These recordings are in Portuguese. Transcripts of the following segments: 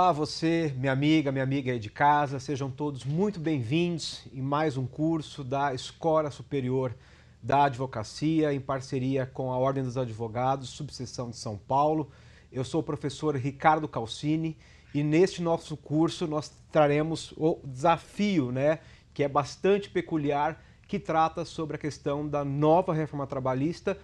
Olá, você, minha amiga, minha amiga aí de casa, sejam todos muito bem-vindos em mais um curso da Escola Superior da Advocacia, em parceria com a Ordem dos Advogados, subseção de São Paulo. Eu sou o professor Ricardo Calcini e neste nosso curso nós traremos o desafio, né, que é bastante peculiar, que trata sobre a questão da nova reforma trabalhista,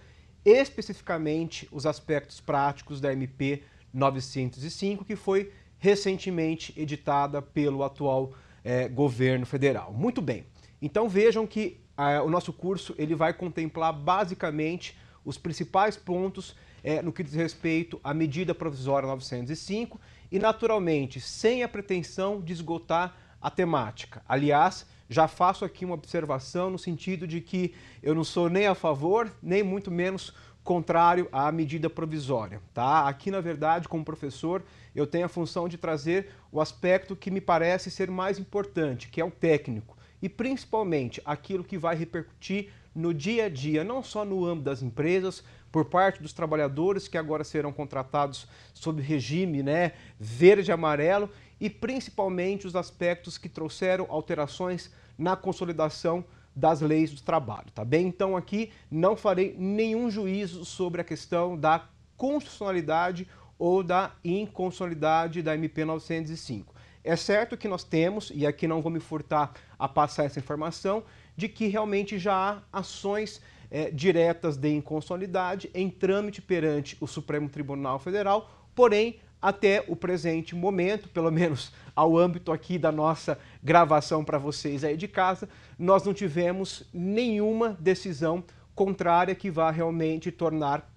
especificamente os aspectos práticos da MP 905, que foi recentemente editada pelo atual é, governo federal. Muito bem, então vejam que é, o nosso curso ele vai contemplar basicamente os principais pontos é, no que diz respeito à medida provisória 905 e, naturalmente, sem a pretensão de esgotar a temática. Aliás, já faço aqui uma observação no sentido de que eu não sou nem a favor, nem muito menos contrário à medida provisória. Tá? Aqui, na verdade, como professor, eu tenho a função de trazer o aspecto que me parece ser mais importante, que é o técnico, e principalmente aquilo que vai repercutir no dia a dia, não só no âmbito das empresas, por parte dos trabalhadores que agora serão contratados sob regime né, verde e amarelo, e principalmente os aspectos que trouxeram alterações na consolidação das leis do trabalho, tá bem? Então aqui não farei nenhum juízo sobre a questão da constitucionalidade ou da inconstitucionalidade da MP 905. É certo que nós temos, e aqui não vou me furtar a passar essa informação, de que realmente já há ações é, diretas de inconstitucionalidade em trâmite perante o Supremo Tribunal Federal, porém até o presente momento, pelo menos ao âmbito aqui da nossa gravação para vocês aí de casa, nós não tivemos nenhuma decisão contrária que vá realmente tornar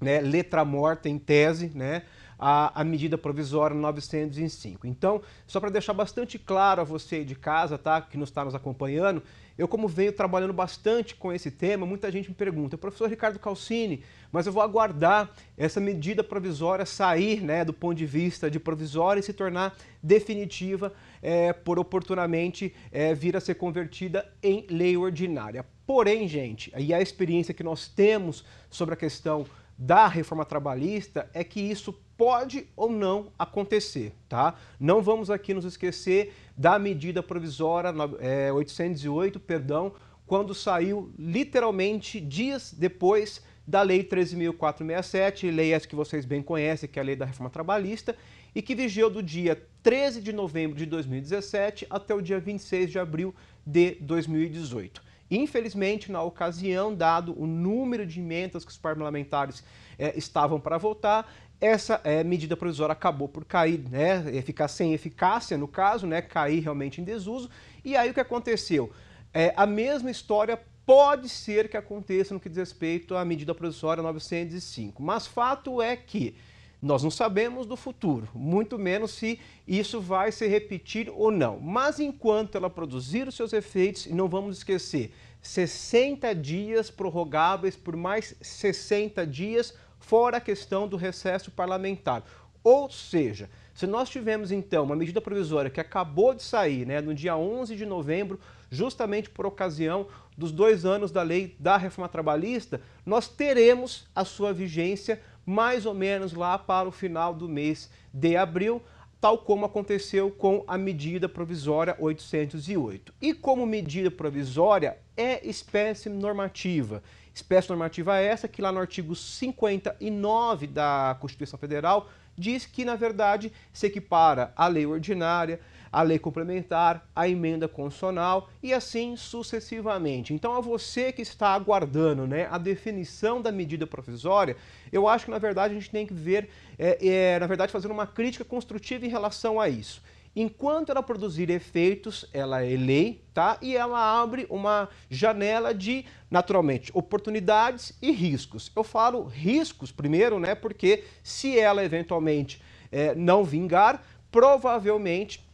né, letra morta em tese, né, a, a, medida provisória 905. Então, só para deixar bastante claro a você de casa, tá, que nos está nos acompanhando, eu, como venho trabalhando bastante com esse tema, muita gente me pergunta, professor Ricardo Calcini, mas eu vou aguardar essa medida provisória sair né, do ponto de vista de provisória e se tornar definitiva, é, por oportunamente é, vir a ser convertida em lei ordinária. Porém, gente, e a experiência que nós temos sobre a questão da reforma trabalhista é que isso pode ou não acontecer, tá? Não vamos aqui nos esquecer da medida provisória é, 808, perdão, quando saiu literalmente dias depois da Lei 13.467, lei essa que vocês bem conhecem, que é a Lei da Reforma Trabalhista, e que vigiou do dia 13 de novembro de 2017 até o dia 26 de abril de 2018. Infelizmente, na ocasião, dado o número de emendas que os parlamentares eh, estavam para votar, essa é, medida provisória acabou por cair, né, ficar sem eficácia no caso, né, cair realmente em desuso. E aí o que aconteceu? É, a mesma história pode ser que aconteça no que diz respeito à medida provisória 905, mas fato é que nós não sabemos do futuro, muito menos se isso vai se repetir ou não. Mas enquanto ela produzir os seus efeitos, e não vamos esquecer, 60 dias prorrogáveis por mais 60 dias fora a questão do recesso parlamentar. Ou seja, se nós tivemos então uma medida provisória que acabou de sair né, no dia 11 de novembro, justamente por ocasião dos dois anos da lei da reforma trabalhista, nós teremos a sua vigência mais ou menos lá para o final do mês de abril, tal como aconteceu com a medida provisória 808. E como medida provisória é espécie normativa Espécie normativa é essa que lá no artigo 59 da Constituição Federal diz que, na verdade, se equipara à lei ordinária, à lei complementar, à emenda constitucional e assim sucessivamente. Então, a você que está aguardando né, a definição da medida provisória, eu acho que, na verdade, a gente tem que ver, é, é, na verdade, fazer uma crítica construtiva em relação a isso. Enquanto ela produzir efeitos, ela é lei, tá? E ela abre uma janela de, naturalmente, oportunidades e riscos. Eu falo riscos primeiro, né? Porque se ela eventualmente é, não vingar, provavelmente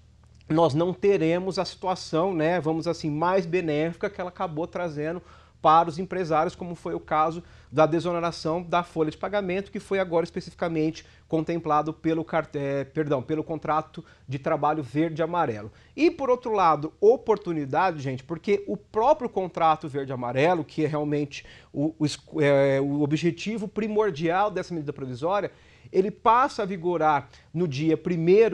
nós não teremos a situação, né? Vamos assim, mais benéfica que ela acabou trazendo para os empresários, como foi o caso da desoneração da folha de pagamento, que foi agora especificamente contemplado pelo, é, perdão, pelo contrato de trabalho verde-amarelo. E, por outro lado, oportunidade, gente, porque o próprio contrato verde-amarelo, que é realmente o, o, é, o objetivo primordial dessa medida provisória, ele passa a vigorar no dia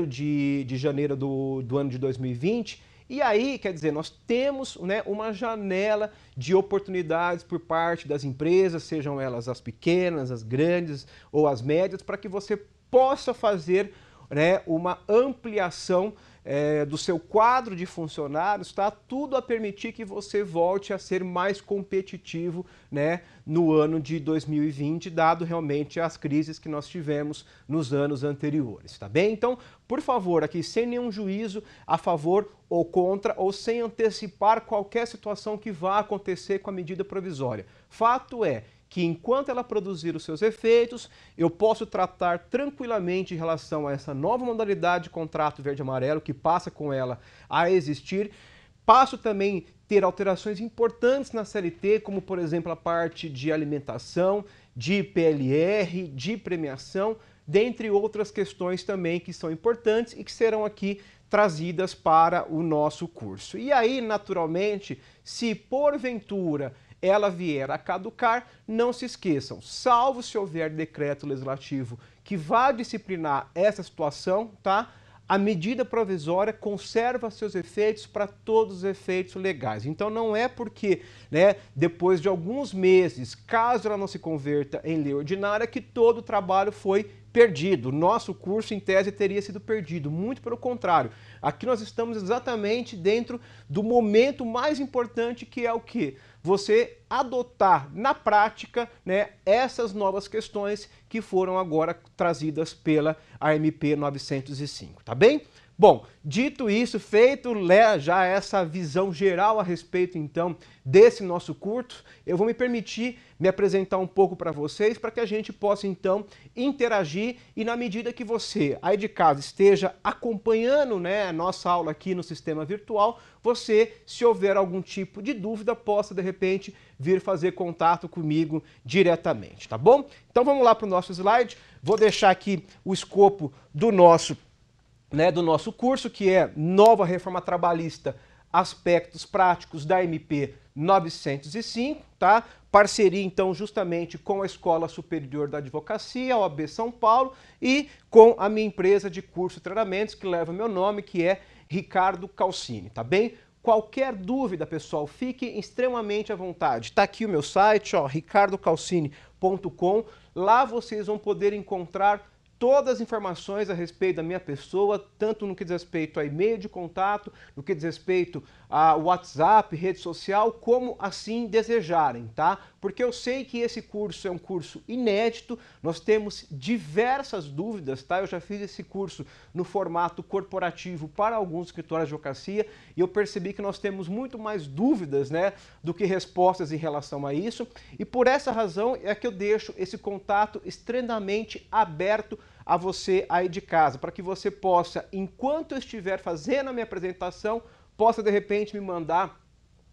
1 de, de janeiro do, do ano de 2020 e aí, quer dizer, nós temos né, uma janela de oportunidades por parte das empresas, sejam elas as pequenas, as grandes ou as médias, para que você possa fazer né, uma ampliação é, do seu quadro de funcionários, está tudo a permitir que você volte a ser mais competitivo né, no ano de 2020, dado realmente as crises que nós tivemos nos anos anteriores, tá bem? Então, por favor, aqui sem nenhum juízo a favor ou contra ou sem antecipar qualquer situação que vá acontecer com a medida provisória. Fato é que enquanto ela produzir os seus efeitos, eu posso tratar tranquilamente em relação a essa nova modalidade de contrato verde-amarelo que passa com ela a existir. Passo também ter alterações importantes na CLT, como por exemplo a parte de alimentação, de PLR, de premiação, dentre outras questões também que são importantes e que serão aqui trazidas para o nosso curso. E aí, naturalmente, se porventura ela vier a caducar, não se esqueçam, salvo se houver decreto legislativo que vá disciplinar essa situação, tá? a medida provisória conserva seus efeitos para todos os efeitos legais. Então não é porque, né, depois de alguns meses, caso ela não se converta em lei ordinária, que todo o trabalho foi perdido. Nosso curso em tese teria sido perdido, muito pelo contrário. Aqui nós estamos exatamente dentro do momento mais importante que é o que você adotar na prática né, essas novas questões que foram agora trazidas pela AMP 905, tá bem? Bom, dito isso, feito já essa visão geral a respeito então desse nosso curto, eu vou me permitir me apresentar um pouco para vocês para que a gente possa então interagir e na medida que você aí de casa esteja acompanhando né, a nossa aula aqui no sistema virtual, você, se houver algum tipo de dúvida, possa de repente vir fazer contato comigo diretamente, tá bom? Então vamos lá para o nosso slide, vou deixar aqui o escopo do nosso né, do nosso curso, que é Nova Reforma Trabalhista, Aspectos Práticos da MP 905, tá? Parceria, então, justamente com a Escola Superior da Advocacia, a OAB São Paulo, e com a minha empresa de curso e treinamentos, que leva meu nome, que é Ricardo Calcini, tá bem? Qualquer dúvida, pessoal, fique extremamente à vontade. Está aqui o meu site, ó, ricardocalcini.com. Lá vocês vão poder encontrar todas as informações a respeito da minha pessoa, tanto no que diz respeito a e-mail de contato, no que diz respeito a WhatsApp, rede social, como assim desejarem, tá? Porque eu sei que esse curso é um curso inédito, nós temos diversas dúvidas, tá? Eu já fiz esse curso no formato corporativo para alguns escritórios de advocacia e eu percebi que nós temos muito mais dúvidas, né, do que respostas em relação a isso. E por essa razão é que eu deixo esse contato extremamente aberto a você aí de casa, para que você possa, enquanto eu estiver fazendo a minha apresentação, possa de repente me mandar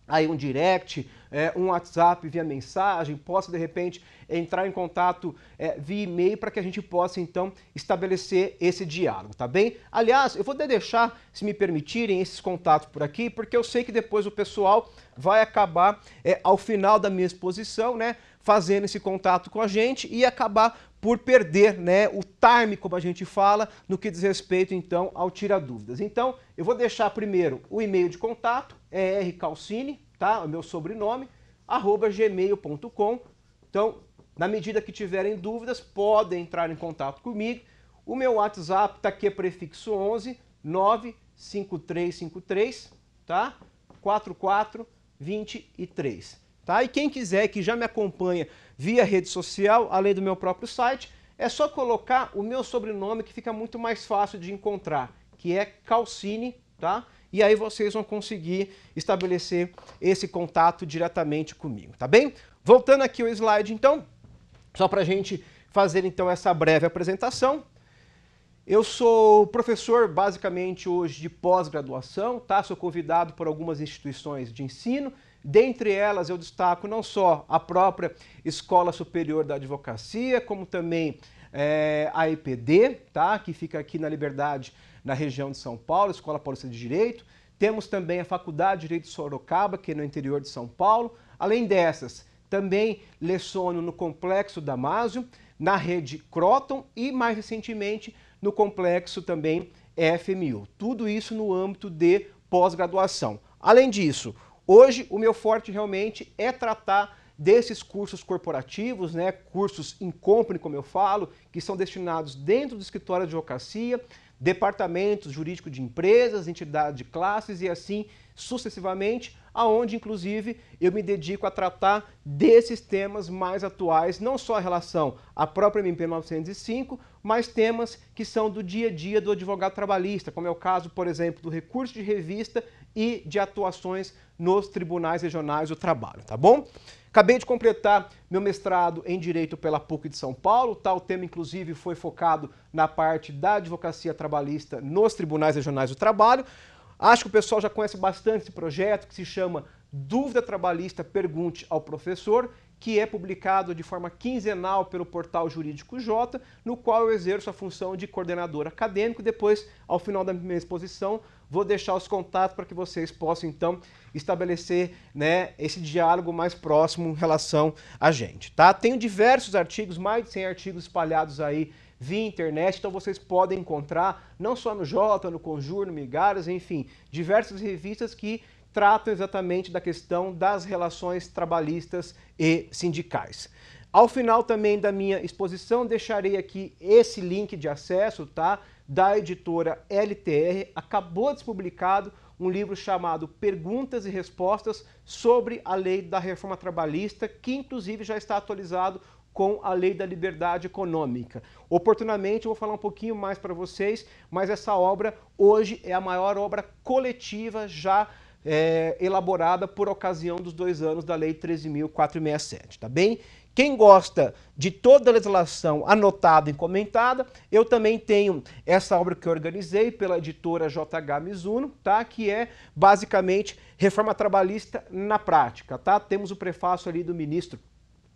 aí um direct, é, um WhatsApp via mensagem, possa de repente entrar em contato é, via e-mail para que a gente possa então estabelecer esse diálogo, tá bem? Aliás, eu vou deixar, se me permitirem, esses contatos por aqui, porque eu sei que depois o pessoal vai acabar é, ao final da minha exposição, né? fazendo esse contato com a gente e acabar por perder né, o time, como a gente fala, no que diz respeito então ao Tira Dúvidas. Então, eu vou deixar primeiro o e-mail de contato, tá, é rcalcine, tá? O meu sobrenome, arroba gmail.com. Então, na medida que tiverem dúvidas, podem entrar em contato comigo. O meu WhatsApp está aqui, é prefixo 11 95353, tá? 4423, tá? E quem quiser que já me acompanha via rede social, além do meu próprio site, é só colocar o meu sobrenome que fica muito mais fácil de encontrar, que é Calcine, tá? E aí vocês vão conseguir estabelecer esse contato diretamente comigo, tá bem? Voltando aqui ao slide então, só para a gente fazer então essa breve apresentação. Eu sou professor basicamente hoje de pós-graduação, tá? Sou convidado por algumas instituições de ensino Dentre elas, eu destaco não só a própria Escola Superior da Advocacia, como também é, a EPD, tá? que fica aqui na Liberdade, na região de São Paulo, Escola Paulista de Direito. Temos também a Faculdade de Direito de Sorocaba, que é no interior de São Paulo. Além dessas, também leciono no Complexo Damásio, na rede Croton e, mais recentemente, no Complexo também FMU. Tudo isso no âmbito de pós-graduação. Além disso, Hoje, o meu forte realmente é tratar desses cursos corporativos, né, cursos em company, como eu falo, que são destinados dentro do escritório de advocacia, departamentos jurídicos de empresas, entidades de classes e assim sucessivamente, aonde inclusive eu me dedico a tratar desses temas mais atuais, não só em relação à própria MP 905, mas temas que são do dia a dia do advogado trabalhista, como é o caso, por exemplo, do recurso de revista e de atuações nos tribunais regionais do trabalho, tá bom? Acabei de completar meu mestrado em Direito pela PUC de São Paulo. Tal tema, inclusive, foi focado na parte da advocacia trabalhista nos tribunais regionais do trabalho. Acho que o pessoal já conhece bastante esse projeto, que se chama Dúvida Trabalhista Pergunte ao Professor, que é publicado de forma quinzenal pelo portal Jurídico J, no qual eu exerço a função de coordenador acadêmico. Depois, ao final da minha exposição, vou deixar os contatos para que vocês possam, então, estabelecer né, esse diálogo mais próximo em relação a gente. Tá? Tenho diversos artigos, mais de 100 artigos espalhados aí via internet. Então vocês podem encontrar, não só no Jota, no Conjuro, no Migaras, enfim, diversas revistas que tratam exatamente da questão das relações trabalhistas e sindicais. Ao final também da minha exposição, deixarei aqui esse link de acesso, tá? Da editora LTR. Acabou de publicado um livro chamado Perguntas e Respostas sobre a Lei da Reforma Trabalhista, que inclusive já está atualizado com a lei da liberdade econômica. Oportunamente eu vou falar um pouquinho mais para vocês, mas essa obra hoje é a maior obra coletiva já é, elaborada por ocasião dos dois anos da Lei 13.467, tá bem? Quem gosta de toda a legislação anotada e comentada, eu também tenho essa obra que organizei pela editora JH Mizuno, tá? que é basicamente Reforma Trabalhista na Prática. Tá? Temos o prefácio ali do ministro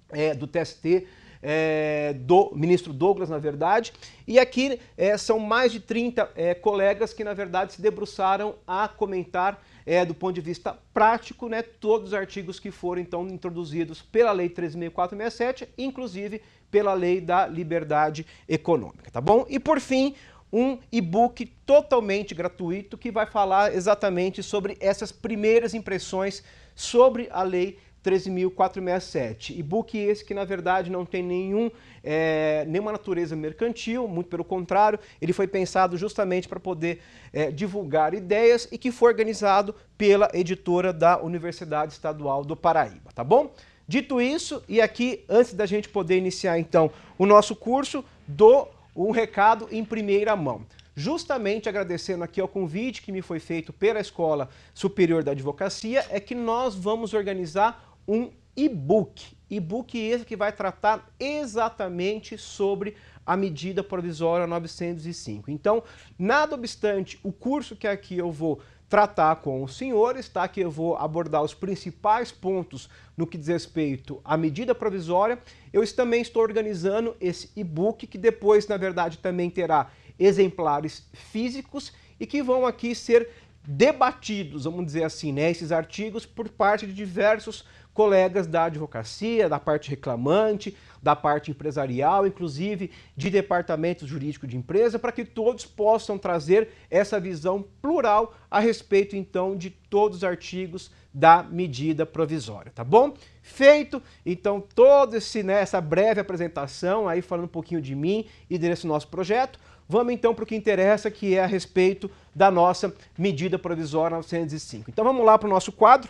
é, do TST, é, do ministro Douglas, na verdade, e aqui é, são mais de 30 é, colegas que, na verdade, se debruçaram a comentar é, do ponto de vista prático né, todos os artigos que foram, então, introduzidos pela Lei 13.467, inclusive pela Lei da Liberdade Econômica, tá bom? E, por fim, um e-book totalmente gratuito que vai falar exatamente sobre essas primeiras impressões sobre a Lei 13.467. E-book esse que, na verdade, não tem nenhum, é, nenhuma natureza mercantil, muito pelo contrário, ele foi pensado justamente para poder é, divulgar ideias e que foi organizado pela editora da Universidade Estadual do Paraíba, tá bom? Dito isso, e aqui, antes da gente poder iniciar, então, o nosso curso, dou um recado em primeira mão justamente agradecendo aqui ao convite que me foi feito pela Escola Superior da Advocacia, é que nós vamos organizar um e-book. E-book é esse que vai tratar exatamente sobre a medida provisória 905. Então, nada obstante, o curso que aqui eu vou tratar com os senhores, tá? Que eu vou abordar os principais pontos no que diz respeito à medida provisória. Eu também estou organizando esse e-book que depois, na verdade, também terá exemplares físicos e que vão aqui ser debatidos, vamos dizer assim, né, esses artigos por parte de diversos colegas da advocacia, da parte reclamante, da parte empresarial, inclusive de departamento jurídico de empresa, para que todos possam trazer essa visão plural a respeito então de todos os artigos da medida provisória, tá bom? Feito, então todo esse né, essa breve apresentação aí falando um pouquinho de mim e desse nosso projeto. Vamos então para o que interessa, que é a respeito da nossa medida provisória 905. Então vamos lá para o nosso quadro.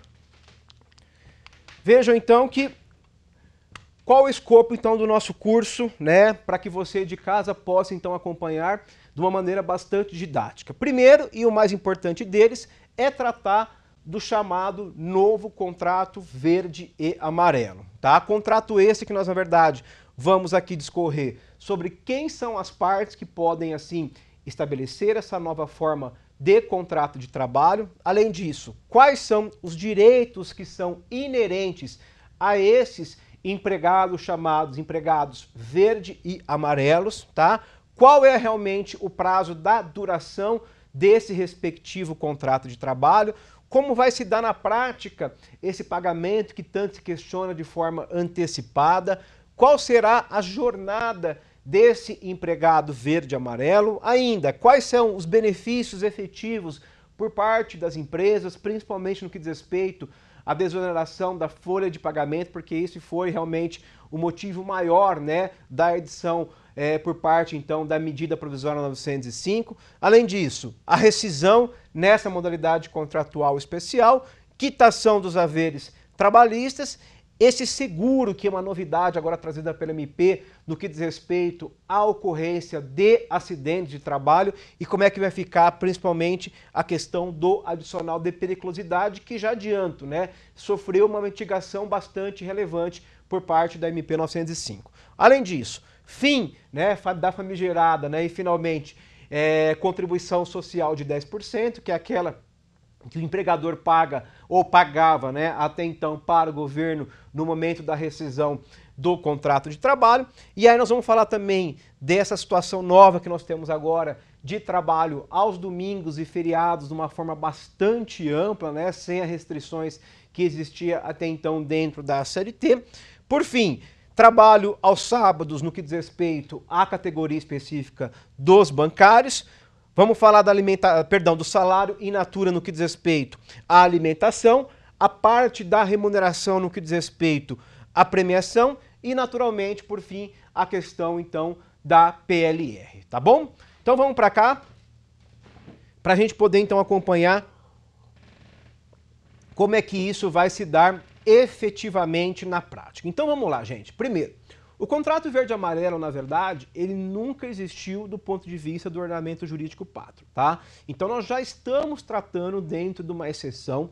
Vejam então que qual o escopo então do nosso curso, né, para que você de casa possa então acompanhar de uma maneira bastante didática. Primeiro e o mais importante deles é tratar do chamado novo contrato verde e amarelo, tá? Contrato esse que nós na verdade vamos aqui discorrer sobre quem são as partes que podem assim estabelecer essa nova forma de contrato de trabalho. Além disso, quais são os direitos que são inerentes a esses empregados chamados empregados verde e amarelos, tá? Qual é realmente o prazo da duração desse respectivo contrato de trabalho? Como vai se dar na prática esse pagamento que tanto se questiona de forma antecipada? Qual será a jornada desse empregado verde-amarelo. Ainda, quais são os benefícios efetivos por parte das empresas, principalmente no que diz respeito à desoneração da folha de pagamento, porque isso foi realmente o motivo maior né, da edição é, por parte então da medida provisória 905. Além disso, a rescisão nessa modalidade contratual especial, quitação dos haveres trabalhistas esse seguro, que é uma novidade agora trazida pela MP, no que diz respeito à ocorrência de acidentes de trabalho e como é que vai ficar, principalmente, a questão do adicional de periculosidade, que já adianto, né? Sofreu uma mitigação bastante relevante por parte da MP 905. Além disso, fim né, da famigerada né, e, finalmente, é, contribuição social de 10%, que é aquela que o empregador paga ou pagava né, até então para o governo no momento da rescisão do contrato de trabalho. E aí nós vamos falar também dessa situação nova que nós temos agora de trabalho aos domingos e feriados de uma forma bastante ampla, né, sem as restrições que existia até então dentro da CLT. Por fim, trabalho aos sábados no que diz respeito à categoria específica dos bancários. Vamos falar da alimenta... perdão, do salário in natura no que diz respeito à alimentação, a parte da remuneração no que diz respeito à premiação e, naturalmente, por fim, a questão então da PLR, tá bom? Então vamos para cá para a gente poder então acompanhar como é que isso vai se dar efetivamente na prática. Então vamos lá, gente. Primeiro, o contrato verde-amarelo, na verdade, ele nunca existiu do ponto de vista do ordenamento jurídico pátrio, tá? Então nós já estamos tratando dentro de uma exceção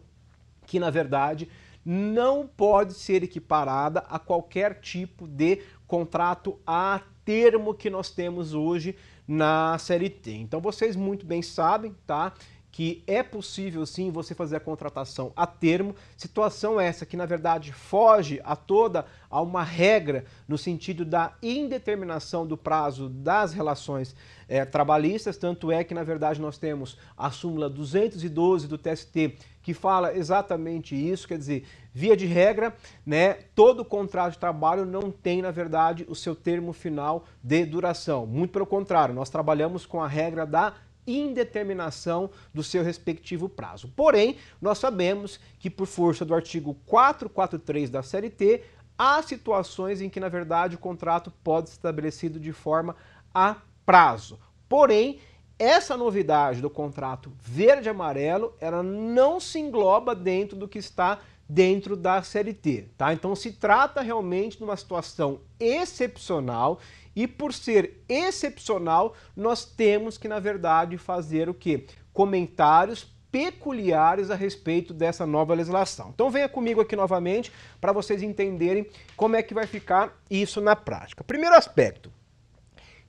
que, na verdade, não pode ser equiparada a qualquer tipo de contrato a termo que nós temos hoje na T. Então vocês muito bem sabem, tá? que é possível sim você fazer a contratação a termo, situação essa que na verdade foge a toda a uma regra no sentido da indeterminação do prazo das relações é, trabalhistas, tanto é que na verdade nós temos a súmula 212 do TST que fala exatamente isso, quer dizer, via de regra, né, todo contrato de trabalho não tem, na verdade, o seu termo final de duração. Muito pelo contrário, nós trabalhamos com a regra da indeterminação do seu respectivo prazo. Porém, nós sabemos que por força do artigo 443 da T, há situações em que, na verdade, o contrato pode ser estabelecido de forma a prazo. Porém, essa novidade do contrato verde-amarelo, ela não se engloba dentro do que está dentro da CLT. Tá? Então se trata realmente de uma situação excepcional e por ser excepcional, nós temos que, na verdade, fazer o que? Comentários peculiares a respeito dessa nova legislação. Então venha comigo aqui novamente para vocês entenderem como é que vai ficar isso na prática. Primeiro aspecto,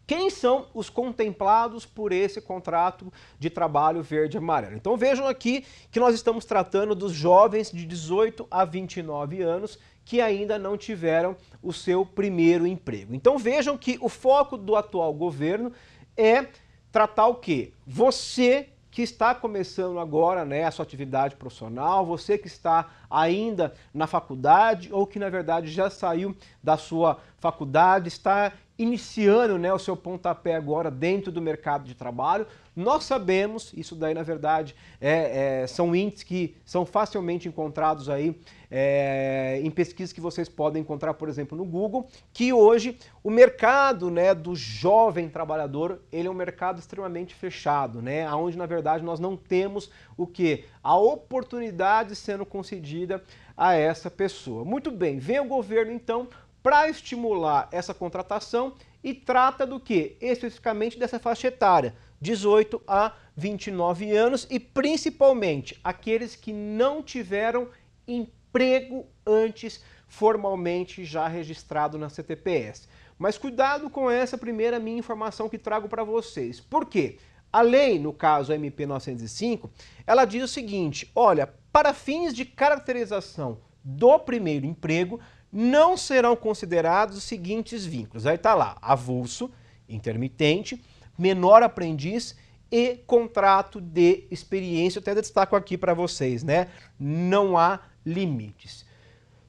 quem são os contemplados por esse contrato de trabalho verde amarelo? Então vejam aqui que nós estamos tratando dos jovens de 18 a 29 anos que ainda não tiveram o seu primeiro emprego. Então vejam que o foco do atual governo é tratar o quê? Você que está começando agora né, a sua atividade profissional, você que está ainda na faculdade ou que na verdade já saiu da sua faculdade, está iniciando né, o seu pontapé agora dentro do mercado de trabalho. Nós sabemos, isso daí na verdade é, é, são índices que são facilmente encontrados aí é, em pesquisas que vocês podem encontrar, por exemplo, no Google, que hoje o mercado né, do jovem trabalhador ele é um mercado extremamente fechado, né, onde na verdade nós não temos o que? A oportunidade sendo concedida a essa pessoa. Muito bem, vem o governo então para estimular essa contratação e trata do que? Especificamente dessa faixa etária, 18 a 29 anos e principalmente aqueles que não tiveram emprego antes formalmente já registrado na CTPS. Mas cuidado com essa primeira minha informação que trago para vocês. Por quê? A lei, no caso a MP 905, ela diz o seguinte, olha, para fins de caracterização do primeiro emprego, não serão considerados os seguintes vínculos. Aí está lá, avulso, intermitente, menor aprendiz e contrato de experiência. Eu até destaco aqui para vocês, né? Não há limites.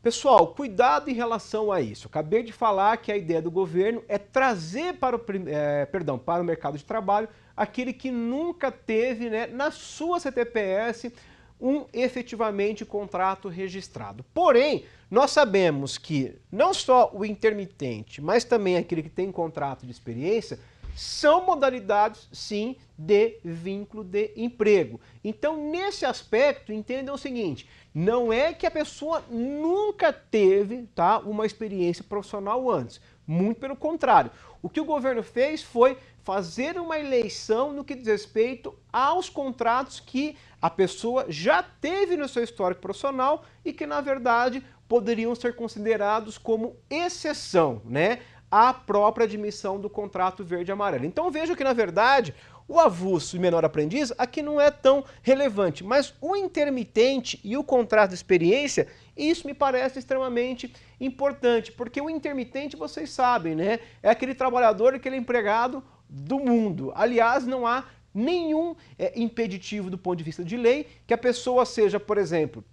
Pessoal, cuidado em relação a isso. Eu acabei de falar que a ideia do governo é trazer para o, é, perdão, para o mercado de trabalho aquele que nunca teve né, na sua CTPS um efetivamente contrato registrado. Porém, nós sabemos que não só o intermitente, mas também aquele que tem contrato de experiência, são modalidades, sim, de vínculo de emprego. Então, nesse aspecto, entenda o seguinte, não é que a pessoa nunca teve tá, uma experiência profissional antes, muito pelo contrário. O que o governo fez foi fazer uma eleição no que diz respeito aos contratos que a pessoa já teve no seu histórico profissional e que, na verdade, poderiam ser considerados como exceção, né? à própria admissão do contrato verde-amarelo. Então vejo que, na verdade, o avulso e menor aprendiz aqui não é tão relevante, mas o intermitente e o contrato de experiência, isso me parece extremamente importante, porque o intermitente, vocês sabem, né? É aquele trabalhador, aquele empregado do mundo. Aliás, não há nenhum é, impeditivo do ponto de vista de lei que a pessoa seja, por exemplo,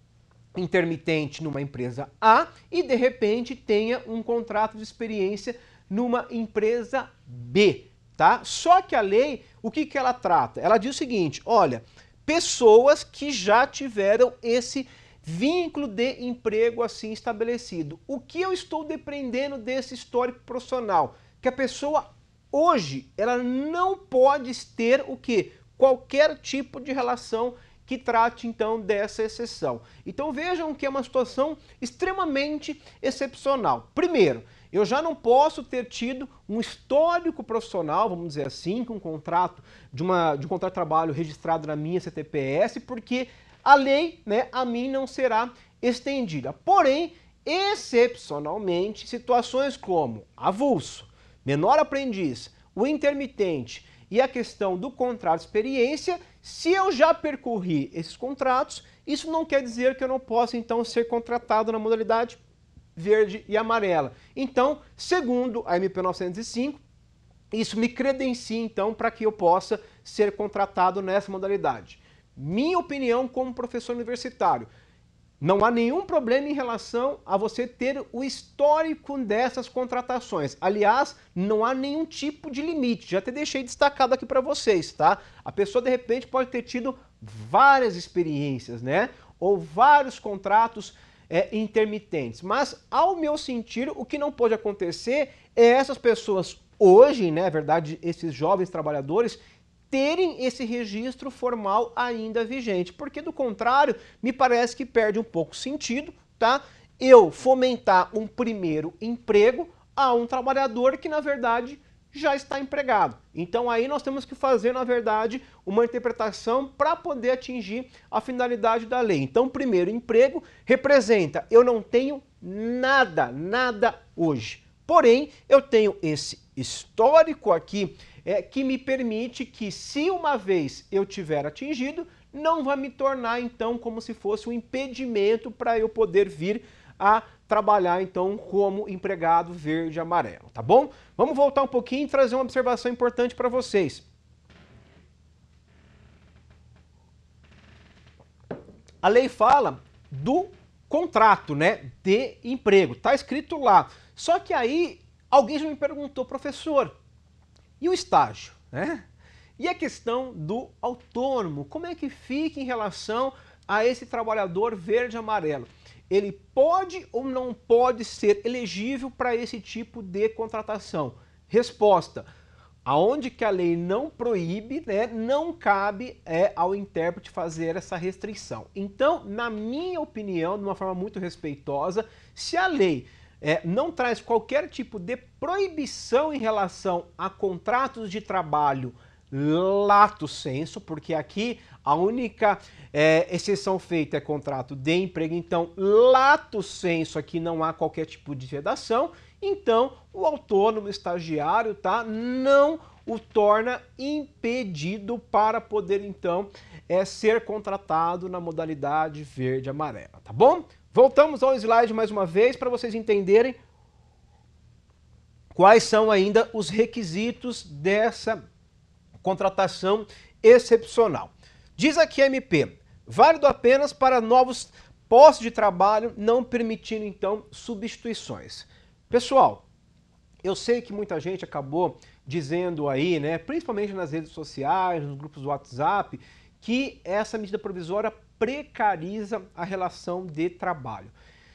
intermitente numa empresa A e de repente tenha um contrato de experiência numa empresa B tá? Só que a lei, o que, que ela trata? Ela diz o seguinte, olha, pessoas que já tiveram esse vínculo de emprego assim estabelecido. O que eu estou dependendo desse histórico profissional? Que a pessoa hoje ela não pode ter o que qualquer tipo de relação que trate então dessa exceção. Então vejam que é uma situação extremamente excepcional. Primeiro, eu já não posso ter tido um histórico profissional, vamos dizer assim, com um contrato de, uma, de um contrato de trabalho registrado na minha CTPS, porque a lei né, a mim não será estendida. Porém, excepcionalmente, situações como avulso, menor aprendiz, o intermitente e a questão do contrato de experiência, se eu já percorri esses contratos, isso não quer dizer que eu não possa então ser contratado na modalidade verde e amarela. Então, segundo a MP 905, isso me credencia então para que eu possa ser contratado nessa modalidade. Minha opinião como professor universitário, não há nenhum problema em relação a você ter o histórico dessas contratações. Aliás, não há nenhum tipo de limite. Já até deixei destacado aqui para vocês, tá? A pessoa de repente pode ter tido várias experiências, né? Ou vários contratos é, intermitentes. Mas, ao meu sentir, o que não pode acontecer é essas pessoas hoje, né, é verdade, esses jovens trabalhadores, terem esse registro formal ainda vigente, porque do contrário, me parece que perde um pouco sentido, tá? Eu fomentar um primeiro emprego a um trabalhador que, na verdade, já está empregado. Então aí nós temos que fazer, na verdade, uma interpretação para poder atingir a finalidade da lei. Então, primeiro, emprego representa eu não tenho nada, nada hoje. Porém, eu tenho esse histórico aqui é, que me permite que, se uma vez eu tiver atingido, não vai me tornar então como se fosse um impedimento para eu poder vir a trabalhar então como empregado verde e amarelo, tá bom? Vamos voltar um pouquinho e trazer uma observação importante para vocês. A lei fala do contrato, né, de emprego. Tá escrito lá. Só que aí alguém já me perguntou, professor, e o estágio, né? E a questão do autônomo, como é que fica em relação a esse trabalhador verde amarelo? ele pode ou não pode ser elegível para esse tipo de contratação? Resposta, aonde que a lei não proíbe, né, não cabe é, ao intérprete fazer essa restrição. Então, na minha opinião, de uma forma muito respeitosa, se a lei é, não traz qualquer tipo de proibição em relação a contratos de trabalho lato senso, porque aqui a única é, exceção feita é contrato de emprego, então lato senso aqui não há qualquer tipo de redação, então o autônomo estagiário tá, não o torna impedido para poder então é, ser contratado na modalidade verde-amarela, tá bom? Voltamos ao slide mais uma vez para vocês entenderem quais são ainda os requisitos dessa contratação excepcional. Diz aqui a MP, válido apenas para novos postos de trabalho, não permitindo então substituições. Pessoal, eu sei que muita gente acabou dizendo aí, né, principalmente nas redes sociais, nos grupos do WhatsApp, que essa medida provisória precariza a relação de trabalho.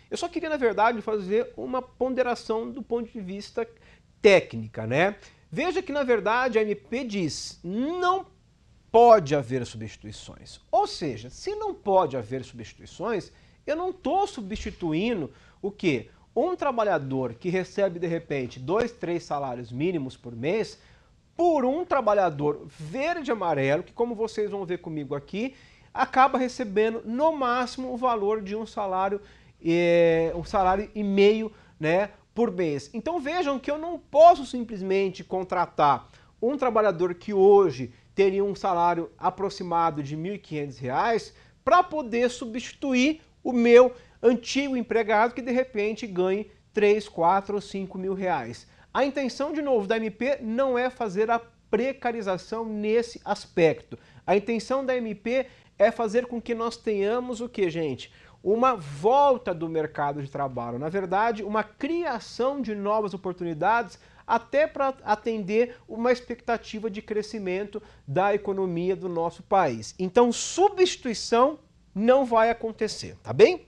Eu só queria, na verdade, fazer uma ponderação do ponto de vista técnica, né? Veja que, na verdade, a MP diz: não pode haver substituições. Ou seja, se não pode haver substituições, eu não estou substituindo o quê? Um trabalhador que recebe, de repente, dois, três salários mínimos por mês, por um trabalhador verde e amarelo, que, como vocês vão ver comigo aqui, acaba recebendo, no máximo, o valor de um salário, é, um salário e meio, né? por mês. Então vejam que eu não posso simplesmente contratar um trabalhador que hoje teria um salário aproximado de R$ 1.500 para poder substituir o meu antigo empregado que de repente ganhe 3, 4 ou 5 mil reais. A intenção, de novo, da MP não é fazer a precarização nesse aspecto. A intenção da MP é fazer com que nós tenhamos o que, gente? uma volta do mercado de trabalho, na verdade, uma criação de novas oportunidades até para atender uma expectativa de crescimento da economia do nosso país. Então, substituição não vai acontecer, tá bem?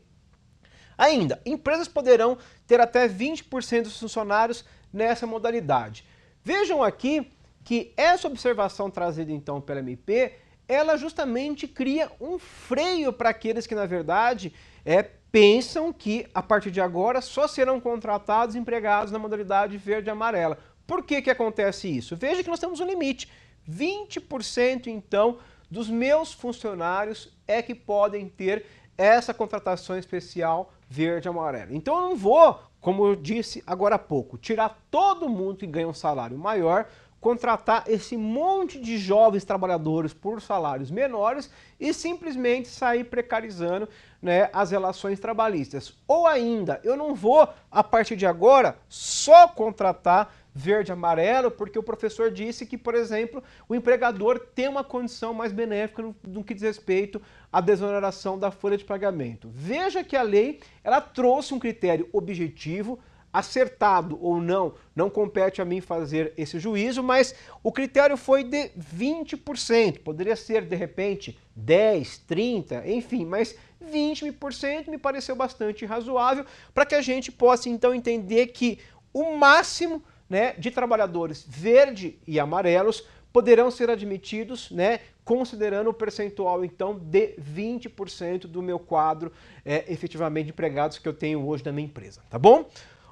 Ainda, empresas poderão ter até 20% dos funcionários nessa modalidade. Vejam aqui que essa observação trazida então pela MP, ela justamente cria um freio para aqueles que, na verdade, é, pensam que, a partir de agora, só serão contratados empregados na modalidade verde e amarela. Por que, que acontece isso? Veja que nós temos um limite. 20% então dos meus funcionários é que podem ter essa contratação especial verde e amarela. Então eu não vou, como eu disse agora há pouco, tirar todo mundo que ganha um salário maior contratar esse monte de jovens trabalhadores por salários menores e simplesmente sair precarizando né, as relações trabalhistas. Ou ainda, eu não vou, a partir de agora, só contratar verde amarelo, porque o professor disse que, por exemplo, o empregador tem uma condição mais benéfica no, no que diz respeito à desoneração da folha de pagamento. Veja que a lei ela trouxe um critério objetivo, acertado ou não, não compete a mim fazer esse juízo, mas o critério foi de 20%. Poderia ser de repente 10, 30, enfim, mas 20% me pareceu bastante razoável para que a gente possa então entender que o máximo né, de trabalhadores verde e amarelos poderão ser admitidos, né, considerando o percentual então de 20% do meu quadro é, efetivamente empregados que eu tenho hoje na minha empresa, tá bom?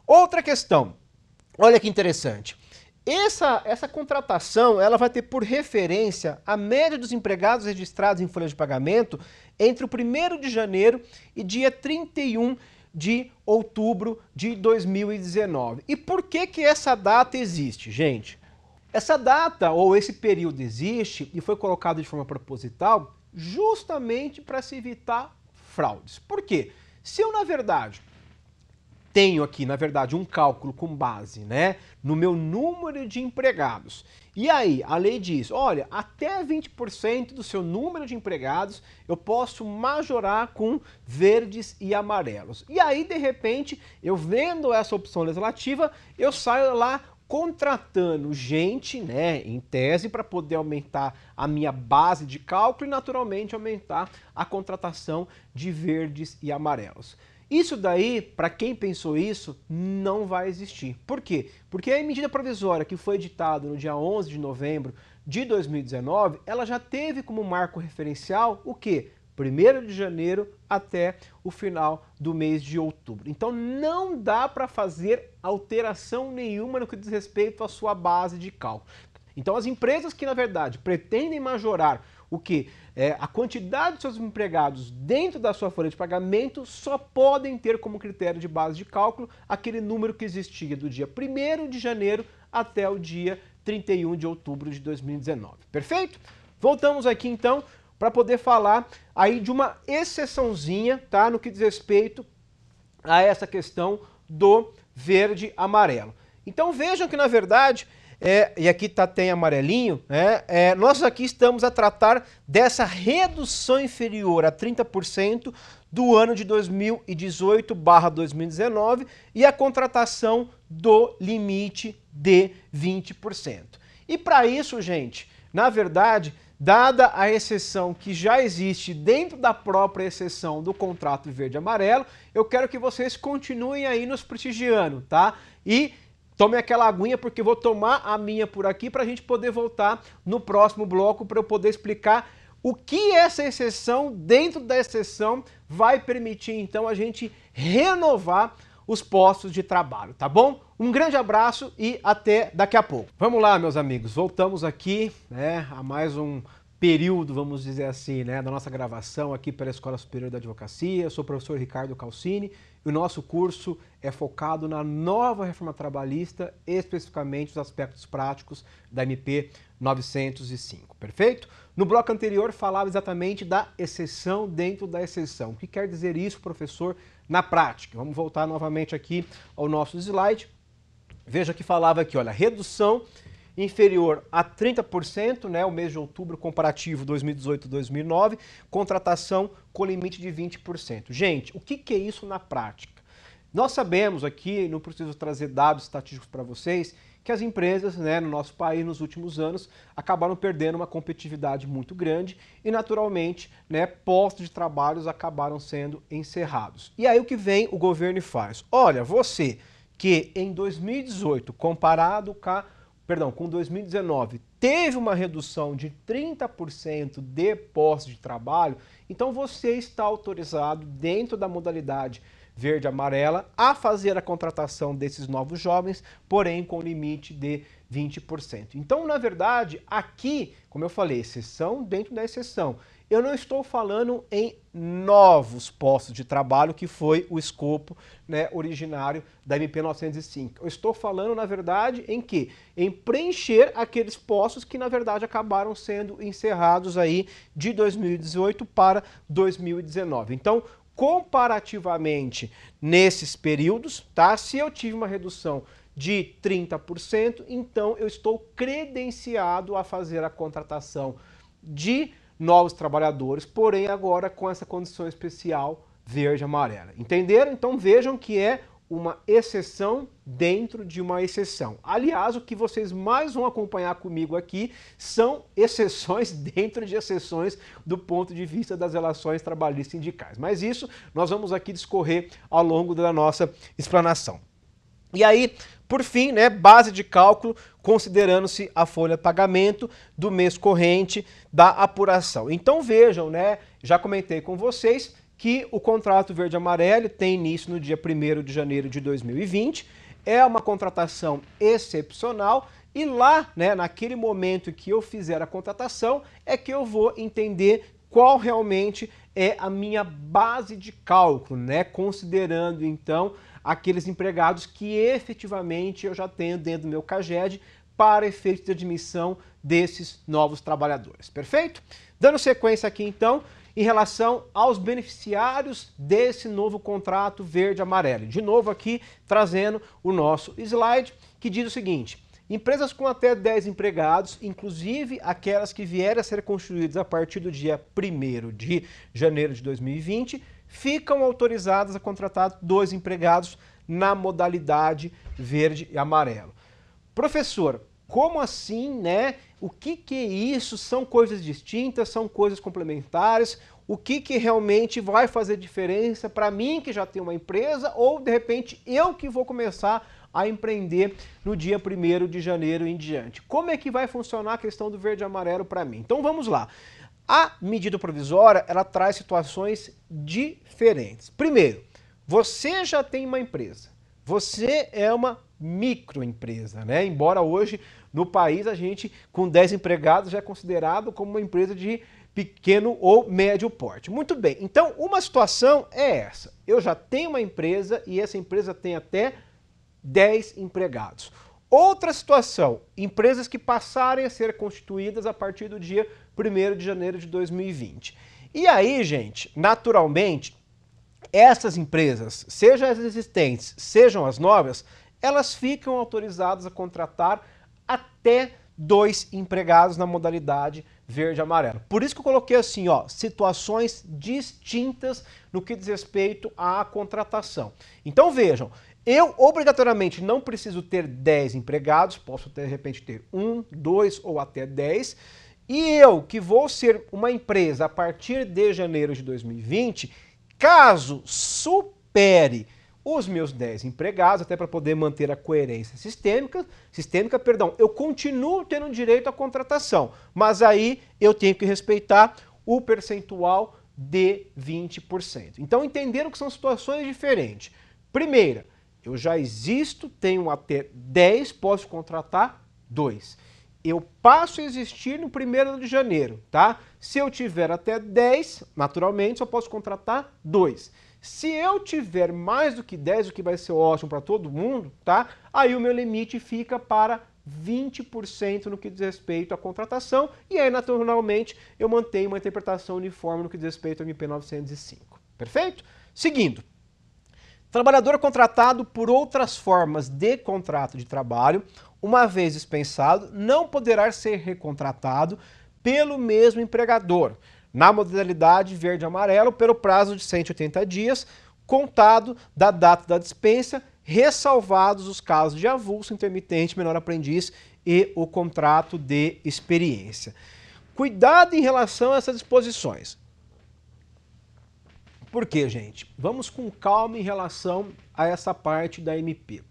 Outra questão. Olha que interessante. Essa, essa contratação ela vai ter por referência a média dos empregados registrados em folha de pagamento entre o 1 de janeiro e dia 31 de outubro de 2019. E por que, que essa data existe, gente? Essa data ou esse período existe e foi colocado de forma proposital justamente para se evitar fraudes. Por quê? Se eu, na verdade, tenho aqui, na verdade, um cálculo com base né, no meu número de empregados. E aí, a lei diz: olha, até 20% do seu número de empregados eu posso majorar com verdes e amarelos. E aí, de repente, eu vendo essa opção legislativa, eu saio lá contratando gente, né, em tese, para poder aumentar a minha base de cálculo e, naturalmente, aumentar a contratação de verdes e amarelos. Isso daí, para quem pensou isso, não vai existir. Por quê? Porque a medida provisória que foi editada no dia 11 de novembro de 2019, ela já teve como marco referencial o quê? 1 de janeiro até o final do mês de outubro. Então não dá para fazer alteração nenhuma no que diz respeito à sua base de cálculo. Então as empresas que, na verdade, pretendem majorar o que é, a quantidade de seus empregados dentro da sua folha de pagamento só podem ter como critério de base de cálculo aquele número que existia do dia 1 de janeiro até o dia 31 de outubro de 2019. Perfeito? Voltamos aqui então para poder falar aí de uma exceçãozinha, tá, no que diz respeito a essa questão do verde amarelo. Então vejam que na verdade é, e aqui tá, tem amarelinho, né? É, nós aqui estamos a tratar dessa redução inferior a 30% do ano de 2018 barra 2019 e a contratação do limite de 20%. E para isso, gente, na verdade, dada a exceção que já existe dentro da própria exceção do contrato verde-amarelo, eu quero que vocês continuem aí nos prestigiando, tá? E Tome aquela aguinha porque vou tomar a minha por aqui para a gente poder voltar no próximo bloco para eu poder explicar o que essa exceção, dentro da exceção, vai permitir então a gente renovar os postos de trabalho, tá bom? Um grande abraço e até daqui a pouco. Vamos lá, meus amigos, voltamos aqui né, a mais um período, vamos dizer assim, né, da nossa gravação aqui pela Escola Superior da Advocacia. Eu sou o professor Ricardo Calcini o nosso curso é focado na nova reforma trabalhista, especificamente os aspectos práticos da MP 905, perfeito? No bloco anterior falava exatamente da exceção dentro da exceção. O que quer dizer isso, professor, na prática? Vamos voltar novamente aqui ao nosso slide. Veja que falava aqui, olha, redução inferior a 30%, né, o mês de outubro comparativo 2018-2009, contratação com limite de 20%. Gente, o que, que é isso na prática? Nós sabemos aqui, não preciso trazer dados estatísticos para vocês, que as empresas né, no nosso país nos últimos anos acabaram perdendo uma competitividade muito grande e, naturalmente, né, postos de trabalhos acabaram sendo encerrados. E aí o que vem o governo faz? Olha, você que em 2018, comparado com perdão, com 2019 teve uma redução de 30% de postos de trabalho, então você está autorizado dentro da modalidade verde amarela a fazer a contratação desses novos jovens, porém com limite de 20%. Então, na verdade, aqui, como eu falei, exceção dentro da exceção. Eu não estou falando em novos postos de trabalho, que foi o escopo né, originário da MP 905. Eu estou falando, na verdade, em que? Em preencher aqueles postos que, na verdade, acabaram sendo encerrados aí de 2018 para 2019. Então, comparativamente nesses períodos, tá? Se eu tive uma redução de 30%, então eu estou credenciado a fazer a contratação de novos trabalhadores, porém agora com essa condição especial verde-amarela. Entenderam? Então vejam que é uma exceção dentro de uma exceção. Aliás, o que vocês mais vão acompanhar comigo aqui são exceções dentro de exceções do ponto de vista das relações trabalhistas sindicais. Mas isso nós vamos aqui discorrer ao longo da nossa explanação. E aí, por fim, né, base de cálculo considerando-se a folha pagamento do mês corrente da apuração. Então vejam, né, já comentei com vocês que o contrato verde-amarelo tem início no dia 1 de janeiro de 2020, é uma contratação excepcional e lá, né, naquele momento que eu fizer a contratação, é que eu vou entender qual realmente é a minha base de cálculo, né, considerando então aqueles empregados que efetivamente eu já tenho dentro do meu CAGED para efeito de admissão desses novos trabalhadores, perfeito? Dando sequência aqui então, em relação aos beneficiários desse novo contrato verde-amarelo. De novo aqui, trazendo o nosso slide, que diz o seguinte, Empresas com até 10 empregados, inclusive aquelas que vierem a ser construídas a partir do dia 1 de janeiro de 2020, ficam autorizadas a contratar dois empregados na modalidade verde e amarelo. Professor, como assim, né? O que, que é isso? São coisas distintas, são coisas complementares? O que, que realmente vai fazer diferença para mim que já tenho uma empresa ou de repente eu que vou começar a empreender no dia 1 de janeiro em diante? Como é que vai funcionar a questão do verde e amarelo para mim? Então vamos lá. A medida provisória, ela traz situações diferentes. Primeiro, você já tem uma empresa. Você é uma microempresa, né? Embora hoje no país a gente com 10 empregados já é considerado como uma empresa de pequeno ou médio porte. Muito bem. Então, uma situação é essa. Eu já tenho uma empresa e essa empresa tem até 10 empregados. Outra situação, empresas que passarem a ser constituídas a partir do dia 1 de janeiro de 2020. E aí, gente, naturalmente, essas empresas, sejam as existentes, sejam as novas, elas ficam autorizadas a contratar até dois empregados na modalidade verde amarela. amarelo. Por isso que eu coloquei assim, ó, situações distintas no que diz respeito à contratação. Então vejam, eu obrigatoriamente não preciso ter 10 empregados, posso ter, de repente ter um, dois ou até 10 e eu, que vou ser uma empresa a partir de janeiro de 2020, caso supere os meus 10 empregados, até para poder manter a coerência sistêmica, sistêmica, perdão, eu continuo tendo direito à contratação, mas aí eu tenho que respeitar o percentual de 20%. Então entenderam que são situações diferentes. Primeira, eu já existo, tenho até 10, posso contratar 2 eu passo a existir no primeiro de janeiro, tá? Se eu tiver até 10, naturalmente, só posso contratar 2. Se eu tiver mais do que 10, o que vai ser ótimo para todo mundo, tá? Aí o meu limite fica para 20% no que diz respeito à contratação, e aí, naturalmente, eu mantenho uma interpretação uniforme no que diz respeito ao MP 905. Perfeito? Seguindo. Trabalhador é contratado por outras formas de contrato de trabalho uma vez dispensado, não poderá ser recontratado pelo mesmo empregador, na modalidade verde-amarelo, pelo prazo de 180 dias, contado da data da dispensa, ressalvados os casos de avulso, intermitente, menor aprendiz e o contrato de experiência. Cuidado em relação a essas disposições. Por quê, gente? Vamos com calma em relação a essa parte da MP.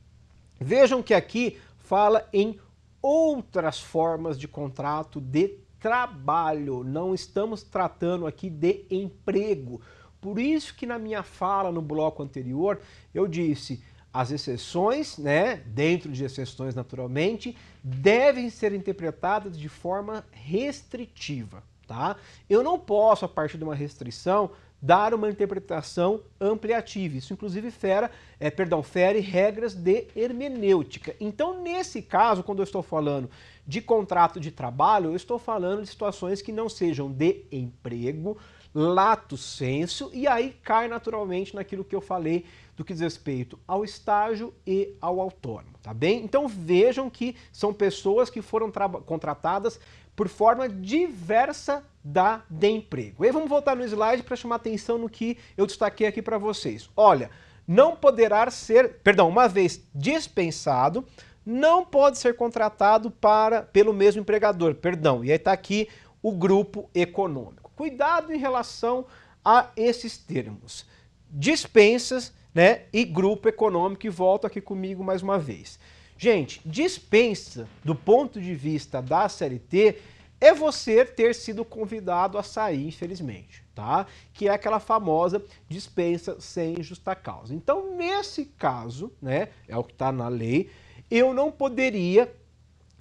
Vejam que aqui fala em outras formas de contrato de trabalho. Não estamos tratando aqui de emprego. Por isso que na minha fala no bloco anterior eu disse as exceções, né, dentro de exceções naturalmente, devem ser interpretadas de forma restritiva, tá? Eu não posso, a partir de uma restrição, dar uma interpretação ampliativa. Isso, inclusive, fera, é, perdão, fere regras de hermenêutica. Então, nesse caso, quando eu estou falando de contrato de trabalho, eu estou falando de situações que não sejam de emprego, lato senso, e aí cai naturalmente naquilo que eu falei do que diz respeito ao estágio e ao autônomo, tá bem? Então vejam que são pessoas que foram contratadas por forma diversa da de emprego. E aí vamos voltar no slide para chamar atenção no que eu destaquei aqui para vocês. Olha, não poderá ser, perdão, uma vez dispensado, não pode ser contratado para pelo mesmo empregador, perdão. E aí está aqui o grupo econômico. Cuidado em relação a esses termos. Dispensas né, e grupo econômico, e volto aqui comigo mais uma vez. Gente, dispensa, do ponto de vista da CLT, é você ter sido convidado a sair, infelizmente, tá? Que é aquela famosa dispensa sem justa causa. Então, nesse caso, né, é o que está na lei, eu não poderia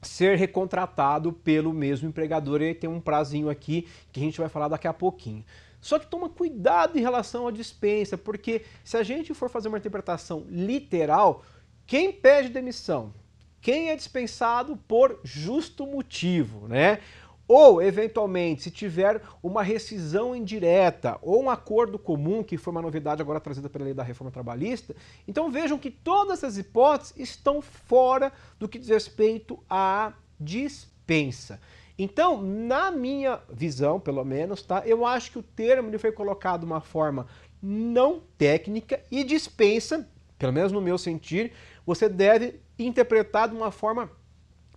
ser recontratado pelo mesmo empregador. E tem um prazinho aqui que a gente vai falar daqui a pouquinho. Só que toma cuidado em relação à dispensa, porque se a gente for fazer uma interpretação literal, quem pede demissão? Quem é dispensado por justo motivo, né? ou, eventualmente, se tiver uma rescisão indireta ou um acordo comum, que foi uma novidade agora trazida pela lei da reforma trabalhista, então vejam que todas essas hipóteses estão fora do que diz respeito à dispensa. Então, na minha visão, pelo menos, tá, eu acho que o termo ele foi colocado de uma forma não técnica e dispensa, pelo menos no meu sentir, você deve interpretar de uma forma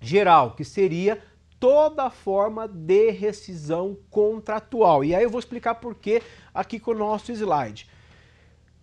geral, que seria toda forma de rescisão contratual. E aí eu vou explicar por que aqui com o nosso slide.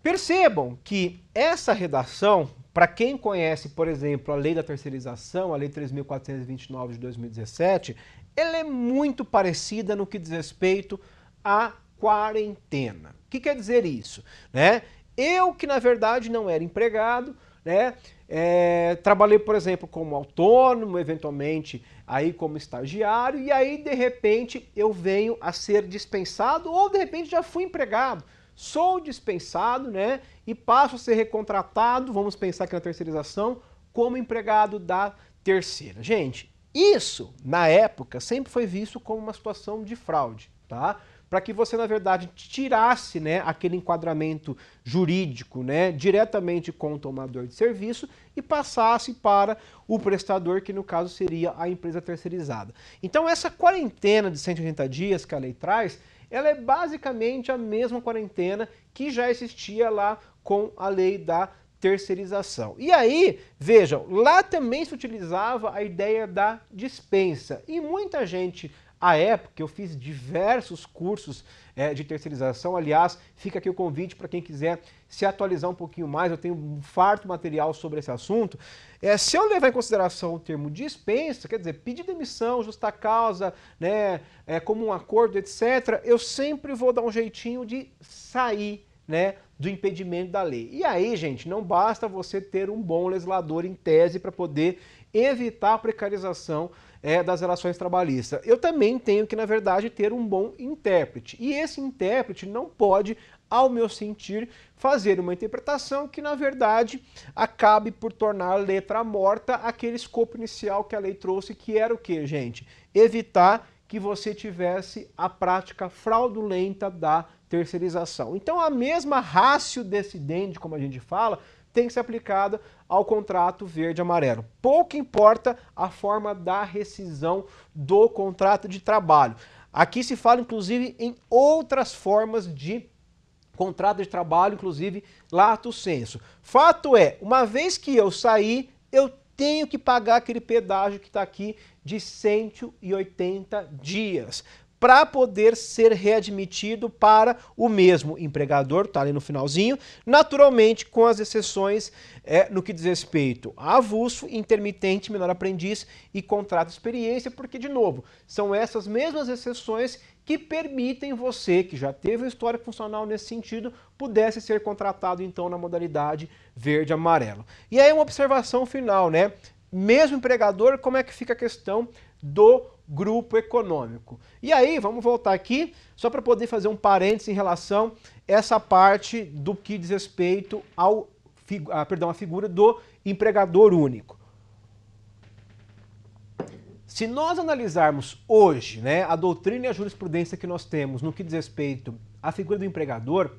Percebam que essa redação, para quem conhece, por exemplo, a lei da terceirização, a lei 3.429 de 2017, ela é muito parecida no que diz respeito à quarentena. O que quer dizer isso? Né? Eu que na verdade não era empregado, né? É, trabalhei, por exemplo, como autônomo, eventualmente aí como estagiário, e aí de repente eu venho a ser dispensado ou de repente já fui empregado. Sou dispensado, né? E passo a ser recontratado, vamos pensar aqui na terceirização, como empregado da terceira. Gente, isso na época sempre foi visto como uma situação de fraude, tá? para que você, na verdade, tirasse né, aquele enquadramento jurídico né, diretamente com o tomador de serviço e passasse para o prestador, que no caso seria a empresa terceirizada. Então, essa quarentena de 180 dias que a lei traz, ela é basicamente a mesma quarentena que já existia lá com a lei da terceirização. E aí, vejam, lá também se utilizava a ideia da dispensa. E muita gente à época, eu fiz diversos cursos é, de terceirização. Aliás, fica aqui o convite para quem quiser se atualizar um pouquinho mais. Eu tenho um farto material sobre esse assunto. É, se eu levar em consideração o termo dispensa, quer dizer, pedir demissão, justa causa, né, é, como um acordo, etc., eu sempre vou dar um jeitinho de sair né, do impedimento da lei. E aí, gente, não basta você ter um bom legislador em tese para poder evitar a precarização é, das relações trabalhistas. Eu também tenho que, na verdade, ter um bom intérprete. E esse intérprete não pode, ao meu sentir, fazer uma interpretação que, na verdade, acabe por tornar a letra morta aquele escopo inicial que a lei trouxe, que era o quê, gente? Evitar que você tivesse a prática fraudulenta da terceirização. Então, a mesma rácio dente, como a gente fala, tem que ser aplicada ao contrato verde-amarelo. Pouco importa a forma da rescisão do contrato de trabalho. Aqui se fala, inclusive, em outras formas de contrato de trabalho, inclusive lato senso. Fato é, uma vez que eu sair, eu tenho que pagar aquele pedágio que está aqui de 180 dias para poder ser readmitido para o mesmo empregador, está ali no finalzinho, naturalmente com as exceções é, no que diz respeito a avulso, intermitente, menor aprendiz e contrato experiência, porque, de novo, são essas mesmas exceções que permitem você, que já teve um histórico funcional nesse sentido, pudesse ser contratado então na modalidade verde-amarelo. E aí uma observação final, né? Mesmo empregador, como é que fica a questão do grupo econômico. E aí, vamos voltar aqui, só para poder fazer um parênteses em relação a essa parte do que diz respeito ao, a, ah, perdão, à figura do empregador único. Se nós analisarmos hoje né, a doutrina e a jurisprudência que nós temos no que diz respeito à figura do empregador,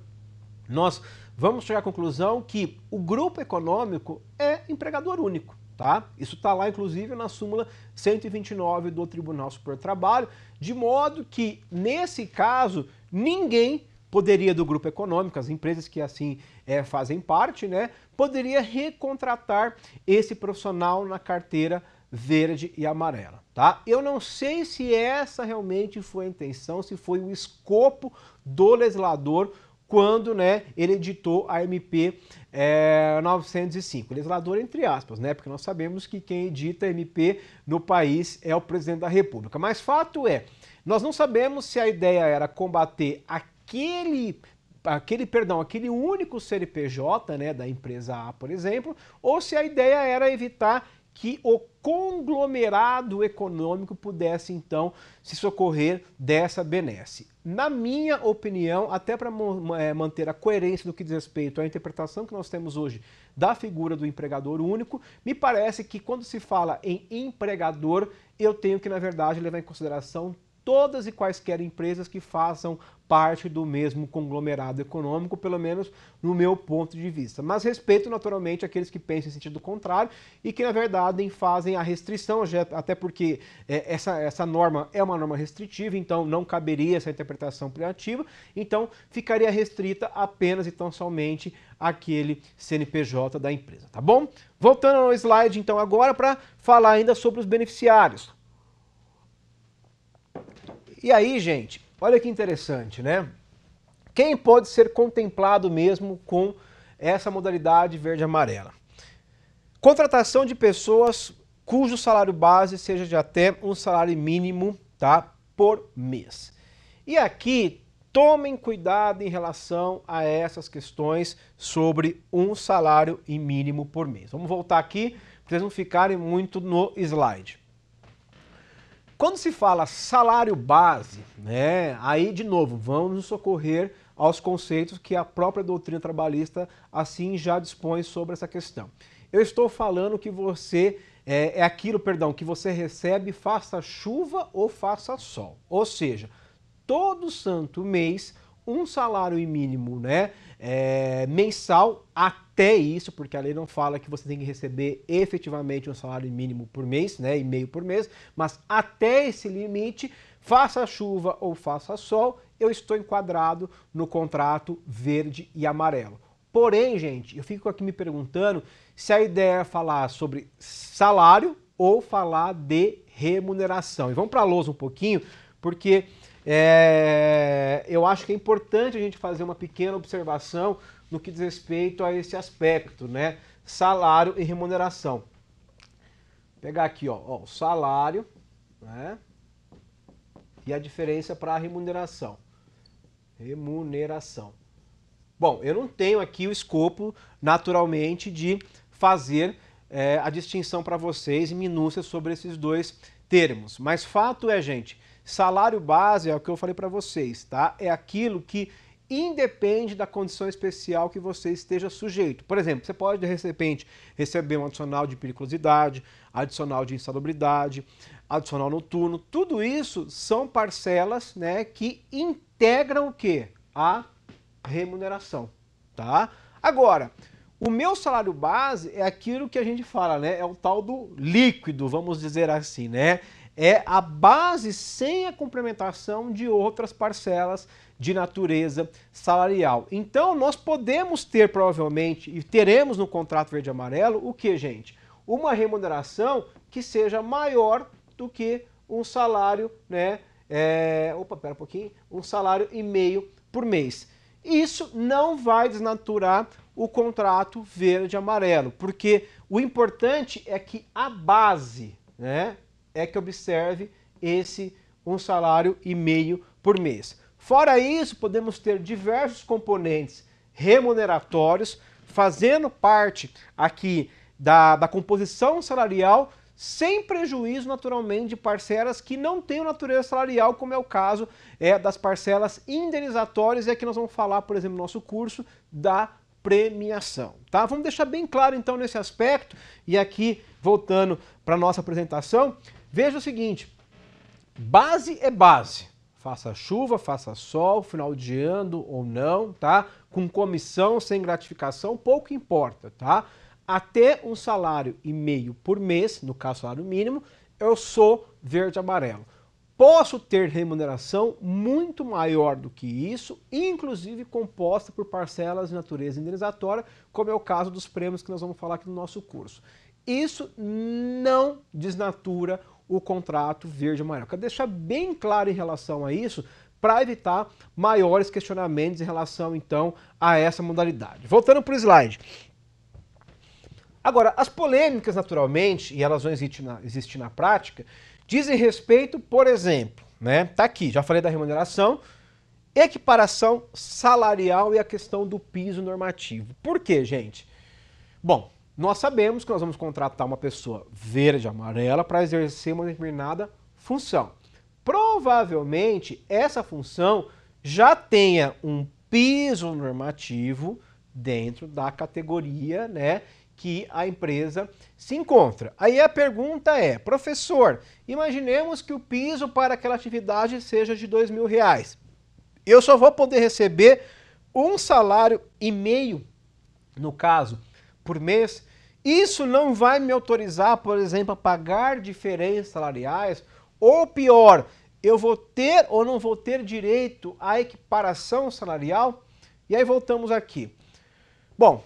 nós vamos chegar à conclusão que o grupo econômico é empregador único. Tá? Isso está lá, inclusive, na súmula 129 do Tribunal Superior do Trabalho, de modo que, nesse caso, ninguém poderia do grupo econômico, as empresas que assim é, fazem parte, né, poderia recontratar esse profissional na carteira verde e amarela, tá? Eu não sei se essa realmente foi a intenção, se foi o escopo do legislador quando né, ele editou a MP é, 905, legislador entre aspas, né, porque nós sabemos que quem edita MP no país é o presidente da República. Mas fato é, nós não sabemos se a ideia era combater aquele aquele, perdão, aquele único CNPJ, né, da empresa A, por exemplo, ou se a ideia era evitar que o conglomerado econômico pudesse então se socorrer dessa benesse. Na minha opinião, até para é, manter a coerência do que diz respeito à interpretação que nós temos hoje da figura do empregador único, me parece que quando se fala em empregador, eu tenho que, na verdade, levar em consideração todas e quaisquer empresas que façam parte do mesmo conglomerado econômico, pelo menos no meu ponto de vista. Mas respeito naturalmente aqueles que pensam em sentido contrário e que na verdade fazem a restrição, até porque é, essa, essa norma é uma norma restritiva, então não caberia essa interpretação preativa, então ficaria restrita apenas e tão somente aquele CNPJ da empresa, tá bom? Voltando ao slide então agora para falar ainda sobre os beneficiários. E aí, gente, olha que interessante, né? Quem pode ser contemplado mesmo com essa modalidade verde-amarela? Contratação de pessoas cujo salário base seja de até um salário mínimo tá, por mês. E aqui, tomem cuidado em relação a essas questões sobre um salário mínimo por mês. Vamos voltar aqui para vocês não ficarem muito no slide. Quando se fala salário base, né, aí de novo, vamos socorrer aos conceitos que a própria doutrina trabalhista assim já dispõe sobre essa questão. Eu estou falando que você é, é aquilo, perdão, que você recebe faça chuva ou faça sol. Ou seja, todo santo mês um salário mínimo, né? é, mensal até isso, porque a lei não fala que você tem que receber efetivamente um salário mínimo por mês, né, e meio por mês, mas até esse limite, faça chuva ou faça sol, eu estou enquadrado no contrato verde e amarelo. Porém, gente, eu fico aqui me perguntando se a ideia é falar sobre salário ou falar de remuneração. E vamos para a lousa um pouquinho, porque é, eu acho que é importante a gente fazer uma pequena observação no que diz respeito a esse aspecto, né? Salário e remuneração. Vou pegar aqui, ó, ó o salário, né? E a diferença para a remuneração. Remuneração. Bom, eu não tenho aqui o escopo, naturalmente, de fazer é, a distinção para vocês em minúcias sobre esses dois termos. Mas fato é, gente, Salário base é o que eu falei para vocês, tá? É aquilo que independe da condição especial que você esteja sujeito. Por exemplo, você pode de repente receber um adicional de periculosidade, adicional de insalubridade, adicional noturno. Tudo isso são parcelas, né, que integram o quê? A remuneração, tá? Agora, o meu salário base é aquilo que a gente fala, né? É o tal do líquido, vamos dizer assim, né? é a base sem a complementação de outras parcelas de natureza salarial. Então, nós podemos ter provavelmente e teremos no contrato verde amarelo o que, gente? Uma remuneração que seja maior do que um salário, né? É, opa, pera um pouquinho, um salário e meio por mês. Isso não vai desnaturar o contrato verde amarelo, porque o importante é que a base, né, é que observe esse um salário e meio por mês. Fora isso, podemos ter diversos componentes remuneratórios fazendo parte aqui da, da composição salarial, sem prejuízo, naturalmente, de parcelas que não têm natureza salarial, como é o caso é, das parcelas indenizatórias, e aqui nós vamos falar, por exemplo, no nosso curso, da premiação. Tá? Vamos deixar bem claro, então, nesse aspecto, e aqui, voltando para a nossa apresentação, Veja o seguinte: base é base. Faça chuva, faça sol, final de ano ou não, tá? Com comissão, sem gratificação, pouco importa, tá? Até um salário e meio por mês, no caso salário mínimo, eu sou verde amarelo. Posso ter remuneração muito maior do que isso, inclusive composta por parcelas de natureza indenizatória, como é o caso dos prêmios que nós vamos falar aqui no nosso curso. Isso não desnatura o contrato verde-amarelo. Quero deixar bem claro em relação a isso, para evitar maiores questionamentos em relação, então, a essa modalidade. Voltando para o slide. Agora, as polêmicas, naturalmente, e elas vão existir na, existir na prática, dizem respeito, por exemplo, né? Tá aqui, já falei da remuneração, equiparação salarial e a questão do piso normativo. Por quê, gente? Bom, nós sabemos que nós vamos contratar uma pessoa verde amarela para exercer uma determinada função. Provavelmente essa função já tenha um piso normativo dentro da categoria né, que a empresa se encontra. Aí a pergunta é, professor, imaginemos que o piso para aquela atividade seja de dois mil reais. Eu só vou poder receber um salário e meio, no caso, por mês, isso não vai me autorizar, por exemplo, a pagar diferenças salariais, ou pior, eu vou ter ou não vou ter direito à equiparação salarial? E aí voltamos aqui. Bom,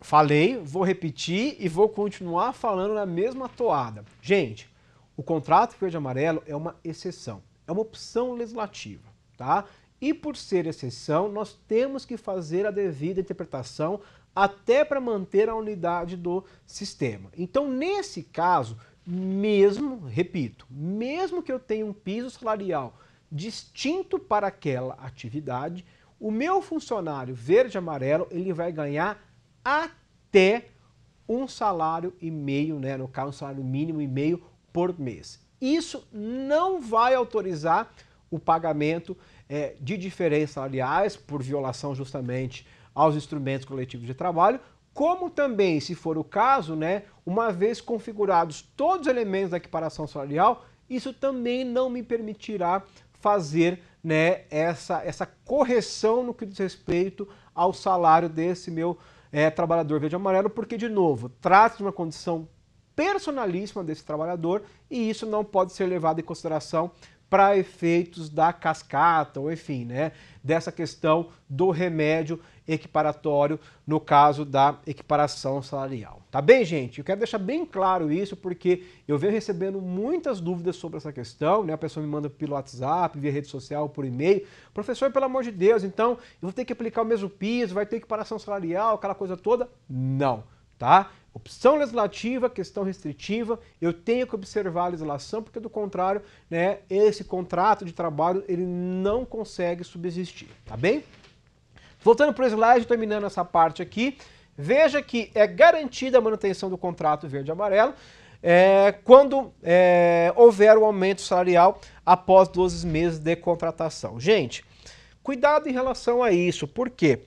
falei, vou repetir e vou continuar falando na mesma toada. Gente, o contrato verde amarelo é uma exceção, é uma opção legislativa, tá? E por ser exceção, nós temos que fazer a devida interpretação até para manter a unidade do sistema. Então, nesse caso, mesmo, repito, mesmo que eu tenha um piso salarial distinto para aquela atividade, o meu funcionário verde amarelo ele vai ganhar até um salário e meio, né, no caso um salário mínimo e meio por mês. Isso não vai autorizar o pagamento é, de diferenças salariais por violação justamente aos instrumentos coletivos de trabalho, como também, se for o caso, né, uma vez configurados todos os elementos da equiparação salarial, isso também não me permitirá fazer né, essa, essa correção no que diz respeito ao salário desse meu é, trabalhador verde amarelo, porque, de novo, trata de uma condição personalíssima desse trabalhador e isso não pode ser levado em consideração para efeitos da cascata, ou enfim, né, dessa questão do remédio equiparatório no caso da equiparação salarial. Tá bem, gente? Eu quero deixar bem claro isso porque eu venho recebendo muitas dúvidas sobre essa questão, né? A pessoa me manda pelo WhatsApp, via rede social, por e-mail. Professor, pelo amor de Deus, então eu vou ter que aplicar o mesmo piso, vai ter equiparação salarial, aquela coisa toda? Não, tá? opção legislativa, questão restritiva, eu tenho que observar a legislação, porque do contrário, né, esse contrato de trabalho ele não consegue subsistir, tá bem? Voltando para o slide, terminando essa parte aqui, veja que é garantida a manutenção do contrato verde-amarelo é, quando é, houver um aumento salarial após 12 meses de contratação. Gente, cuidado em relação a isso, porque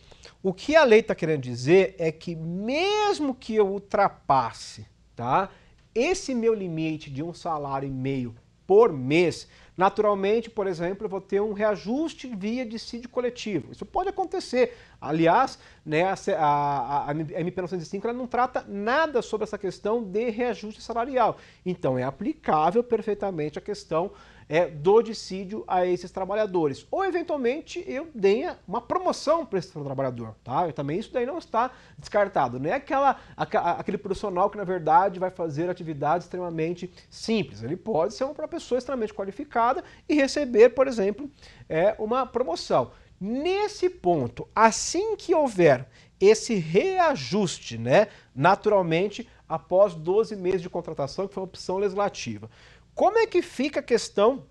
o que a lei está querendo dizer é que mesmo que eu ultrapasse tá, esse meu limite de um salário e meio por mês, naturalmente, por exemplo, eu vou ter um reajuste via dissídio coletivo. Isso pode acontecer. Aliás, né, a, a, a MP 905 não trata nada sobre essa questão de reajuste salarial. Então, é aplicável perfeitamente a questão é, do dissídio a esses trabalhadores. Ou, eventualmente, eu tenha uma promoção para esse trabalhador. Tá? E também isso daí não está descartado. Não é aquela, aquele profissional que, na verdade, vai fazer atividades extremamente simples. Ele pode ser uma pessoa extremamente qualificada e receber, por exemplo, é, uma promoção. Nesse ponto, assim que houver esse reajuste, né, naturalmente, após 12 meses de contratação, que foi uma opção legislativa, como é que fica a questão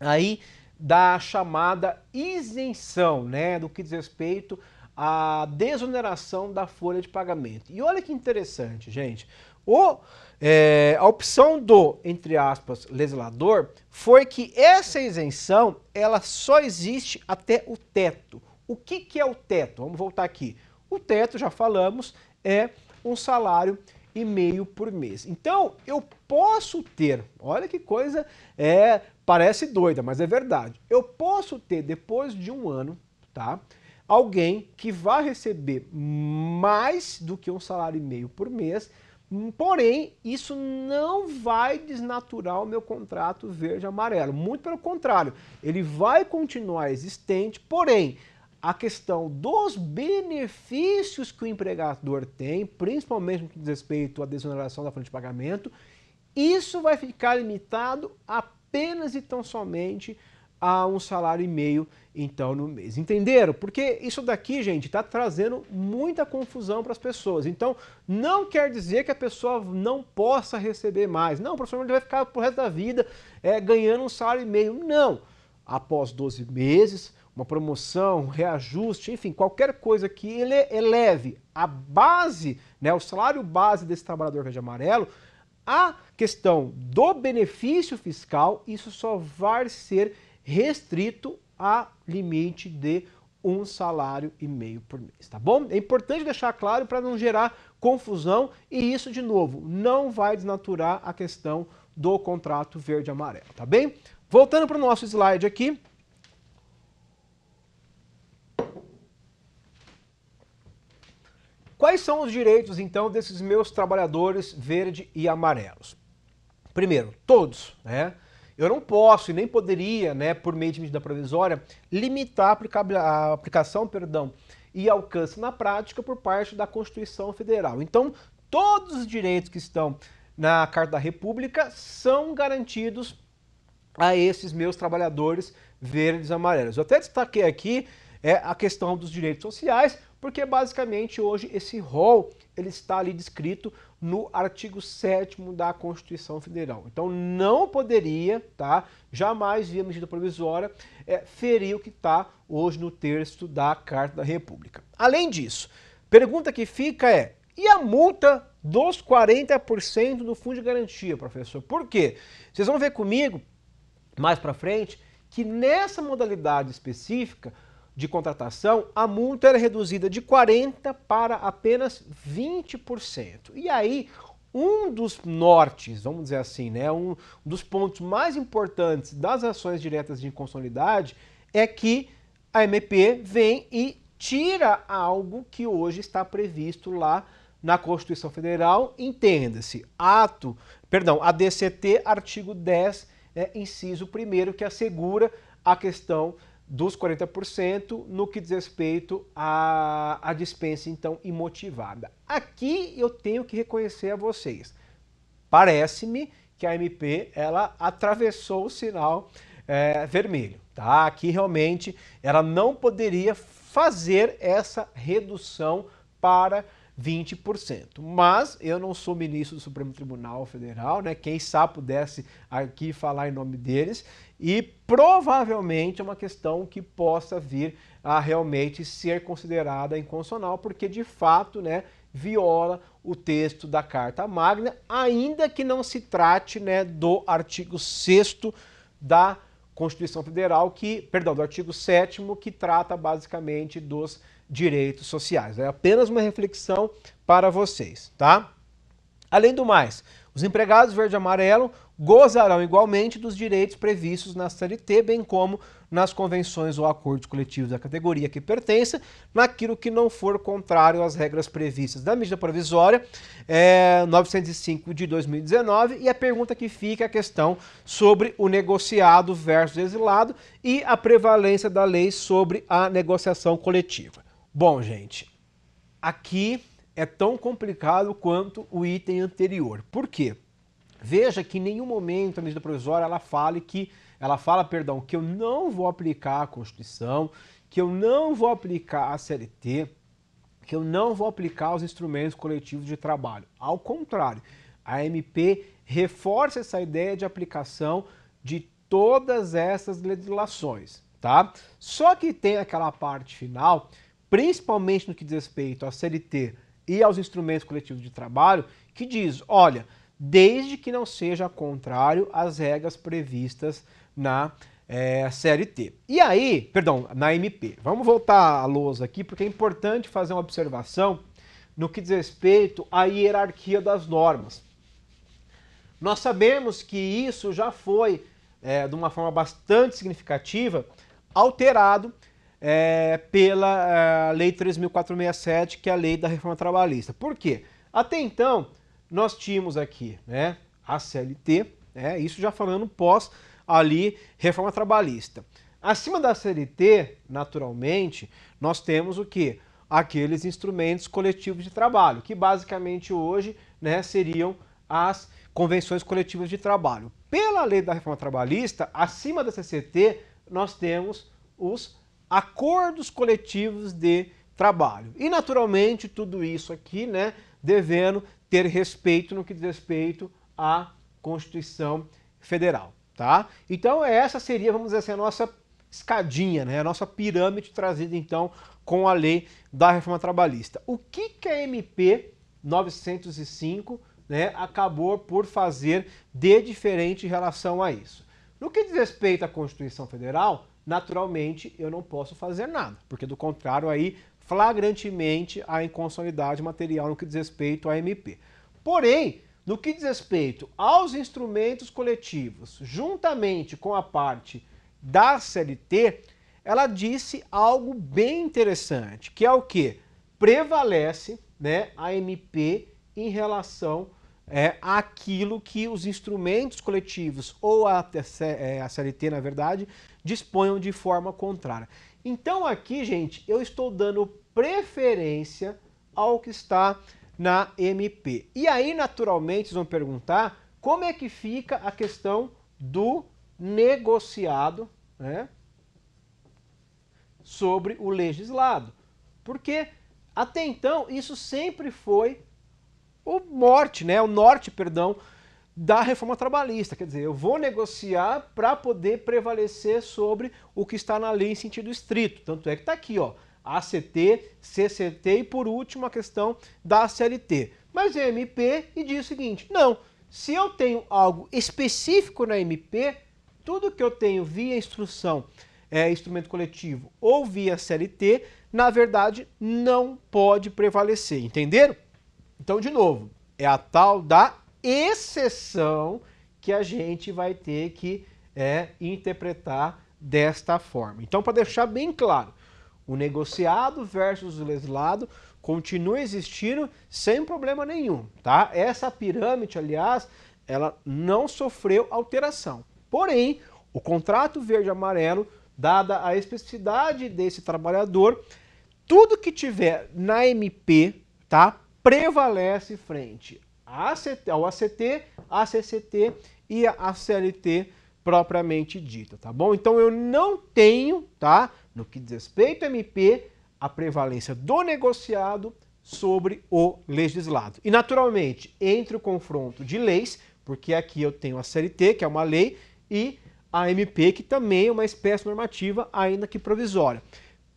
aí da chamada isenção, né, do que diz respeito à desoneração da folha de pagamento? E olha que interessante, gente. O, é, a opção do, entre aspas, legislador foi que essa isenção ela só existe até o teto. O que, que é o teto? Vamos voltar aqui. O teto, já falamos, é um salário e meio por mês. Então, eu posso ter, olha que coisa é, parece doida, mas é verdade. Eu posso ter depois de um ano, tá? Alguém que vai receber mais do que um salário e meio por mês, porém, isso não vai desnaturar o meu contrato verde-amarelo. Muito pelo contrário, ele vai continuar existente, porém, a questão dos benefícios que o empregador tem, principalmente no respeito à desoneração da fonte de pagamento, isso vai ficar limitado apenas e tão somente a um salário e meio então no mês. Entenderam? Porque isso daqui, gente, está trazendo muita confusão para as pessoas. Então, não quer dizer que a pessoa não possa receber mais. Não, o professor vai ficar pro resto da vida é, ganhando um salário e meio. Não. Após 12 meses, uma promoção, um reajuste, enfim, qualquer coisa que ele eleve a base, né, o salário base desse trabalhador verde amarelo, a questão do benefício fiscal, isso só vai ser restrito a limite de um salário e meio por mês, tá bom? É importante deixar claro para não gerar confusão e isso, de novo, não vai desnaturar a questão do contrato verde-amarelo, tá bem? Voltando para o nosso slide aqui, Quais são os direitos, então, desses meus trabalhadores verde e amarelos? Primeiro, todos, né? Eu não posso e nem poderia, né, por meio de medida provisória, limitar a aplicação perdão, e alcance na prática por parte da Constituição Federal. Então, todos os direitos que estão na Carta da República são garantidos a esses meus trabalhadores verdes e amarelos. Eu até destaquei aqui é, a questão dos direitos sociais, porque basicamente hoje esse rol ele está ali descrito no artigo 7 da Constituição Federal. Então não poderia, tá? Jamais via medida provisória é, ferir o que está hoje no texto da Carta da República. Além disso, pergunta que fica é: e a multa dos 40% do fundo de garantia, professor? Por quê? Vocês vão ver comigo mais para frente que nessa modalidade específica de contratação, a multa era reduzida de 40% para apenas 20%. E aí, um dos nortes, vamos dizer assim, né, um dos pontos mais importantes das ações diretas de inconstitucionalidade é que a MP vem e tira algo que hoje está previsto lá na Constituição Federal, entenda-se, ato, perdão, a DCT, artigo 10, é, inciso 1 que assegura a questão dos 40% no que diz respeito à, à dispensa, então, imotivada. Aqui eu tenho que reconhecer a vocês. Parece-me que a MP ela atravessou o sinal é, vermelho. Tá? Aqui realmente ela não poderia fazer essa redução para 20%. Mas eu não sou ministro do Supremo Tribunal Federal, né? Quem sabe pudesse aqui falar em nome deles e provavelmente é uma questão que possa vir a realmente ser considerada inconstitucional, porque de fato né, viola o texto da Carta Magna, ainda que não se trate né, do artigo 6 da Constituição Federal, que, perdão, do artigo 7 que trata basicamente dos direitos sociais. É apenas uma reflexão para vocês, tá? Além do mais, os empregados verde e amarelo gozarão igualmente dos direitos previstos na CLT, bem como nas convenções ou acordos coletivos da categoria que pertença, naquilo que não for contrário às regras previstas da medida provisória é, 905 de 2019. E a pergunta que fica é a questão sobre o negociado versus exilado e a prevalência da lei sobre a negociação coletiva. Bom, gente, aqui é tão complicado quanto o item anterior. Por quê? Veja que em nenhum momento a medida provisória ela fala que ela fala, perdão, que eu não vou aplicar a Constituição, que eu não vou aplicar a CLT, que eu não vou aplicar os instrumentos coletivos de trabalho. Ao contrário, a MP reforça essa ideia de aplicação de todas essas legislações, tá? Só que tem aquela parte final, principalmente no que diz respeito à CLT e aos instrumentos coletivos de trabalho, que diz, olha, desde que não seja contrário às regras previstas na eh, é, CLT. E aí, perdão, na MP. Vamos voltar à lousa aqui, porque é importante fazer uma observação no que diz respeito à hierarquia das normas. Nós sabemos que isso já foi, é, de uma forma bastante significativa, alterado é, pela é, Lei 3.467, que é a Lei da Reforma Trabalhista. Por quê? Até então, nós tínhamos aqui né, a CLT, né, isso já falando pós ali reforma trabalhista. Acima da CLT, naturalmente, nós temos o que? Aqueles instrumentos coletivos de trabalho, que basicamente hoje né, seriam as convenções coletivas de trabalho. Pela lei da reforma trabalhista, acima da CCT, nós temos os acordos coletivos de trabalho. E naturalmente tudo isso aqui, né, devendo ter respeito no que diz respeito à Constituição Federal. Tá? Então essa seria, vamos dizer assim, a nossa escadinha, né? a nossa pirâmide trazida então com a lei da reforma trabalhista. O que, que a MP 905 né, acabou por fazer de diferente em relação a isso? No que diz respeito à Constituição Federal, naturalmente eu não posso fazer nada, porque do contrário aí flagrantemente a inconsolidade material no que diz respeito à MP. Porém, no que diz respeito aos instrumentos coletivos, juntamente com a parte da CLT, ela disse algo bem interessante, que é o que prevalece né, a MP em relação é, àquilo que os instrumentos coletivos, ou a, é, a CLT, na verdade, disponham de forma contrária. Então aqui, gente, eu estou dando preferência ao que está na MP. E aí, naturalmente, vocês vão perguntar como é que fica a questão do negociado né, sobre o legislado. Porque até então isso sempre foi o norte, né, o norte, perdão, da reforma trabalhista, quer dizer, eu vou negociar para poder prevalecer sobre o que está na lei em sentido estrito. Tanto é que está aqui, ó, ACT, CCT e por último a questão da CLT. Mas vem é a MP e diz o seguinte: não, se eu tenho algo específico na MP, tudo que eu tenho via instrução, é, instrumento coletivo ou via CLT, na verdade não pode prevalecer, entenderam? Então, de novo, é a tal da exceção que a gente vai ter que é, interpretar desta forma. Então, para deixar bem claro, o negociado versus o legislado continua existindo sem problema nenhum, tá? Essa pirâmide, aliás, ela não sofreu alteração. Porém, o contrato verde-amarelo, dada a especificidade desse trabalhador, tudo que tiver na MP, tá? Prevalece frente ACT, ao ACT, ACCT e a CLT propriamente dita, tá bom? Então eu não tenho, tá, no que diz respeito à MP, a prevalência do negociado sobre o legislado. E naturalmente, entre o confronto de leis, porque aqui eu tenho a CLT, que é uma lei, e a MP, que também é uma espécie normativa, ainda que provisória.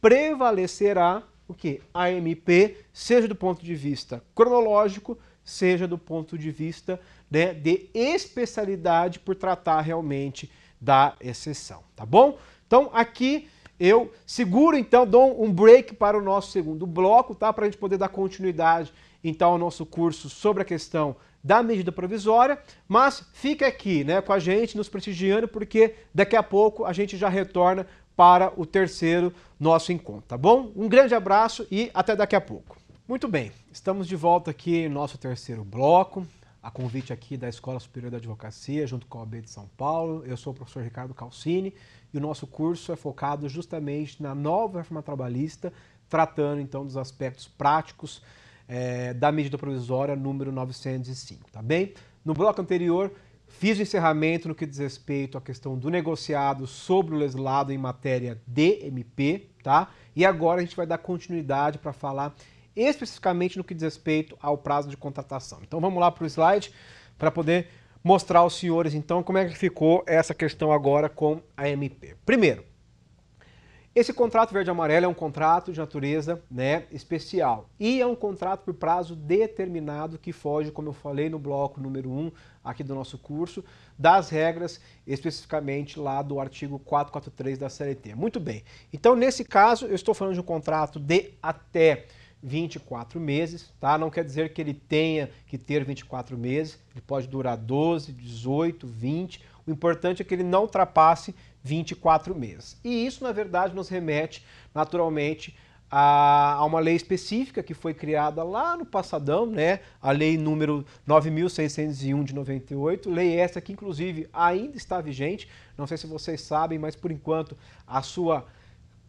Prevalecerá o que? A MP, seja do ponto de vista cronológico, seja do ponto de vista né, de especialidade por tratar realmente da exceção, tá bom? Então aqui eu seguro, então, dou um break para o nosso segundo bloco, tá? Para a gente poder dar continuidade, então, ao nosso curso sobre a questão da medida provisória, mas fica aqui, né, com a gente, nos prestigiando, porque daqui a pouco a gente já retorna para o terceiro nosso encontro, tá bom? Um grande abraço e até daqui a pouco. Muito bem, estamos de volta aqui no nosso terceiro bloco, a convite aqui da Escola Superior da Advocacia, junto com a OAB de São Paulo. Eu sou o professor Ricardo Calcini e o nosso curso é focado justamente na nova reforma trabalhista, tratando então dos aspectos práticos é, da medida provisória número 905, tá bem? No bloco anterior, fiz o encerramento no que diz respeito à questão do negociado sobre o legislado em matéria DMP, tá? E agora a gente vai dar continuidade para falar especificamente no que diz respeito ao prazo de contratação. Então vamos lá para o slide para poder mostrar aos senhores então como é que ficou essa questão agora com a MP. Primeiro, esse contrato verde-amarelo é um contrato de natureza né, especial e é um contrato por prazo determinado que foge, como eu falei no bloco número 1 aqui do nosso curso, das regras especificamente lá do artigo 443 da CLT. Muito bem, então nesse caso eu estou falando de um contrato de até 24 meses, tá? Não quer dizer que ele tenha que ter 24 meses, ele pode durar 12, 18, 20. O importante é que ele não ultrapasse 24 meses. E isso, na verdade, nos remete naturalmente a, uma lei específica que foi criada lá no passadão, né? A lei número 9601 de 98, lei essa que inclusive ainda está vigente. Não sei se vocês sabem, mas por enquanto a sua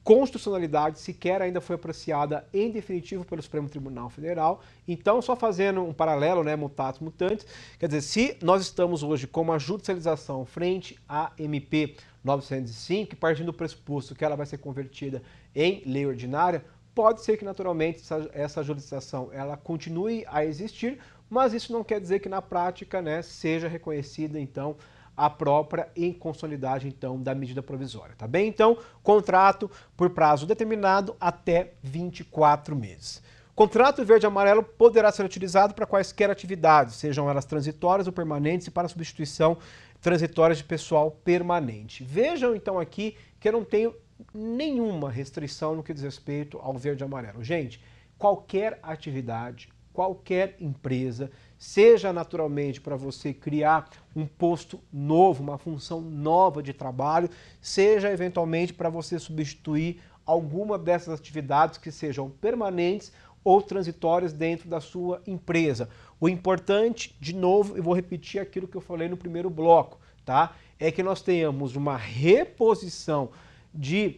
constitucionalidade sequer ainda foi apreciada em definitivo pelo Supremo Tribunal Federal. Então, só fazendo um paralelo, né, mutatis mutandis, quer dizer, se nós estamos hoje com uma judicialização frente à MP 905, partindo do pressuposto que ela vai ser convertida em lei ordinária, pode ser que naturalmente essa, essa judicialização ela continue a existir, mas isso não quer dizer que na prática, né, seja reconhecida então a própria em consolidação então, da medida provisória, tá bem? Então, contrato por prazo determinado até 24 meses. Contrato verde-amarelo poderá ser utilizado para quaisquer atividades, sejam elas transitórias ou permanentes, e para substituição transitória de pessoal permanente. Vejam, então, aqui que eu não tenho nenhuma restrição no que diz respeito ao verde-amarelo. Gente, qualquer atividade, qualquer empresa, seja naturalmente para você criar um posto novo, uma função nova de trabalho, seja eventualmente para você substituir alguma dessas atividades que sejam permanentes ou transitórias dentro da sua empresa. O importante, de novo, e vou repetir aquilo que eu falei no primeiro bloco, tá? É que nós tenhamos uma reposição de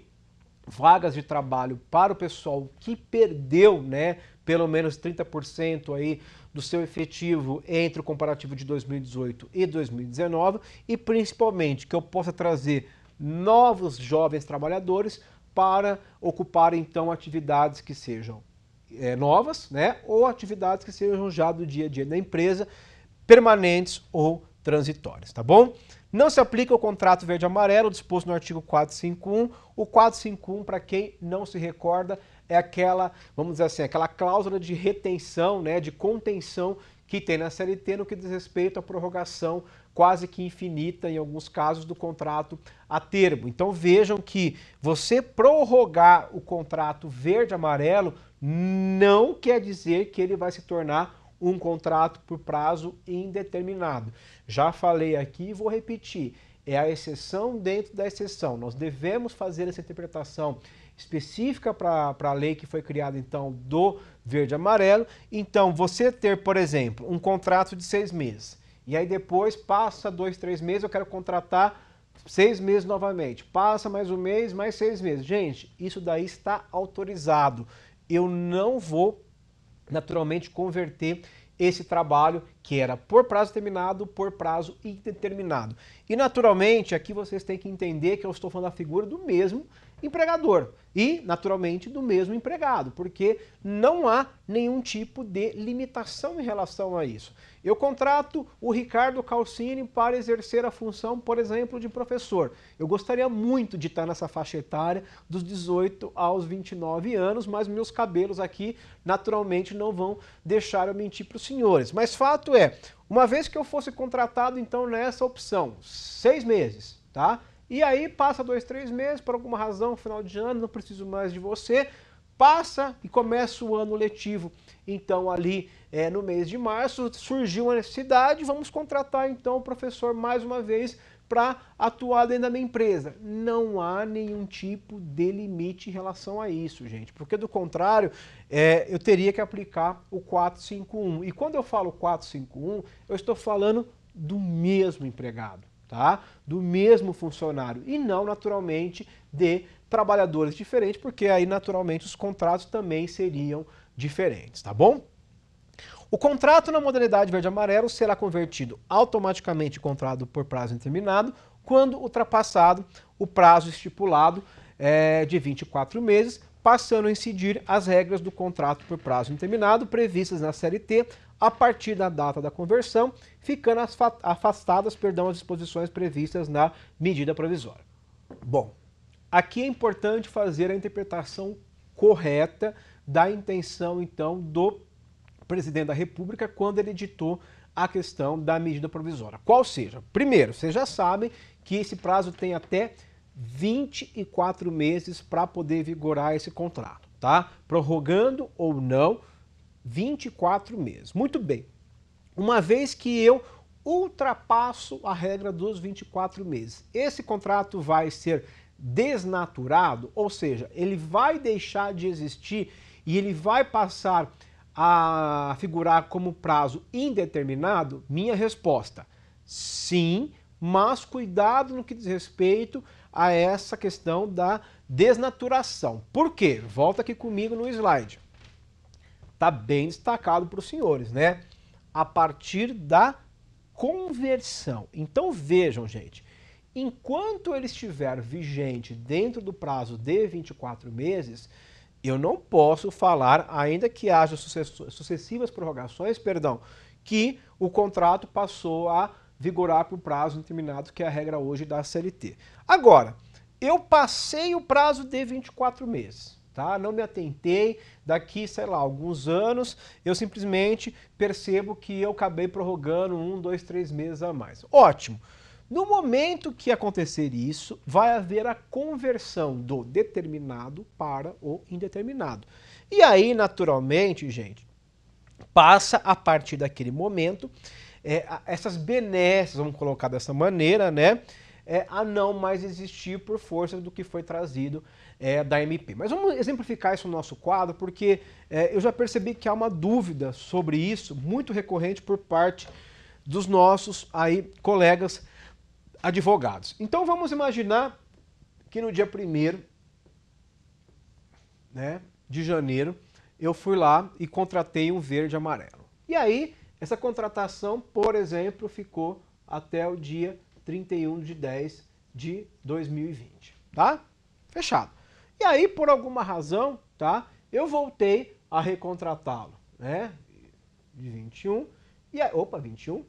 vagas de trabalho para o pessoal que perdeu, né, pelo menos 30% aí do seu efetivo entre o comparativo de 2018 e 2019 e principalmente que eu possa trazer novos jovens trabalhadores para ocupar então atividades que sejam é, novas, né, ou atividades que sejam já do dia a dia da empresa, permanentes ou transitórias, tá bom? Não se aplica o contrato verde-amarelo disposto no artigo 451. O 451, para quem não se recorda, é aquela, vamos dizer assim, aquela cláusula de retenção, né, de contenção que tem na CLT no que diz respeito à prorrogação quase que infinita, em alguns casos, do contrato a termo. Então vejam que você prorrogar o contrato verde-amarelo não quer dizer que ele vai se tornar um contrato por prazo indeterminado. Já falei aqui e vou repetir. É a exceção dentro da exceção. Nós devemos fazer essa interpretação específica para a lei que foi criada, então, do verde amarelo. Então, você ter, por exemplo, um contrato de seis meses, e aí depois passa dois, três meses, eu quero contratar seis meses novamente, passa mais um mês, mais seis meses. Gente, isso daí está autorizado. Eu não vou, naturalmente, converter esse trabalho que era por prazo terminado por prazo indeterminado. E naturalmente, aqui vocês têm que entender que eu estou falando da figura do mesmo empregador e, naturalmente, do mesmo empregado, porque não há nenhum tipo de limitação em relação a isso. Eu contrato o Ricardo Calcini para exercer a função, por exemplo, de professor. Eu gostaria muito de estar nessa faixa etária dos 18 aos 29 anos, mas meus cabelos aqui, naturalmente, não vão deixar eu mentir para os senhores. Mas fato é, uma vez que eu fosse contratado, então, nessa opção, seis meses, tá? E aí passa dois, três meses, por alguma razão, final de ano, não preciso mais de você. Passa e começa o ano letivo. Então, ali é, no mês de março, surgiu a necessidade, vamos contratar então o professor mais uma vez para atuar dentro da minha empresa. Não há nenhum tipo de limite em relação a isso, gente, porque do contrário, é, eu teria que aplicar o 451. E quando eu falo 451, eu estou falando do mesmo empregado tá? do mesmo funcionário e não naturalmente de trabalhadores diferentes, porque aí naturalmente os contratos também seriam diferentes, tá bom? O contrato na modalidade verde-amarelo será convertido automaticamente em contrato por prazo interminado quando ultrapassado o prazo estipulado é, de 24 meses, passando a incidir as regras do contrato por prazo interminado previstas na série T, a partir da data da conversão, ficando afastadas perdão, as disposições previstas na medida provisória. Bom, aqui é importante fazer a interpretação correta da intenção, então, do presidente da República quando ele editou a questão da medida provisória. Qual seja? Primeiro, vocês já sabem que esse prazo tem até 24 meses para poder vigorar esse contrato, tá? Prorrogando ou não, 24 meses. Muito bem. Uma vez que eu ultrapasso a regra dos 24 meses, esse contrato vai ser desnaturado, ou seja, ele vai deixar de existir e ele vai passar a figurar como prazo indeterminado? Minha resposta: sim, mas cuidado no que diz respeito a essa questão da desnaturação. Por quê? Volta aqui comigo no slide está bem destacado para os senhores, né? A partir da conversão. Então vejam, gente, enquanto ele estiver vigente dentro do prazo de 24 meses, eu não posso falar, ainda que haja sucessivas prorrogações, perdão, que o contrato passou a vigorar por prazo determinado, que é a regra hoje da CLT. Agora, eu passei o prazo de 24 meses tá? Não me atentei, daqui, sei lá, alguns anos, eu simplesmente percebo que eu acabei prorrogando um, dois, três meses a mais. Ótimo! No momento que acontecer isso, vai haver a conversão do determinado para o indeterminado. E aí, naturalmente, gente, passa a partir daquele momento é, essas benesses, vamos colocar dessa maneira, né? É, a não mais existir por força do que foi trazido é, da MP. Mas vamos exemplificar isso no nosso quadro, porque é, eu já percebi que há uma dúvida sobre isso, muito recorrente por parte dos nossos aí colegas advogados. Então vamos imaginar que no dia 1 né, de janeiro eu fui lá e contratei um verde e amarelo. E aí, essa contratação, por exemplo, ficou até o dia 31 de 10 de 2020, tá? Fechado. E aí, por alguma razão, tá? Eu voltei a recontratá-lo, né? De 21. E aí, opa, 21.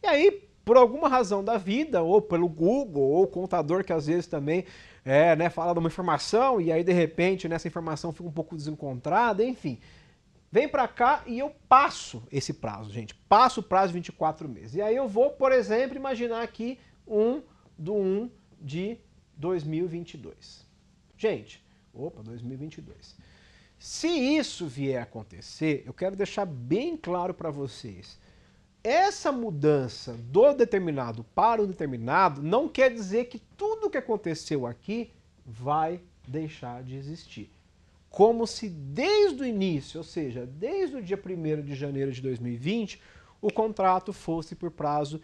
E aí, por alguma razão da vida, ou pelo Google, ou o contador que às vezes também é, né, fala de uma informação e aí de repente nessa né, informação fica um pouco desencontrada, enfim. Vem para cá e eu passo esse prazo, gente. Passo o prazo de 24 meses. E aí eu vou, por exemplo, imaginar aqui 1 do 1 de 2022. Gente, Opa, 2022. Se isso vier a acontecer, eu quero deixar bem claro para vocês. Essa mudança do determinado para o determinado não quer dizer que tudo o que aconteceu aqui vai deixar de existir. Como se desde o início, ou seja, desde o dia 1 de janeiro de 2020, o contrato fosse por prazo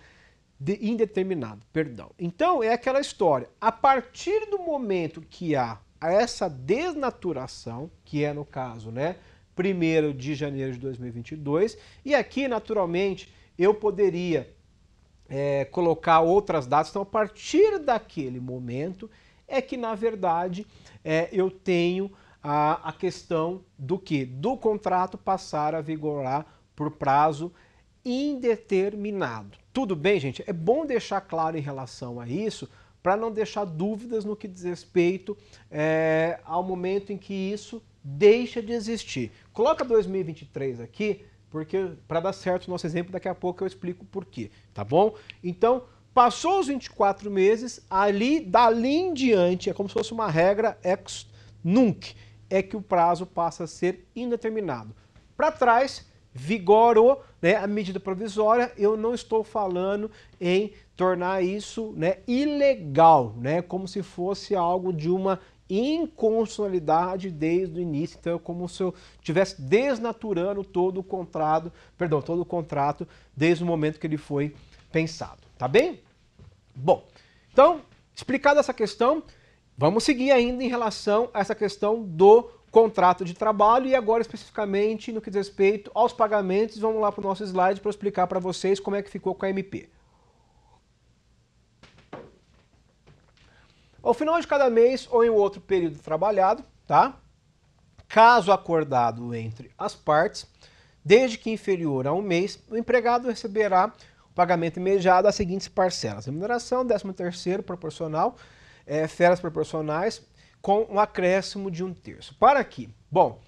indeterminado, perdão. Então é aquela história, a partir do momento que há a essa desnaturação, que é no caso, né, 1 de janeiro de 2022, e aqui, naturalmente, eu poderia é, colocar outras datas, então a partir daquele momento é que, na verdade, é, eu tenho a, a questão do que? Do contrato passar a vigorar por prazo indeterminado. Tudo bem, gente? É bom deixar claro em relação a isso, para não deixar dúvidas no que diz respeito é, ao momento em que isso deixa de existir. Coloca 2023 aqui, porque para dar certo o nosso exemplo, daqui a pouco eu explico por quê, tá bom? Então, passou os 24 meses, ali, dali em diante, é como se fosse uma regra ex nunc, é que o prazo passa a ser indeterminado. Para trás, vigorou né, a medida provisória, eu não estou falando em tornar isso né, ilegal, né, como se fosse algo de uma inconstitucionalidade desde o início, então é como se eu estivesse desnaturando todo o contrato, perdão, todo o contrato desde o momento que ele foi pensado, tá bem? Bom, então, explicada essa questão, vamos seguir ainda em relação a essa questão do contrato de trabalho e agora especificamente no que diz respeito aos pagamentos, vamos lá para o nosso slide para explicar para vocês como é que ficou com a MP. Ao final de cada mês ou em outro período trabalhado, tá? Caso acordado entre as partes, desde que inferior a um mês, o empregado receberá o pagamento imediato as seguintes parcelas: remuneração, 13 terceiro proporcional, é, eh, férias proporcionais, com um acréscimo de um terço. Para aqui. Bom,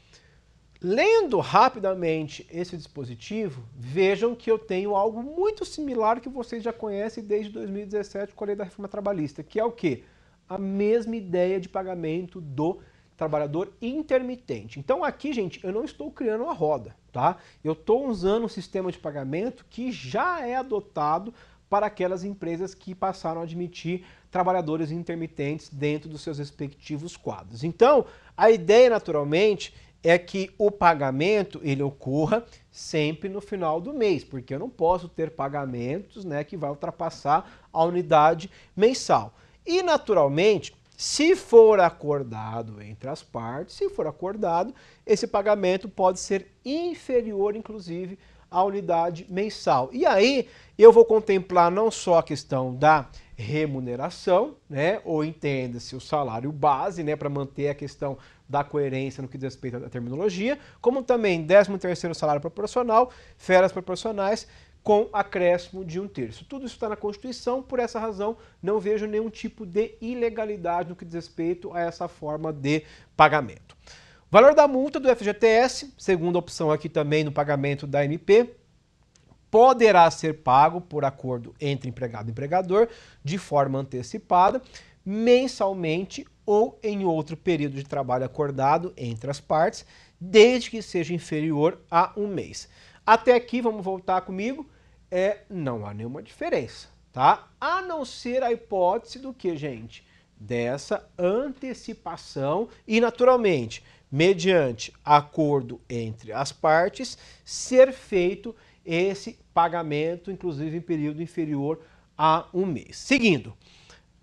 lendo rapidamente esse dispositivo, vejam que eu tenho algo muito similar que vocês já conhecem desde 2017 com a lei da reforma trabalhista, que é o quê? A mesma ideia de pagamento do trabalhador intermitente. Então aqui, gente, eu não estou criando uma roda, tá? Eu estou usando um sistema de pagamento que já é adotado para aquelas empresas que passaram a admitir trabalhadores intermitentes dentro dos seus respectivos quadros. Então, a ideia naturalmente é que o pagamento ele ocorra sempre no final do mês, porque eu não posso ter pagamentos, né, que vai ultrapassar a unidade mensal. E naturalmente, se for acordado entre as partes, se for acordado, esse pagamento pode ser inferior inclusive a unidade mensal. E aí eu vou contemplar não só a questão da remuneração, né, ou entenda-se o salário base, né, para manter a questão da coerência no que diz respeito à terminologia, como também 13 terceiro salário proporcional, férias proporcionais com acréscimo de um terço. Tudo isso está na Constituição, por essa razão não vejo nenhum tipo de ilegalidade no que diz respeito a essa forma de pagamento. Valor da multa do FGTS, segunda opção aqui também no pagamento da MP, poderá ser pago por acordo entre empregado e empregador de forma antecipada, mensalmente ou em outro período de trabalho acordado entre as partes, desde que seja inferior a um mês. Até aqui, vamos voltar comigo, é, não há nenhuma diferença, tá? A não ser a hipótese do que, gente? Dessa antecipação e, naturalmente, mediante acordo entre as partes, ser feito esse pagamento, inclusive em período inferior a um mês. Seguindo,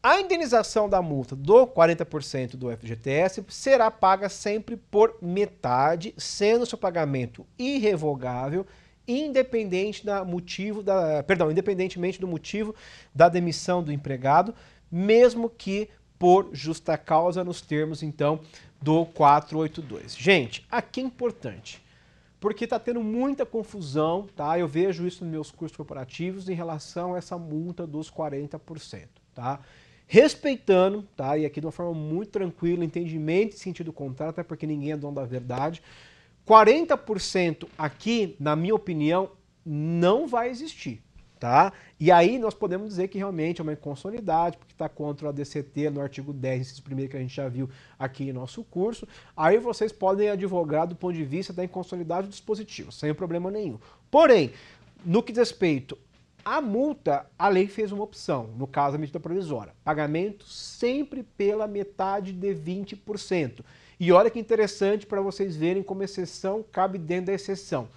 a indenização da multa do 40% do FGTS será paga sempre por metade, sendo seu pagamento irrevogável, independente da motivo da, perdão, independentemente do motivo da demissão do empregado, mesmo que por justa causa nos termos, então, do 482. Gente, aqui é importante, porque está tendo muita confusão, tá? Eu vejo isso nos meus cursos corporativos em relação a essa multa dos 40%, tá? Respeitando, tá? E aqui de uma forma muito tranquila, entendimento e sentido contrário, até porque ninguém é dono da verdade. 40% aqui, na minha opinião, não vai existir. Tá? E aí nós podemos dizer que realmente é uma inconsolidade, porque está contra o ADCT no artigo 10, esse primeiro que a gente já viu aqui em nosso curso. Aí vocês podem advogar do ponto de vista da inconsolidade do dispositivo, sem problema nenhum. Porém, no que diz respeito à multa, a lei fez uma opção, no caso a medida provisória. Pagamento sempre pela metade de 20%. E olha que interessante para vocês verem como exceção cabe dentro da exceção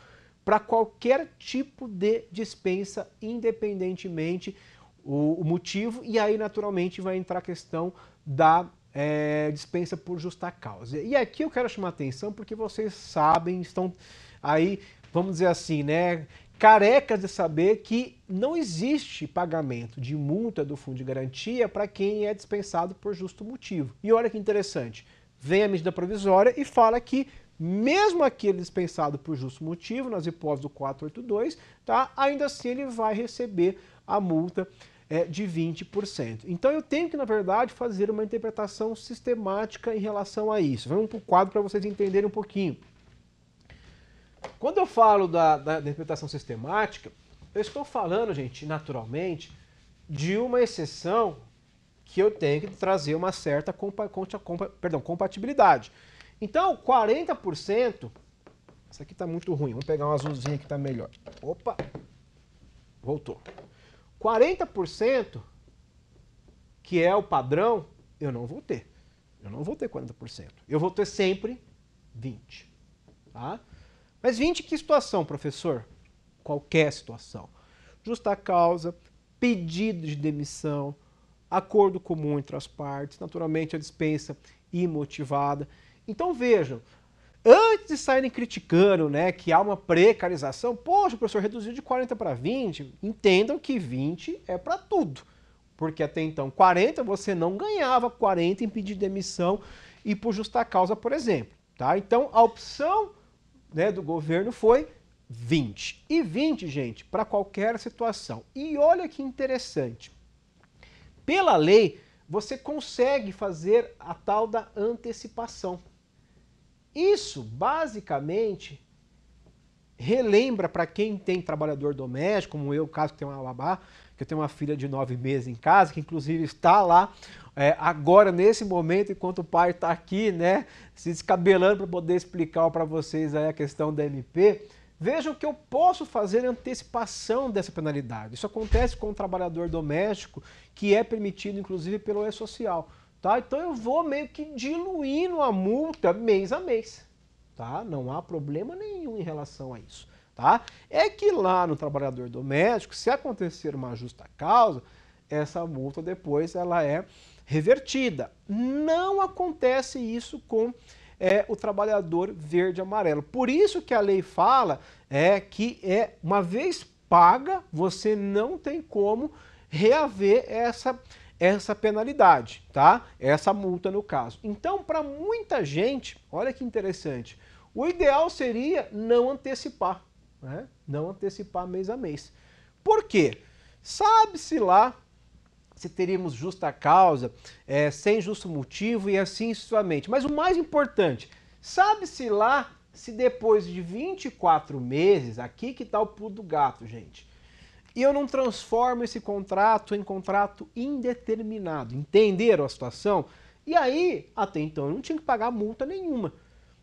para qualquer tipo de dispensa, independentemente o, o, motivo, e aí naturalmente vai entrar a questão da é, dispensa por justa causa. E aqui eu quero chamar atenção porque vocês sabem, estão aí, vamos dizer assim, né? Carecas de saber que não existe pagamento de multa do fundo de garantia para quem é dispensado por justo motivo. E olha que interessante, vem a medida provisória e fala que mesmo aquele dispensado por justo motivo, nas hipóteses do 482, tá? ainda assim ele vai receber a multa é, de 20%. Então eu tenho que, na verdade, fazer uma interpretação sistemática em relação a isso. Vamos para o quadro para vocês entenderem um pouquinho. Quando eu falo da, da, interpretação sistemática, eu estou falando, gente, naturalmente, de uma exceção que eu tenho que trazer uma certa compa, compa, perdão, compatibilidade. Então, 40%. Essa aqui está muito ruim. Vamos pegar um azulzinho que está melhor. Opa! Voltou. 40%, que é o padrão, eu não vou ter. Eu não vou ter 40%. Eu vou ter sempre 20%. Tá? Mas 20 que situação, professor? Qualquer situação. Justa causa, pedido de demissão, acordo comum entre as partes, naturalmente a dispensa imotivada. Então vejam, antes de saírem criticando né, que há uma precarização, poxa, o professor reduziu de 40 para 20, entendam que 20 é para tudo. Porque até então 40 você não ganhava, 40 em pedido de demissão e por justa causa, por exemplo. Tá? Então a opção né, do governo foi 20. E 20, gente, para qualquer situação. E olha que interessante. Pela lei, você consegue fazer a tal da antecipação. Isso, basicamente, relembra para quem tem trabalhador doméstico, como eu, caso que tenha uma babá, que eu tenho uma filha de nove meses em casa, que inclusive está lá é, agora, nesse momento, enquanto o pai está aqui, né, se descabelando para poder explicar para vocês a questão da MP, vejam que eu posso fazer antecipação dessa penalidade. Isso acontece com o trabalhador doméstico, que é permitido, inclusive, pelo E-Social. Tá? Então eu vou meio que diluindo a multa mês a mês. Tá? Não há problema nenhum em relação a isso. Tá? É que lá no trabalhador doméstico, se acontecer uma justa causa, essa multa depois ela é revertida. Não acontece isso com é, o trabalhador verde amarelo. Por isso que a lei fala é que é uma vez paga, você não tem como reaver essa essa penalidade, tá? Essa multa no caso. Então, para muita gente, olha que interessante, o ideal seria não antecipar, né? Não antecipar mês a mês. Por quê? Sabe-se lá se teríamos justa causa, é, sem justo motivo e assim sucessivamente. Mas o mais importante, sabe-se lá se depois de 24 meses, aqui que está o pulo do gato, gente, e eu não transformo esse contrato em contrato indeterminado. Entenderam a situação? E aí, até então, eu não tinha que pagar multa nenhuma.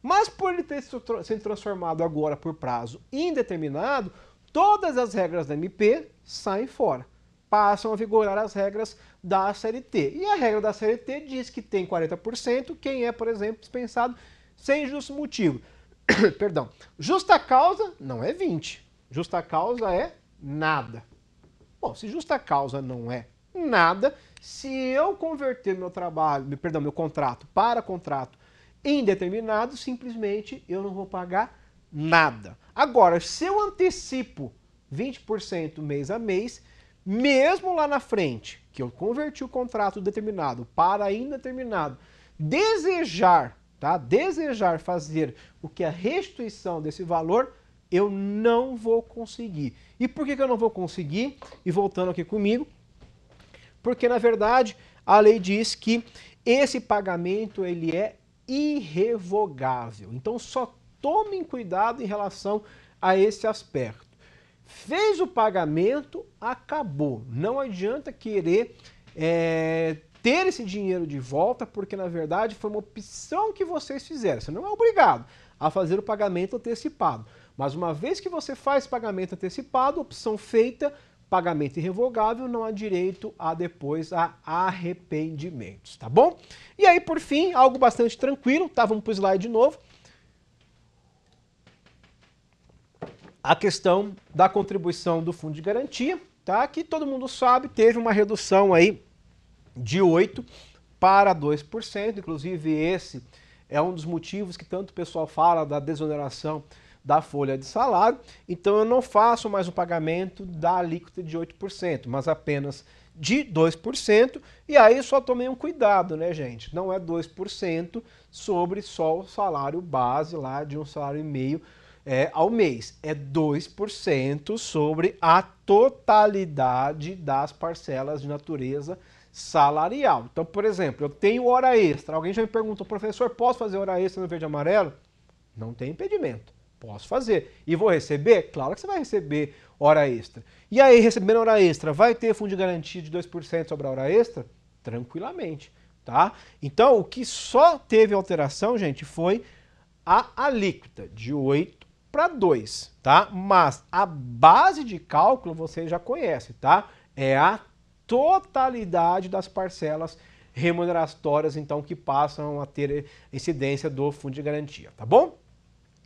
Mas por ele ter sido transformado agora por prazo indeterminado, todas as regras da MP saem fora. Passam a vigorar as regras da CLT. E a regra da CLT diz que tem 40% quem é, por exemplo, dispensado sem justo motivo. Perdão. Justa causa não é 20. Justa causa é nada. Bom, se justa causa não é nada, se eu converter meu trabalho, perdão, meu contrato para contrato indeterminado, simplesmente eu não vou pagar nada. Agora, se eu antecipo 20% mês a mês, mesmo lá na frente, que eu converti o contrato determinado para indeterminado, desejar, tá? Desejar fazer o que a restituição desse valor, eu não vou conseguir. E por que, que eu não vou conseguir? E voltando aqui comigo, porque na verdade a lei diz que esse pagamento ele é irrevogável. Então só tomem cuidado em relação a esse aspecto. Fez o pagamento, acabou. Não adianta querer é, ter esse dinheiro de volta, porque na verdade foi uma opção que vocês fizeram. Você não é obrigado a fazer o pagamento antecipado. Mas uma vez que você faz pagamento antecipado, opção feita, pagamento irrevogável, não há direito a depois a arrependimentos, tá bom? E aí, por fim, algo bastante tranquilo, tá? Vamos para o slide de novo. A questão da contribuição do fundo de garantia, tá? Que todo mundo sabe, teve uma redução aí de 8% para 2%, inclusive esse é um dos motivos que tanto o pessoal fala da desoneração da folha de salário, então eu não faço mais um pagamento da alíquota de 8%, mas apenas de 2%, e aí só tomei um cuidado, né, gente? Não é 2% sobre só o salário base lá de um salário e meio é, ao mês, é 2% sobre a totalidade das parcelas de natureza salarial. Então, por exemplo, eu tenho hora extra. Alguém já me perguntou, professor, posso fazer hora extra no verde e amarelo? Não tem impedimento. Posso fazer. E vou receber? Claro que você vai receber hora extra. E aí, recebendo hora extra, vai ter fundo de garantia de 2% sobre a hora extra? Tranquilamente, tá? Então, o que só teve alteração, gente, foi a alíquota de 8 para 2, tá? Mas a base de cálculo você já conhece, tá? É a totalidade das parcelas remuneratórias, então, que passam a ter incidência do fundo de garantia, tá bom?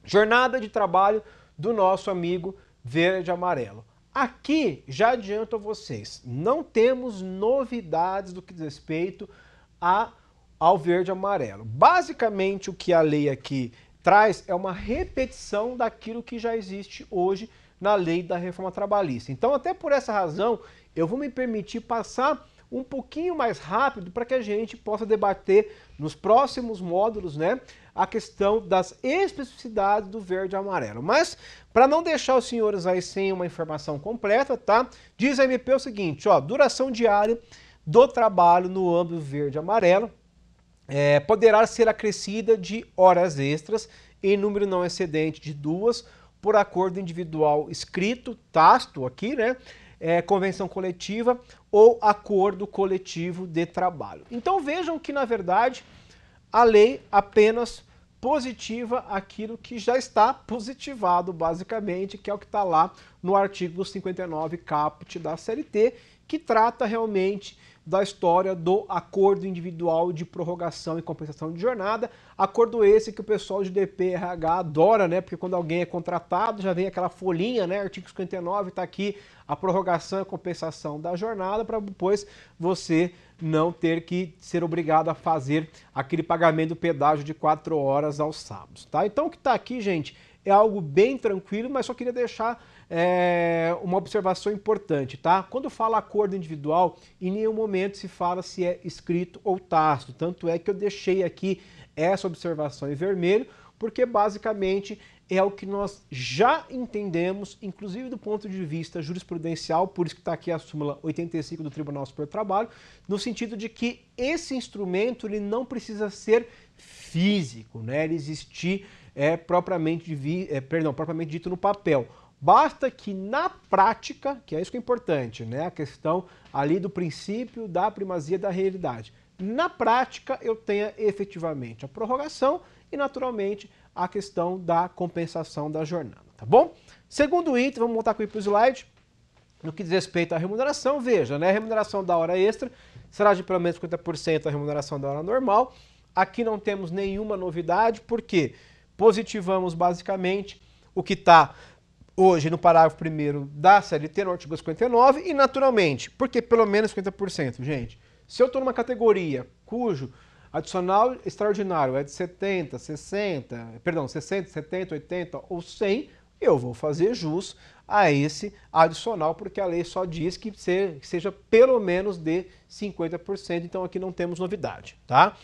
Jornada de trabalho do nosso amigo verde amarelo. Aqui, já adianto a vocês, não temos novidades do que diz respeito a, ao verde amarelo. Basicamente, o que a lei aqui traz é uma repetição daquilo que já existe hoje na lei da reforma trabalhista. Então, até por essa razão, eu vou me permitir passar um pouquinho mais rápido para que a gente possa debater nos próximos módulos, né, a questão das especificidades do verde e amarelo. Mas para não deixar os senhores aí sem uma informação completa, tá? Diz a MP o seguinte, ó, duração diária do trabalho no âmbito verde e amarelo é, poderá ser acrescida de horas extras em número não excedente de duas por acordo individual escrito, tácito aqui, né? é, convenção coletiva ou acordo coletivo de trabalho. Então vejam que, na verdade, a lei apenas positiva aquilo que já está positivado, basicamente, que é o que está lá no artigo 59 caput da CLT, que trata realmente da história do acordo individual de prorrogação e compensação de jornada. Acordo esse que o pessoal de DPRH adora, né? Porque quando alguém é contratado, já vem aquela folhinha, né? Artigo 59 está aqui a prorrogação e compensação da jornada para depois você não ter que ser obrigado a fazer aquele pagamento do pedágio de 4 horas aos sábados, tá? Então o que está aqui, gente, é algo bem tranquilo, mas só queria deixar é, uma observação importante, tá? Quando fala acordo individual, em nenhum momento se fala se é escrito ou tácito. Tanto é que eu deixei aqui essa observação em vermelho, porque basicamente é o que nós já entendemos, inclusive do ponto de vista jurisprudencial, por isso que está aqui a súmula 85 do Tribunal Superior do Trabalho, no sentido de que esse instrumento ele não precisa ser físico, né? ele existir é, propriamente, de vi, é, perdão, propriamente dito no papel. Basta que na prática, que é isso que é importante, né? A questão ali do princípio da primazia da realidade. Na prática, eu tenha efetivamente a prorrogação e, naturalmente, a questão da compensação da jornada, tá bom? Segundo item, vamos voltar aqui para o slide. No que diz respeito à remuneração, veja, né? A remuneração da hora extra será de pelo menos 50% a remuneração da hora normal. Aqui não temos nenhuma novidade, porque positivamos basicamente o que está hoje no parágrafo 1 da CLT, no artigo 59, e naturalmente, porque pelo menos 50%, gente. Se eu estou numa categoria cujo adicional extraordinário é de 70, 60, perdão, 60, 70, 80 ou 100, eu vou fazer jus a esse adicional, porque a lei só diz que seja pelo menos de 50%, então aqui não temos novidade, tá?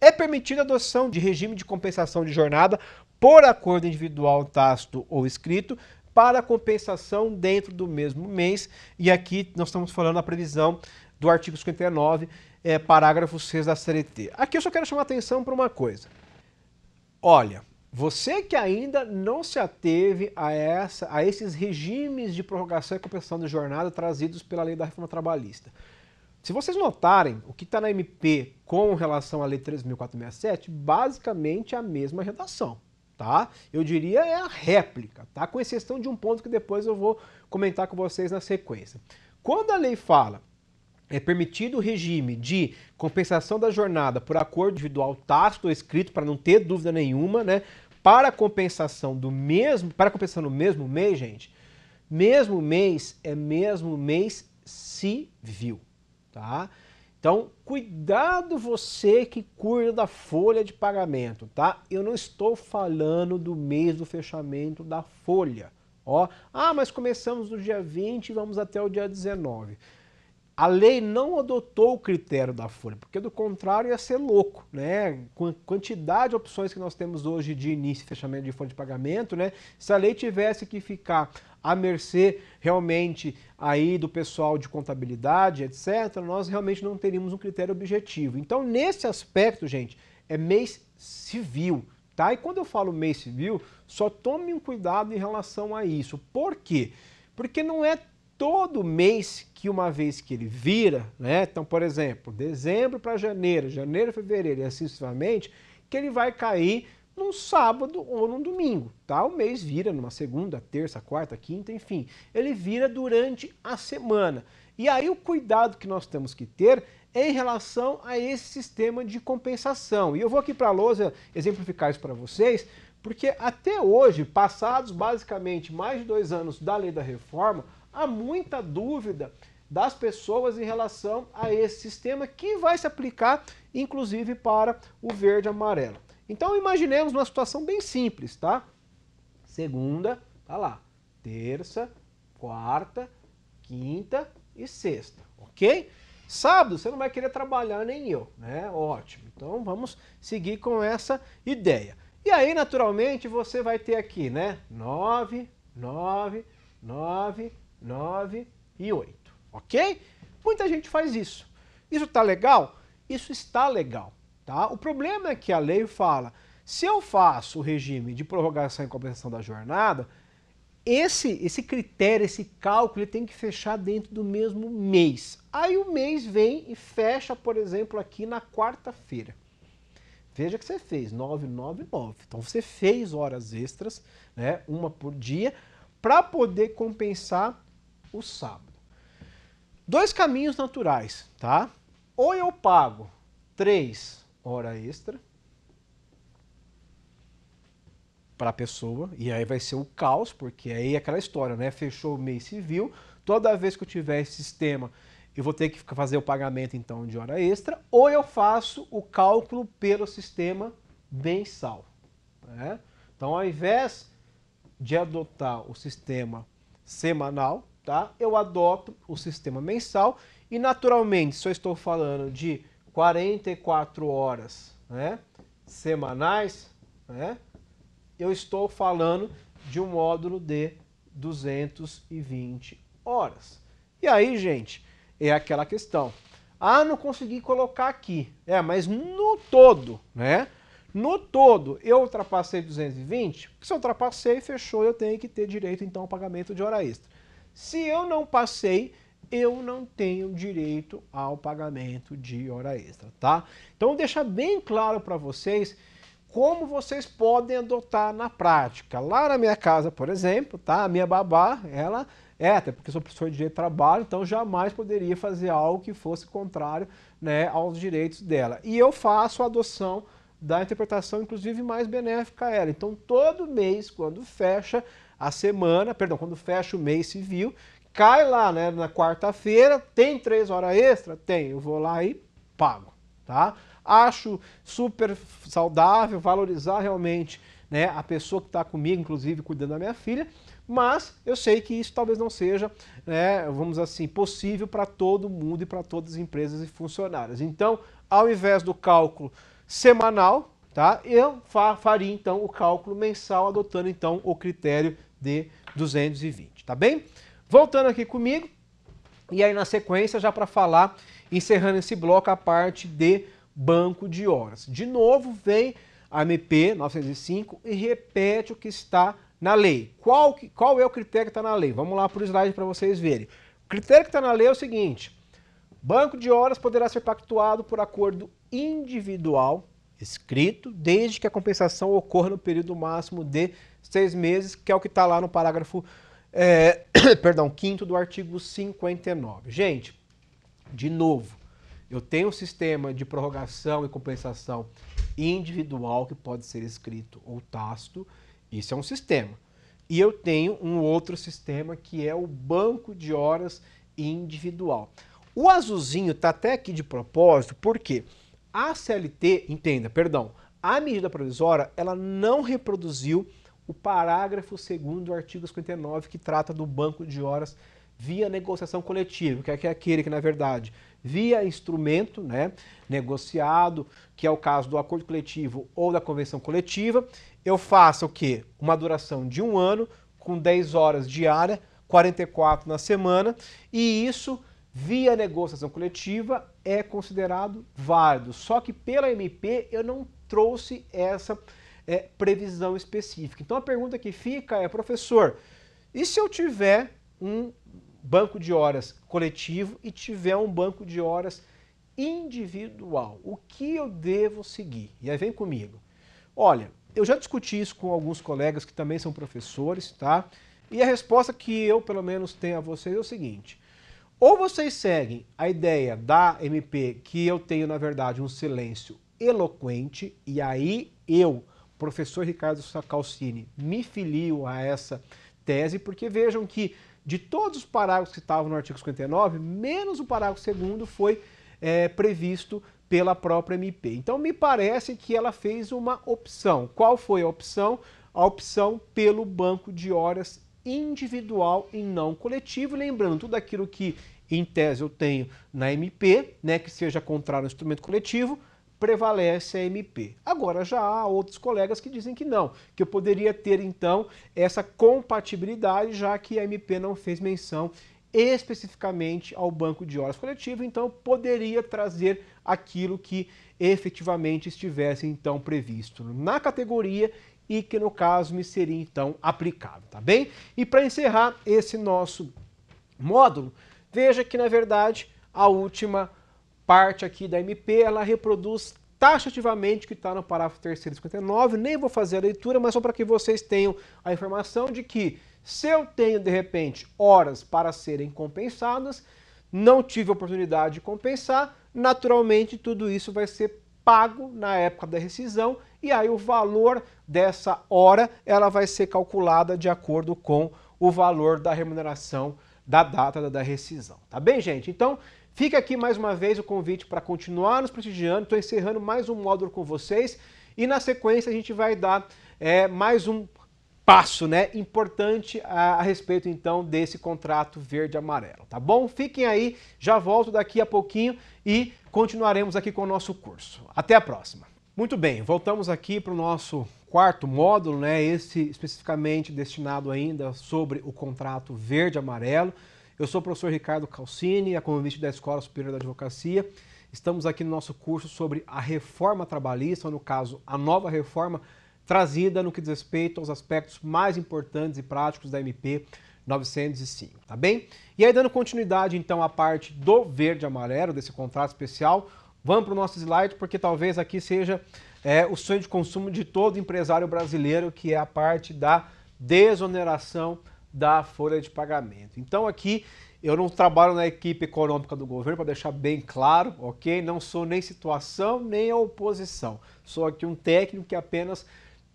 É permitida a adoção de regime de compensação de jornada por acordo individual tácito ou escrito, para compensação dentro do mesmo mês. E aqui nós estamos falando da previsão do artigo 59, é, parágrafo 6 da CLT. Aqui eu só quero chamar atenção para uma coisa. Olha, você que ainda não se ateve a, essa, a esses regimes de prorrogação e compensação de jornada trazidos pela lei da reforma trabalhista. Se vocês notarem, o que está na MP com relação à Lei 3.467, basicamente é a mesma redação tá? Eu diria é a réplica, tá? Com exceção de um ponto que depois eu vou comentar com vocês na sequência. Quando a lei fala é permitido o regime de compensação da jornada por acordo individual tácito ou escrito, para não ter dúvida nenhuma, né? Para compensação do mesmo, para compensação no mesmo mês, gente, mesmo mês é mesmo mês civil, tá? Então, cuidado você que cuida da folha de pagamento, tá? Eu não estou falando do mês do fechamento da folha. Ó, ah, mas começamos no dia 20 e vamos até o dia 19. A lei não adotou o critério da folha, porque do contrário ia ser louco, né? Com a quantidade de opções que nós temos hoje de início e fechamento de folha de pagamento, né? Se a lei tivesse que ficar, à mercê realmente aí do pessoal de contabilidade, etc., nós realmente não teríamos um critério objetivo. Então, nesse aspecto, gente, é mês civil, tá? E quando eu falo mês civil, só tome um cuidado em relação a isso. Por quê? Porque não é todo mês que uma vez que ele vira, né? Então, por exemplo, dezembro para janeiro, janeiro, fevereiro e assim sucessivamente, que ele vai cair num sábado ou num domingo, tá? O mês vira numa segunda, terça, quarta, quinta, enfim. Ele vira durante a semana. E aí o cuidado que nós temos que ter é em relação a esse sistema de compensação. E eu vou aqui para a lousa exemplificar isso para vocês, porque até hoje, passados basicamente mais de dois anos da lei da reforma, há muita dúvida das pessoas em relação a esse sistema que vai se aplicar, inclusive, para o verde e amarelo. Então imaginemos uma situação bem simples, tá? Segunda, tá lá. Terça, quarta, quinta e sexta, ok? Sábado você não vai querer trabalhar nem eu, né? Ótimo. Então vamos seguir com essa ideia. E aí, naturalmente, você vai ter aqui, né? 9, 9, 9, 9 e 8, ok? Muita gente faz isso. Isso tá legal? Isso está legal. Tá? O problema é que a lei fala, se eu faço o regime de prorrogação e compensação da jornada, esse, esse critério, esse cálculo ele tem que fechar dentro do mesmo mês. Aí o mês vem e fecha, por exemplo, aqui na quarta-feira. Veja que você fez 999. Então você fez horas extras, né, uma por dia, para poder compensar o sábado. Dois caminhos naturais, tá? Ou eu pago três hora extra para a pessoa, e aí vai ser o caos, porque aí é aquela história, né? Fechou o mês civil, toda vez que eu tiver esse sistema, eu vou ter que fazer o pagamento então de hora extra, ou eu faço o cálculo pelo sistema mensal. Né? Então, ao invés de adotar o sistema semanal, tá? eu adoto o sistema mensal e, naturalmente, se eu estou falando de 44 horas né, semanais, né, eu estou falando de um módulo de 220 horas. E aí, gente, é aquela questão. Ah, não consegui colocar aqui. É, mas no todo, né? No todo, eu ultrapassei 220? Se eu ultrapassei, fechou, eu tenho que ter direito, então, ao pagamento de hora extra. Se eu não passei, eu não tenho direito ao pagamento de hora extra, tá? Então deixa bem claro para vocês como vocês podem adotar na prática. Lá na minha casa, por exemplo, tá? A minha babá, ela é, até porque sou professor de direito de trabalho, então jamais poderia fazer algo que fosse contrário né, aos direitos dela. E eu faço a adoção da interpretação, inclusive, mais benéfica a ela. Então, todo mês, quando fecha a semana, perdão, quando fecha o mês civil, cai lá, né, na quarta-feira, tem três horas extra? Tem, eu vou lá e pago, tá? Acho super saudável valorizar realmente né, a pessoa que está comigo, inclusive cuidando da minha filha, mas eu sei que isso talvez não seja, né, vamos assim, possível para todo mundo e para todas as empresas e funcionários. Então, ao invés do cálculo semanal, tá, eu faria então o cálculo mensal, adotando então o critério de 220, tá bem? Voltando aqui comigo, e aí na sequência, já para falar, encerrando esse bloco, a parte de banco de horas. De novo, vem a MP 905 e repete o que está na lei. Qual, qual é o critério que está na lei? Vamos lá para o slide para vocês verem. O critério que está na lei é o seguinte: banco de horas poderá ser pactuado por acordo individual escrito, desde que a compensação ocorra no período máximo de seis meses, que é o que está lá no parágrafo é, perdão, quinto do artigo 59. Gente, de novo, eu tenho um sistema de prorrogação e compensação individual que pode ser escrito ou tácito, isso é um sistema. E eu tenho um outro sistema que é o banco de horas individual. O azulzinho está até aqui de propósito, porque a CLT, entenda, perdão, a medida provisória, ela não reproduziu o parágrafo 2 do artigo 59, que trata do banco de horas via negociação coletiva, que é aquele que, na verdade, via instrumento né, negociado, que é o caso do acordo coletivo ou da convenção coletiva, eu faço o quê? Uma duração de um ano, com 10 horas diária, 44 na semana, e isso, via negociação coletiva, é considerado válido. Só que pela MP eu não trouxe essa é, previsão específica. Então a pergunta que fica é, professor, e se eu tiver um banco de horas coletivo e tiver um banco de horas individual, o que eu devo seguir? E aí vem comigo. Olha, eu já discuti isso com alguns colegas que também são professores, tá? E a resposta que eu, pelo menos, tenho a vocês é o seguinte. Ou vocês seguem a ideia da MP que eu tenho, na verdade, um silêncio eloquente, e aí eu professor Ricardo Sacalcini, me filio a essa tese, porque vejam que de todos os parágrafos que estavam no artigo 59, menos o parágrafo segundo foi é, previsto pela própria MP. Então me parece que ela fez uma opção. Qual foi a opção? A opção pelo banco de horas individual e não coletivo. Lembrando, tudo aquilo que em tese eu tenho na MP, né, que seja contrário ao instrumento coletivo, prevalece a MP. Agora, já há outros colegas que dizem que não, que eu poderia ter então essa compatibilidade, já que a MP não fez menção especificamente ao banco de horas coletivo, então poderia trazer aquilo que efetivamente estivesse então previsto na categoria e que no caso me seria então aplicado, tá bem? E para encerrar esse nosso módulo, veja que na verdade a última parte aqui da MP, ela reproduz taxativamente o que está no parágrafo 3 59, nem vou fazer a leitura, mas só para que vocês tenham a informação de que se eu tenho, de repente, horas para serem compensadas, não tive oportunidade de compensar, naturalmente tudo isso vai ser pago na época da rescisão e aí o valor dessa hora ela vai ser calculada de acordo com o valor da remuneração da data da rescisão. Tá bem, gente? Então, Fica aqui mais uma vez o convite para continuar nos prestigiando. Estou encerrando mais um módulo com vocês e na sequência a gente vai dar é, mais um passo né, importante a, a respeito então desse contrato verde-amarelo, tá bom? Fiquem aí, já volto daqui a pouquinho e continuaremos aqui com o nosso curso. Até a próxima! Muito bem, voltamos aqui para o nosso quarto módulo, né? Esse especificamente destinado ainda sobre o contrato verde-amarelo. Eu sou o professor Ricardo Calcini, a convite da Escola Superior da Advocacia. Estamos aqui no nosso curso sobre a reforma trabalhista, ou no caso, a nova reforma trazida no que diz respeito aos aspectos mais importantes e práticos da MP 905, tá bem? E aí, dando continuidade, então, à parte do verde-amarelo, desse contrato especial, vamos para o nosso slide, porque talvez aqui seja é, o sonho de consumo de todo empresário brasileiro, que é a parte da desoneração da folha de pagamento. Então aqui eu não trabalho na equipe econômica do governo, para deixar bem claro, ok? Não sou nem situação nem oposição. Sou aqui um técnico que apenas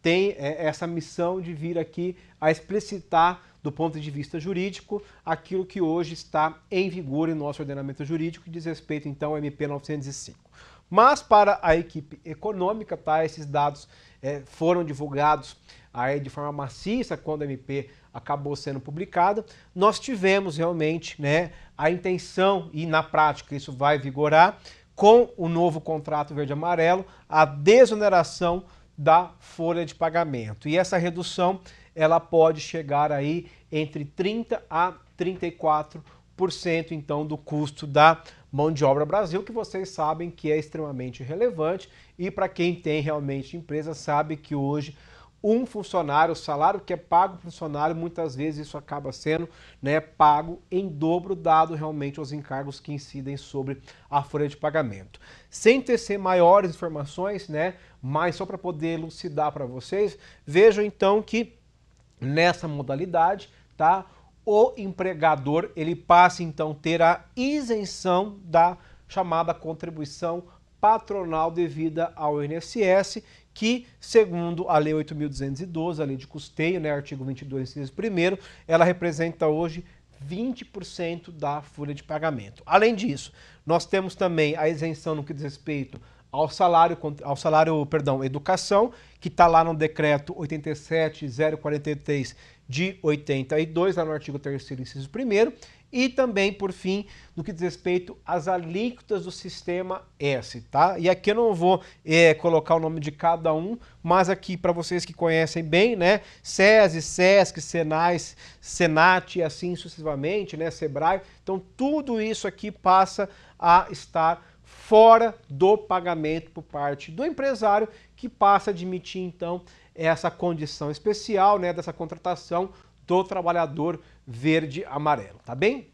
tem é, essa missão de vir aqui a explicitar do ponto de vista jurídico aquilo que hoje está em vigor em nosso ordenamento jurídico, que diz respeito então ao MP 905. Mas para a equipe econômica, tá, esses dados é, foram divulgados aí de forma maciça quando o MP acabou sendo publicada, nós tivemos realmente né, a intenção, e na prática isso vai vigorar, com o novo contrato verde-amarelo, a desoneração da folha de pagamento. E essa redução ela pode chegar aí entre 30 a 34% então do custo da mão de obra Brasil, que vocês sabem que é extremamente relevante e para quem tem realmente empresa sabe que hoje um funcionário, o salário que é pago para o funcionário, muitas vezes isso acaba sendo né, pago em dobro, dado realmente aos encargos que incidem sobre a folha de pagamento. Sem tecer maiores informações, né, mas só para poder elucidar para vocês, vejam então que nessa modalidade, tá, o empregador ele passa então a ter a isenção da chamada contribuição patronal devida ao INSS que, segundo a Lei 8.212, a Lei de Custeio, né, artigo 22, inciso 1, ela representa hoje 20% da folha de pagamento. Além disso, nós temos também a isenção no que diz respeito ao salário, ao salário, perdão, educação, que está lá no decreto 87043 de 82, lá no artigo 3 inciso 1 e também, por fim, no que diz respeito às alíquotas do sistema S, tá? E aqui eu não vou é, colocar o nome de cada um, mas aqui para vocês que conhecem bem, né, SESI, SESC, SENAIS, SENAT e assim sucessivamente, né, SEBRAE, então tudo isso aqui passa a estar fora do pagamento por parte do empresário, que passa a admitir, então, essa condição especial, né, dessa contratação do trabalhador verde-amarelo, tá bem?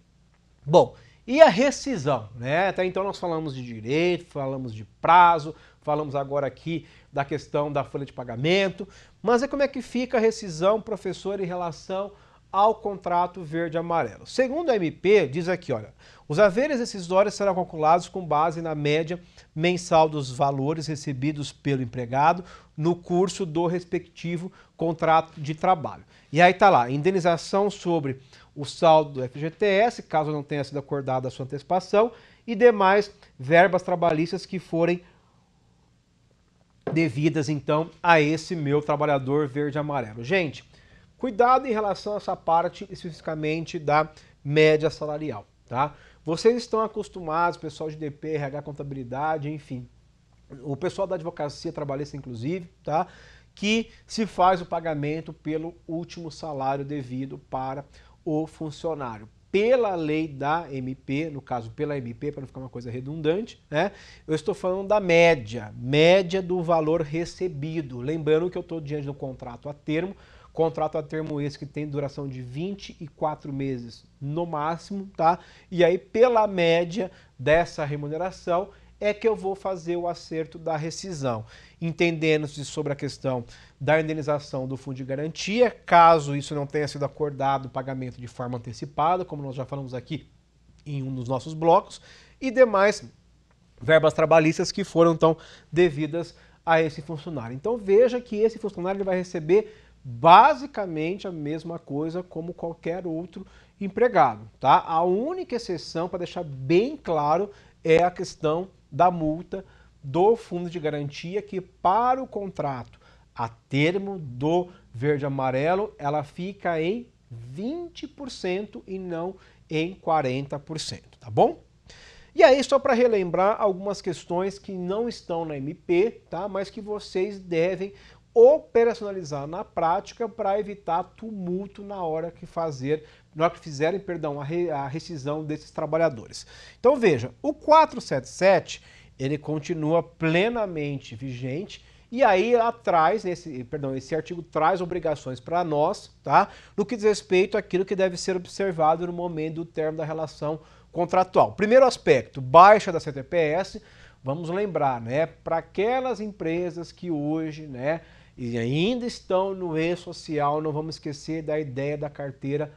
Bom, e a rescisão, né? Até então nós falamos de direito, falamos de prazo, falamos agora aqui da questão da folha de pagamento, mas é como é que fica a rescisão, professor, em relação ao contrato verde-amarelo. Segundo a MP, diz aqui, olha, os haveres decisórios serão calculados com base na média mensal dos valores recebidos pelo empregado no curso do respectivo contrato de trabalho. E aí está lá, indenização sobre o saldo do FGTS, caso não tenha sido acordada a sua antecipação, e demais verbas trabalhistas que forem devidas, então, a esse meu trabalhador verde amarelo. Gente, cuidado em relação a essa parte especificamente da média salarial, tá? Vocês estão acostumados, pessoal de DP, RH, contabilidade, enfim, o pessoal da advocacia trabalhista, inclusive, tá? que se faz o pagamento pelo último salário devido para o funcionário. Pela lei da MP, no caso pela MP, para não ficar uma coisa redundante, né? Eu estou falando da média, média do valor recebido. Lembrando que eu estou diante de um contrato a termo, Contrato a termo esse que tem duração de 24 meses no máximo, tá? E aí, pela média dessa remuneração, é que eu vou fazer o acerto da rescisão, entendendo-se sobre a questão da indenização do fundo de garantia, caso isso não tenha sido acordado pagamento de forma antecipada, como nós já falamos aqui em um dos nossos blocos, e demais verbas trabalhistas que foram então devidas a esse funcionário. Então veja que esse funcionário ele vai receber basicamente a mesma coisa como qualquer outro empregado, tá? A única exceção, para deixar bem claro, é a questão da multa do fundo de garantia que para o contrato a termo do verde amarelo, ela fica em 20% e não em 40%, tá bom? E aí, só para relembrar algumas questões que não estão na MP, tá? Mas que vocês devem operacionalizar na prática para evitar tumulto na hora que fazer, na hora que fizerem, perdão, a, re, a rescisão desses trabalhadores. Então veja, o 477 ele continua plenamente vigente e aí ela traz, esse, perdão, esse artigo traz obrigações para nós, tá? No que diz respeito àquilo que deve ser observado no momento do termo da relação contratual. Primeiro aspecto, baixa da CTPS, vamos lembrar, né? Para aquelas empresas que hoje, né, e ainda estão no e-social, não vamos esquecer da ideia da carteira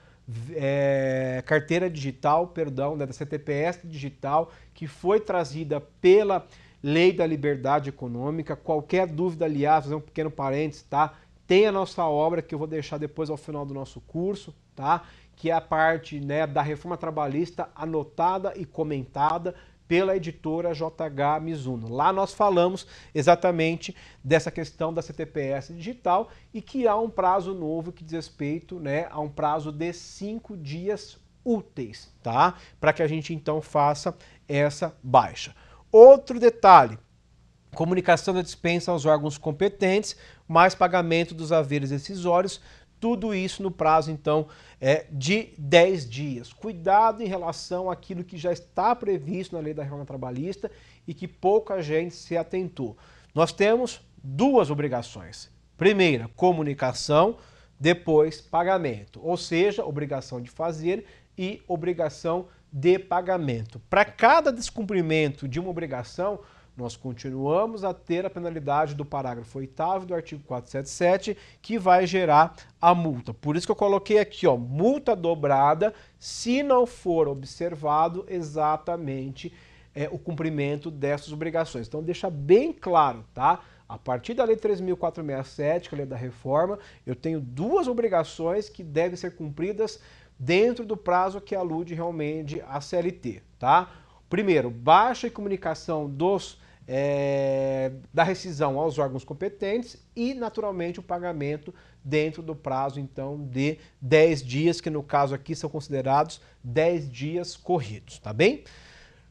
é, carteira digital, perdão, né, da CTPS digital, que foi trazida pela Lei da Liberdade Econômica. Qualquer dúvida, aliás, fazer um pequeno parênteses, tá? Tem a nossa obra que eu vou deixar depois ao final do nosso curso, tá? Que é a parte né, da reforma trabalhista anotada e comentada, pela editora JH Mizuno. Lá nós falamos exatamente dessa questão da CTPS digital e que há um prazo novo que diz respeito né, a um prazo de cinco dias úteis, tá? Para que a gente então faça essa baixa. Outro detalhe, comunicação da dispensa aos órgãos competentes, mais pagamento dos haveres decisórios tudo isso no prazo, então, é, de 10 dias. Cuidado em relação àquilo que já está previsto na lei da reforma trabalhista e que pouca gente se atentou. Nós temos duas obrigações. Primeira, comunicação, depois pagamento, ou seja, obrigação de fazer e obrigação de pagamento. Para cada descumprimento de uma obrigação, nós continuamos a ter a penalidade do parágrafo 8 do artigo 477, que vai gerar a multa. Por isso que eu coloquei aqui, ó, multa dobrada, se não for observado exatamente é, o cumprimento dessas obrigações. Então deixa bem claro, tá? A partir da Lei 3.467, que é a Lei da Reforma, eu tenho duas obrigações que devem ser cumpridas dentro do prazo que alude realmente à CLT, tá? Primeiro, baixa e comunicação dos é, da rescisão aos órgãos competentes e, naturalmente, o pagamento dentro do prazo, então, de 10 dias, que no caso aqui são considerados 10 dias corridos, tá bem?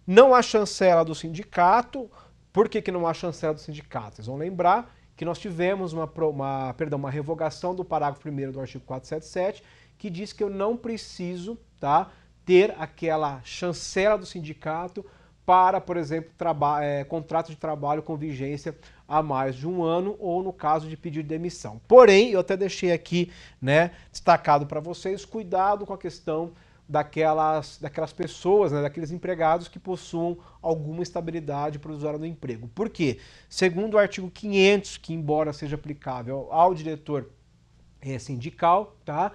Não há chancela do sindicato. Por que, que não há chancela do sindicato? Vocês vão lembrar que nós tivemos uma, uma, perdão, uma revogação do parágrafo 1 do artigo 477, que diz que eu não preciso tá, ter aquela chancela do sindicato para, por exemplo, é, contrato de trabalho com vigência a mais de um ano ou no caso de pedido de demissão. Porém, eu até deixei aqui né, destacado para vocês, cuidado com a questão daquelas, daquelas pessoas, né, daqueles empregados que possuam alguma estabilidade provisória no emprego. Por quê? Segundo o artigo 500, que embora seja aplicável ao diretor é, sindical, tá?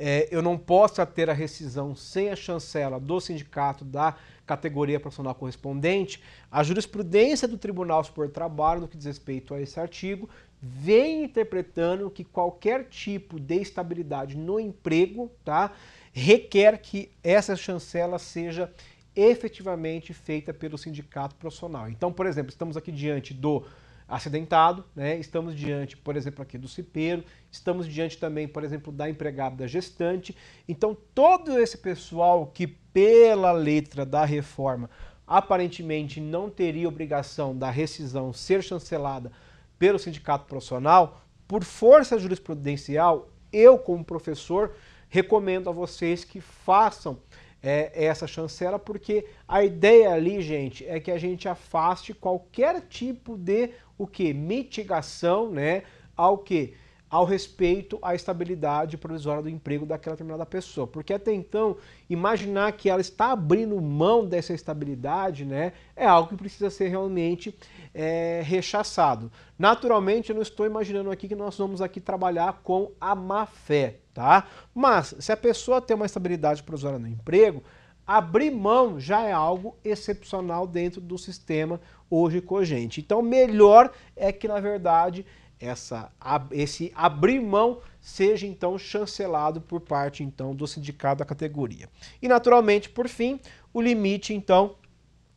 É, eu não posso ter a rescisão sem a chancela do sindicato da categoria profissional correspondente, a jurisprudência do Tribunal Superior do Trabalho, no que diz respeito a esse artigo, vem interpretando que qualquer tipo de estabilidade no emprego tá, requer que essa chancela seja efetivamente feita pelo sindicato profissional. Então, por exemplo, estamos aqui diante do acidentado, né? estamos diante, por exemplo, aqui do cipeiro, estamos diante também, por exemplo, da empregada da gestante. Então, todo esse pessoal que pela letra da reforma, aparentemente não teria obrigação da rescisão ser chancelada pelo sindicato profissional, por força jurisprudencial, eu, como professor, recomendo a vocês que façam é, essa chancela, porque a ideia ali, gente, é que a gente afaste qualquer tipo de o que? Mitigação, né? Ao que? ao respeito à estabilidade provisória do emprego daquela determinada pessoa. Porque até então, imaginar que ela está abrindo mão dessa estabilidade né, é algo que precisa ser realmente é, rechaçado. Naturalmente, eu não estou imaginando aqui que nós vamos aqui trabalhar com a má fé, tá? Mas se a pessoa tem uma estabilidade provisória no emprego, abrir mão já é algo excepcional dentro do sistema hoje cogente. Então, melhor é que, na verdade, essa, esse abrir mão seja então chancelado por parte então do sindicato da categoria. E naturalmente, por fim, o limite então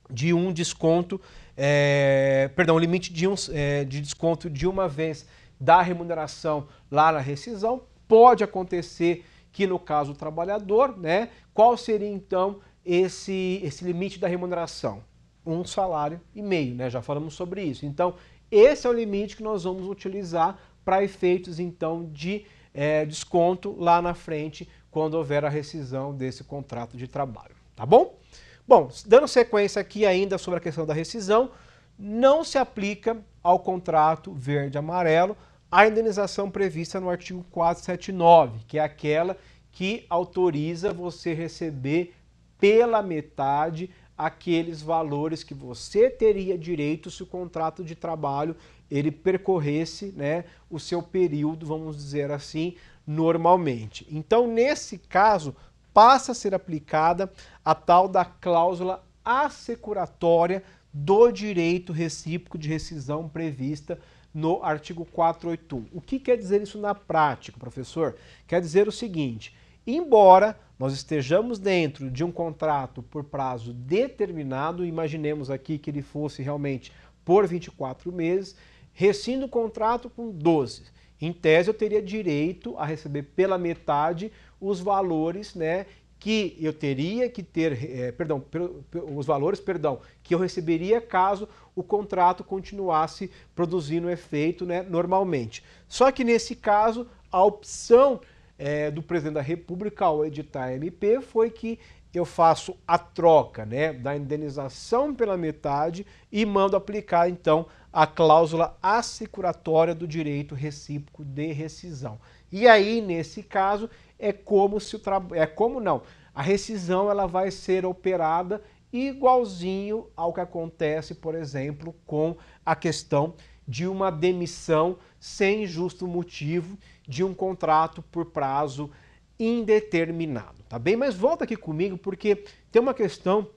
de um desconto, é, perdão, o limite de, um, é, de desconto de uma vez da remuneração lá na rescisão pode acontecer que no caso do trabalhador, né, qual seria então esse, esse limite da remuneração? Um salário e meio, né? Já falamos sobre isso. Então, esse é o limite que nós vamos utilizar para efeitos, então, de é, desconto lá na frente, quando houver a rescisão desse contrato de trabalho, tá bom? Bom, dando sequência aqui ainda sobre a questão da rescisão, não se aplica ao contrato verde-amarelo a indenização prevista no artigo 479, que é aquela que autoriza você receber pela metade aqueles valores que você teria direito se o contrato de trabalho ele percorresse né, o seu período, vamos dizer assim, normalmente. Então, nesse caso, passa a ser aplicada a tal da cláusula assecuratória do direito recíproco de rescisão prevista no artigo 481. O que quer dizer isso na prática, professor? Quer dizer o seguinte: embora nós estejamos dentro de um contrato por prazo determinado, imaginemos aqui que ele fosse realmente por 24 meses, rescindo o contrato com 12. Em tese, eu teria direito a receber pela metade os valores né, que eu teria que ter, é, perdão, per, per, os valores, perdão, que eu receberia caso o contrato continuasse produzindo efeito né, normalmente. Só que nesse caso, a opção é, do presidente da República ao editar a MP foi que eu faço a troca né, da indenização pela metade e mando aplicar, então, a cláusula assicuratória do direito recíproco de rescisão. E aí, nesse caso, é como se o trabalho... É como não. A rescisão ela vai ser operada igualzinho ao que acontece, por exemplo, com a questão de uma demissão sem justo motivo de um contrato por prazo indeterminado, tá bem? Mas volta aqui comigo porque tem uma questão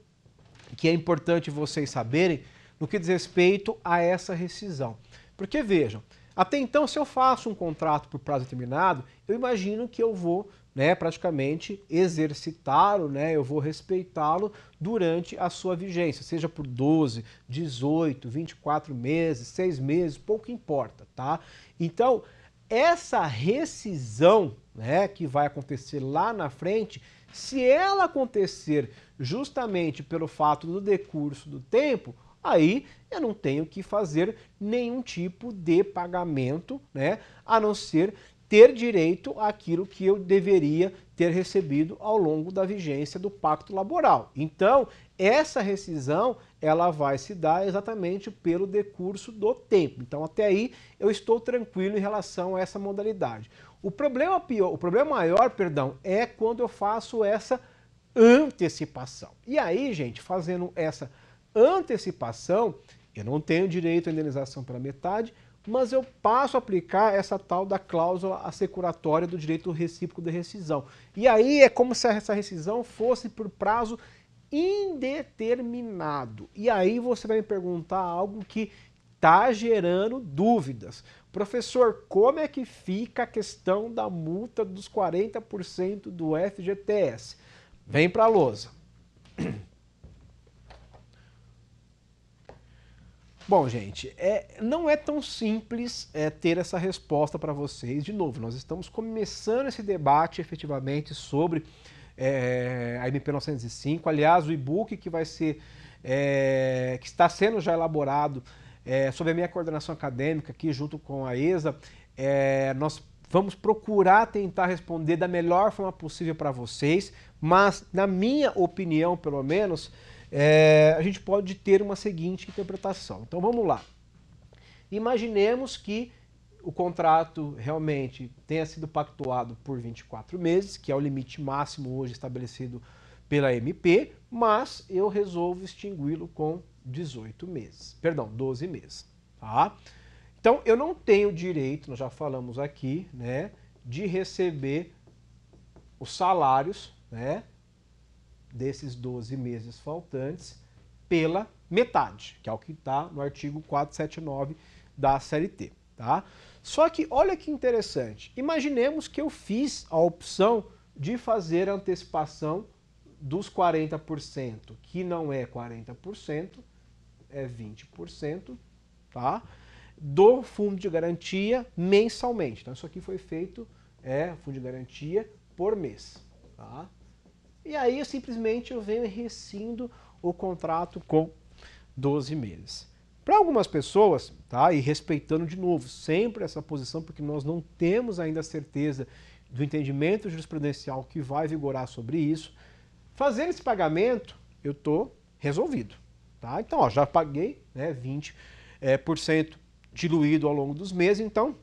que é importante vocês saberem no que diz respeito a essa rescisão. Porque vejam, até então se eu faço um contrato por prazo determinado, eu imagino que eu vou, né, praticamente exercitá-lo, né, eu vou respeitá-lo durante a sua vigência, seja por 12, 18, 24 meses, 6 meses, pouco importa, tá? Então, essa rescisão né, que vai acontecer lá na frente, se ela acontecer justamente pelo fato do decurso do tempo, aí eu não tenho que fazer nenhum tipo de pagamento, né, a não ser ter direito àquilo que eu deveria ter recebido ao longo da vigência do pacto laboral. Então, essa rescisão ela vai se dar exatamente pelo decurso do tempo. Então até aí eu estou tranquilo em relação a essa modalidade. O problema pior, o problema maior, perdão, é quando eu faço essa antecipação. E aí, gente, fazendo essa antecipação, eu não tenho direito à indenização pela metade, mas eu passo a aplicar essa tal da cláusula assecuratória do direito recíproco de rescisão. E aí é como se essa rescisão fosse por prazo indeterminado. E aí você vai me perguntar algo que está gerando dúvidas. Professor, como é que fica a questão da multa dos 40% do FGTS? Vem para a lousa. Bom, gente, é, não é tão simples é, ter essa resposta para vocês. De novo, nós estamos começando esse debate efetivamente sobre é, a MP905. Aliás, o e-book que vai ser, é, que está sendo já elaborado é, sob a minha coordenação acadêmica aqui junto com a ESA, é, nós vamos procurar tentar responder da melhor forma possível para vocês, mas na minha opinião, pelo menos, é, a gente pode ter uma seguinte interpretação. Então vamos lá. Imaginemos que o contrato realmente tenha sido pactuado por 24 meses, que é o limite máximo hoje estabelecido pela MP, mas eu resolvo extingui-lo com 18 meses, perdão, 12 meses, tá? Então, eu não tenho direito, nós já falamos aqui, né, de receber os salários, né, desses 12 meses faltantes pela metade, que é o que está no artigo 479 da CLT, tá? Só que olha que interessante, imaginemos que eu fiz a opção de fazer a antecipação dos 40%, que não é 40%, é 20%, tá? do fundo de garantia mensalmente. Então isso aqui foi feito, é, fundo de garantia, por mês. Tá? E aí eu simplesmente eu venho rescindindo rescindo o contrato com 12 meses. Para algumas pessoas, tá? E respeitando de novo sempre essa posição, porque nós não temos ainda a certeza do entendimento jurisprudencial que vai vigorar sobre isso, fazer esse pagamento, eu estou resolvido. Tá? Então, ó, já paguei né, 20% é, por cento diluído ao longo dos meses, então,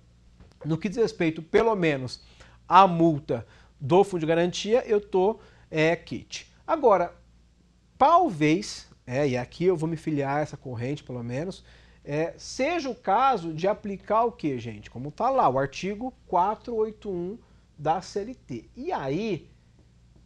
no que diz respeito, pelo menos, à multa do fundo de garantia, eu estou é, kit. Agora, talvez é, e aqui eu vou me filiar a essa corrente, pelo menos, é, seja o caso de aplicar o que, gente? Como está lá, o artigo 481 da CLT. E aí,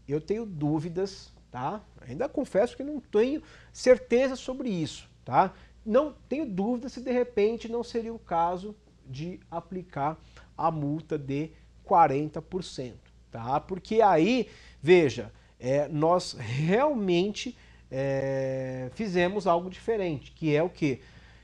eu tenho dúvidas, tá? Ainda confesso que não tenho certeza sobre isso, tá? Não tenho dúvida se de repente não seria o caso de aplicar a multa de 40%, tá? Porque aí, veja, é, nós realmente é, fizemos algo diferente, que é o que?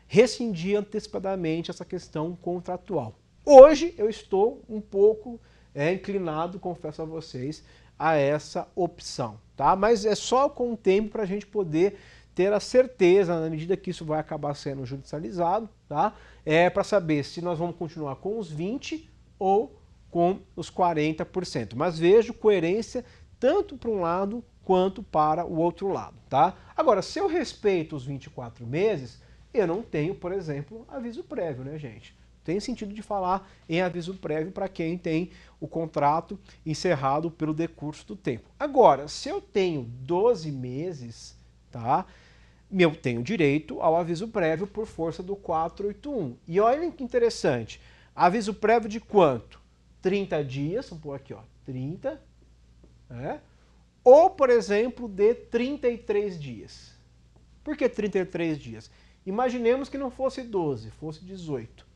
Rescindir antecipadamente essa questão contratual. Hoje eu estou um pouco é, inclinado, confesso a vocês, a essa opção, tá? Mas é só com o tempo para a gente poder ter a certeza, na medida que isso vai acabar sendo judicializado, tá? É para saber se nós vamos continuar com os 20 ou com os 40%. Mas vejo coerência tanto para um lado quanto para o outro lado, tá? Agora, se eu respeito os 24 meses, eu não tenho, por exemplo, aviso prévio, né, gente? Tem sentido de falar em aviso prévio para quem tem o contrato encerrado pelo decurso do tempo. Agora, se eu tenho 12 meses, tá? Eu tenho direito ao aviso prévio por força do 481. E olha que interessante, aviso prévio de quanto? 30 dias, vamos pôr aqui, ó, 30, né? ou, por exemplo, de 33 dias. Por que 33 dias? Imaginemos que não fosse 12, fosse 18.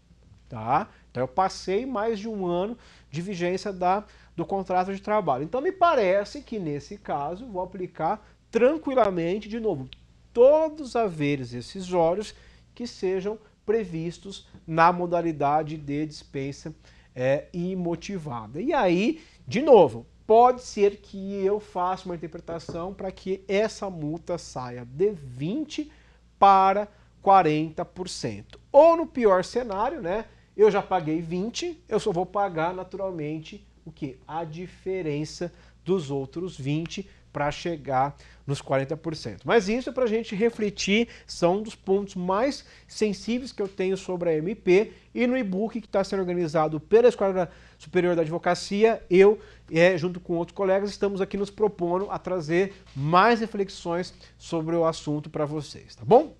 Tá? Então eu passei mais de um ano de vigência da, do contrato de trabalho. Então me parece que nesse caso vou aplicar tranquilamente, de novo, todos os haveres rescisórios que sejam previstos na modalidade de dispensa é, imotivada. E aí, de novo, pode ser que eu faça uma interpretação para que essa multa saia de 20 para 40%. Ou no pior cenário, né? Eu já paguei 20, eu só vou pagar naturalmente o que? A diferença dos outros 20 para chegar nos 40%. Mas isso é para a gente refletir, são um dos pontos mais sensíveis que eu tenho sobre a MP e no e-book que está sendo organizado pela Esquadra Superior da Advocacia, eu, é, junto com outros colegas, estamos aqui nos propondo a trazer mais reflexões sobre o assunto para vocês, tá bom?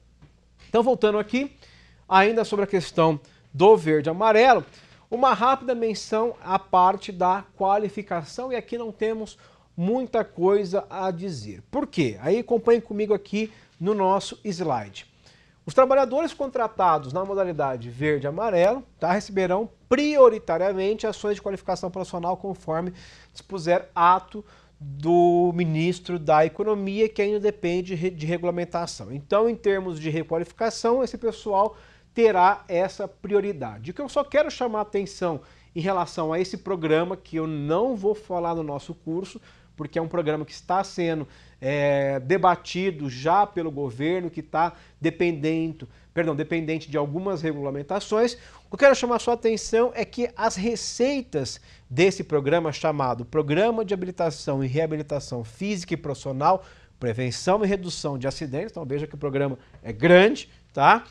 Então, voltando aqui, ainda sobre a questão do verde amarelo, uma rápida menção à parte da qualificação, e aqui não temos muita coisa a dizer. Por quê? Aí acompanhe comigo aqui no nosso slide. Os trabalhadores contratados na modalidade verde e amarelo tá, receberão prioritariamente ações de qualificação profissional conforme dispuser ato do ministro da Economia, que ainda depende de regulamentação. Então, em termos de requalificação, esse pessoal terá essa prioridade. O que eu só quero chamar a atenção em relação a esse programa, que eu não vou falar no nosso curso, porque é um programa que está sendo é, debatido já pelo governo, que está dependente, perdão, dependente de algumas regulamentações. O que eu quero chamar sua atenção é que as receitas desse programa chamado Programa de Habilitação e Reabilitação Física e Profissional, Prevenção e Redução de Acidentes, então veja que o programa é grande, tá?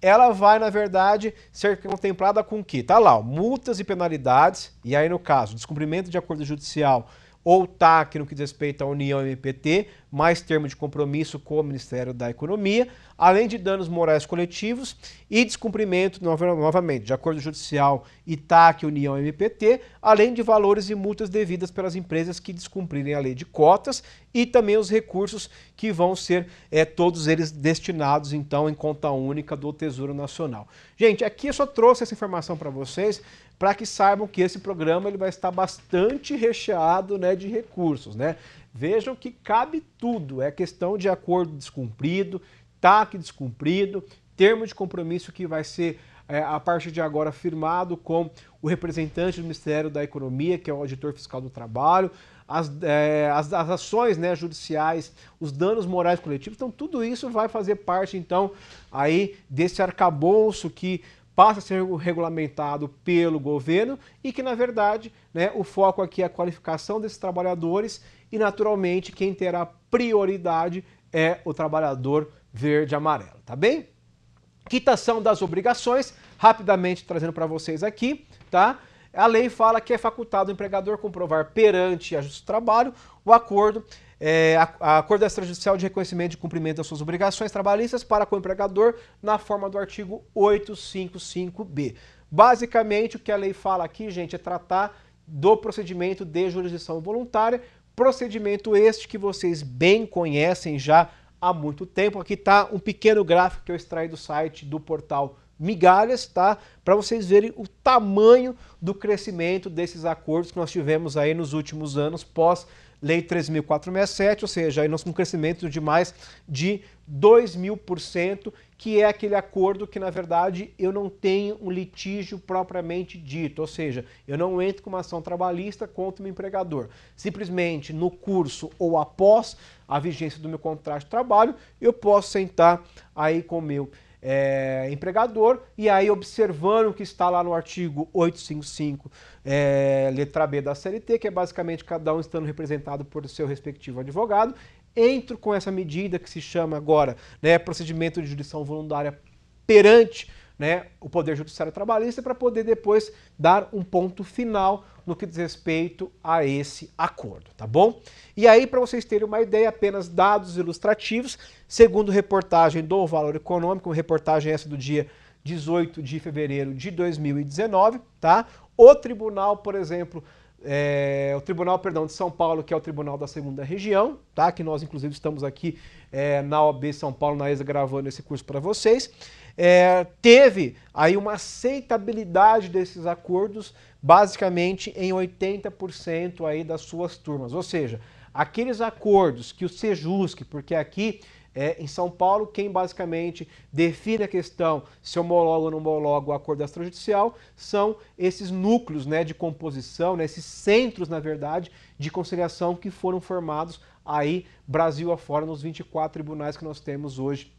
ela vai, na verdade, ser contemplada com o quê? Tá lá, ó, multas e penalidades, e aí no caso, descumprimento de acordo judicial ou TAC no que diz respeito à União e MPT, mais termo de compromisso com o Ministério da Economia, além de danos morais coletivos e descumprimento, novamente, de acordo judicial ITAC, União e MPT, além de valores e multas devidas pelas empresas que descumprirem a lei de cotas e também os recursos que vão ser é, todos eles destinados, então, em conta única do Tesouro Nacional. Gente, aqui eu só trouxe essa informação para vocês, para que saibam que esse programa ele vai estar bastante recheado né, de recursos. Né? Vejam que cabe tudo, é questão de acordo descumprido, TAC descumprido, termo de compromisso que vai ser é, a partir de agora firmado com o representante do Ministério da Economia, que é o auditor fiscal do trabalho, as, é, as, as, ações né, judiciais, os danos morais coletivos, então tudo isso vai fazer parte então aí desse arcabouço que passa a ser regulamentado pelo governo e que, na verdade, né, o foco aqui é a qualificação desses trabalhadores e, naturalmente, quem terá prioridade é o trabalhador verde amarelo, tá bem? Quitação das obrigações, rapidamente trazendo para vocês aqui, tá? A lei fala que é facultado o empregador comprovar perante a Justiça do Trabalho o acordo é, a, acordo extrajudicial de reconhecimento de cumprimento das suas obrigações trabalhistas para com o empregador na forma do artigo 855B. Basicamente, o que a lei fala aqui, gente, é tratar do procedimento de jurisdição voluntária, procedimento este que vocês bem conhecem já há muito tempo. Aqui está um pequeno gráfico que eu extraí do site do portal migalhas, tá? Para vocês verem o tamanho do crescimento desses acordos que nós tivemos aí nos últimos anos pós Lei 13.467, ou seja, aí nós com um crescimento de mais de 2 mil por cento, que é aquele acordo que, na verdade, eu não tenho um litígio propriamente dito, ou seja, eu não entro com uma ação trabalhista contra o meu empregador. Simplesmente no curso ou após a vigência do meu contrato de trabalho, eu posso sentar aí com o meu é, empregador, e aí observando o que está lá no artigo 855, é, letra B da CLT, que é basicamente cada um estando representado por seu respectivo advogado, entro com essa medida que se chama agora né, procedimento de jurisdição voluntária perante né, o Poder Judiciário Trabalhista para poder depois dar um ponto final no que diz respeito a esse acordo, tá bom? E aí, para vocês terem uma ideia, apenas dados ilustrativos, segundo reportagem do Valor Econômico, reportagem essa do dia 18 de fevereiro de 2019, tá? O tribunal, por exemplo, é, o Tribunal, perdão, de São Paulo, que é o Tribunal da Segunda Região, tá? Que nós, inclusive, estamos aqui é, na OB São Paulo, na ESA, gravando esse curso para vocês. É, teve aí uma aceitabilidade desses acordos basicamente em 80% aí das suas turmas, ou seja, aqueles acordos que o Sejusque, porque aqui é, em São Paulo, quem basicamente define a questão se homologa é ou não homologa é o acordo extrajudicial são esses núcleos né, de composição, né, esses centros, na verdade, de conciliação que foram formados aí Brasil afora nos 24 tribunais que nós temos hoje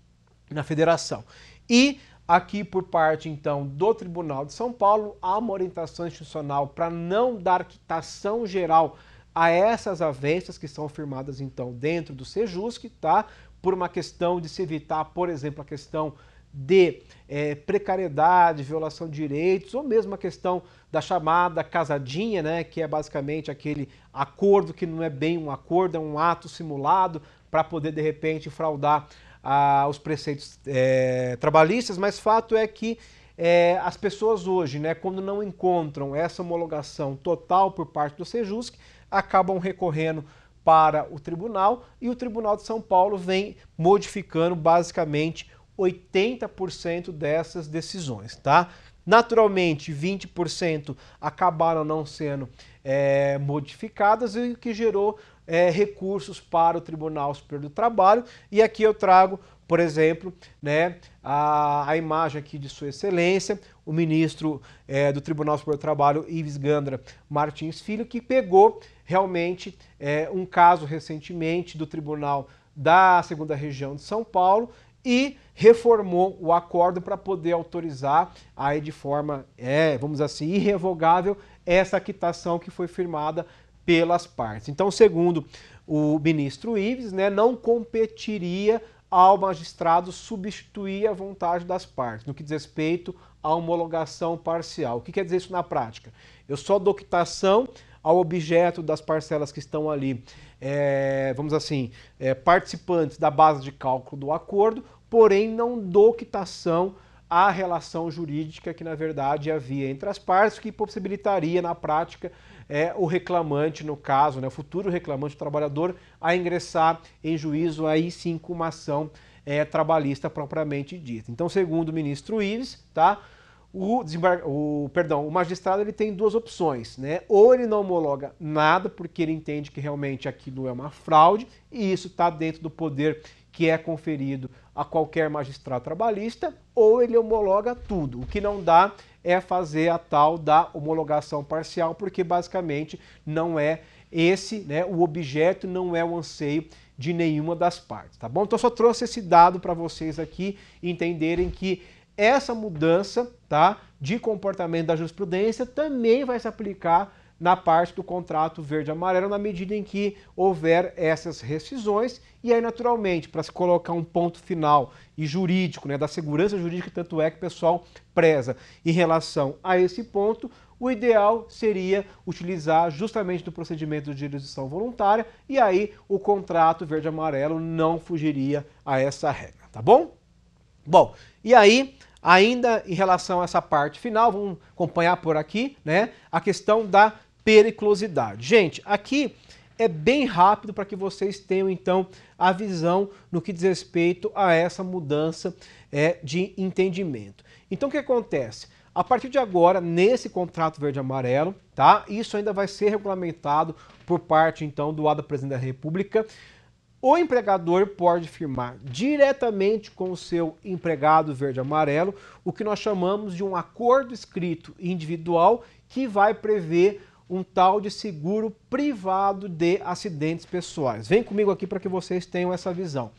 na federação. E aqui por parte então do Tribunal de São Paulo, há uma orientação institucional para não dar quitação geral a essas avenças que são firmadas então dentro do Sejusc, tá? por uma questão de se evitar, por exemplo, a questão de é, precariedade, violação de direitos, ou mesmo a questão da chamada casadinha, né, que é basicamente aquele acordo que não é bem um acordo, é um ato simulado para poder, de repente, fraudar ah, os preceitos é, trabalhistas, mas fato é que é, as pessoas hoje, né, quando não encontram essa homologação total por parte do Sejusc, acabam recorrendo para o tribunal e o Tribunal de São Paulo vem modificando basicamente 80% dessas decisões, tá? Naturalmente, 20% acabaram não sendo é, modificadas, e o que gerou é, recursos para o Tribunal Superior do Trabalho. E aqui eu trago por exemplo, né, a, a imagem aqui de Sua Excelência, o ministro é, do Tribunal Superior do Trabalho, Ives Gandra Martins Filho, que pegou realmente é, um caso recentemente do Tribunal da Segunda Região de São Paulo e reformou o acordo para poder autorizar aí de forma, é, vamos dizer assim, irrevogável essa quitação que foi firmada pelas partes. Então, segundo o ministro Ives, né, não competiria ao magistrado substituir a vontade das partes, no que diz respeito à homologação parcial. O que quer dizer isso na prática? Eu só dou quitação ao objeto das parcelas que estão ali, é, vamos assim, é, participantes da base de cálculo do acordo, porém não dou quitação à relação jurídica que, na verdade, havia entre as partes, que possibilitaria, na prática, é, o reclamante, no caso, né, o futuro reclamante, o trabalhador, a ingressar em juízo aí sim com uma ação é, trabalhista propriamente dita. Então, segundo o ministro Ives, tá? O, desembar... o, perdão, o magistrado ele tem duas opções, né? Ou ele não homologa nada porque ele entende que realmente aquilo é uma fraude e isso está dentro do poder que é conferido a qualquer magistrado trabalhista, ou ele homologa tudo. O que não dá é fazer a tal da homologação parcial, porque basicamente não é esse, né, o objeto não é o anseio de nenhuma das partes, tá bom? Então só trouxe esse dado para vocês aqui entenderem que essa mudança, tá, de comportamento da jurisprudência também vai se aplicar na parte do contrato verde-amarelo na medida em que houver essas rescisões e aí naturalmente para se colocar um ponto final e jurídico, né, da segurança jurídica tanto é que o pessoal preza em relação a esse ponto, o ideal seria utilizar justamente do procedimento de jurisdição voluntária e aí o contrato verde-amarelo não fugiria a essa regra, tá bom? Bom, e aí Ainda em relação a essa parte final, vamos acompanhar por aqui, né? A questão da periculosidade. Gente, aqui é bem rápido para que vocês tenham então a visão no que diz respeito a essa mudança é, de entendimento. Então o que acontece? A partir de agora, nesse contrato verde-amarelo, tá? Isso ainda vai ser regulamentado por parte então do da Presidente da República. O empregador pode firmar diretamente com o seu empregado verde-amarelo o que nós chamamos de um acordo escrito individual que vai prever um tal de seguro privado de acidentes pessoais. Vem comigo aqui para que vocês tenham essa visão.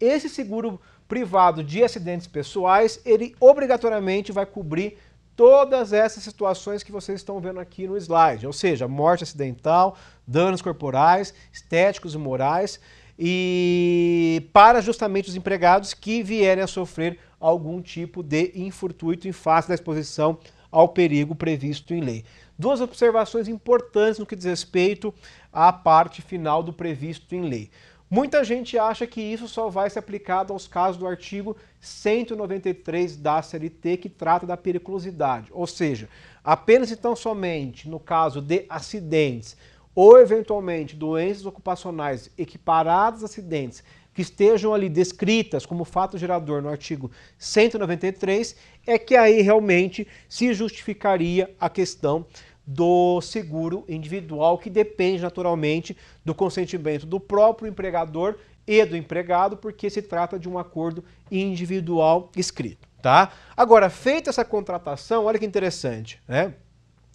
Esse seguro privado de acidentes pessoais, ele obrigatoriamente vai cobrir todas essas situações que vocês estão vendo aqui no slide, ou seja, morte acidental, danos corporais, estéticos e morais, e para justamente os empregados que vierem a sofrer algum tipo de infortuito em face da exposição ao perigo previsto em lei duas observações importantes no que diz respeito à parte final do previsto em lei. Muita gente acha que isso só vai ser aplicado aos casos do artigo 193 da CLT, que trata da periculosidade, ou seja, apenas e tão somente no caso de acidentes ou eventualmente doenças ocupacionais equiparadas a acidentes que estejam ali descritas como fato gerador no artigo 193, é que aí realmente se justificaria a questão do seguro individual, que depende naturalmente do consentimento do próprio empregador e do empregado, porque se trata de um acordo individual escrito, tá? Agora, feita essa contratação, olha que interessante, né?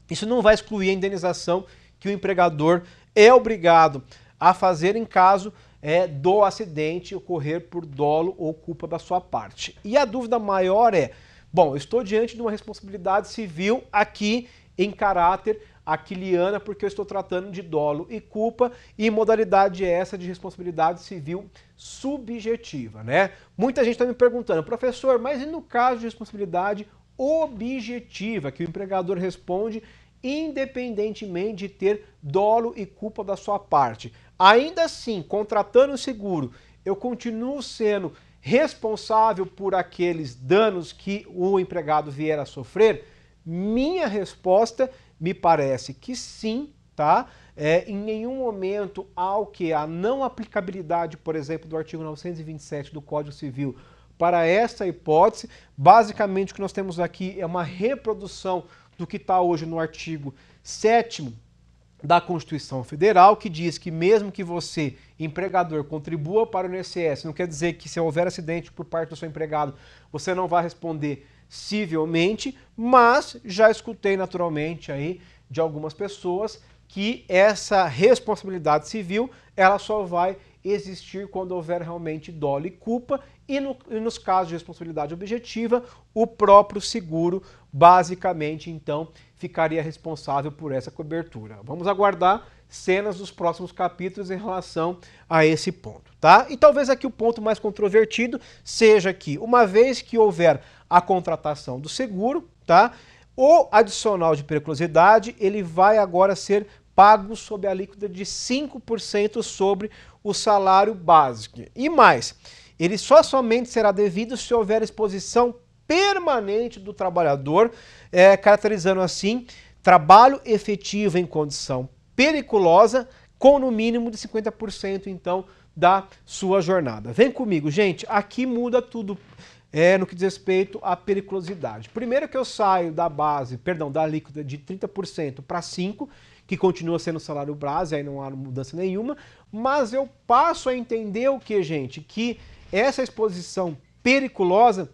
Isso não vai excluir a indenização que o empregador é obrigado a fazer em caso é, do acidente ocorrer por dolo ou culpa da sua parte. E a dúvida maior é, bom, estou diante de uma responsabilidade civil aqui em caráter aquiliana, porque eu estou tratando de dolo e culpa, e modalidade é essa de responsabilidade civil subjetiva, né? Muita gente está me perguntando, professor, mas e no caso de responsabilidade objetiva, que o empregador responde independentemente de ter dolo e culpa da sua parte? Ainda assim, contratando o seguro, eu continuo sendo responsável por aqueles danos que o empregado vier a sofrer? Minha resposta me parece que sim, tá? É, em nenhum momento há o que? A não aplicabilidade, por exemplo, do artigo 927 do Código Civil para essa hipótese. Basicamente, o que nós temos aqui é uma reprodução do que está hoje no artigo 7 da Constituição Federal, que diz que mesmo que você, empregador, contribua para o INSS, não quer dizer que se houver acidente por parte do seu empregado, você não vai responder civilmente, mas já escutei naturalmente aí de algumas pessoas que essa responsabilidade civil ela só vai existir quando houver realmente dolo e culpa e, no, e nos casos de responsabilidade objetiva, o próprio seguro basicamente então ficaria responsável por essa cobertura. Vamos aguardar cenas dos próximos capítulos em relação a esse ponto, tá? E talvez aqui o ponto mais controvertido seja que, uma vez que houver a contratação do seguro, tá? O adicional de periculosidade, ele vai agora ser pago sob a alíquota de 5% sobre o salário básico. E mais, ele só somente será devido se houver exposição permanente do trabalhador, é, caracterizando assim trabalho efetivo em condição periculosa, com no mínimo de 50% então da sua jornada. Vem comigo, gente, aqui muda tudo é no que diz respeito à periculosidade. Primeiro que eu saio da base, perdão, da alíquota de 30% para 5%, que continua sendo salário base, aí não há mudança nenhuma, mas eu passo a entender o que, gente? Que essa exposição periculosa,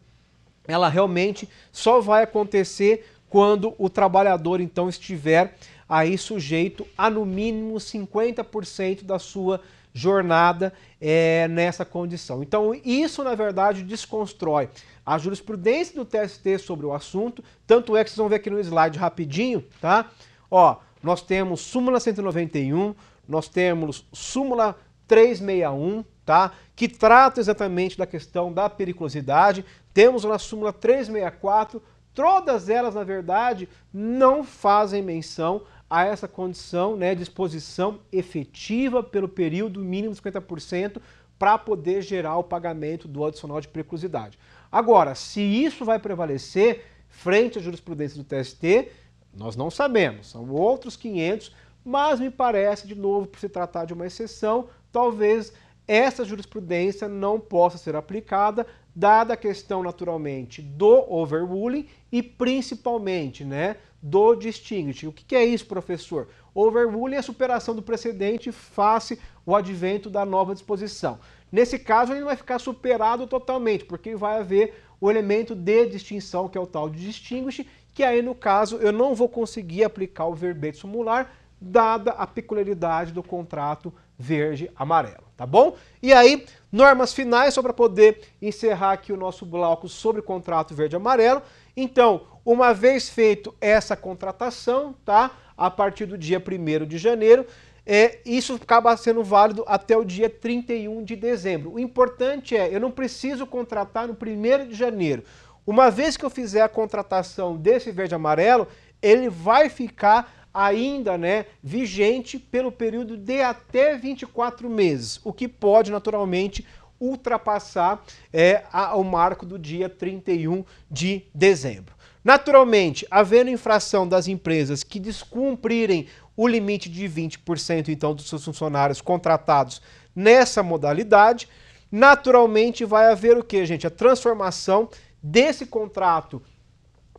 ela realmente só vai acontecer quando o trabalhador então estiver aí sujeito a no mínimo 50% da sua jornada é, nessa condição. Então, isso, na verdade, desconstrói a jurisprudência do TST sobre o assunto, tanto é que vocês vão ver aqui no slide rapidinho, tá? Ó, nós temos súmula 191, nós temos súmula 361, tá? Que trata exatamente da questão da periculosidade. Temos na súmula 364, todas elas, na verdade, não fazem menção a essa condição né, de exposição efetiva pelo período mínimo de 50% para poder gerar o pagamento do adicional de preclusidade. Agora, se isso vai prevalecer frente à jurisprudência do TST, nós não sabemos, são outros 500, mas me parece, de novo, por se tratar de uma exceção, talvez essa jurisprudência não possa ser aplicada dada a questão naturalmente do overruling e principalmente né, do distinguished. O que é isso, professor? Overruling é a superação do precedente face ao advento da nova disposição. Nesse caso, ele não vai ficar superado totalmente, porque vai haver o elemento de distinção, que é o tal de distinguished, que aí, no caso, eu não vou conseguir aplicar o verbete sumular, dada a peculiaridade do contrato verde-amarelo tá bom? E aí, normas finais, só para poder encerrar aqui o nosso bloco sobre contrato verde-amarelo. Então, uma vez feito essa contratação, tá? A partir do dia 1 de janeiro, é, isso acaba sendo válido até o dia 31 de dezembro. O importante é, eu não preciso contratar no 1 de janeiro. Uma vez que eu fizer a contratação desse verde amarelo, ele vai ficar ainda né, vigente pelo período de até 24 meses, o que pode naturalmente ultrapassar é, a, o marco do dia 31 de dezembro. Naturalmente, havendo infração das empresas que descumprirem o limite de 20% então dos seus funcionários contratados nessa modalidade, naturalmente vai haver o que, gente? A transformação desse contrato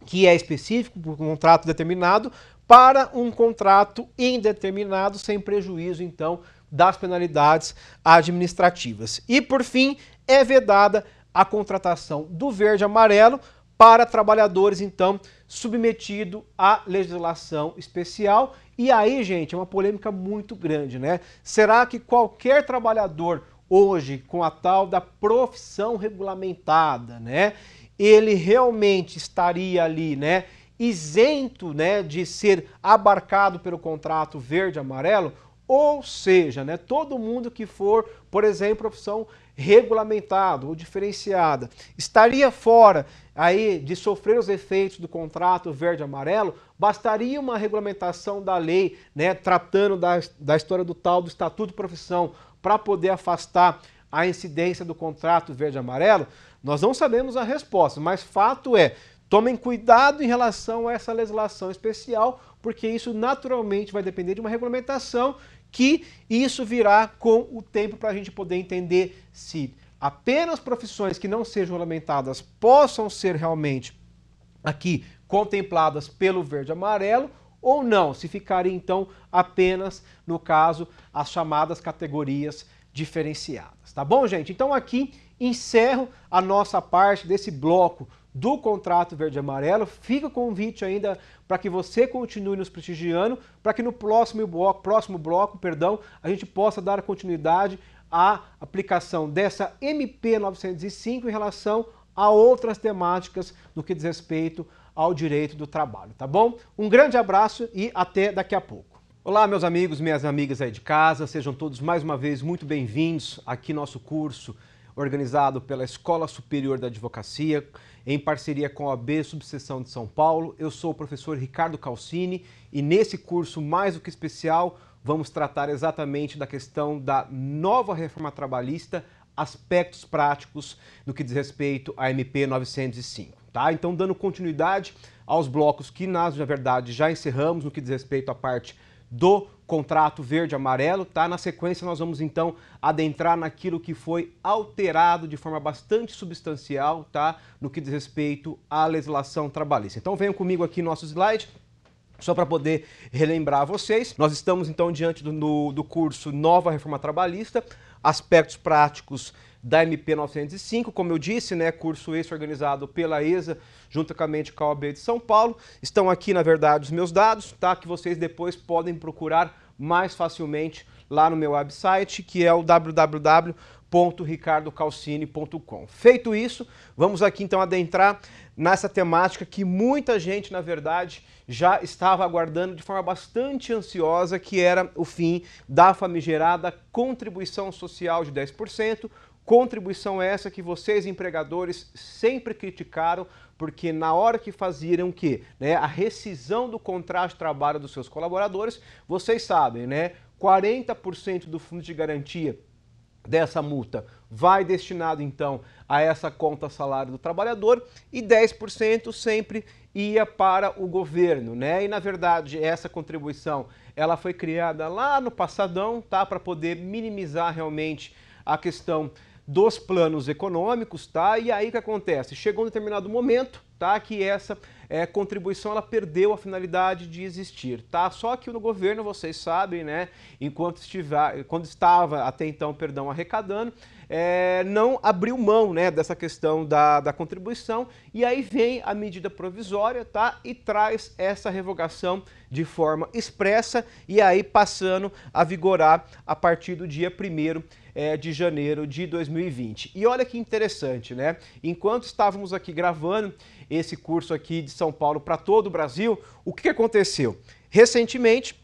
que é específico, por um contrato determinado, para um contrato indeterminado, sem prejuízo, então, das penalidades administrativas. E, por fim, é vedada a contratação do verde-amarelo para trabalhadores, então, submetido à legislação especial. E aí, gente, é uma polêmica muito grande, né? Será que qualquer trabalhador hoje com a tal da profissão regulamentada, né? Ele realmente estaria ali, né? isento né, de ser abarcado pelo contrato verde-amarelo, ou seja, né, todo mundo que for, por exemplo, profissão regulamentada ou diferenciada, estaria fora aí de sofrer os efeitos do contrato verde-amarelo, bastaria uma regulamentação da lei, né, tratando da, da história do tal do Estatuto de Profissão, para poder afastar a incidência do contrato verde-amarelo? Nós não sabemos a resposta, mas fato é Tomem cuidado em relação a essa legislação especial, porque isso naturalmente vai depender de uma regulamentação que isso virá com o tempo para a gente poder entender se apenas profissões que não sejam regulamentadas possam ser realmente aqui contempladas pelo verde amarelo ou não, se ficaria então apenas, no caso, as chamadas categorias diferenciadas. Tá bom, gente? Então aqui encerro a nossa parte desse bloco do contrato verde amarelo. Fica o convite ainda para que você continue nos prestigiando, para que no próximo bloco, próximo bloco, perdão, a gente possa dar continuidade à aplicação dessa MP 905 em relação a outras temáticas no que diz respeito ao direito do trabalho, tá bom? Um grande abraço e até daqui a pouco. Olá, meus amigos, minhas amigas aí de casa, sejam todos mais uma vez muito bem-vindos aqui nosso curso organizado pela Escola Superior da Advocacia, em parceria com a B Subseção de São Paulo. Eu sou o professor Ricardo Calcini e nesse curso mais do que especial vamos tratar exatamente da questão da nova reforma trabalhista, aspectos práticos no que diz respeito à MP 905. Tá? Então, dando continuidade aos blocos que, nós, na verdade, já encerramos no que diz respeito à parte do contrato verde amarelo, tá? Na sequência nós vamos então adentrar naquilo que foi alterado de forma bastante substancial, tá? No que diz respeito à legislação trabalhista. Então venham comigo aqui nosso slide. Só para poder relembrar a vocês, nós estamos então diante do, do curso Nova Reforma Trabalhista, aspectos práticos da MP905, como eu disse, né, curso esse organizado pela ESA, juntamente com a OAB de São Paulo. Estão aqui, na verdade, os meus dados, tá, que vocês depois podem procurar mais facilmente lá no meu website, que é o www.ricardocalcine.com. Feito isso, vamos aqui então adentrar nessa temática que muita gente, na verdade, já estava aguardando de forma bastante ansiosa, que era o fim da famigerada contribuição social de 10%, Contribuição é essa que vocês, empregadores, sempre criticaram, porque na hora que faziam que né, a rescisão do contrato de trabalho dos seus colaboradores, vocês sabem, né? 40% do fundo de garantia dessa multa vai destinado então a essa conta salário do trabalhador e 10% sempre ia para o governo, né? E na verdade essa contribuição ela foi criada lá no passadão, tá, para poder minimizar realmente a questão dos planos econômicos, tá? E aí o que acontece? Chegou um determinado momento, tá? Que essa é, contribuição ela perdeu a finalidade de existir, tá? Só que no governo, vocês sabem, né? Enquanto estiver, quando estava até então, perdão, arrecadando, é, não abriu mão né, dessa questão da, da contribuição e aí vem a medida provisória tá, e traz essa revogação de forma expressa e aí passando a vigorar a partir do dia primeiro é, de janeiro de 2020. E olha que interessante, né? Enquanto estávamos aqui gravando esse curso aqui de São Paulo para todo o Brasil, o que aconteceu? Recentemente,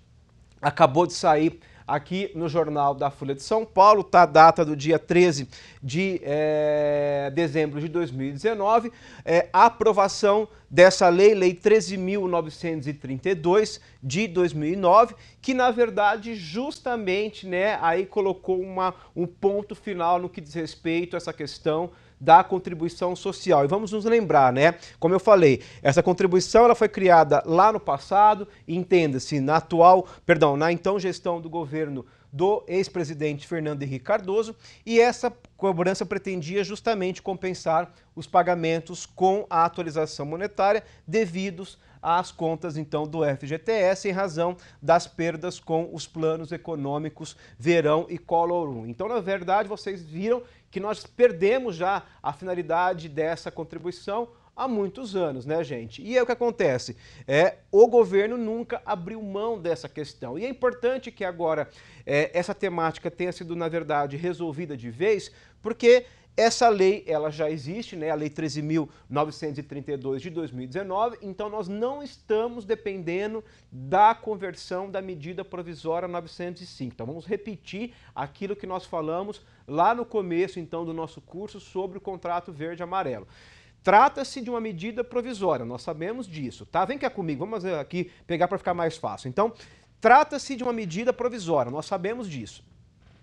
acabou de sair aqui no Jornal da Folha de São Paulo, tá a data do dia 13 de é, dezembro de 2019, é, a aprovação dessa lei, Lei 13.932 de 2009, que na verdade justamente né, aí colocou uma, um ponto final no que diz respeito a essa questão da contribuição social. E vamos nos lembrar, né? Como eu falei, essa contribuição ela foi criada lá no passado, entenda-se, na atual, perdão, na então gestão do governo do ex-presidente Fernando Henrique Cardoso, e essa cobrança pretendia justamente compensar os pagamentos com a atualização monetária devidos às contas então do FGTS em razão das perdas com os planos econômicos Verão e Color 1. Então, na verdade, vocês viram que nós perdemos já a finalidade dessa contribuição há muitos anos, né, gente? E é o que acontece, é, o governo nunca abriu mão dessa questão. E é importante que agora é, essa temática tenha sido, na verdade, resolvida de vez, porque essa lei ela já existe, né? a Lei 13.932 de 2019, então nós não estamos dependendo da conversão da medida provisória 905. Então vamos repetir aquilo que nós falamos lá no começo então do nosso curso sobre o contrato verde-amarelo. Trata-se de uma medida provisória, nós sabemos disso, tá? Vem cá comigo, vamos aqui pegar para ficar mais fácil. Então, trata-se de uma medida provisória, nós sabemos disso.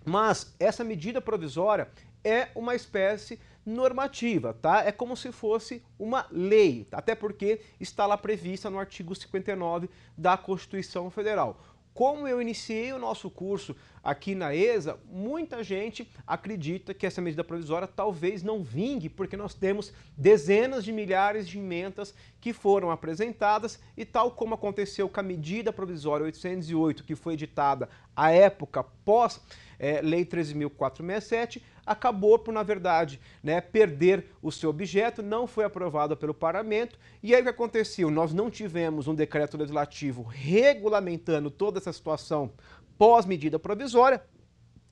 Mas essa medida provisória, é uma espécie normativa, tá? É como se fosse uma lei, tá? até porque está lá prevista no artigo 59 da Constituição Federal. Como eu iniciei o nosso curso aqui na ESA, muita gente acredita que essa medida provisória talvez não vingue, porque nós temos dezenas de milhares de emendas que foram apresentadas e tal como aconteceu com a medida provisória 808, que foi editada à época pós é, Lei 13.467, acabou por, na verdade, né, perder o seu objeto, não foi aprovada pelo parlamento. E aí o que aconteceu? Nós não tivemos um decreto legislativo regulamentando toda essa situação pós-medida provisória.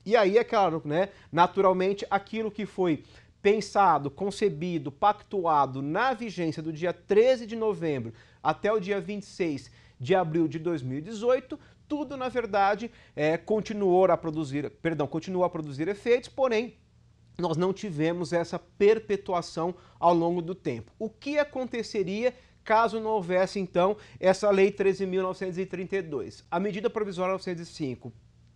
E aí, é claro, né, naturalmente, aquilo que foi pensado, concebido, pactuado na vigência do dia 13 de novembro até o dia 26 de abril de 2018, tudo na verdade é, continuou a produzir, perdão, continuou a produzir efeitos, porém nós não tivemos essa perpetuação ao longo do tempo. O que aconteceria caso não houvesse, então, essa Lei 13.932? A medida provisória 905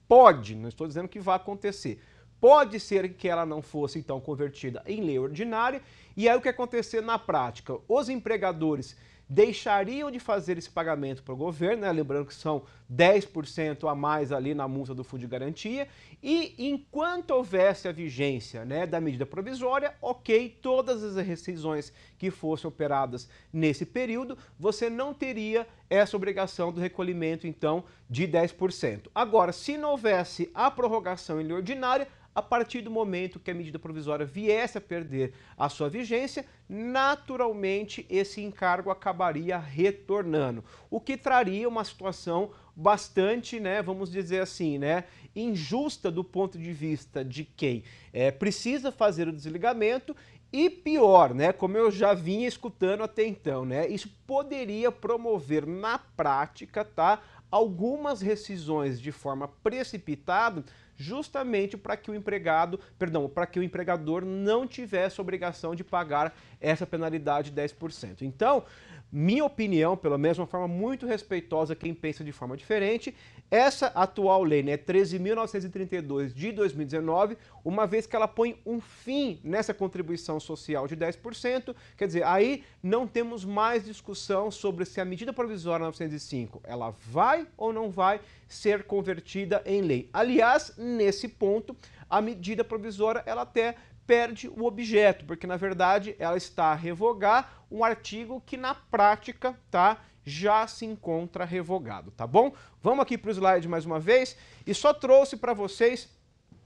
pode, não estou dizendo que vai acontecer, pode ser que ela não fosse, então, convertida em lei ordinária, e aí o que acontecer na prática? Os empregadores deixariam de fazer esse pagamento para o governo, né? lembrando que são 10% a mais ali na multa do Fundo de Garantia, e enquanto houvesse a vigência né, da medida provisória, ok, todas as rescisões que fossem operadas nesse período, você não teria essa obrigação do recolhimento, então, de 10%. Agora, se não houvesse a prorrogação em lei ordinária, a partir do momento que a medida provisória viesse a perder a sua vigência, naturalmente esse encargo acabaria retornando, o que traria uma situação bastante, né, vamos dizer assim, né, injusta do ponto de vista de quem é, precisa fazer o desligamento e pior, né, como eu já vinha escutando até então, né, isso poderia promover na prática, tá, algumas rescisões de forma precipitada justamente para que o empregado, perdão, para que o empregador não tivesse obrigação de pagar essa penalidade de 10%. Então, minha opinião, pelo menos, uma forma muito respeitosa quem pensa de forma diferente. Essa atual lei, né, 13.932 de 2019, uma vez que ela põe um fim nessa contribuição social de 10%, quer dizer, aí não temos mais discussão sobre se a medida provisória 905 ela vai ou não vai ser convertida em lei. Aliás, nesse ponto, a medida provisória ela até perde o objeto, porque na verdade ela está a revogar um artigo que na prática tá, já se encontra revogado, tá bom? Vamos aqui para o slide mais uma vez e só trouxe para vocês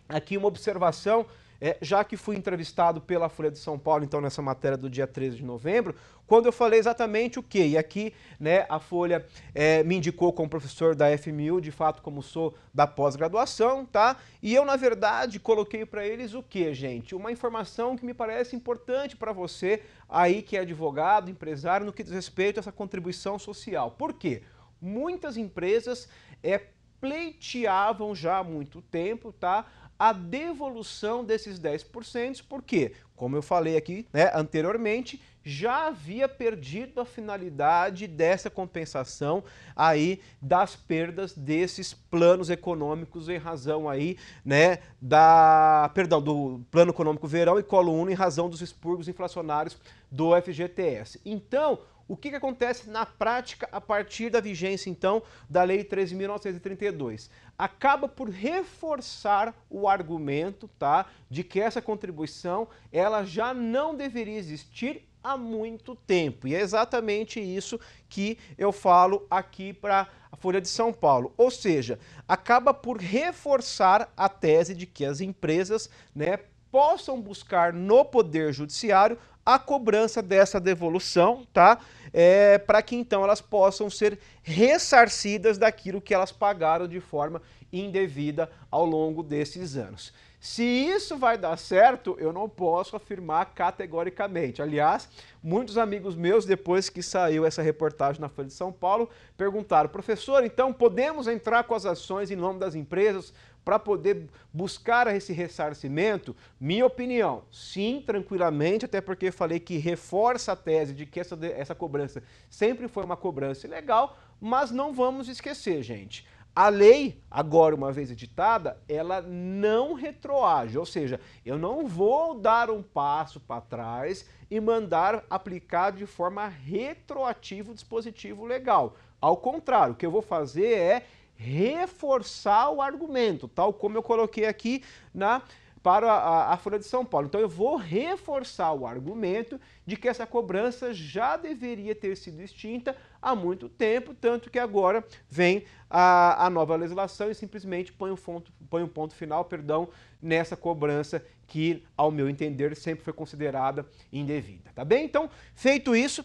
aqui uma observação é, já que fui entrevistado pela Folha de São Paulo, então, nessa matéria do dia 13 de novembro, quando eu falei exatamente o quê? E aqui né, a Folha é, me indicou como professor da FMU, de fato, como sou da pós-graduação, tá? E eu, na verdade, coloquei para eles o quê, gente? Uma informação que me parece importante para você aí que é advogado, empresário, no que diz respeito a essa contribuição social. Por quê? Muitas empresas é, pleiteavam já há muito tempo, tá? a devolução desses 10%, porque, como eu falei aqui né, anteriormente, já havia perdido a finalidade dessa compensação aí das perdas desses planos econômicos em razão aí, né, da, perdão, do Plano Econômico Verão e Colo 1 em razão dos expurgos inflacionários do FGTS. Então, o que, que acontece na prática a partir da vigência, então, da Lei 13.932? Acaba por reforçar o argumento tá, de que essa contribuição ela já não deveria existir há muito tempo. E é exatamente isso que eu falo aqui para a Folha de São Paulo. Ou seja, acaba por reforçar a tese de que as empresas né, possam buscar no Poder Judiciário a cobrança dessa devolução, tá? É, para que então elas possam ser ressarcidas daquilo que elas pagaram de forma indevida ao longo desses anos. Se isso vai dar certo, eu não posso afirmar categoricamente. Aliás, muitos amigos meus, depois que saiu essa reportagem na Folha de São Paulo, perguntaram: professor, então podemos entrar com as ações em nome das empresas para poder buscar esse ressarcimento? Minha opinião, sim, tranquilamente, até porque eu falei que reforça a tese de que essa, essa cobrança sempre foi uma cobrança ilegal, mas não vamos esquecer, gente. A lei, agora uma vez editada, ela não retroage, ou seja, eu não vou dar um passo para trás e mandar aplicar de forma retroativa o dispositivo legal. Ao contrário, o que eu vou fazer é reforçar o argumento, tal como eu coloquei aqui na para a, a, Folha de São Paulo. Então eu vou reforçar o argumento de que essa cobrança já deveria ter sido extinta há muito tempo, tanto que agora vem a, a nova legislação e simplesmente põe um, ponto, põe um ponto final, perdão, nessa cobrança que, ao meu entender, sempre foi considerada indevida. Tá bem? Então, feito isso,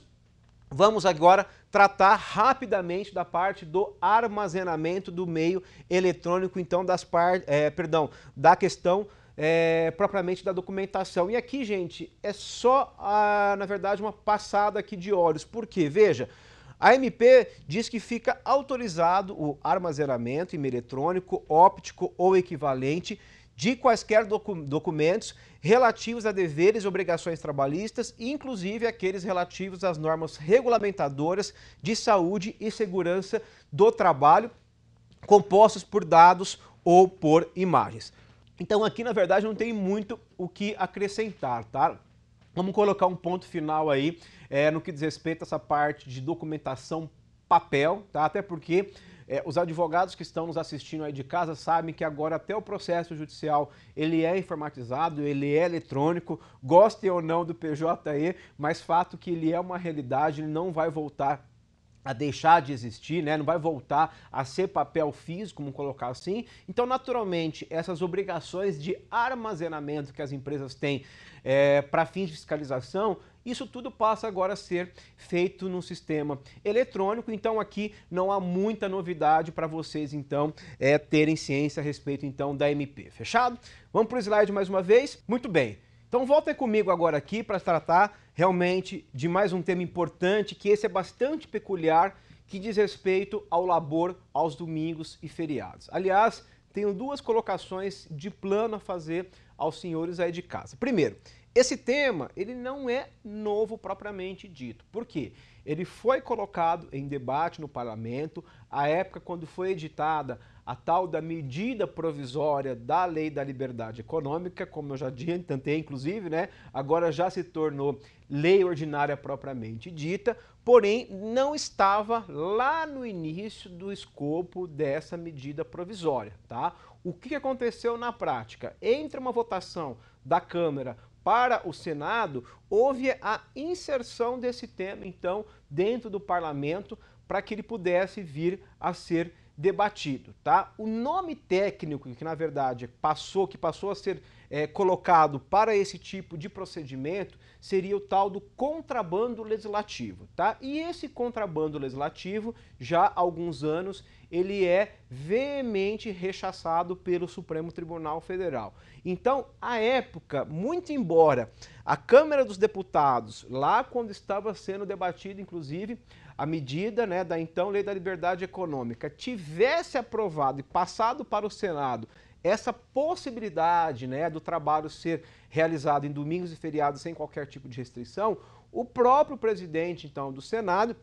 Vamos agora tratar rapidamente da parte do armazenamento do meio eletrônico, então, das par... É, perdão, da questão é, propriamente da documentação. E aqui, gente, é só, a, na verdade, uma passada aqui de olhos, porque, veja, a MP diz que fica autorizado o armazenamento em meio eletrônico, óptico ou equivalente de quaisquer documentos relativos a deveres e obrigações trabalhistas, inclusive aqueles relativos às normas regulamentadoras de saúde e segurança do trabalho, compostos por dados ou por imagens. Então aqui, na verdade, não tem muito o que acrescentar, tá? Vamos colocar um ponto final aí é, no que diz respeito a essa parte de documentação papel, tá? Até porque é, os advogados que estão nos assistindo aí de casa sabem que agora até o processo judicial ele é informatizado, ele é eletrônico, gostem ou não do PJE, mas fato que ele é uma realidade, ele não vai voltar a deixar de existir, né? não vai voltar a ser papel físico, vamos colocar assim. Então, naturalmente, essas obrigações de armazenamento que as empresas têm é, para fins de fiscalização, isso tudo passa agora a ser feito num sistema eletrônico. Então, aqui não há muita novidade para vocês, então, é, terem ciência a respeito, então, da MP. Fechado? Vamos para o slide mais uma vez? Muito bem. Então, volta comigo agora aqui para tratar realmente de mais um tema importante, que esse é bastante peculiar, que diz respeito ao labor aos domingos e feriados. Aliás, tenho duas colocações de plano a fazer aos senhores aí de casa. Primeiro, esse tema ele não é novo propriamente dito. Por quê? Ele foi colocado em debate no parlamento, à época quando foi editada a tal da medida provisória da Lei da Liberdade Econômica, como eu já adiantei, inclusive, né, agora já se tornou lei ordinária propriamente dita, porém não estava lá no início do escopo dessa medida provisória. Tá? O que aconteceu na prática? Entre uma votação da Câmara para o Senado, houve a inserção desse tema, então, dentro do parlamento, para que ele pudesse vir a ser debatido, tá? O nome técnico que na verdade passou, que passou a ser é, colocado para esse tipo de procedimento seria o tal do contrabando legislativo, tá? E esse contrabando legislativo, já há alguns anos, ele é veemente rechaçado pelo Supremo Tribunal Federal. Então, à época, muito embora a Câmara dos Deputados, lá quando estava sendo debatido, inclusive, a medida né, da então Lei da Liberdade Econômica tivesse aprovado e passado para o Senado essa possibilidade né, do trabalho ser realizado em domingos e feriados sem qualquer tipo de restrição, o próprio presidente então do Senado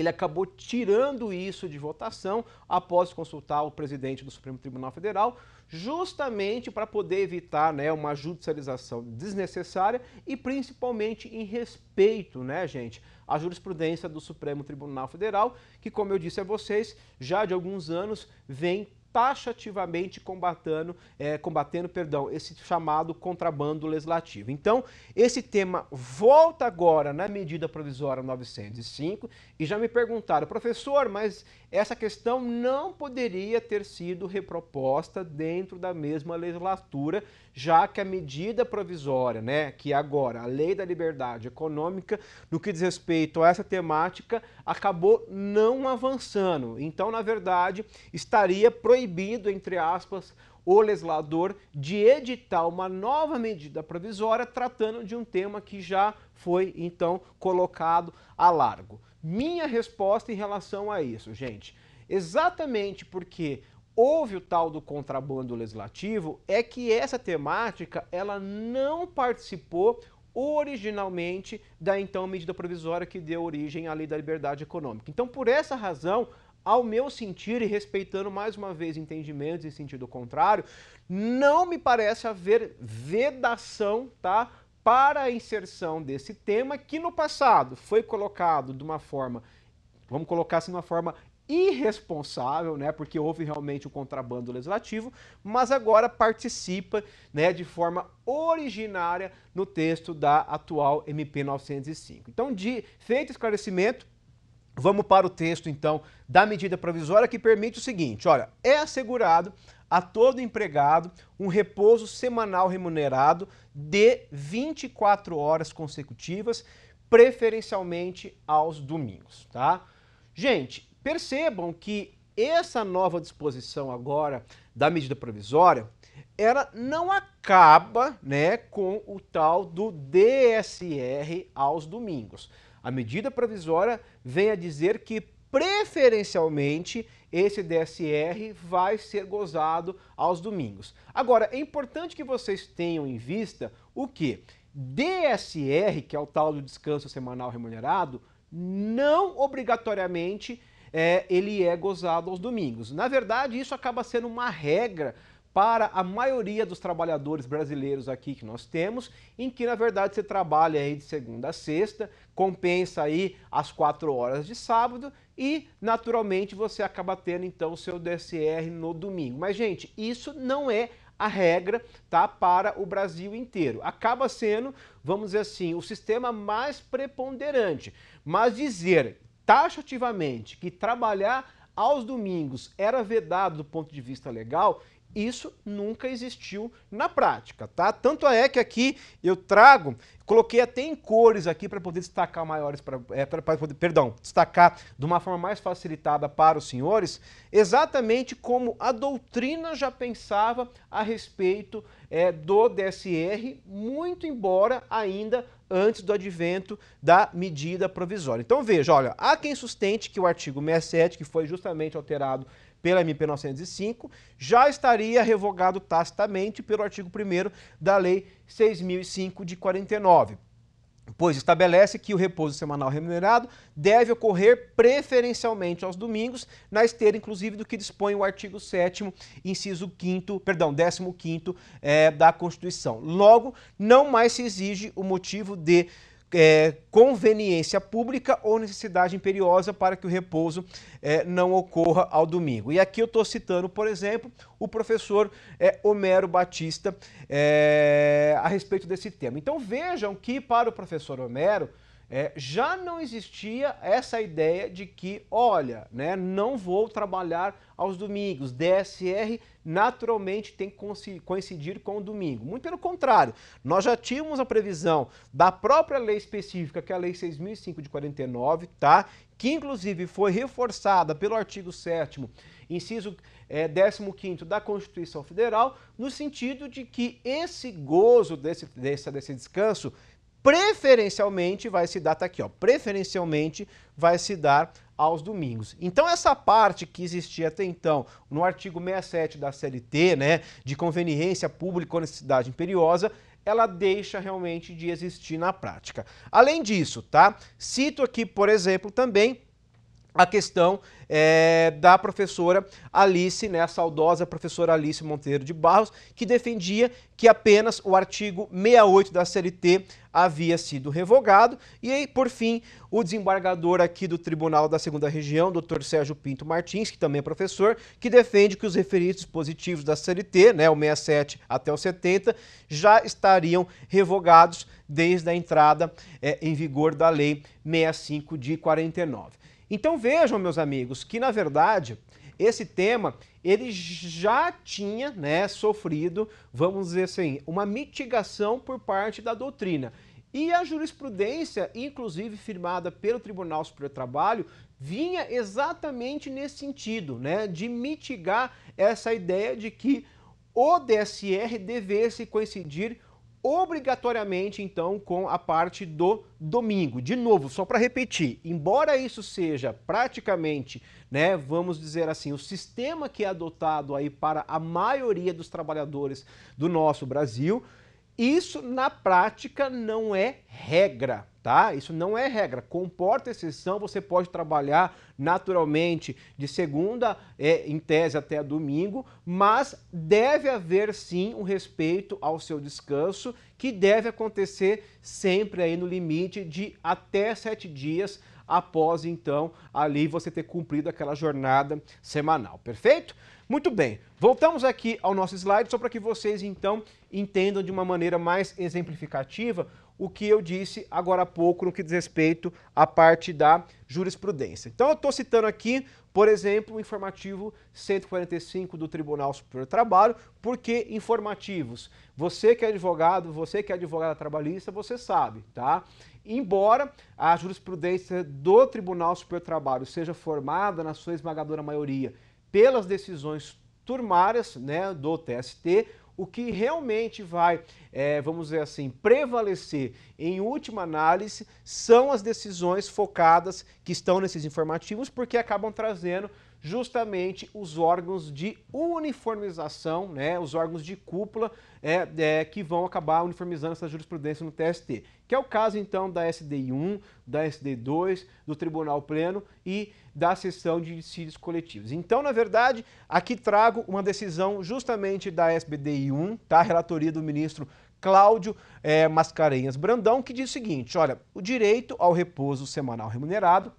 ele acabou tirando isso de votação após consultar o presidente do Supremo Tribunal Federal, justamente para poder evitar né, uma judicialização desnecessária e principalmente em respeito, né, gente, à jurisprudência do Supremo Tribunal Federal, que, como eu disse a vocês, já de alguns anos vem taxativamente combatendo, é, combatendo perdão, esse chamado contrabando legislativo. Então, esse tema volta agora na medida provisória 905 e já me perguntaram, professor, mas essa questão não poderia ter sido reproposta dentro da mesma legislatura já que a medida provisória, né, que é agora a Lei da Liberdade Econômica, no que diz respeito a essa temática, acabou não avançando. Então, na verdade, estaria proibido, entre aspas, o legislador de editar uma nova medida provisória tratando de um tema que já foi então colocado a largo. Minha resposta em relação a isso, gente, exatamente porque houve o tal do contrabando legislativo é que essa temática ela não participou originalmente da então medida provisória que deu origem à Lei da Liberdade Econômica. Então, por essa razão, ao meu sentir e respeitando mais uma vez entendimentos em sentido contrário, não me parece haver vedação, tá? Para a inserção desse tema que no passado foi colocado de uma forma vamos colocar assim de uma forma irresponsável, né, porque houve realmente um contrabando legislativo, mas agora participa, né, de forma originária no texto da atual MP 905. Então, de feito esclarecimento, vamos para o texto então da medida provisória que permite o seguinte, olha, é assegurado a todo empregado um repouso semanal remunerado de 24 horas consecutivas, preferencialmente aos domingos, tá? Gente, Percebam que essa nova disposição agora da medida provisória, ela não acaba né, com o tal do DSR aos domingos. A medida provisória vem a dizer que, preferencialmente, esse DSR vai ser gozado aos domingos. Agora, é importante que vocês tenham em vista o que? DSR, que é o tal do descanso semanal remunerado, não obrigatoriamente é, ele é gozado aos domingos. Na verdade, isso acaba sendo uma regra para a maioria dos trabalhadores brasileiros aqui que nós temos, em que na verdade você trabalha aí de segunda a sexta, compensa aí as quatro horas de sábado e naturalmente você acaba tendo então o seu DSR no domingo. Mas gente, isso não é a regra tá para o Brasil inteiro. Acaba sendo, vamos dizer assim, o sistema mais preponderante. Mas dizer taxativamente que trabalhar aos domingos era vedado do ponto de vista legal, isso nunca existiu na prática, tá? Tanto é que aqui eu trago, coloquei até em cores aqui para poder destacar maiores, para é, poder, perdão, destacar de uma forma mais facilitada para os senhores, exatamente como a doutrina já pensava a respeito é, do DSR, muito embora ainda antes do advento da medida provisória. Então veja, olha, há quem sustente que o artigo 67, que foi justamente alterado pela MP 905, já estaria revogado tacitamente pelo artigo 1 da Lei 6005 de 49 pois estabelece que o repouso semanal remunerado deve ocorrer preferencialmente aos domingos, na esteira, inclusive, do que dispõe o artigo 7 inciso 5 perdão, 15º é, eh, da Constituição. Logo, não mais se exige o motivo de é, conveniência pública ou necessidade imperiosa para que o repouso é, não ocorra ao domingo. E aqui eu estou citando, por exemplo, o professor é, Homero Batista é, a respeito desse tema. Então vejam que para o professor Homero, é, já não existia essa ideia de que, olha, né, não vou trabalhar aos domingos, DSR naturalmente tem que coincidir com o domingo. Muito pelo contrário, nós já tínhamos a previsão da própria lei específica, que é a Lei 6.005 de 49, tá? que inclusive foi reforçada pelo artigo 7 inciso é, 15 da Constituição Federal, no sentido de que esse gozo desse, desse, desse descanso preferencialmente vai se dar, tá aqui, ó, preferencialmente vai se dar aos domingos. Então essa parte que existia até então no artigo 67 da CLT, né, de conveniência pública ou necessidade imperiosa, ela deixa realmente de existir na prática. Além disso, tá? Cito aqui, por exemplo, também a questão é, da professora Alice, né, a saudosa professora Alice Monteiro de Barros, que defendia que apenas o artigo 68 da CLT havia sido revogado. E, aí, por fim, o desembargador aqui do Tribunal da Segunda Região, doutor Sérgio Pinto Martins, que também é professor, que defende que os referidos dispositivos da CLT, né, o 67 até o 70, já estariam revogados desde a entrada é, em vigor da Lei 65 de 49. Então vejam, meus amigos, que na verdade esse tema ele já tinha né, sofrido, vamos dizer assim, uma mitigação por parte da doutrina. E a jurisprudência, inclusive firmada pelo Tribunal Superior do Trabalho, vinha exatamente nesse sentido, né, de mitigar essa ideia de que o DSR devesse coincidir obrigatoriamente então com a parte do domingo. De novo, só para repetir, embora isso seja praticamente, né, vamos dizer assim, o sistema que é adotado aí para a maioria dos trabalhadores do nosso Brasil, isso na prática não é regra tá? Isso não é regra. Comporta exceção, você pode trabalhar naturalmente de segunda, é, em tese, até domingo, mas deve haver sim um respeito ao seu descanso, que deve acontecer sempre aí no limite de até sete dias após então ali você ter cumprido aquela jornada semanal, perfeito? Muito bem, voltamos aqui ao nosso slide só para que vocês então entendam de uma maneira mais exemplificativa o que eu disse agora há pouco no que diz respeito à parte da jurisprudência. Então, eu estou citando aqui, por exemplo, o informativo 145 do Tribunal Superior do Trabalho, porque informativos, você que é advogado, você que é advogada trabalhista, você sabe, tá? Embora a jurisprudência do Tribunal Superior do Trabalho seja formada, na sua esmagadora maioria, pelas decisões turmárias né, do TST, o que realmente vai, é, vamos dizer assim, prevalecer em última análise são as decisões focadas que estão nesses informativos, porque acabam trazendo justamente os órgãos de uniformização, né, os órgãos de cúpula é, é, que vão acabar uniformizando essa jurisprudência no TST, que é o caso então da SDI 1, da SDI 2, do Tribunal Pleno e da sessão de dissídios coletivos. Então, na verdade, aqui trago uma decisão justamente da SBDI 1, tá? relatoria do ministro Cláudio é, Mascarenhas Brandão, que diz o seguinte: olha, o direito ao repouso semanal remunerado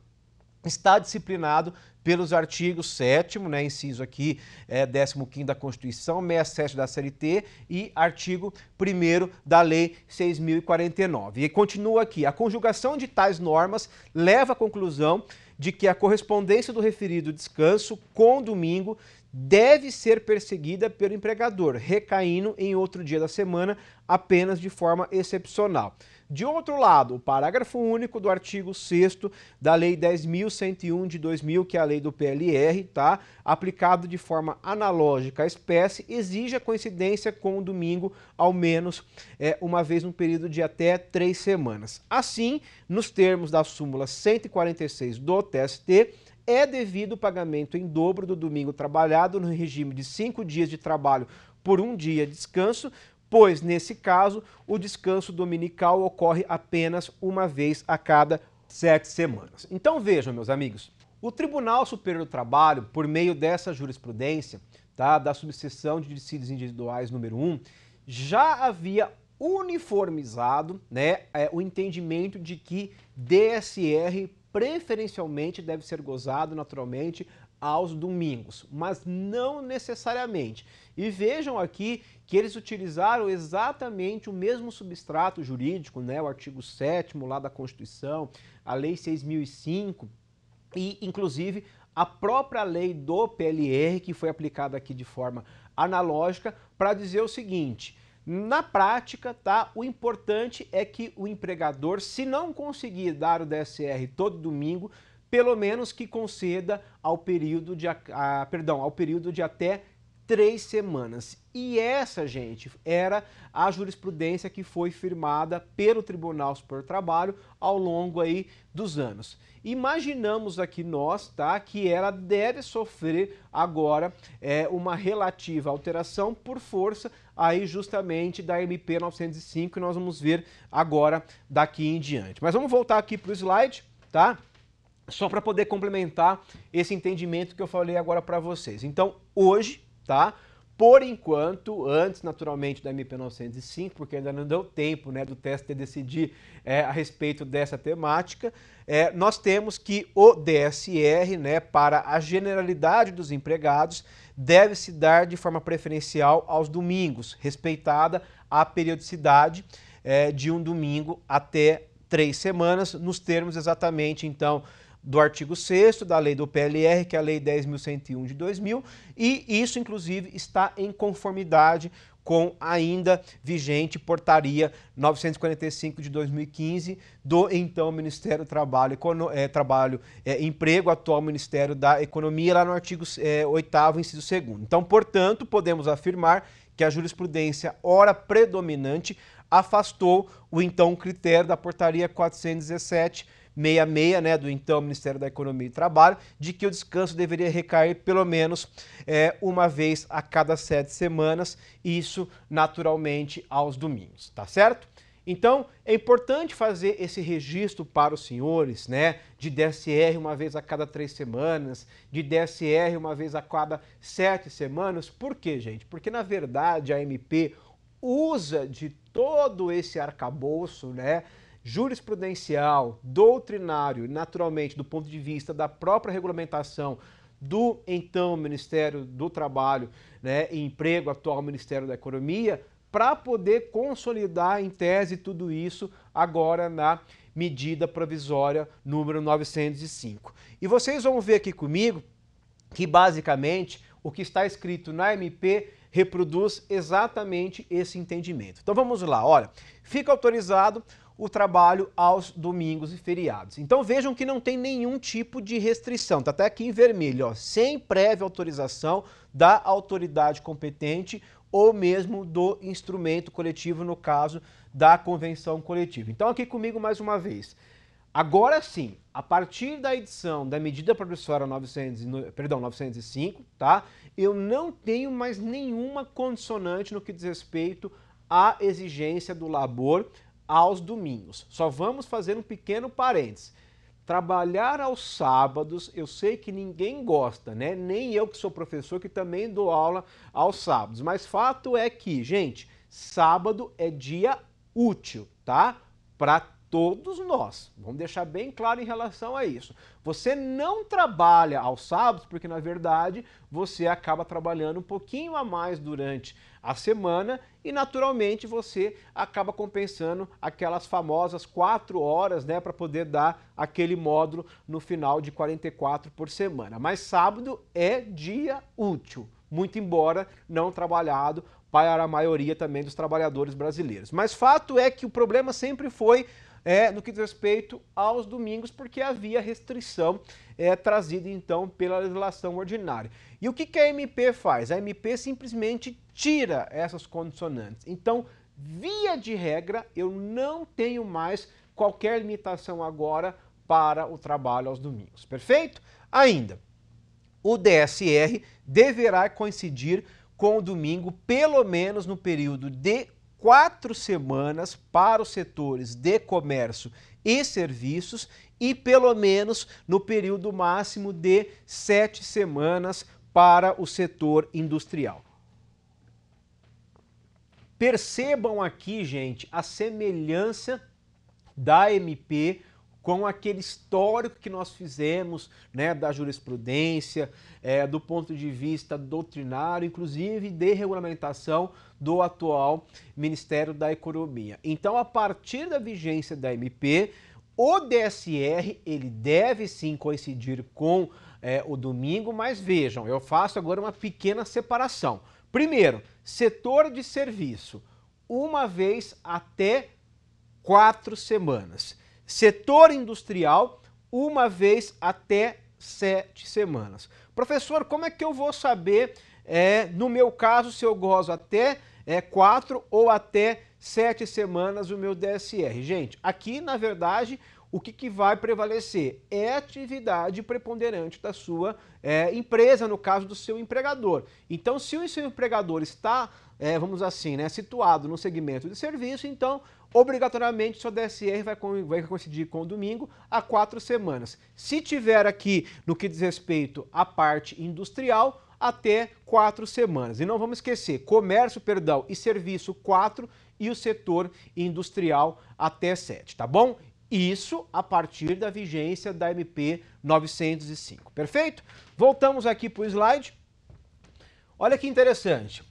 está disciplinado pelos artigos 7 né, inciso aqui, é, 15 da Constituição, 67 da CLT e artigo 1 da Lei 6.049. E continua aqui, a conjugação de tais normas leva à conclusão de que a correspondência do referido descanso com domingo deve ser perseguida pelo empregador, recaindo em outro dia da semana apenas de forma excepcional. De outro lado, o parágrafo único do artigo 6 da Lei 10.101 de 2000, que é a lei do PLR, tá? aplicado de forma analógica à espécie, exige a coincidência com o domingo, ao menos é, uma vez no período de até três semanas. Assim, nos termos da súmula 146 do TST, é devido o pagamento em dobro do domingo trabalhado no regime de cinco dias de trabalho por um dia de descanso, pois, nesse caso, o descanso dominical ocorre apenas uma vez a cada sete semanas. Então vejam, meus amigos, o Tribunal Superior do Trabalho, por meio dessa jurisprudência, tá, da subseção de dissídios individuais número 1, já havia uniformizado né, é, o entendimento de que DSR preferencialmente deve ser gozado naturalmente aos domingos, mas não necessariamente. E vejam aqui que eles utilizaram exatamente o mesmo substrato jurídico, né, o artigo 7 lá da Constituição, a Lei 6005 e inclusive a própria lei do PLR que foi aplicada aqui de forma analógica para dizer o seguinte: na prática, tá? O importante é que o empregador, se não conseguir dar o DSR todo domingo, pelo menos que conceda ao período de, a, perdão, ao período de até três semanas. E essa, gente, era a jurisprudência que foi firmada pelo Tribunal Superior do Trabalho ao longo aí dos anos. Imaginamos aqui nós, tá, que ela deve sofrer agora é, uma relativa alteração por força aí justamente da MP 905 que nós vamos ver agora daqui em diante. Mas vamos voltar aqui para o slide, tá? só para poder complementar esse entendimento que eu falei agora para vocês. Então, hoje, tá? Por enquanto, antes naturalmente da MP905, porque ainda não deu tempo né, do teste decidir é, a respeito dessa temática, é, nós temos que o DSR, né, para a generalidade dos empregados, deve se dar de forma preferencial aos domingos, respeitada a periodicidade é, de um domingo até três semanas, nos termos exatamente, então, do artigo 6 da lei do PLR, que é a lei 10.101 de 2000, e isso, inclusive, está em conformidade com ainda vigente portaria 945 de 2015 do então Ministério do Trabalho, Econo, é, Trabalho é, Emprego, atual Ministério da Economia, lá no artigo é, eh, 8 inciso 2 Então, portanto, podemos afirmar que a jurisprudência ora predominante afastou o então critério da portaria 417 66, né, do então Ministério da Economia e Trabalho, de que o descanso deveria recair pelo menos é, uma vez a cada sete semanas, isso naturalmente aos domingos, tá certo? Então, é importante fazer esse registro para os senhores, né? De DSR uma vez a cada três semanas, de DSR uma vez a cada sete semanas. Por quê, gente? Porque, na verdade, a MP usa de todo esse arcabouço, né? jurisprudencial, doutrinário, e naturalmente do ponto de vista da própria regulamentação do então Ministério do Trabalho né, e Emprego, atual Ministério da Economia, para poder consolidar em tese tudo isso agora na medida provisória número 905. E vocês vão ver aqui comigo que basicamente o que está escrito na MP reproduz exatamente esse entendimento. Então vamos lá, olha, fica autorizado o trabalho aos domingos e feriados. Então vejam que não tem nenhum tipo de restrição, está até aqui em vermelho, ó, sem prévia autorização da autoridade competente ou mesmo do instrumento coletivo, no caso da convenção coletiva. Então aqui comigo mais uma vez. Agora sim, a partir da edição da medida provisória 900, perdão, 905, tá? Eu não tenho mais nenhuma condicionante no que diz respeito à exigência do labor aos domingos. Só vamos fazer um pequeno parênteses. Trabalhar aos sábados, eu sei que ninguém gosta, né? Nem eu que sou professor, que também dou aula aos sábados. Mas fato é que, gente, sábado é dia útil, tá? Para Todos nós. Vamos deixar bem claro em relação a isso. Você não trabalha aos sábados, porque na verdade você acaba trabalhando um pouquinho a mais durante a semana e naturalmente você acaba compensando aquelas famosas quatro horas, né, para poder dar aquele módulo no final de 44 por semana. Mas sábado é dia útil, muito embora não trabalhado para a maioria também dos trabalhadores brasileiros. Mas fato é que o problema sempre foi é, no que diz respeito aos domingos, porque havia restrição é, trazida então pela legislação ordinária. E o que, que a MP faz? A MP simplesmente tira essas condicionantes. Então, via de regra, eu não tenho mais qualquer limitação agora para o trabalho aos domingos, perfeito? Ainda, o DSR deverá coincidir com o domingo, pelo menos no período de quatro semanas para os setores de comércio e serviços e pelo menos no período máximo de sete semanas para o setor industrial. Percebam aqui, gente, a semelhança da MP com aquele histórico que nós fizemos né, da jurisprudência, é, do ponto de vista doutrinário, inclusive de regulamentação do atual Ministério da Economia. Então, a partir da vigência da MP, o DSR ele deve sim coincidir com é, o domingo, mas vejam, eu faço agora uma pequena separação. Primeiro, setor de serviço, uma vez até quatro semanas setor industrial, uma vez até sete semanas. Professor, como é que eu vou saber, é, no meu caso, se eu gozo até é, quatro ou até sete semanas o meu DSR? Gente, aqui, na verdade, o que, que, vai prevalecer? É a atividade preponderante da sua é, empresa, no caso do seu empregador. Então, se o seu empregador está, é, vamos assim, né, situado no segmento de serviço, então obrigatoriamente sua DSR vai, vai coincidir com o domingo a quatro semanas. Se tiver aqui no que diz respeito à parte industrial, até quatro semanas. E não vamos esquecer, comércio, perdão, e serviço, quatro, e o setor industrial até sete, tá bom? Isso a partir da vigência da MP 905, perfeito? Voltamos aqui para o slide. Olha que interessante.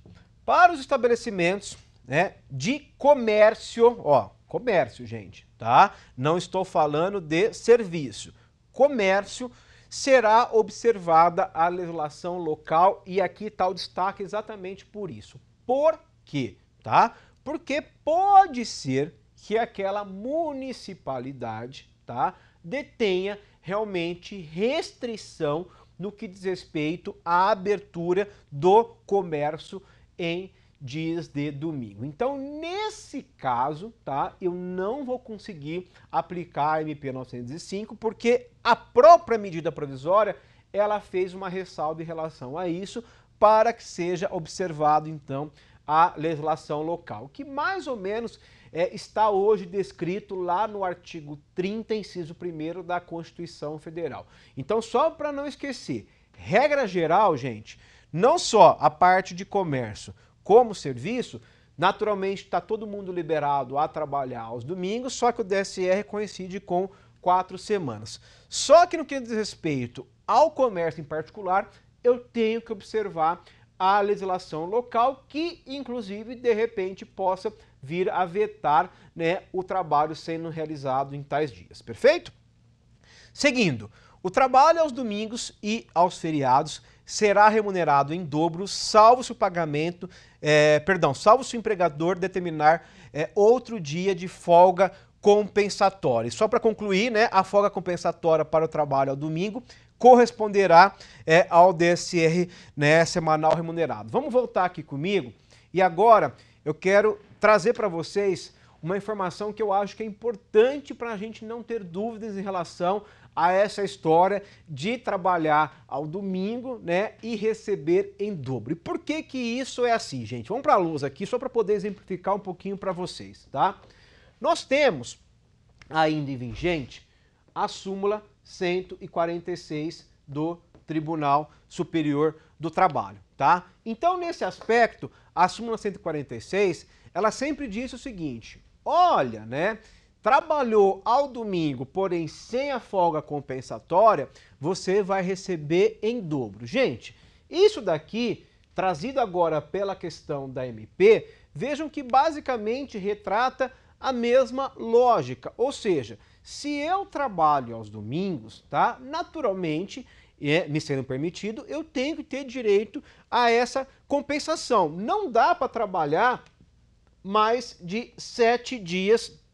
Para os estabelecimentos né, de comércio, ó, comércio, gente, tá? Não estou falando de serviço. Comércio será observada a legislação local e aqui está o destaque exatamente por isso. Por quê? Tá? Porque pode ser que aquela municipalidade, tá, detenha realmente restrição no que diz respeito à abertura do comércio em dias de domingo. Então, nesse caso, tá, eu não vou conseguir aplicar a MP 905, porque a própria medida provisória, ela fez uma ressalva em relação a isso, para que seja observado, então, a legislação local, que mais ou menos é, está hoje descrito lá no artigo 30, inciso 1 da Constituição Federal. Então, só para não esquecer, regra geral, gente, não só a parte de comércio, como serviço, naturalmente está todo mundo liberado a trabalhar aos domingos, só que o DSR é coincide com quatro semanas. Só que no que diz respeito ao comércio em particular, eu tenho que observar a legislação local que, inclusive, de repente possa vir a vetar né, o trabalho sendo realizado em tais dias, perfeito? Seguindo, o trabalho aos domingos e aos feriados será remunerado em dobro, salvo se o pagamento, é, perdão, salvo se o empregador determinar é, outro dia de folga compensatória. só para concluir, né, a folga compensatória para o trabalho ao domingo corresponderá é, ao DSR né, semanal remunerado. Vamos voltar aqui comigo e agora eu quero trazer para vocês uma informação que eu acho que é importante para a gente não ter dúvidas em relação a essa história de trabalhar ao domingo, né, e receber em dobro. E por que que isso é assim, gente? Vamos para a luz aqui só para poder exemplificar um pouquinho para vocês, tá? Nós temos ainda em vigente a súmula 146 do Tribunal Superior do Trabalho, tá? Então, nesse aspecto, a súmula 146, ela sempre disse o seguinte: olha, né, trabalhou ao domingo, porém sem a folga compensatória, você vai receber em dobro. Gente, isso daqui, trazido agora pela questão da MP, vejam que basicamente retrata a mesma lógica, ou seja, se eu trabalho aos domingos, tá? Naturalmente, é, me sendo permitido, eu tenho que ter direito a essa compensação. Não dá para trabalhar mais de sete dias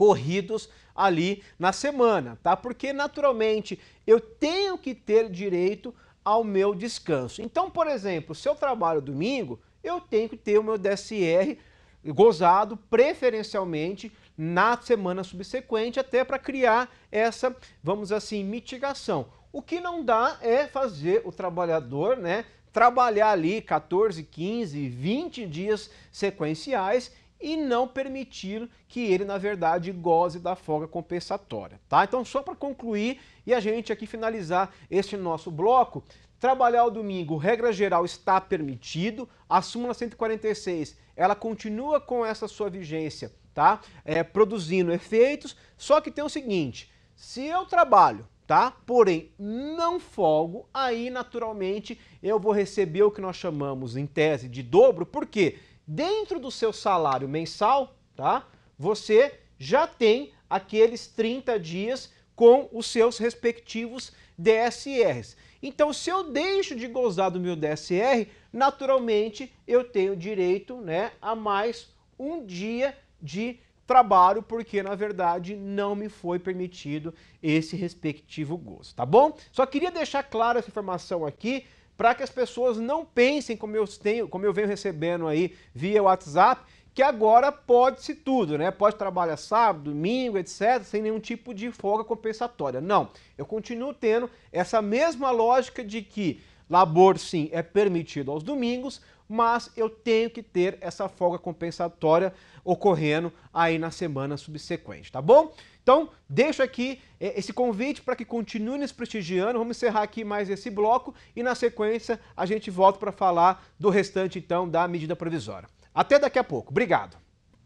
corridos ali na semana, tá? Porque naturalmente eu tenho que ter direito ao meu descanso. Então, por exemplo, se eu trabalho domingo, eu tenho que ter o meu DSR gozado preferencialmente na semana subsequente, até para criar essa, vamos assim, mitigação. O que não dá é fazer o trabalhador, né, trabalhar ali 14, 15, 20 dias sequenciais e não permitir que ele, na verdade, goze da folga compensatória. Tá? Então, só para concluir e a gente aqui finalizar este nosso bloco, trabalhar o domingo, regra geral, está permitido. A súmula 146, ela continua com essa sua vigência, tá? É, produzindo efeitos, só que tem o seguinte, se eu trabalho tá? Porém, não folgo, aí naturalmente eu vou receber o que nós chamamos em tese de dobro, por quê? dentro do seu salário mensal, tá? Você já tem aqueles 30 dias com os seus respectivos DSRs. Então, se eu deixo de gozar do meu DSR, naturalmente eu tenho direito né, a mais um dia de trabalho, porque na verdade não me foi permitido esse respectivo gozo, tá bom? Só queria deixar clara essa informação aqui, para que as pessoas não pensem como eu tenho, como eu venho recebendo aí via WhatsApp, que agora pode-se tudo, né? Pode trabalhar sábado, domingo, etc, sem nenhum tipo de folga compensatória. Não, eu continuo tendo essa mesma lógica de que labor sim é permitido aos domingos, mas eu tenho que ter essa folga compensatória ocorrendo aí na semana subsequente, tá bom? Então, deixo aqui é, esse convite para que continue nos prestigiando. Vamos encerrar aqui mais esse bloco e, na sequência, a gente volta para falar do restante, então, da medida provisória. Até daqui a pouco. Obrigado.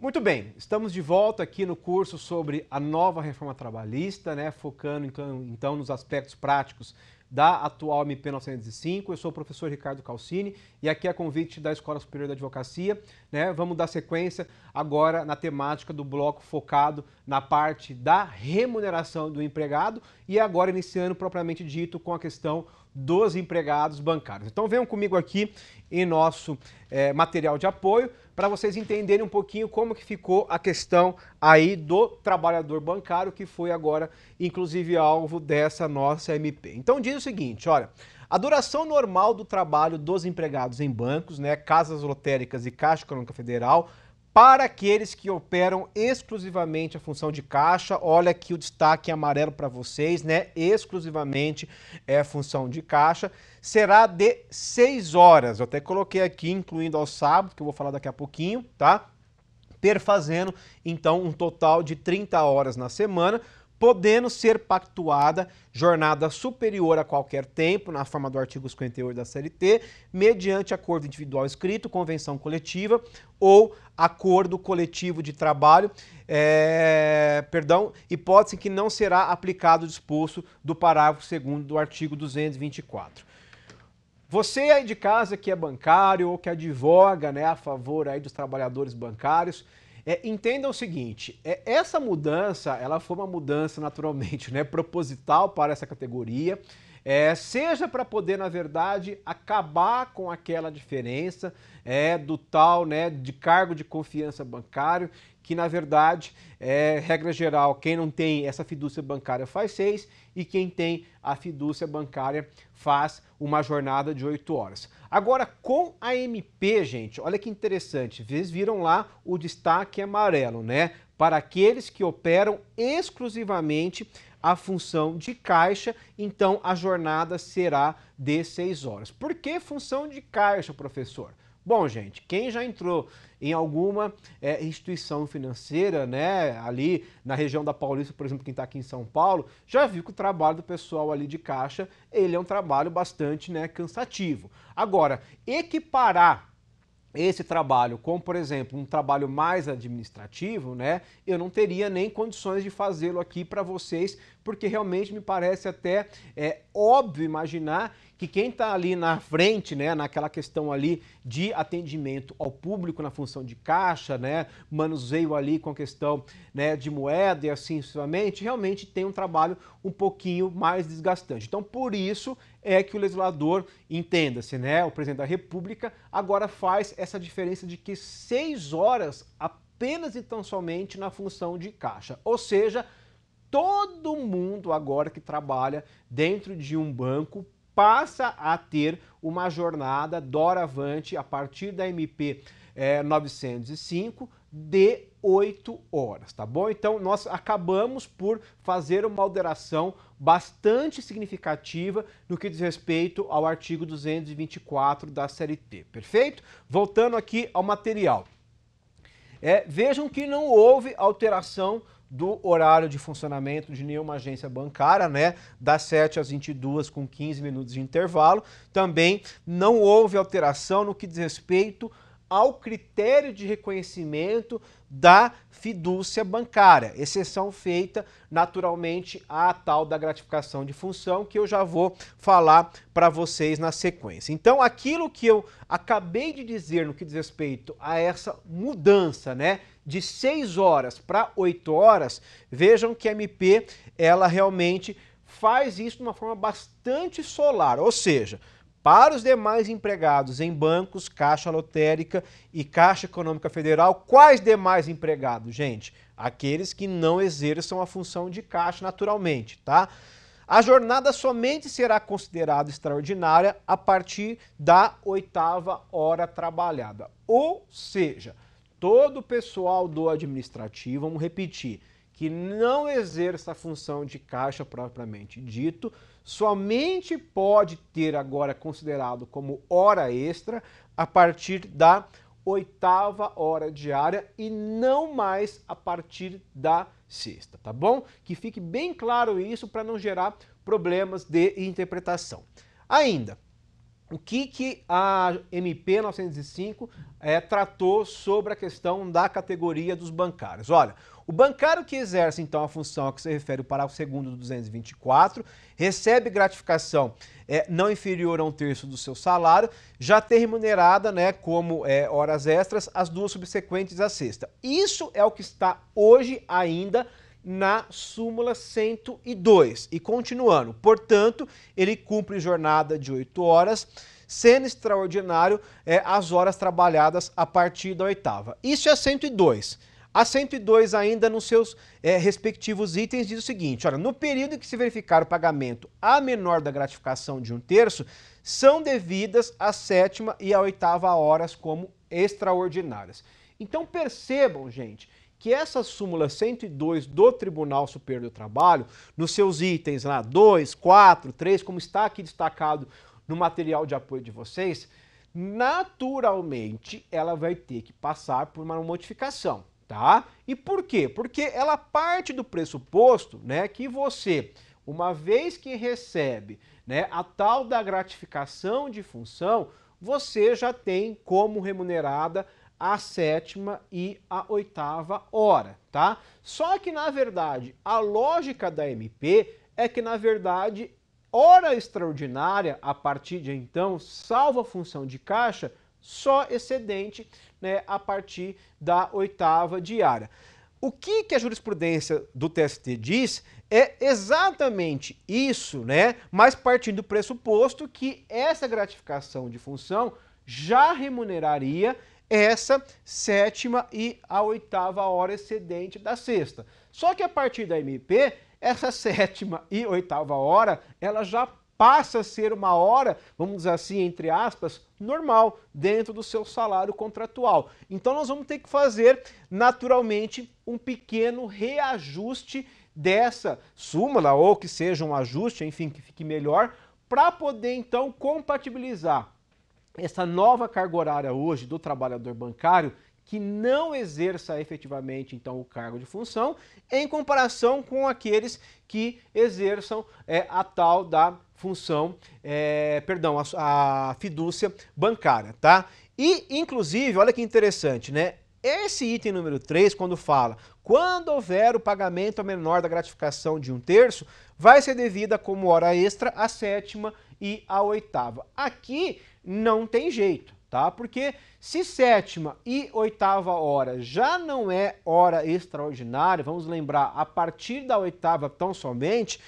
Muito bem, estamos de volta aqui no curso sobre a nova reforma trabalhista, né, focando então, então nos aspectos práticos da atual MP 905. Eu sou o professor Ricardo Calcini e aqui é convite da Escola Superior da Advocacia. Né? Vamos dar sequência agora na temática do bloco focado na parte da remuneração do empregado e agora iniciando propriamente dito com a questão dos empregados bancários. Então venham comigo aqui em nosso é, material de apoio para vocês entenderem um pouquinho como que ficou a questão aí do trabalhador bancário que foi agora inclusive alvo dessa nossa MP. Então diz o seguinte, olha, a duração normal do trabalho dos empregados em bancos, né, casas lotéricas e Caixa Econômica Federal para aqueles que operam exclusivamente a função de caixa, olha aqui o destaque amarelo para vocês, né? Exclusivamente é a função de caixa, será de 6 horas. Eu até coloquei aqui, incluindo ao sábado, que eu vou falar daqui a pouquinho, tá? Perfazendo, então, um total de 30 horas na semana, podendo ser pactuada jornada superior a qualquer tempo, na forma do artigo 58 da CLT, mediante acordo individual escrito, convenção coletiva ou acordo coletivo de trabalho, é, perdão, hipótese que não será aplicado o disposto do parágrafo 2 do artigo 224. Você aí de casa que é bancário ou que advoga né, a favor aí dos trabalhadores bancários, é, entenda o seguinte, é, essa mudança, ela foi uma mudança naturalmente, né, proposital para essa categoria, é, seja para poder, na verdade, acabar com aquela diferença é, do tal né, de cargo de confiança bancário, que na verdade, é, regra geral, quem não tem essa fidúcia bancária faz seis e quem tem a fidúcia bancária faz uma jornada de oito horas. Agora, com a MP, gente, olha que interessante, vocês viram lá o destaque amarelo, né? Para aqueles que operam exclusivamente a função de caixa, então a jornada será de 6 horas. Por que função de caixa, professor? Bom, gente, quem já entrou em alguma é, instituição financeira, né, ali na região da Paulista, por exemplo, quem está aqui em São Paulo, já viu que o trabalho do pessoal ali de caixa, ele é um trabalho bastante né, cansativo. Agora, equiparar esse trabalho, como por exemplo um trabalho mais administrativo, né, eu não teria nem condições de fazê-lo aqui para vocês, porque realmente me parece até é, óbvio imaginar que quem está ali na frente, né, naquela questão ali de atendimento ao público na função de caixa, né, manuseio ali com a questão né, de moeda e assim sucessivamente, realmente tem um trabalho um pouquinho mais desgastante. Então, por isso é que o legislador, entenda-se, né, o presidente da República, agora faz essa diferença de que seis horas apenas e tão somente na função de caixa. Ou seja, todo mundo agora que trabalha dentro de um banco passa a ter uma jornada doravante a partir da MP é, 905 de 8 horas, tá bom? Então nós acabamos por fazer uma alteração bastante significativa no que diz respeito ao artigo 224 da T, perfeito? Voltando aqui ao material. É, vejam que não houve alteração do horário de funcionamento de nenhuma agência bancária, né? Das 7 às 22 com 15 minutos de intervalo. Também não houve alteração no que diz respeito ao critério de reconhecimento da fidúcia bancária, exceção feita naturalmente à tal da gratificação de função, que eu já vou falar para vocês na sequência. Então, aquilo que eu acabei de dizer no que diz respeito a essa mudança, né? de 6 horas para 8 horas, vejam que a MP ela realmente faz isso de uma forma bastante solar, ou seja, para os demais empregados em bancos, Caixa Lotérica e Caixa Econômica Federal, quais demais empregados, gente? Aqueles que não exerçam a função de caixa naturalmente, tá? A jornada somente será considerada extraordinária a partir da oitava hora trabalhada. Ou seja, todo o pessoal do administrativo, vamos repetir, que não exerça a função de caixa propriamente dito, somente pode ter agora considerado como hora extra a partir da oitava hora diária e não mais a partir da sexta, tá bom? Que fique bem claro isso para não gerar problemas de interpretação. Ainda, o que, que a MP 905 é, tratou sobre a questão da categoria dos bancários? Olha, o bancário que exerce, então, a função a que se refere o parágrafo 2 do 224, recebe gratificação é, não inferior a um terço do seu salário, já ter remunerada, né, como é, horas extras, as duas subsequentes à sexta. Isso é o que está hoje ainda na súmula 102. E continuando, portanto, ele cumpre jornada de 8 horas, sendo extraordinário é, as horas trabalhadas a partir da oitava. Isso é 102. A 102 ainda nos seus é, respectivos itens diz o seguinte, olha, no período em que se verificar o pagamento a menor da gratificação de um terço, são devidas a sétima e a oitava horas como extraordinárias. Então percebam, gente, que essa súmula 102 do Tribunal Superior do Trabalho, nos seus itens lá 2, 4, 3, como está aqui destacado no material de apoio de vocês, naturalmente ela vai ter que passar por uma modificação, tá? E por quê? Porque ela parte do pressuposto, né, que você, uma vez que recebe, né, a tal da gratificação de função, você já tem como remunerada a sétima e a oitava hora, tá? Só que, na verdade, a lógica da MP é que, na verdade, hora extraordinária, a partir de então, salva a função de caixa, só excedente né, a partir da oitava diária. O que, que a jurisprudência do TST diz é exatamente isso, né? Mas partindo do pressuposto que essa gratificação de função já remuneraria essa sétima e a oitava hora excedente da sexta. Só que a partir da MP, essa sétima e oitava hora, ela já passa a ser uma hora, vamos dizer assim, entre aspas, normal, dentro do seu salário contratual. Então nós vamos ter que fazer, naturalmente, um pequeno reajuste dessa súmula, ou que seja um ajuste, enfim, que fique melhor, para poder então compatibilizar essa nova carga horária hoje do trabalhador bancário que não exerça efetivamente então o cargo de função, em comparação com aqueles que exerçam é, a tal da função, é, perdão, a, a fidúcia bancária, tá? E, inclusive, olha que interessante, né? Esse item número 3, quando fala, quando houver o pagamento a menor da gratificação de um terço, vai ser devida como hora extra a sétima e a oitava. Aqui não tem jeito, tá? Porque se sétima e oitava hora já não é hora extraordinária, vamos lembrar, a partir da oitava tão somente,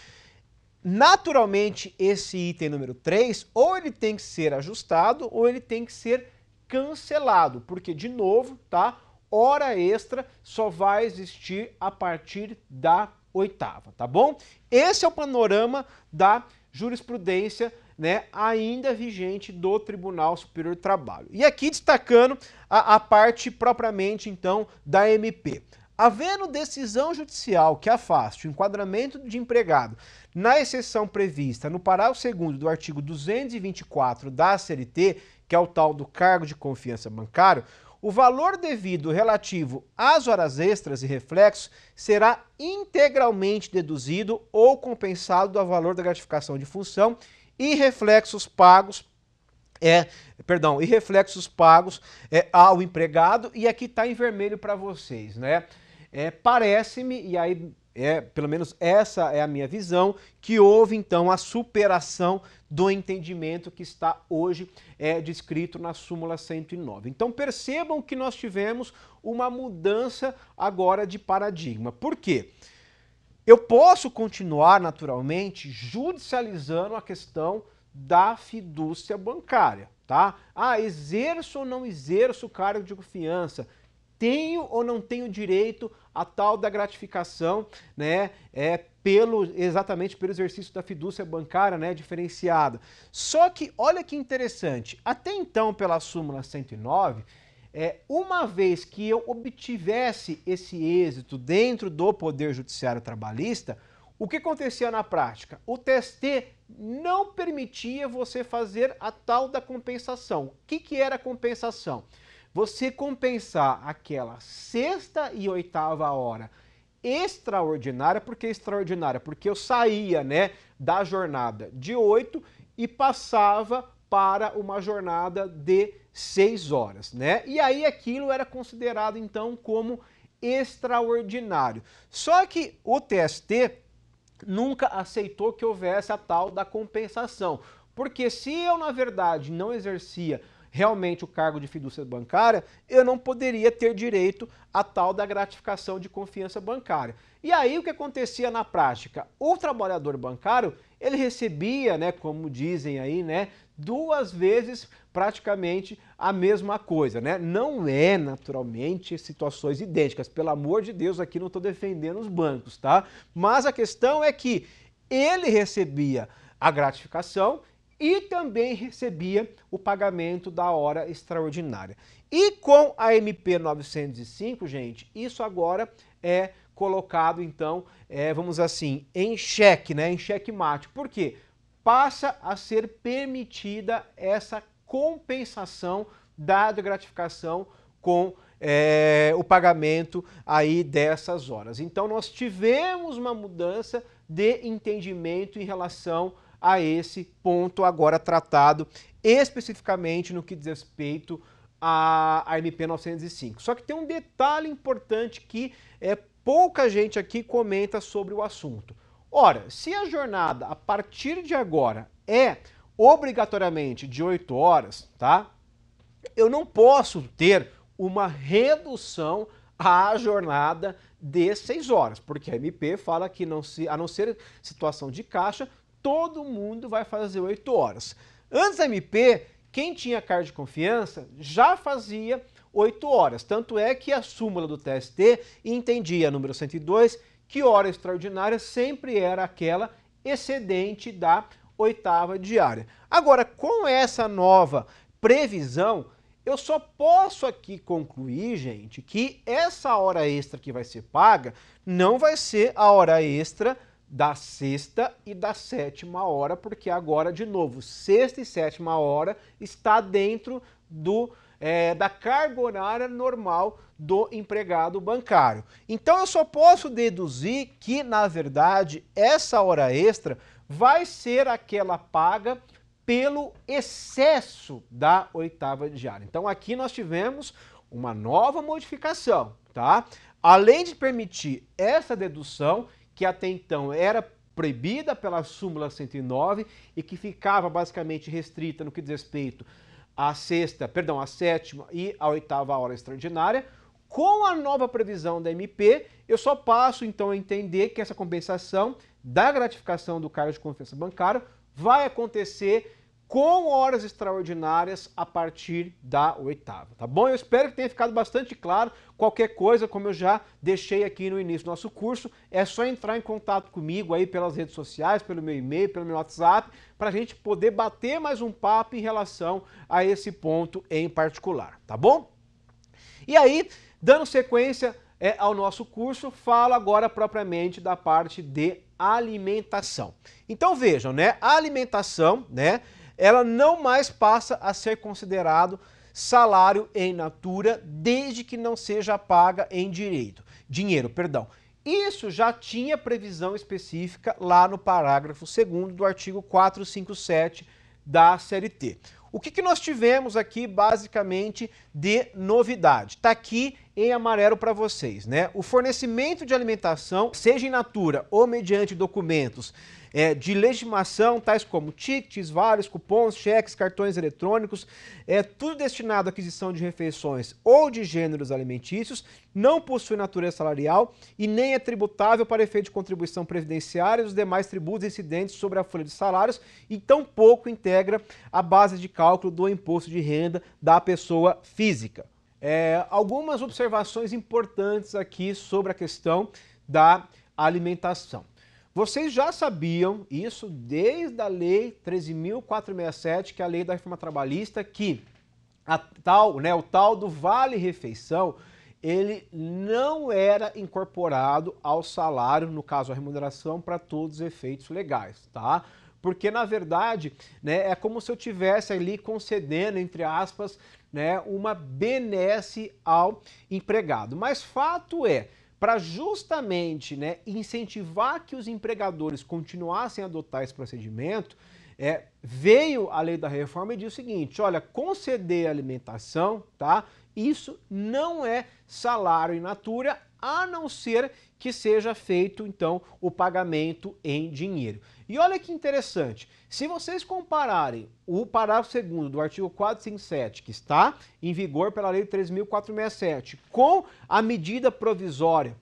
naturalmente esse item número 3, ou ele tem que ser ajustado, ou ele tem que ser cancelado, porque, de novo, tá? Hora extra só vai existir a partir da oitava, tá bom? Esse é o panorama da jurisprudência né, ainda vigente do Tribunal Superior do Trabalho. E aqui destacando a, a parte propriamente então da MP. Havendo decisão judicial que afaste o enquadramento de empregado na exceção prevista no parágrafo 2 do artigo 224 da CLT, que é o tal do cargo de confiança bancário, o valor devido relativo às horas extras e reflexos será integralmente deduzido ou compensado do valor da gratificação de função e reflexos pagos é, perdão, e reflexos pagos é, ao empregado, e aqui está em vermelho para vocês, né? É, Parece-me, e aí é, pelo menos essa é a minha visão, que houve então a superação do entendimento que está hoje é, descrito na súmula 109. Então percebam que nós tivemos uma mudança agora de paradigma. Por quê? Eu posso continuar, naturalmente, judicializando a questão da fidúcia bancária, tá? Ah, exerço ou não exerço o cargo de confiança? Tenho ou não tenho direito a tal da gratificação, né? É pelo exatamente pelo exercício da fidúcia bancária, né, diferenciada. Só que olha que interessante, até então pela súmula 109, é, uma vez que eu obtivesse esse êxito dentro do Poder Judiciário Trabalhista, o que acontecia na prática? O TST não permitia você fazer a tal da compensação. O que, que era compensação? Você compensar aquela sexta e oitava hora extraordinária, porque extraordinária? Porque eu saía né, da jornada de oito e passava para uma jornada de seis horas, né? E aí aquilo era considerado então como extraordinário. Só que o TST nunca aceitou que houvesse a tal da compensação, porque se eu na verdade não exercia realmente o cargo de fidúcia bancária, eu não poderia ter direito a tal da gratificação de confiança bancária. E aí o que acontecia na prática? O trabalhador bancário, ele recebia, né, como dizem aí, né, duas vezes praticamente a mesma coisa, né? Não é naturalmente situações idênticas, pelo amor de Deus, aqui não estou defendendo os bancos, tá? Mas a questão é que ele recebia a gratificação e também recebia o pagamento da hora extraordinária. E com a MP 905, gente, isso agora é colocado, então, é, vamos assim, em xeque, né? Em cheque mate. Por quê? passa a ser permitida essa compensação da gratificação com é, o pagamento aí dessas horas. Então nós tivemos uma mudança de entendimento em relação a esse ponto agora tratado especificamente no que diz respeito à, à MP 905. Só que tem um detalhe importante que é, pouca gente aqui comenta sobre o assunto. Ora, se a jornada a partir de agora é obrigatoriamente de 8 horas, tá? Eu não posso ter uma redução à jornada de 6 horas, porque a MP fala que não se, a não ser situação de caixa, todo mundo vai fazer 8 horas. Antes da MP, quem tinha carga de confiança já fazia 8 horas. Tanto é que a súmula do TST entendia número 102 que hora extraordinária sempre era aquela excedente da oitava diária. Agora, com essa nova previsão, eu só posso aqui concluir, gente, que essa hora extra que vai ser paga não vai ser a hora extra da sexta e da sétima hora, porque agora, de novo, sexta e sétima hora está dentro do é, da carga horária normal do empregado bancário. Então eu só posso deduzir que, na verdade, essa hora extra vai ser aquela paga pelo excesso da oitava diária. Então aqui nós tivemos uma nova modificação, tá? Além de permitir essa dedução, que até então era proibida pela súmula 109 e que ficava basicamente restrita no que diz respeito a sexta, perdão, a sétima e a oitava hora extraordinária. Com a nova previsão da MP, eu só passo então a entender que essa compensação da gratificação do cargo de confiança bancária vai acontecer com horas extraordinárias a partir da oitava, tá bom? Eu espero que tenha ficado bastante claro. Qualquer coisa, como eu já deixei aqui no início do nosso curso, é só entrar em contato comigo aí pelas redes sociais, pelo meu e-mail, pelo meu WhatsApp, para a gente poder bater mais um papo em relação a esse ponto em particular, tá bom? E aí, dando sequência é, ao nosso curso, falo agora propriamente da parte de alimentação. Então vejam, né? A alimentação, né? ela não mais passa a ser considerado salário em natura, desde que não seja paga em direito, dinheiro, perdão. Isso já tinha previsão específica lá no parágrafo 2 do artigo 457 da CLT. O que, que nós tivemos aqui, basicamente, de novidade? Está aqui em amarelo para vocês, né? O fornecimento de alimentação, seja em natura ou mediante documentos, é, de legitimação, tais como tickets, vários cupons, cheques, cartões eletrônicos, é, tudo destinado à aquisição de refeições ou de gêneros alimentícios, não possui natureza salarial e nem é tributável para efeito de contribuição previdenciária e os demais tributos incidentes sobre a folha de salários e tampouco integra a base de cálculo do imposto de renda da pessoa física. É, algumas observações importantes aqui sobre a questão da alimentação. Vocês já sabiam isso desde a Lei 13.467, que é a Lei da Reforma Trabalhista, que a tal, né, o tal do vale-refeição, ele não era incorporado ao salário, no caso a remuneração, para todos os efeitos legais, tá? Porque, na verdade, né, é como se eu tivesse ali concedendo, entre aspas, né, uma benesse ao empregado. Mas fato é, para justamente né, incentivar que os empregadores continuassem a adotar esse procedimento, é, veio a lei da reforma e diz o seguinte: olha, conceder alimentação, tá? Isso não é salário in natura, a não ser que seja feito então o pagamento em dinheiro. E olha que interessante, se vocês compararem o parágrafo 2 do artigo 457, que está em vigor pela Lei 3.467, com a medida provisória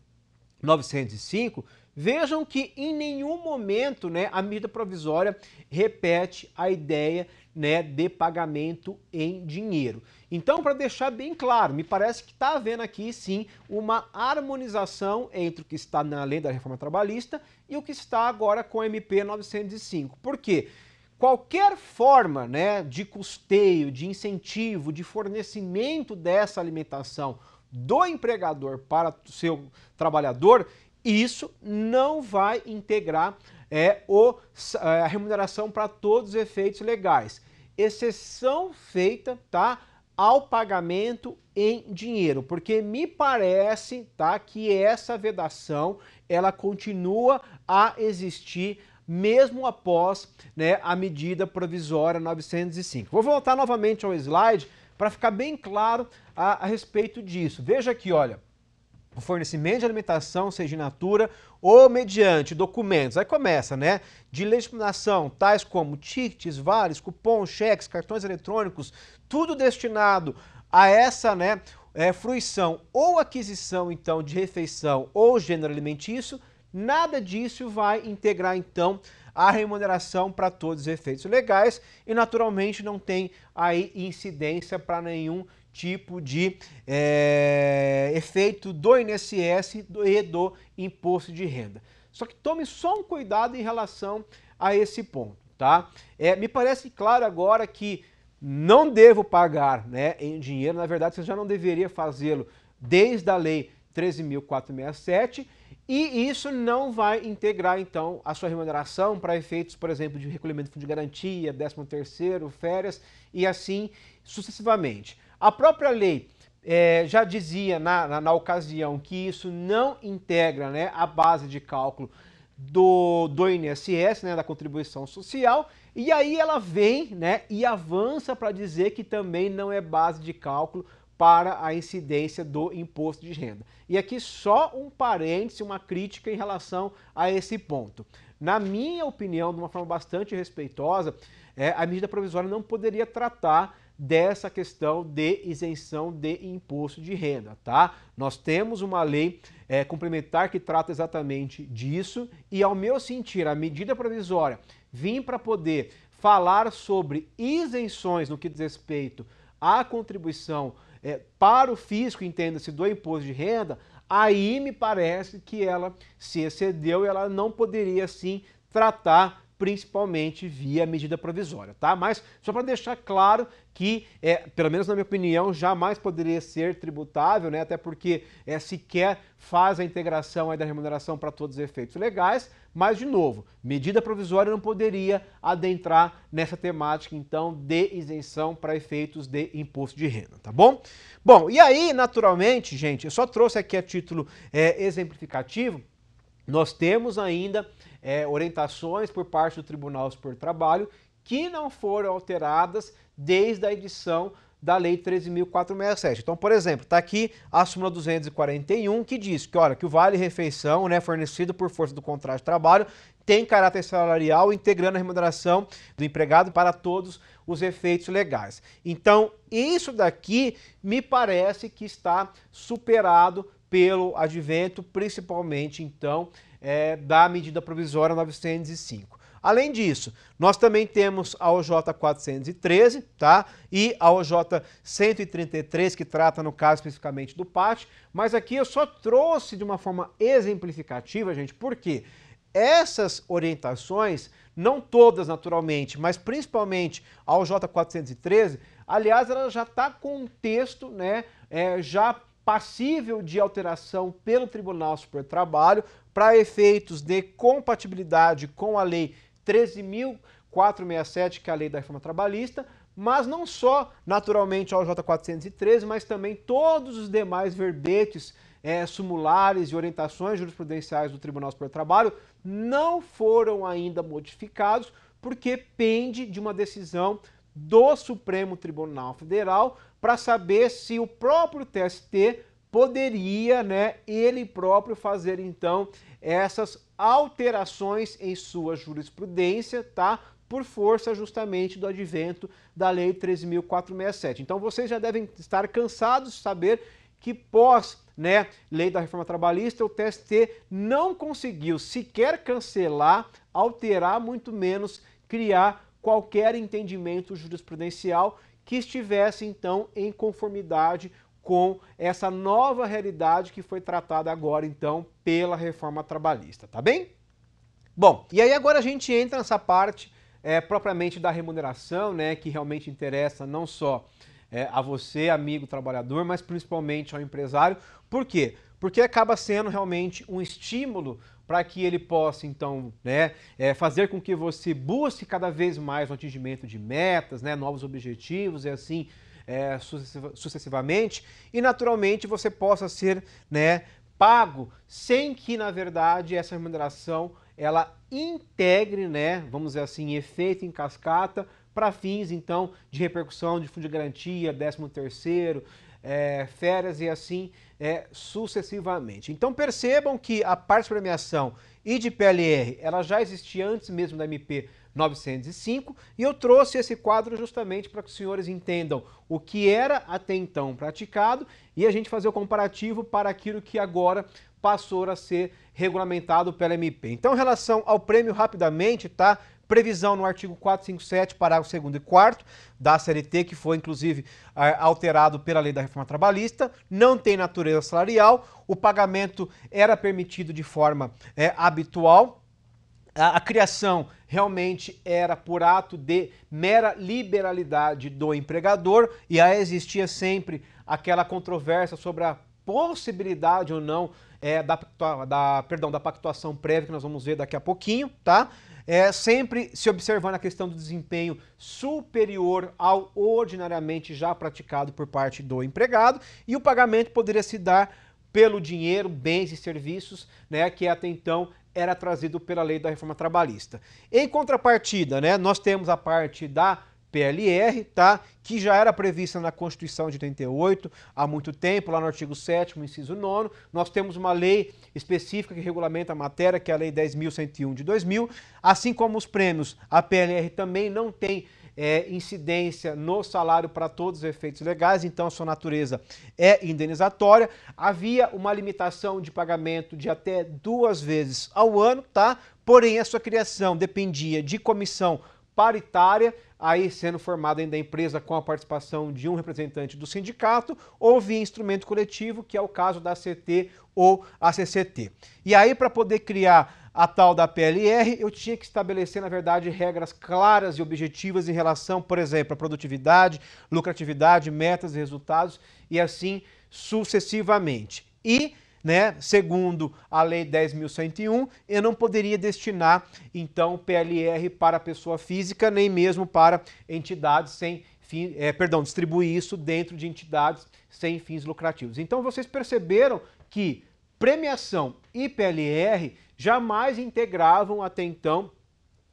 905, vejam que em nenhum momento né, a medida provisória repete a ideia né, de pagamento em dinheiro. Então, para deixar bem claro, me parece que está havendo aqui sim uma harmonização entre o que está na lei da reforma trabalhista e o que está agora com a MP 905. Por quê? qualquer forma né, de custeio, de incentivo, de fornecimento dessa alimentação do empregador para o seu trabalhador, isso não vai integrar é, o, é, a remuneração para todos os efeitos legais. Exceção feita, tá? ao pagamento em dinheiro, porque me parece, tá, que essa vedação ela continua a existir mesmo após, né, a medida provisória 905. Vou voltar novamente ao slide para ficar bem claro a, a respeito disso. Veja aqui, olha, fornecimento de alimentação, seja in natura ou mediante documentos. Aí começa, né? De legitimação, tais como tickets, vales, cupons, cheques, cartões eletrônicos, tudo destinado a essa, né? É, fruição ou aquisição, então, de refeição ou gênero alimentício, nada disso vai integrar, então, a remuneração para todos os efeitos legais e, naturalmente, não tem aí incidência para nenhum tipo de é, efeito do INSS e do imposto de renda. Só que tome só um cuidado em relação a esse ponto, tá? É, me parece claro agora que não devo pagar né, em dinheiro, na verdade você já não deveria fazê-lo desde a lei 13.467 e isso não vai integrar então a sua remuneração para efeitos, por exemplo, de recolhimento de fundo de garantia, 13º, férias e assim sucessivamente. A própria lei é, já dizia na, na, na, ocasião que isso não integra né, a base de cálculo do, do INSS, né, da contribuição social, e aí ela vem né, e avança para dizer que também não é base de cálculo para a incidência do imposto de renda. E aqui só um parêntese, uma crítica em relação a esse ponto. Na minha opinião, de uma forma bastante respeitosa, é, a medida provisória não poderia tratar dessa questão de isenção de imposto de renda, tá? Nós temos uma lei é, complementar que trata exatamente disso e, ao meu sentir, a medida provisória vim para poder falar sobre isenções no que diz respeito à contribuição é, para o fisco, entenda-se, do imposto de renda, aí me parece que ela se excedeu e ela não poderia, sim, tratar principalmente via medida provisória, tá? Mas só para deixar claro que, é, pelo menos na minha opinião, jamais poderia ser tributável, né? Até porque é, sequer faz a integração da remuneração para todos os efeitos legais, mas, de novo, medida provisória não poderia adentrar nessa temática, então, de isenção para efeitos de imposto de renda, tá bom? Bom, e aí, naturalmente, gente, eu só trouxe aqui a título é, exemplificativo, nós temos ainda é, orientações por parte do Tribunal Superior do Trabalho que não foram alteradas desde a edição da Lei 13.467. Então, por exemplo, está aqui a súmula 241 que diz que, olha, que o vale-refeição né, fornecido por força do contrato de trabalho tem caráter salarial, integrando a remuneração do empregado para todos os efeitos legais. Então, isso daqui me parece que está superado pelo advento, principalmente, então, é, da medida provisória 905. Além disso, nós também temos a OJ 413, tá? E a OJ 133, que trata no caso especificamente do PAT, mas aqui eu só trouxe de uma forma exemplificativa, gente, porque essas orientações, não todas naturalmente, mas principalmente a OJ 413, aliás, ela já está com um texto, né, é, já passível de alteração pelo Tribunal Superior do Trabalho, para efeitos de compatibilidade com a Lei 13.467, que é a Lei da Reforma Trabalhista, mas não só naturalmente ao J 413, mas também todos os demais verbetes, é, sumulares e orientações jurisprudenciais do Tribunal Superior do Trabalho não foram ainda modificados, porque pende de uma decisão do Supremo Tribunal Federal para saber se o próprio TST poderia né, ele próprio fazer então essas alterações em sua jurisprudência, tá? Por força justamente do advento da Lei 13.467. Então vocês já devem estar cansados de saber que pós né, lei da reforma trabalhista, o TST não conseguiu sequer cancelar, alterar, muito menos criar qualquer entendimento jurisprudencial que estivesse então em conformidade com essa nova realidade que foi tratada agora, então, pela reforma trabalhista, tá bem? Bom, e aí agora a gente entra nessa parte é, propriamente da remuneração, né, que realmente interessa não só é, a você, amigo trabalhador, mas principalmente ao empresário. Por quê? Porque acaba sendo realmente um estímulo para que ele possa, então, né, é, fazer com que você busque cada vez mais o atingimento de metas, né, novos objetivos e assim é, sucessivamente, e naturalmente você possa ser né, pago sem que, na verdade, essa remuneração ela integre, né, vamos dizer assim, efeito em cascata para fins, então, de repercussão de fundo de garantia, 13 terceiro, é, férias e assim é, sucessivamente. Então percebam que a parte de premiação e de PLR, ela já existia antes mesmo da MP 905, e eu trouxe esse quadro justamente para que os senhores entendam o que era até então praticado e a gente fazer o comparativo para aquilo que agora passou a ser regulamentado pela MP. Então, em relação ao prêmio, rapidamente, tá? previsão no artigo 457, parágrafo 2 e 4 da CLT, que foi inclusive é, alterado pela lei da reforma trabalhista, não tem natureza salarial, o pagamento era permitido de forma é, habitual a, a criação realmente era por ato de mera liberalidade do empregador e aí existia sempre aquela controvérsia sobre a possibilidade ou não é, da, da, perdão, da pactuação prévia, que nós vamos ver daqui a pouquinho, tá? É, sempre se observando a questão do desempenho superior ao ordinariamente já praticado por parte do empregado, e o pagamento poderia se dar pelo dinheiro, bens e serviços, né, que até então era trazido pela lei da reforma trabalhista. Em contrapartida, né, nós temos a parte da PLR, tá? que já era prevista na Constituição de 88, há muito tempo, lá no artigo 7 inciso 9 nós temos uma lei específica que regulamenta a matéria, que é a Lei 10.101 de 2000, assim como os prêmios, a PLR também não tem é, incidência no salário para todos os efeitos legais, então sua natureza é indenizatória. Havia uma limitação de pagamento de até duas vezes ao ano, tá? Porém, a sua criação dependia de comissão paritária, aí sendo formada ainda a empresa com a participação de um representante do sindicato ou via instrumento coletivo, que é o caso da CT ou a CCT. E aí, para poder criar a tal da PLR, eu tinha que estabelecer, na verdade, regras claras e objetivas em relação, por exemplo, à produtividade, lucratividade, metas e resultados e assim sucessivamente. E né, segundo a Lei 10.101, eu não poderia destinar, então, PLR para pessoa física, nem mesmo para entidades sem Fim, é, perdão, distribuir isso dentro de entidades sem fins lucrativos. Então vocês perceberam que premiação e PLR jamais integravam até então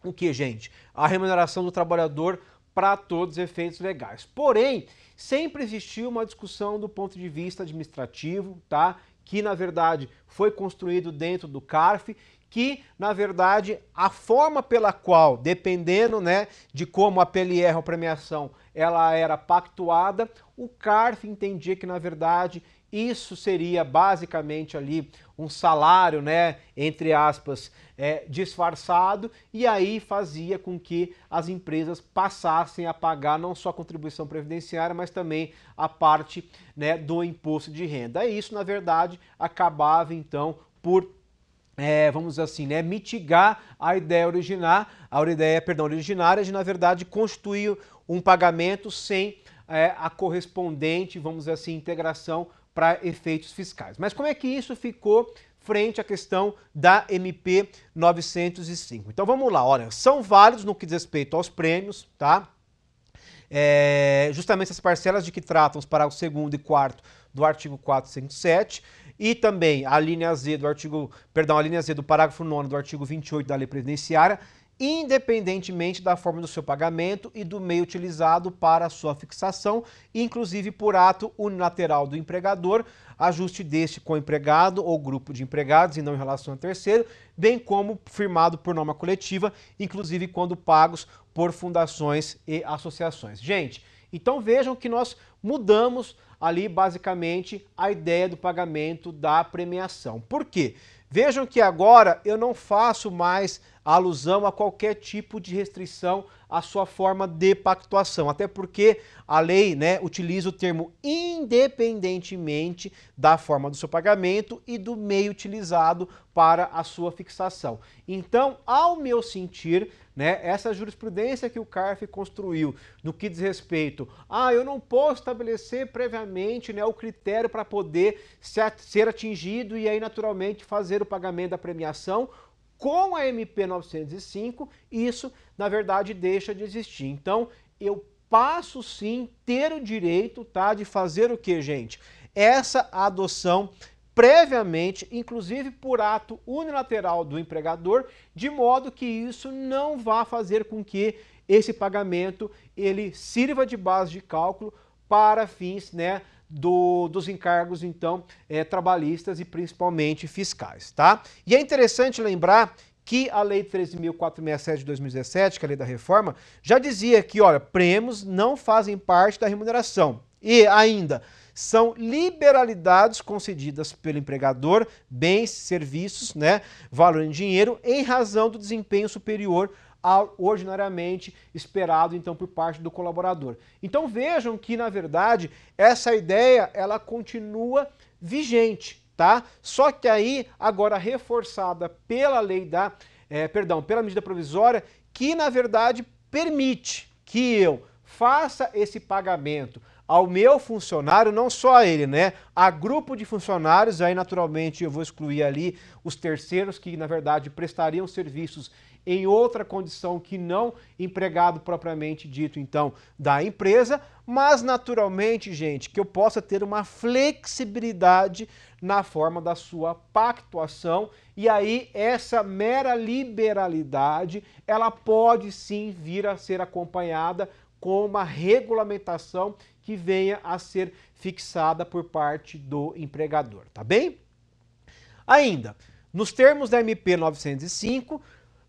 o que, gente? A remuneração do trabalhador para todos os efeitos legais. Porém, sempre existiu uma discussão do ponto de vista administrativo, tá? que na verdade foi construído dentro do CARF, que na verdade a forma pela qual, dependendo né, de como a PLR ou premiação ela era pactuada, o CARF entendia que na verdade isso seria basicamente ali um salário, né, entre aspas, é, disfarçado, e aí fazia com que as empresas passassem a pagar não só a contribuição previdenciária, mas também a parte né, do imposto de renda. E isso, na verdade, acabava então por é, vamos assim, né, mitigar a ideia original, a ideia, é, perdão, originária de, na verdade, constituir um pagamento sem é, a correspondente, vamos dizer assim, integração para efeitos fiscais. Mas como é que isso ficou frente à questão da MP 905? Então vamos lá, olha, são válidos no que diz respeito aos prêmios, tá? É, justamente as parcelas de que tratam os parágrafos 2 e 4 do artigo 407 e também a linha Z do artigo, perdão, a linha Z do parágrafo 9 do artigo 28 da lei presidenciária independentemente da forma do seu pagamento e do meio utilizado para sua fixação, inclusive por ato unilateral do empregador, ajuste deste com o empregado ou grupo de empregados e não em relação a terceiro, bem como firmado por norma coletiva, inclusive quando pagos por fundações e associações. Gente, então vejam que nós mudamos ali basicamente a ideia do pagamento da premiação. Por quê? Vejam que agora eu não faço mais alusão a qualquer tipo de restrição à sua forma de pactuação, até porque a lei né, utiliza o termo independentemente da forma do seu pagamento e do meio utilizado para a sua fixação. Então, ao meu sentir, né, essa jurisprudência que o CARF construiu no que diz respeito ah, eu não posso estabelecer previamente né, o critério para poder ser atingido e aí naturalmente fazer o pagamento da premiação com a MP 905, isso na verdade deixa de existir. Então, eu passo sim ter o direito, tá, de fazer o que, gente? Essa adoção previamente, inclusive por ato unilateral do empregador, de modo que isso não vá fazer com que esse pagamento ele sirva de base de cálculo para fins, né, do, dos encargos, então, é, trabalhistas e principalmente fiscais, tá? E é interessante lembrar que a Lei 13.467 de 2017, que é a Lei da Reforma, já dizia que, olha, prêmios não fazem parte da remuneração. E ainda, são liberalidades concedidas pelo empregador, bens, serviços, né, valor em dinheiro, em razão do desempenho superior ordinariamente esperado então por parte do colaborador. Então vejam que na verdade essa ideia ela continua vigente, tá? Só que aí agora reforçada pela lei da, é, perdão, pela medida provisória que na verdade permite que eu faça esse pagamento ao meu funcionário, não só a ele, né? A grupo de funcionários, aí naturalmente eu vou excluir ali os terceiros que na verdade prestariam serviços em outra condição que não empregado propriamente dito, então, da empresa, mas naturalmente, gente, que eu possa ter uma flexibilidade na forma da sua pactuação e aí essa mera liberalidade, ela pode sim vir a ser acompanhada com uma regulamentação que venha a ser fixada por parte do empregador, tá bem? Ainda, nos termos da MP 905,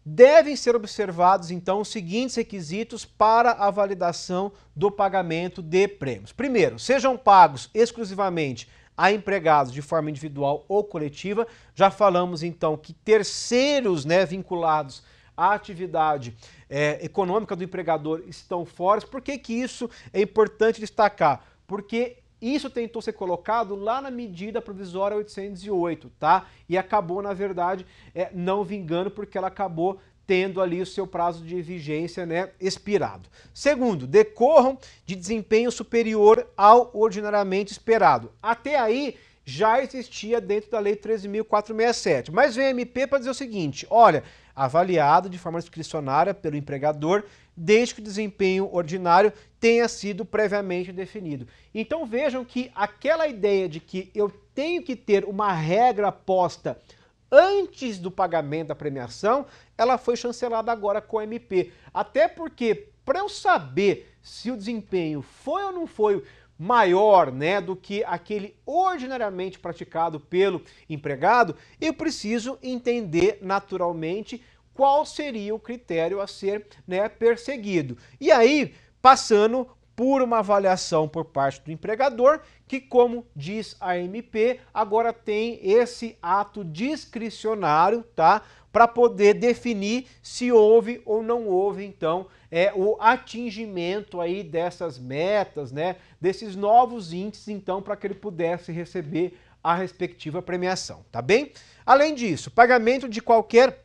Devem ser observados, então, os seguintes requisitos para a validação do pagamento de prêmios. Primeiro, sejam pagos exclusivamente a empregados de forma individual ou coletiva. Já falamos, então, que terceiros né, vinculados à atividade é, econômica do empregador estão fora. Por que, que isso é importante destacar? Porque isso tentou ser colocado lá na medida provisória 808, tá? E acabou, na verdade, é, não vingando, porque ela acabou tendo ali o seu prazo de vigência né, expirado. Segundo, decorram de desempenho superior ao ordinariamente esperado. Até aí já existia dentro da Lei 13.467. Mas vem a MP para dizer o seguinte: olha, avaliado de forma discricionária pelo empregador, desde que o desempenho ordinário tenha sido previamente definido. Então vejam que aquela ideia de que eu tenho que ter uma regra posta antes do pagamento da premiação, ela foi chancelada agora com a MP. Até porque, para eu saber se o desempenho foi ou não foi maior né, do que aquele ordinariamente praticado pelo empregado, eu preciso entender naturalmente qual seria o critério a ser né, perseguido. E aí, passando por uma avaliação por parte do empregador, que, como diz a MP, agora tem esse ato discricionário, tá? para poder definir se houve ou não houve, então, é, o atingimento aí dessas metas, né, desses novos índices, então, para que ele pudesse receber a respectiva premiação, tá bem? Além disso, pagamento de qualquer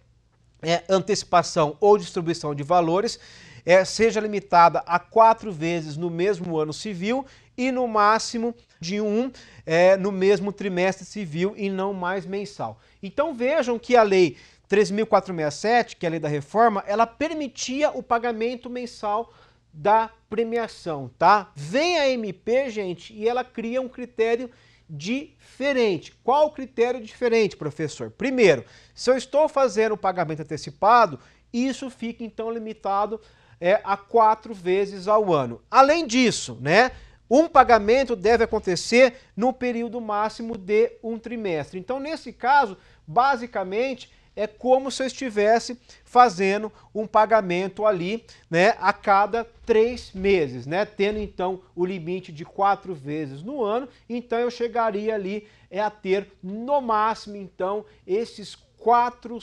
é, antecipação ou distribuição de valores é, seja limitada a quatro vezes no mesmo ano civil e no máximo de um é, no mesmo trimestre civil e não mais mensal. Então vejam que a lei 3.467, que é a lei da reforma, ela permitia o pagamento mensal da premiação, tá? Vem a MP, gente, e ela cria um critério diferente. Qual o critério diferente, professor? Primeiro, se eu estou fazendo o pagamento antecipado, isso fica então limitado é, a quatro vezes ao ano. Além disso, né? Um pagamento deve acontecer no período máximo de um trimestre. Então, nesse caso, basicamente, é como se eu estivesse fazendo um pagamento ali né, a cada três meses, né, tendo então o limite de quatro vezes no ano, então eu chegaria ali é, a ter no máximo então esses quatro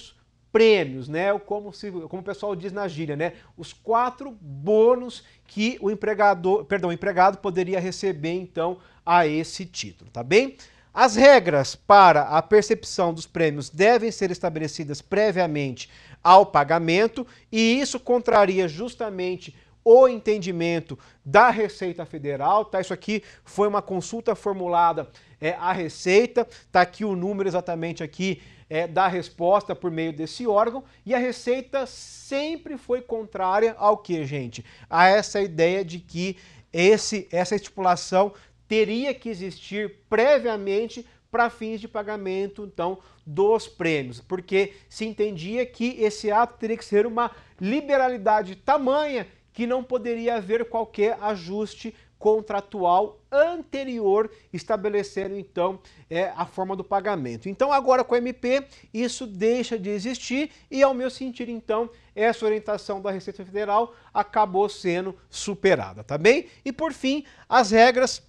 prêmios, né? Como, se, como o pessoal diz na gíria, né? Os quatro bônus que o empregador, perdão, o empregado poderia receber então a esse título, tá bem? As regras para a percepção dos prêmios devem ser estabelecidas previamente ao pagamento, e isso contraria justamente o entendimento da Receita Federal, tá? Isso aqui foi uma consulta formulada é, à Receita, tá aqui o número exatamente aqui é, da resposta por meio desse órgão, e a Receita sempre foi contrária ao que, gente? A essa ideia de que esse, essa estipulação teria que existir previamente para fins de pagamento, então, dos prêmios, porque se entendia que esse ato teria que ser uma liberalidade tamanha que não poderia haver qualquer ajuste contratual anterior estabelecendo então é, a forma do pagamento. Então agora com o MP isso deixa de existir e ao meu sentir então essa orientação da Receita Federal acabou sendo superada, tá bem? E por fim as regras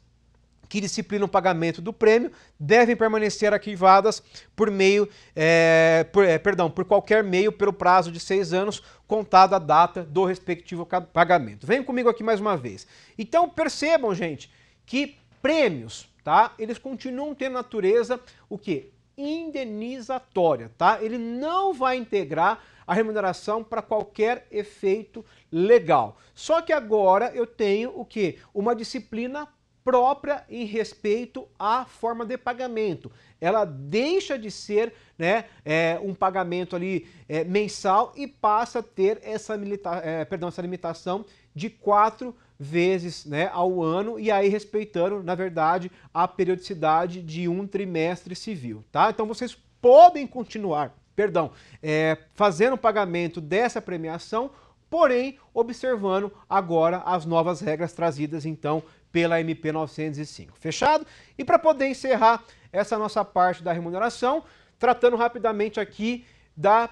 que disciplinam o pagamento do prêmio devem permanecer arquivadas por meio, é, por, é, perdão, por qualquer meio pelo prazo de seis anos, contada a data do respectivo pagamento. Venham comigo aqui mais uma vez. Então percebam, gente, que prêmios, tá? Eles continuam tendo natureza o que indenizatória, tá? Ele não vai integrar a remuneração para qualquer efeito legal. Só que agora eu tenho o que? Uma disciplina própria em respeito à forma de pagamento. Ela deixa de ser né, é, um pagamento ali é, mensal e passa a ter essa, milita é, perdão, essa limitação de quatro vezes né, ao ano e aí respeitando, na verdade, a periodicidade de um trimestre civil. Tá? Então vocês podem continuar, perdão, é, fazendo o pagamento dessa premiação, porém observando agora as novas regras trazidas então pela MP 905. Fechado? E para poder encerrar essa nossa parte da remuneração, tratando rapidamente aqui da,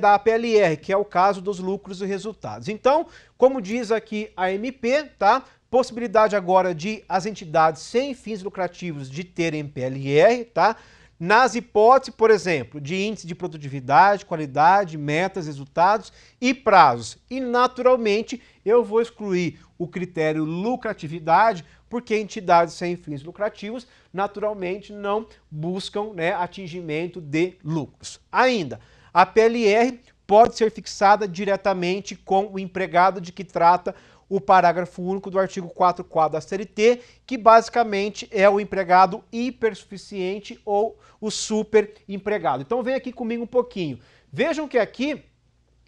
da PLR que é o caso dos lucros e resultados. Então, como diz aqui a MP, tá? Possibilidade agora de as entidades sem fins lucrativos de terem PLR, tá? Nas hipóteses, por exemplo, de índice de produtividade, qualidade, metas, resultados e prazos. E, naturalmente, eu vou excluir o critério lucratividade, porque entidades sem fins lucrativos naturalmente não buscam né, atingimento de lucros. Ainda, a PLR pode ser fixada diretamente com o empregado de que trata o parágrafo único do artigo 44 da CLT, que basicamente é o empregado hipersuficiente ou o super empregado Então vem aqui comigo um pouquinho. Vejam que aqui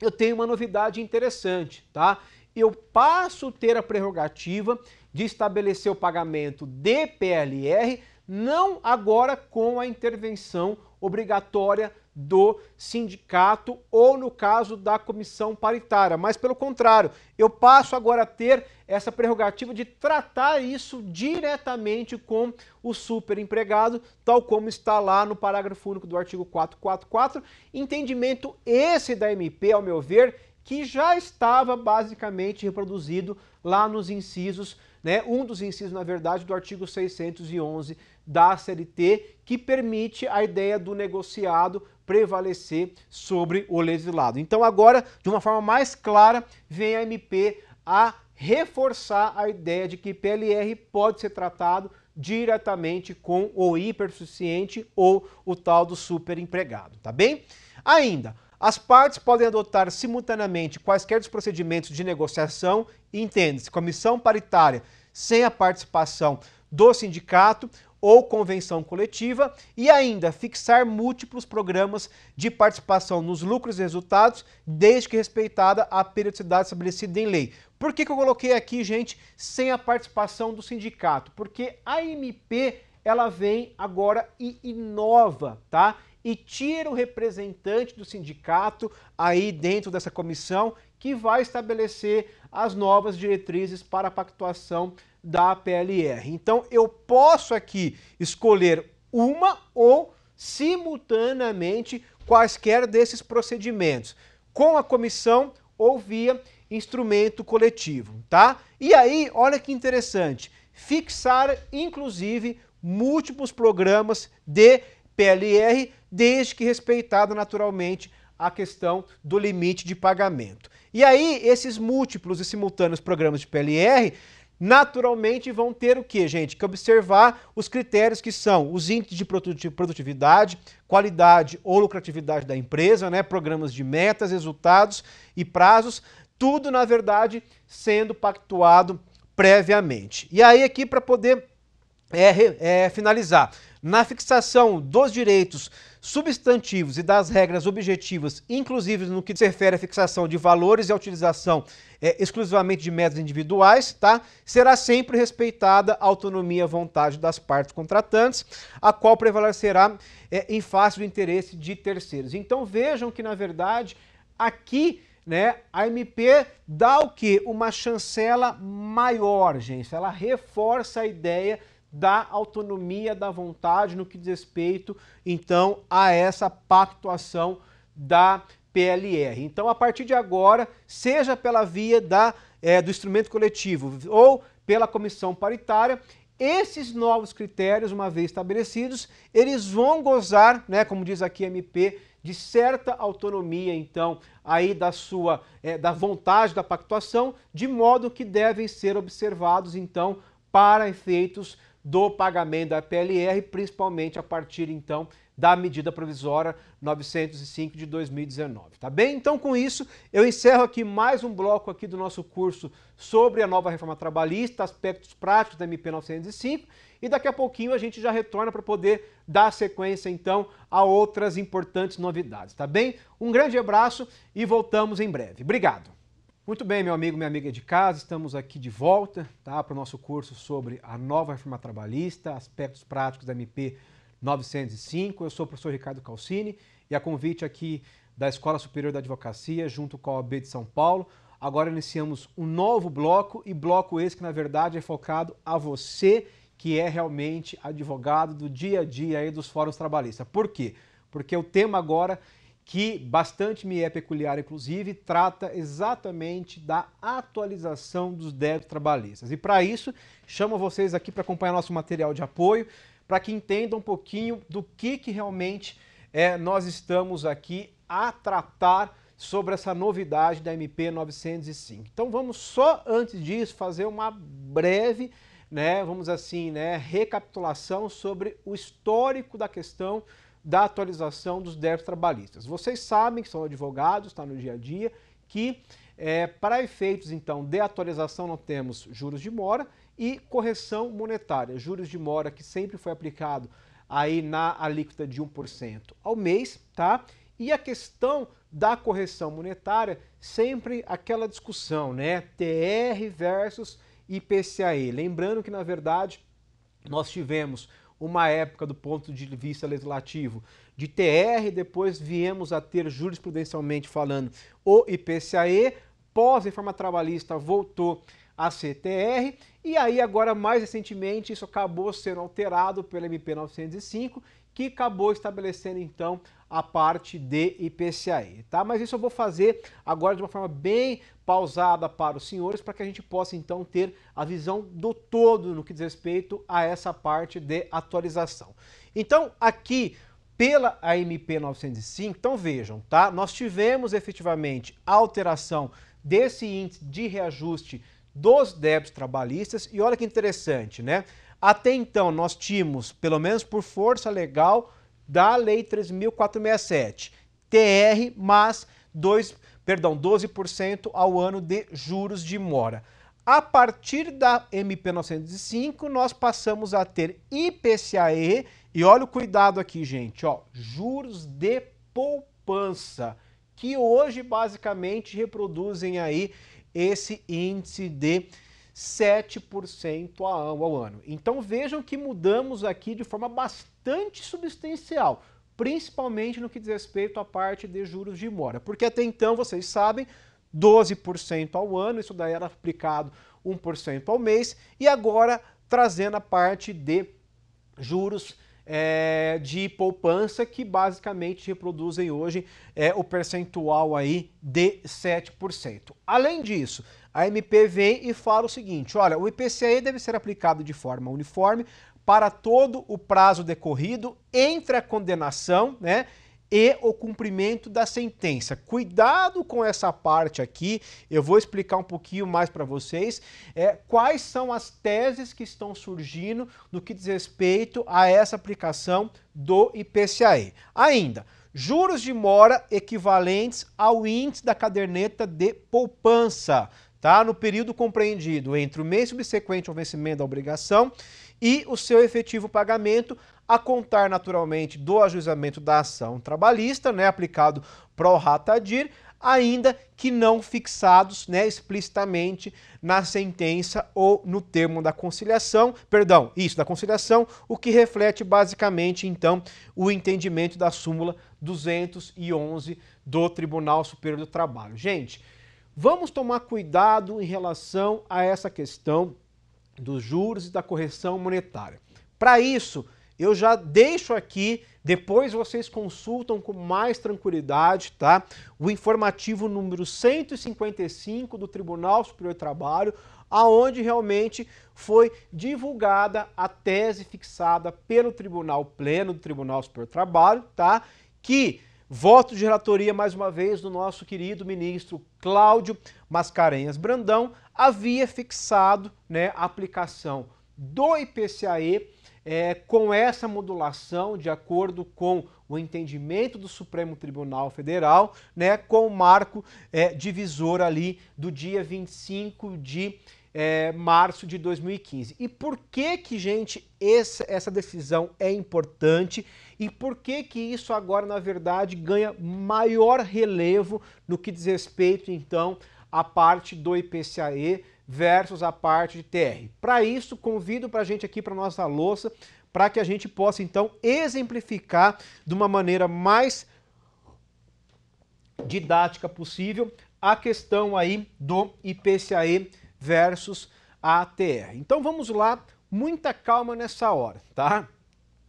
eu tenho uma novidade interessante, tá? eu passo a ter a prerrogativa de estabelecer o pagamento de PLR, não agora com a intervenção obrigatória do sindicato ou no caso da comissão paritária, mas pelo contrário, eu passo agora a ter essa prerrogativa de tratar isso diretamente com o superempregado, tal como está lá no parágrafo único do artigo 444. Entendimento esse da MP, ao meu ver, que já estava basicamente reproduzido lá nos incisos, né, um dos incisos, na verdade, do artigo 611 da CLT, que permite a ideia do negociado prevalecer sobre o legislado. Então, agora, de uma forma mais clara, vem a MP a reforçar a ideia de que PLR pode ser tratado diretamente com o hipersuficiente ou o tal do superempregado, tá bem? Ainda, as partes podem adotar simultaneamente quaisquer dos procedimentos de negociação, entende-se, comissão paritária, sem a participação do sindicato ou convenção coletiva e ainda fixar múltiplos programas de participação nos lucros e resultados, desde que respeitada a periodicidade estabelecida em lei. Por que, que eu coloquei aqui, gente, sem a participação do sindicato? Porque a MP ela vem agora e inova, tá? e tira o representante do sindicato aí dentro dessa comissão que vai estabelecer as novas diretrizes para a pactuação da PLR. Então eu posso aqui escolher uma ou simultaneamente quaisquer desses procedimentos, com a comissão ou via instrumento coletivo, tá? E aí, olha que interessante, fixar inclusive múltiplos programas de PLR desde que respeitada naturalmente a questão do limite de pagamento. E aí, esses múltiplos e simultâneos programas de PLR naturalmente vão ter o que, gente? Que observar os critérios que são os índices de produtividade, qualidade ou lucratividade da empresa, né? programas de metas, resultados e prazos, tudo, na verdade, sendo pactuado previamente. E aí, aqui, para poder é, é, finalizar. Na fixação dos direitos substantivos e das regras objetivas, inclusive no que se refere à fixação de valores e à utilização é, exclusivamente de métodos individuais, tá? será sempre respeitada a autonomia e vontade das partes contratantes, a qual prevalecerá é, em face do interesse de terceiros. Então vejam que, na verdade, aqui né, a MP dá o que? Uma chancela maior, gente. Ela reforça a ideia da autonomia da vontade no que diz respeito, então, a essa pactuação da PLR. Então, a partir de agora, seja pela via da, é, do instrumento coletivo ou pela comissão paritária, esses novos critérios, uma vez estabelecidos, eles vão gozar, né, como diz aqui a MP, de certa autonomia, então, aí da sua, é, da vontade da pactuação, de modo que devem ser observados, então, para efeitos do pagamento da PLR, principalmente a partir então da medida provisória 905 de 2019, tá bem? Então com isso eu encerro aqui mais um bloco aqui do nosso curso sobre a nova reforma trabalhista, aspectos práticos da MP 905 e daqui a pouquinho a gente já retorna para poder dar sequência então a outras importantes novidades, tá bem? Um grande abraço e voltamos em breve. Obrigado. Muito bem, meu amigo, minha amiga de casa, estamos aqui de volta tá, para o nosso curso sobre a nova reforma trabalhista, aspectos práticos da MP 905. Eu sou o professor Ricardo Calcini e a convite aqui da Escola Superior da Advocacia, junto com a OAB de São Paulo, agora iniciamos um novo bloco e bloco esse que, na verdade, é focado a você que é realmente advogado do dia a dia aí dos fóruns trabalhistas. Por quê? Porque o tema agora que bastante me é peculiar, inclusive, trata exatamente da atualização dos débitos trabalhistas. E para isso, chamo vocês aqui para acompanhar nosso material de apoio, para que entendam um pouquinho do que, que realmente é, nós estamos aqui a tratar sobre essa novidade da MP 905. Então vamos só antes disso fazer uma breve, né, vamos assim, né, recapitulação sobre o histórico da questão da atualização dos débitos trabalhistas. Vocês sabem que são advogados, está no dia a dia, que é, para efeitos então de atualização nós temos juros de mora e correção monetária, juros de mora que sempre foi aplicado aí na alíquota de 1% ao mês, tá? E a questão da correção monetária, sempre aquela discussão, né? TR versus IPCAE. Lembrando que, na verdade, nós tivemos uma época do ponto de vista legislativo de TR, depois viemos a ter jurisprudencialmente falando o IPCAE, pós-reforma trabalhista voltou a CTR, e aí agora mais recentemente isso acabou sendo alterado pela MP 905 que acabou estabelecendo então a parte de IPCAE, tá? Mas isso eu vou fazer agora de uma forma bem pausada para os senhores, para que a gente possa então ter a visão do todo no que diz respeito a essa parte de atualização. Então, aqui pela AMP 905, então vejam, tá? Nós tivemos efetivamente alteração desse índice de reajuste dos débitos trabalhistas e olha que interessante, né? Até então, nós tínhamos, pelo menos por força legal, da Lei 3.467, TR mais 2, perdão, 12% ao ano de juros de mora. A partir da MP 905, nós passamos a ter IPCAE, e olha o cuidado aqui, gente, ó, juros de poupança, que hoje basicamente reproduzem aí esse índice de 7% ao ano. Então vejam que mudamos aqui de forma bastante substancial, principalmente no que diz respeito à parte de juros de mora, porque até então, vocês sabem, 12% ao ano, isso daí era aplicado 1% ao mês, e agora trazendo a parte de juros é, de poupança que basicamente reproduzem hoje é, o percentual aí de 7%. Além disso, a MP vem e fala o seguinte: olha, o IPCA deve ser aplicado de forma uniforme para todo o prazo decorrido entre a condenação, né? E o cumprimento da sentença. Cuidado com essa parte aqui, eu vou explicar um pouquinho mais para vocês é, quais são as teses que estão surgindo no que diz respeito a essa aplicação do IPCA. Ainda, juros de mora equivalentes ao índice da caderneta de poupança tá? no período compreendido entre o mês subsequente ao vencimento da obrigação e o seu efetivo pagamento, a contar naturalmente do ajuizamento da ação trabalhista, né, aplicado pro rata dir, ainda que não fixados né, explicitamente na sentença ou no termo da conciliação, perdão, isso, da conciliação, o que reflete basicamente, então, o entendimento da súmula 211 do Tribunal Superior do Trabalho. Gente, Vamos tomar cuidado em relação a essa questão dos juros e da correção monetária. Para isso, eu já deixo aqui, depois vocês consultam com mais tranquilidade, tá? O informativo número 155 do Tribunal Superior do Trabalho, aonde realmente foi divulgada a tese fixada pelo Tribunal Pleno do Tribunal Superior do Trabalho, tá? Que Voto de relatoria, mais uma vez, do nosso querido ministro Cláudio Mascarenhas Brandão, havia fixado né, a aplicação do IPCAE é, com essa modulação, de acordo com o entendimento do Supremo Tribunal Federal, né, com o marco é, divisor ali do dia 25 de é, março de 2015. E por que que, gente, esse, essa decisão é importante e por que que isso agora, na verdade, ganha maior relevo no que diz respeito, então, à parte do IPCAE versus a parte de TR. Para isso, convido para a gente aqui para nossa louça, para que a gente possa, então, exemplificar de uma maneira mais didática possível a questão aí do IPCAE versus a ATR. Então vamos lá, muita calma nessa hora, tá?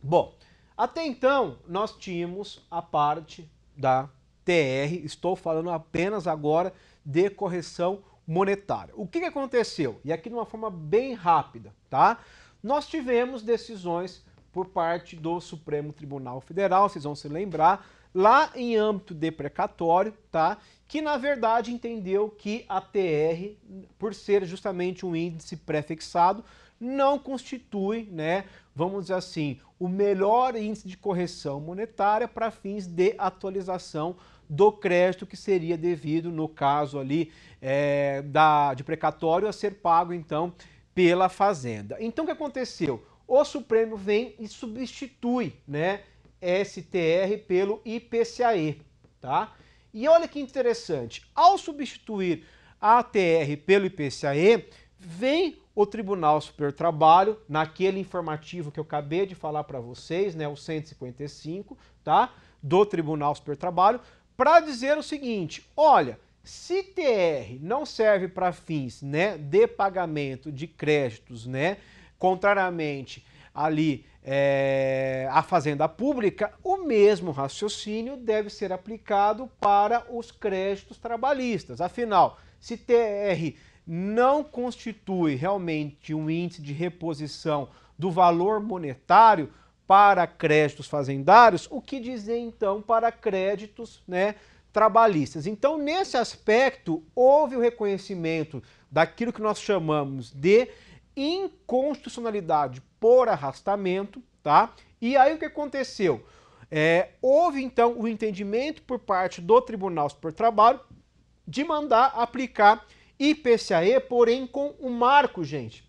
Bom, até então nós tínhamos a parte da TR, estou falando apenas agora de correção monetária. O que, aconteceu? E aqui de uma forma bem rápida, tá? Nós tivemos decisões por parte do Supremo Tribunal Federal, vocês vão se lembrar, lá em âmbito deprecatório, tá? que na verdade entendeu que a TR, por ser justamente um índice prefixado, não constitui, né, vamos dizer assim, o melhor índice de correção monetária para fins de atualização do crédito que seria devido, no caso ali, é, da, de precatório a ser pago, então, pela Fazenda. Então, o que aconteceu? O Supremo vem e substitui, né, STR pelo IPCAE, tá? E olha que interessante, ao substituir a ATR pelo IPCAE, vem o Tribunal Superior do Trabalho, naquele informativo que eu acabei de falar para vocês, né, o 155, tá? Do Tribunal Superior do Trabalho, para dizer o seguinte: olha, se TR não serve para fins, né, de pagamento de créditos, né, contrariamente ali é, a fazenda pública, o mesmo raciocínio deve ser aplicado para os créditos trabalhistas. Afinal, se TR não constitui realmente um índice de reposição do valor monetário para créditos fazendários, o que dizer então para créditos né, trabalhistas? Então, nesse aspecto, houve o reconhecimento daquilo que nós chamamos de inconstitucionalidade por arrastamento, tá? E aí o que aconteceu? É, houve então o entendimento por parte do Tribunal Superior do Trabalho de mandar aplicar IPCAE, porém com o um marco, gente,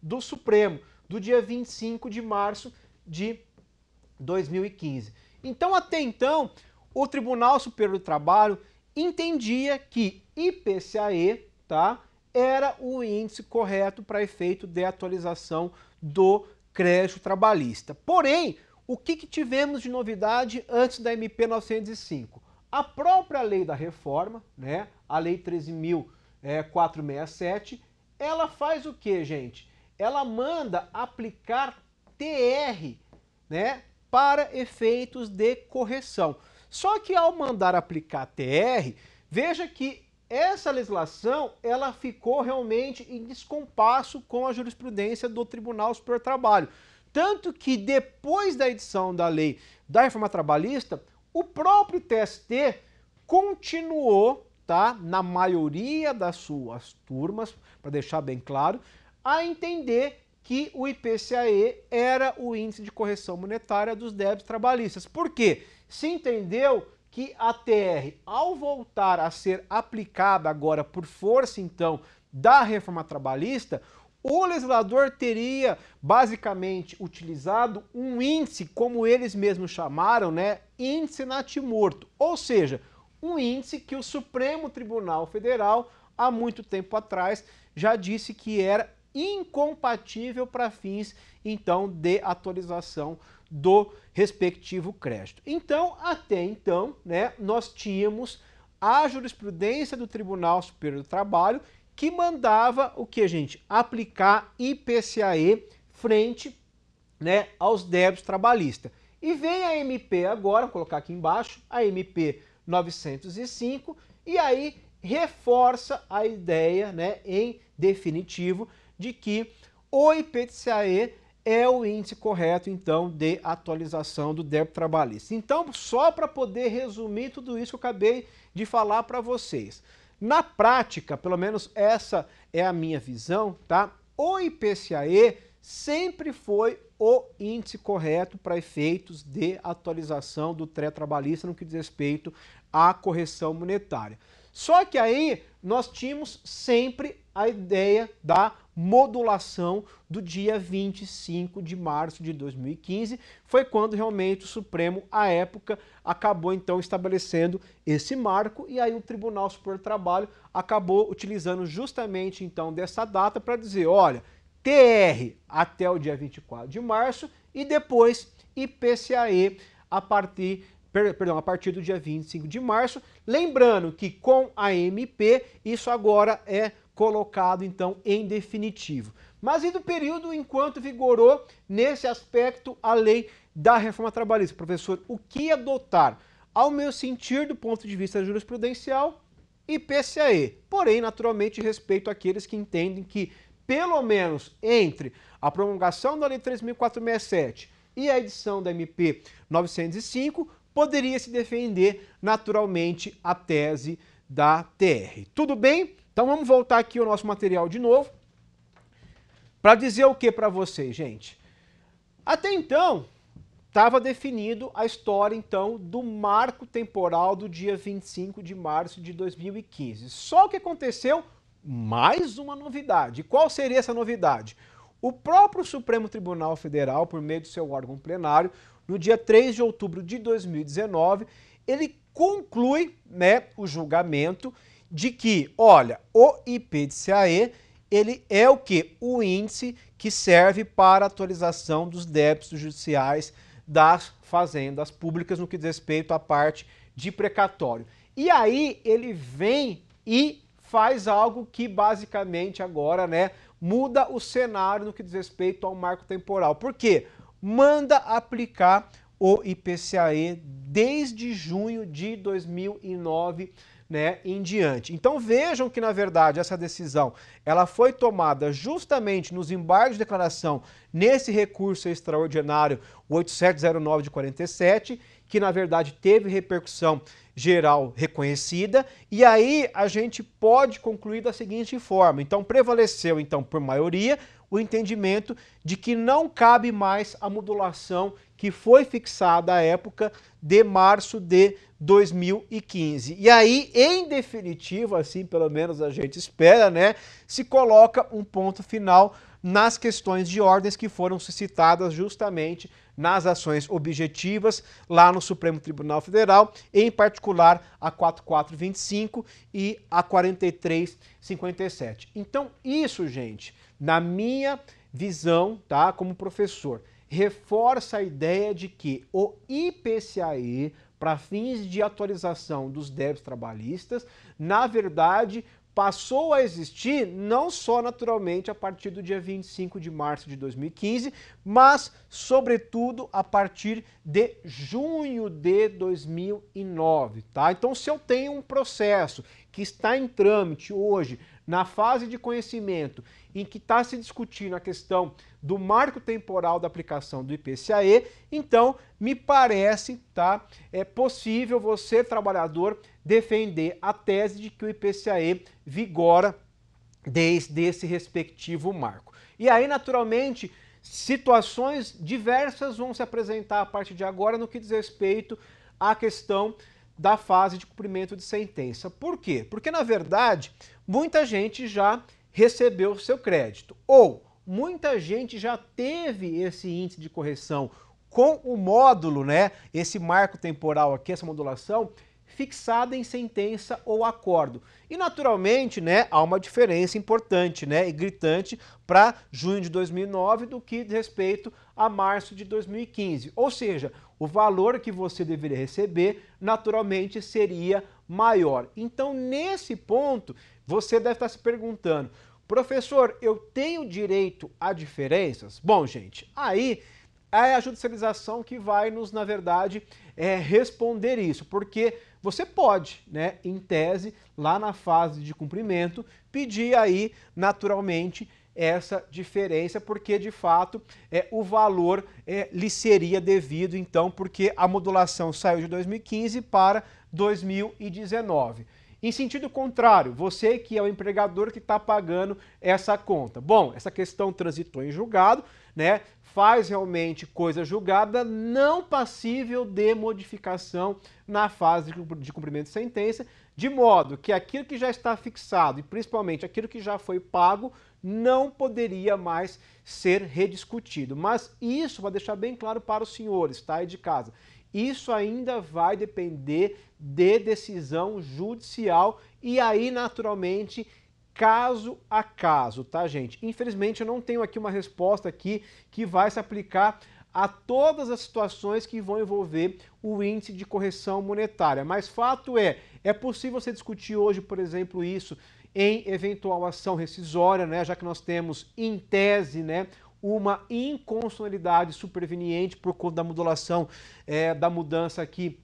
do Supremo, do dia 25 de março de 2015. Então, até então, o Tribunal Superior do Trabalho entendia que IPCAE, tá? era o índice correto para efeito de atualização do crédito trabalhista. Porém, o que, que tivemos de novidade antes da MP 905? A própria lei da reforma, né, a lei 13.467, é, ela faz o que, gente? Ela manda aplicar TR, né, para efeitos de correção. Só que ao mandar aplicar TR, veja que essa legislação ela ficou realmente em descompasso com a jurisprudência do Tribunal Superior do Trabalho. Tanto que depois da edição da lei da reforma trabalhista, o próprio TST continuou, tá, na maioria das suas turmas, para deixar bem claro, a entender que o IPCAE era o índice de correção monetária dos débitos trabalhistas. Por quê? Se entendeu que a TR, ao voltar a ser aplicada agora por força, então, da reforma trabalhista, o legislador teria basicamente utilizado um índice, como eles mesmos chamaram, né, índice natimorto, ou seja, um índice que o Supremo Tribunal Federal há muito tempo atrás já disse que era incompatível para fins então de atualização do respectivo crédito. Então, até então, né, nós tínhamos a jurisprudência do Tribunal Superior do Trabalho que mandava o que, gente? Aplicar IPCAE frente né, aos débitos trabalhistas. E vem a MP agora, vou colocar aqui embaixo, a MP 905, e aí reforça a ideia, né, em definitivo, de que o IPCAE é o índice correto, então, de atualização do débito trabalhista. Então, só para poder resumir tudo isso que eu acabei de falar para vocês. Na prática, pelo menos essa é a minha visão, tá? O IPCAE sempre foi o índice correto para efeitos de atualização do TRE trabalhista no que diz respeito à correção monetária. Só que aí nós tínhamos sempre a ideia da modulação do dia 25 de março de 2015. Foi quando realmente o Supremo, à época, acabou então estabelecendo esse marco e aí o Tribunal Superior do Trabalho acabou utilizando justamente então dessa data para dizer, olha, TR até o dia 24 de março e depois IPCAE a partir perdão, a partir do dia 25 de março. Lembrando que com a MP, isso agora é colocado então em definitivo. Mas e do período enquanto vigorou nesse aspecto a lei da reforma trabalhista? Professor, o que adotar? Ao meu sentir, do ponto de vista jurisprudencial, IPCAE. Porém, naturalmente, respeito àqueles que entendem que, pelo menos entre a promulgação da Lei 3.467 e a edição da MP 905, poderia se defender naturalmente a tese da TR. Tudo bem? Então vamos voltar aqui ao nosso material de novo. Para dizer o que para vocês, gente? Até então, estava definido a história então do marco temporal do dia 25 de março de 2015. Só que aconteceu mais uma novidade. Qual seria essa novidade? O próprio Supremo Tribunal Federal, por meio do seu órgão plenário, no dia 3 de outubro de 2019, ele conclui né, o julgamento de que, olha, o IP de CAE, ele é o que? O índice que serve para atualização dos débitos judiciais das fazendas públicas no que diz respeito à parte de precatório. E aí ele vem e faz algo que basicamente agora, né, muda o cenário no que diz respeito ao marco temporal. Por quê? Manda aplicar o IPCAE desde junho de 2009 né, em diante. Então vejam que, na verdade, essa decisão ela foi tomada justamente nos embargos de declaração nesse recurso extraordinário 8709 de 47, que, na verdade, teve repercussão geral reconhecida, e aí a gente pode concluir da seguinte forma. Então prevaleceu, então, por maioria, o entendimento de que não cabe mais a modulação que foi fixada à época de março de 2015. E aí, em definitivo, assim pelo menos a gente espera, né, se coloca um ponto final nas questões de ordens que foram suscitadas justamente nas ações objetivas lá no Supremo Tribunal Federal, em particular a 4425 e a 4357. Então, isso, gente, na minha visão, tá, como professor, reforça a ideia de que o IPCAE para fins de atualização dos débitos trabalhistas, na verdade, passou a existir não só naturalmente a partir do dia 25 de março de 2015, mas, sobretudo, a partir de junho de 2009, tá? Então, se eu tenho um processo que está em trâmite hoje na fase de conhecimento em que está se discutindo a questão do marco temporal da aplicação do IPCAE, então me parece tá, é possível você, trabalhador, defender a tese de que o IPCAE vigora desde esse respectivo marco. E aí, naturalmente, situações diversas vão se apresentar a partir de agora no que diz respeito à questão da fase de cumprimento de sentença. Por quê? Porque, na verdade, muita gente já recebeu seu crédito, ou muita gente já teve esse índice de correção com o módulo, né? Esse marco temporal aqui, essa modulação, fixada em sentença ou acordo. E naturalmente, né, há uma diferença importante, né, e gritante para junho de 2009 do que de respeito a março de 2015. Ou seja, o valor que você deveria receber naturalmente seria maior. Então, nesse ponto, você deve estar se perguntando: "Professor, eu tenho direito a diferenças?" Bom, gente, aí é a judicialização que vai nos, na verdade, é, responder isso, porque você pode, né, em tese, lá na fase de cumprimento, pedir aí naturalmente essa diferença, porque de fato é, o valor é, lhe seria devido, então, porque a modulação saiu de 2015 para 2019. Em sentido contrário, você que é o empregador que está pagando essa conta. Bom, essa questão transitou em julgado, né? faz realmente coisa julgada não passível de modificação na fase de cumprimento de sentença, de modo que aquilo que já está fixado e principalmente aquilo que já foi pago não poderia mais ser rediscutido. Mas isso, vai deixar bem claro para os senhores, tá aí de casa, isso ainda vai depender de decisão judicial e aí, naturalmente, caso a caso, tá, gente? Infelizmente eu não tenho aqui uma resposta aqui que vai se aplicar a todas as situações que vão envolver o índice de correção monetária. Mas fato é, é possível você discutir hoje, por exemplo, isso em eventual ação rescisória, né, já que nós temos em tese, né, uma inconstitucionalidade superveniente por conta da modulação é, da mudança aqui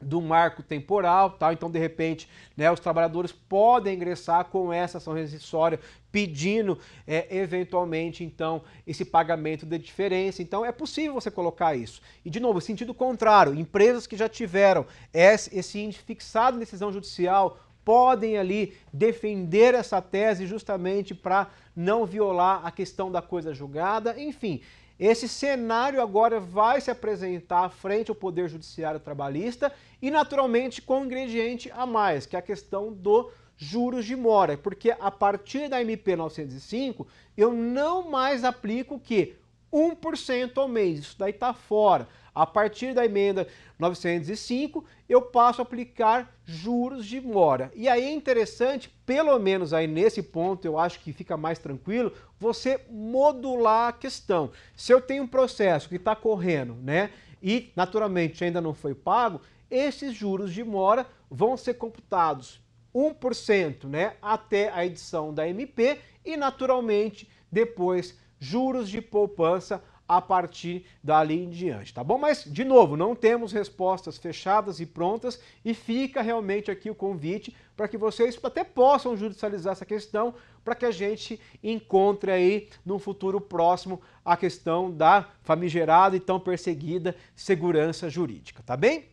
do marco temporal, tal. Então, de repente, né, os trabalhadores podem ingressar com essa ação rescisória pedindo é, eventualmente então esse pagamento de diferença. Então é possível você colocar isso. E de novo, sentido contrário, empresas que já tiveram esse, esse índice fixado em decisão judicial podem ali defender essa tese justamente para não violar a questão da coisa julgada. Enfim, esse cenário agora vai se apresentar frente ao Poder Judiciário Trabalhista e, naturalmente, com um ingrediente a mais, que é a questão do juros de mora, porque a partir da MP 905 eu não mais aplico o que 1% ao mês, isso daí está fora. A partir da emenda 905, eu passo a aplicar juros de mora. E aí é interessante, pelo menos aí nesse ponto, eu acho que fica mais tranquilo, você modular a questão. Se eu tenho um processo que está correndo, né, e naturalmente ainda não foi pago, esses juros de mora vão ser computados 1% né, até a edição da MP e naturalmente depois juros de poupança a partir dali em diante, tá bom? Mas, de novo, não temos respostas fechadas e prontas e fica realmente aqui o convite para que vocês até possam judicializar essa questão para que a gente encontre aí no futuro próximo a questão da famigerada e tão perseguida segurança jurídica, tá bem?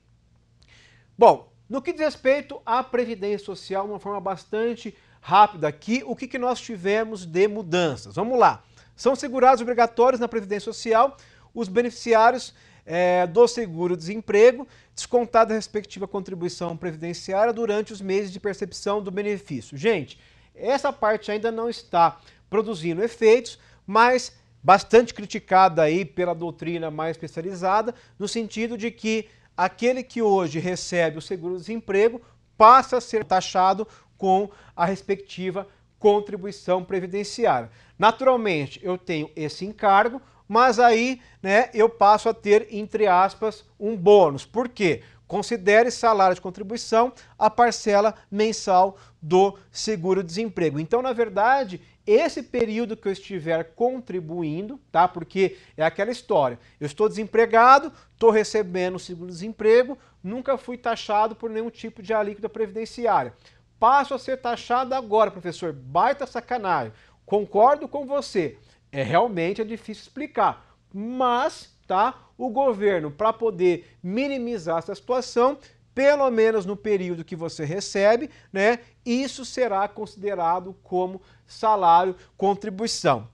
Bom, no que diz respeito à Previdência Social, de uma forma bastante rápida aqui, o que, que nós tivemos de mudanças? Vamos lá. São segurados obrigatórios na Previdência Social os beneficiários é, do seguro-desemprego, descontada a respectiva contribuição previdenciária durante os meses de percepção do benefício. Gente, essa parte ainda não está produzindo efeitos, mas bastante criticada aí pela doutrina mais especializada, no sentido de que aquele que hoje recebe o seguro-desemprego passa a ser taxado com a respectiva contribuição previdenciária. Naturalmente, eu tenho esse encargo, mas aí né, eu passo a ter, entre aspas, um bônus. Por quê? Considere salário de contribuição a parcela mensal do seguro-desemprego. Então, na verdade, esse período que eu estiver contribuindo, tá? Porque é aquela história. Eu estou desempregado, estou recebendo seguro-desemprego, nunca fui taxado por nenhum tipo de alíquota previdenciária. Passo a ser taxado agora, professor. Baita sacanagem. Concordo com você, é realmente é difícil explicar, mas tá, o governo, para poder minimizar essa situação, pelo menos no período que você recebe, né, isso será considerado como salário contribuição.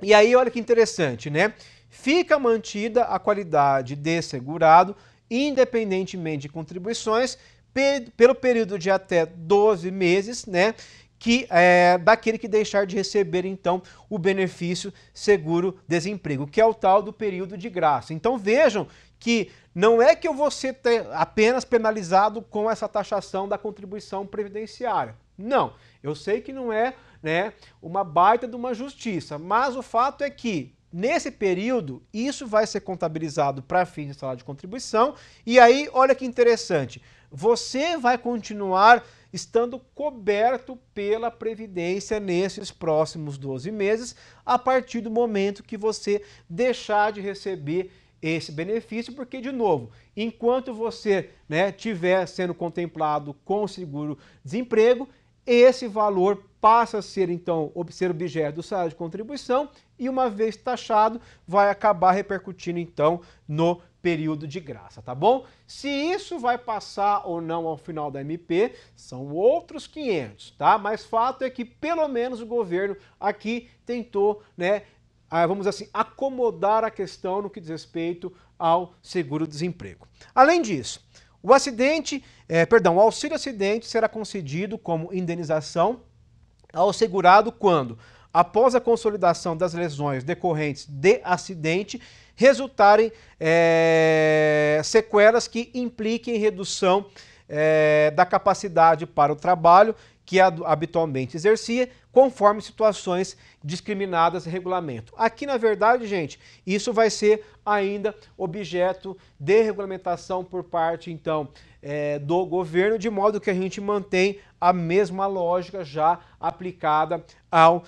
E aí, olha que interessante, né? Fica mantida a qualidade de segurado, independentemente de contribuições, pelo período de até 12 meses, né? que é, daquele que deixar de receber então o benefício seguro desemprego, que é o tal do período de graça. Então vejam que não é que eu vou ser apenas penalizado com essa taxação da contribuição previdenciária. Não, eu sei que não é né, uma baita de uma justiça, mas o fato é que nesse período isso vai ser contabilizado para fins de salário de contribuição. E aí, olha que interessante, você vai continuar estando coberto pela Previdência nesses próximos 12 meses, a partir do momento que você deixar de receber esse benefício, porque, de novo, enquanto você né, tiver sendo contemplado com seguro-desemprego, esse valor passa a ser, então, ser objeto do salário de contribuição e, uma vez taxado, vai acabar repercutindo, então, no período de graça, tá bom? Se isso vai passar ou não ao final da MP, são outros 500, tá? Mas fato é que pelo menos o governo aqui tentou, né, ah, vamos assim, acomodar a questão no que diz respeito ao seguro-desemprego. Além disso, o acidente, é, perdão, o auxílio-acidente será concedido como indenização ao segurado quando, após a consolidação das lesões decorrentes de acidente, resultarem é, sequelas que impliquem redução é, da capacidade para o trabalho que habitualmente exercia, conforme situações discriminadas em regulamento. Aqui, na verdade, gente, isso vai ser ainda objeto de regulamentação por parte, então, é, do governo, de modo que a gente mantém a mesma lógica já aplicada ao,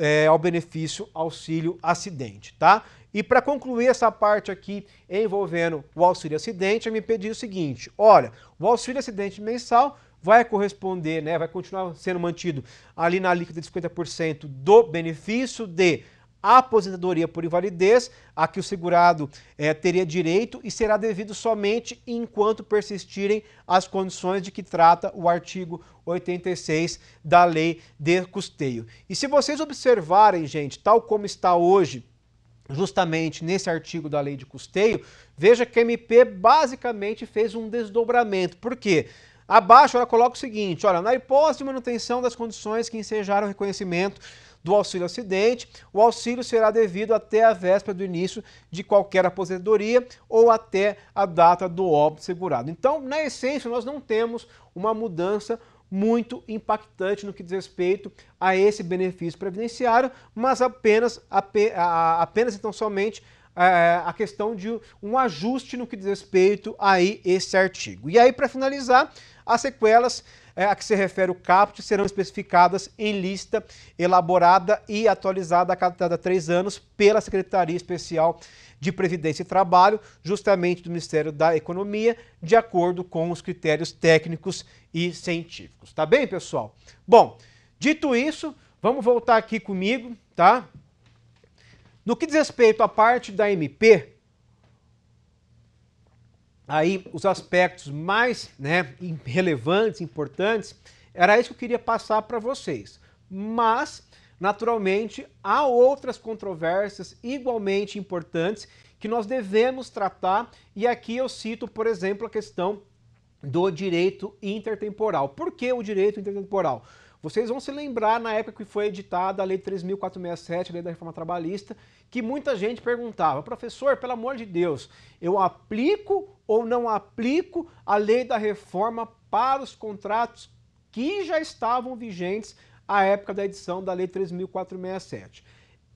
é, ao benefício auxílio acidente, tá? E para concluir essa parte aqui envolvendo o auxílio acidente, eu me pedi o seguinte, olha, o auxílio acidente mensal vai corresponder, né, vai continuar sendo mantido ali na alíquota de 50% do benefício de aposentadoria por invalidez, a que o segurado é, teria direito e será devido somente enquanto persistirem as condições de que trata o artigo 86 da lei de custeio. E se vocês observarem, gente, tal como está hoje, justamente nesse artigo da lei de custeio, veja que a MP basicamente fez um desdobramento. Por quê? Porque Abaixo, ela coloca o seguinte, olha, na hipótese de manutenção das condições que ensejaram o reconhecimento do auxílio acidente, o auxílio será devido até a véspera do início de qualquer aposentadoria ou até a data do óbito segurado. Então, na essência, nós não temos uma mudança muito impactante no que diz respeito a esse benefício previdenciário, mas apenas, apenas então somente é, é, a questão de um ajuste no que diz respeito a esse artigo. E aí, para finalizar, as sequelas é, a que se refere o caput serão especificadas em lista elaborada e atualizada a cada três anos pela Secretaria Especial de Previdência e Trabalho, justamente do Ministério da Economia, de acordo com os critérios técnicos e científicos. Tá bem, pessoal? Bom, dito isso, vamos voltar aqui comigo, tá? No que diz respeito à parte da MP, aí os aspectos mais né, relevantes, importantes, era isso que eu queria passar para vocês. Mas, naturalmente, há outras controvérsias igualmente importantes que nós devemos tratar, e aqui eu cito, por exemplo, a questão do direito intertemporal. Por que o direito intertemporal? Vocês vão se lembrar na época que foi editada a Lei 3.467, a Lei da Reforma Trabalhista, que muita gente perguntava, professor, pelo amor de Deus, eu aplico ou não aplico a Lei da Reforma para os contratos que já estavam vigentes à época da edição da Lei 3.467?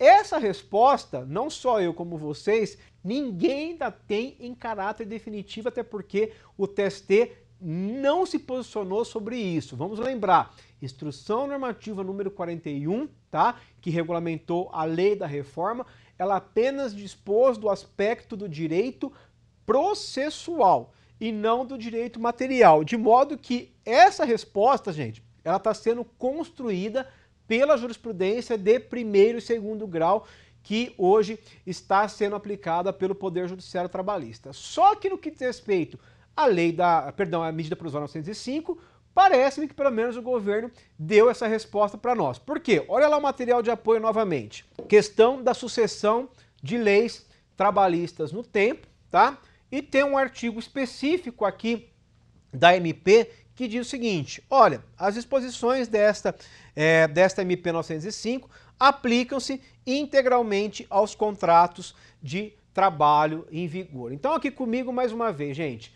Essa resposta, não só eu como vocês, ninguém ainda tem em caráter definitivo, até porque o TST não se posicionou sobre isso. Vamos lembrar, Instrução Normativa número 41, tá? que regulamentou a lei da reforma, ela apenas dispôs do aspecto do direito processual e não do direito material. De modo que essa resposta, gente, ela está sendo construída pela jurisprudência de primeiro e segundo grau que hoje está sendo aplicada pelo Poder Judiciário Trabalhista. Só que no que diz respeito à lei da, perdão, à medida provisória 905, Parece-me que pelo menos o governo deu essa resposta para nós. Por quê? Olha lá o material de apoio novamente. Questão da sucessão de leis trabalhistas no tempo, tá? E tem um artigo específico aqui da MP que diz o seguinte: olha, as disposições desta, é, desta MP 905 aplicam-se integralmente aos contratos de trabalho em vigor. Então, aqui comigo mais uma vez, gente.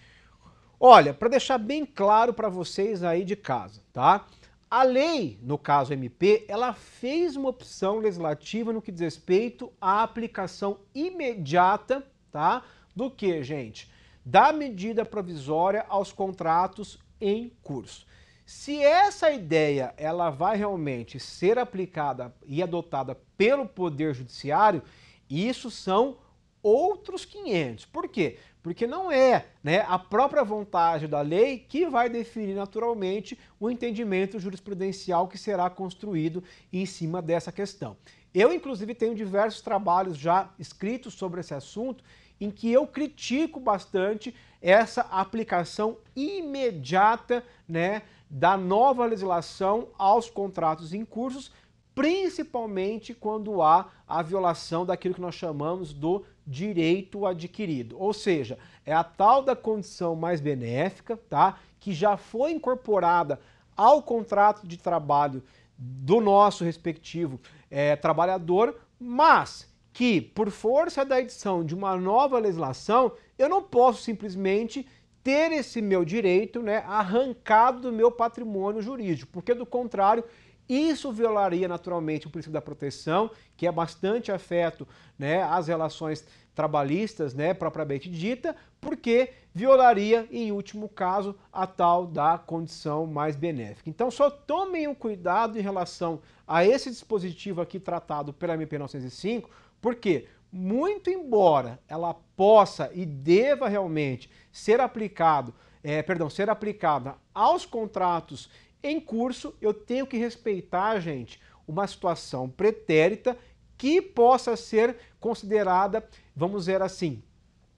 Olha, para deixar bem claro para vocês aí de casa, tá? A lei, no caso MP, ela fez uma opção legislativa no que diz respeito à aplicação imediata, tá? Do que, gente? Da medida provisória aos contratos em curso. Se essa ideia ela vai realmente ser aplicada e adotada pelo Poder Judiciário, isso são outros 500. Por quê? Porque não é né, a própria vontade da lei que vai definir naturalmente o entendimento jurisprudencial que será construído em cima dessa questão. Eu, inclusive, tenho diversos trabalhos já escritos sobre esse assunto em que eu critico bastante essa aplicação imediata né, da nova legislação aos contratos em cursos, principalmente quando há a violação daquilo que nós chamamos do direito adquirido. Ou seja, é a tal da condição mais benéfica, tá? Que já foi incorporada ao contrato de trabalho do nosso respectivo é, trabalhador, mas que, por força da edição de uma nova legislação, eu não posso simplesmente ter esse meu direito né, arrancado do meu patrimônio jurídico, porque do contrário isso violaria naturalmente o princípio da proteção, que é bastante afeto né, às relações trabalhistas, né, propriamente dita, porque violaria, em último caso, a tal da condição mais benéfica. Então, só tomem um cuidado em relação a esse dispositivo aqui tratado pela MP 905, porque, muito embora ela possa e deva realmente ser aplicado, é, perdão, ser aplicada aos contratos em curso, eu tenho que respeitar, gente, uma situação pretérita que possa ser considerada, vamos dizer assim,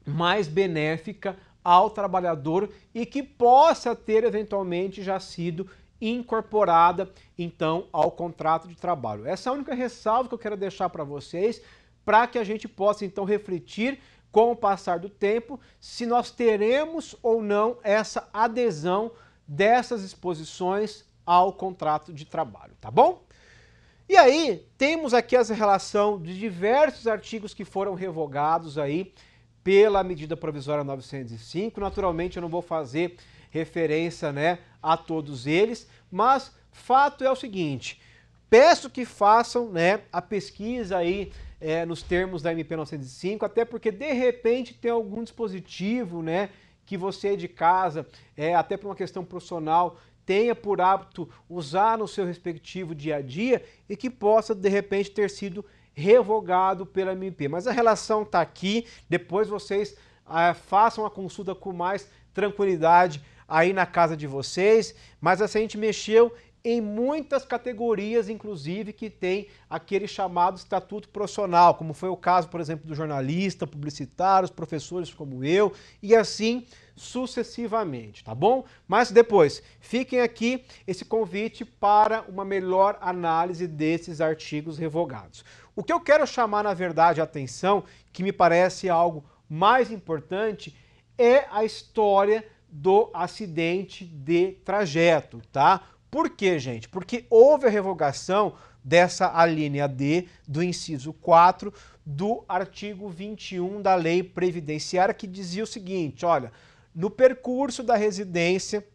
mais benéfica ao trabalhador e que possa ter eventualmente já sido incorporada então ao contrato de trabalho. Essa é a única ressalva que eu quero deixar para vocês, para que a gente possa então refletir com o passar do tempo se nós teremos ou não essa adesão dessas exposições ao contrato de trabalho, tá bom? E aí, temos aqui a relação de diversos artigos que foram revogados aí pela medida provisória 905. Naturalmente, eu não vou fazer referência né, a todos eles, mas fato é o seguinte, peço que façam né, a pesquisa aí é, nos termos da MP 905, até porque, de repente, tem algum dispositivo, né, que você é de casa, é, até por uma questão profissional, tenha por hábito usar no seu respectivo dia a dia e que possa de repente ter sido revogado pela MP. Mas a relação está aqui, depois vocês é, façam a consulta com mais tranquilidade aí na casa de vocês, mas assim a gente mexeu em muitas categorias, inclusive, que tem aquele chamado estatuto profissional, como foi o caso, por exemplo, do jornalista, publicitários, professores como eu, e assim sucessivamente, tá bom? Mas depois, fiquem aqui esse convite para uma melhor análise desses artigos revogados. O que eu quero chamar, na verdade, a atenção, que me parece algo mais importante, é a história do acidente de trajeto, tá? Por quê, gente? Porque houve a revogação dessa alínea D do inciso 4 do artigo 21 da lei previdenciária que dizia o seguinte, olha, no percurso da residência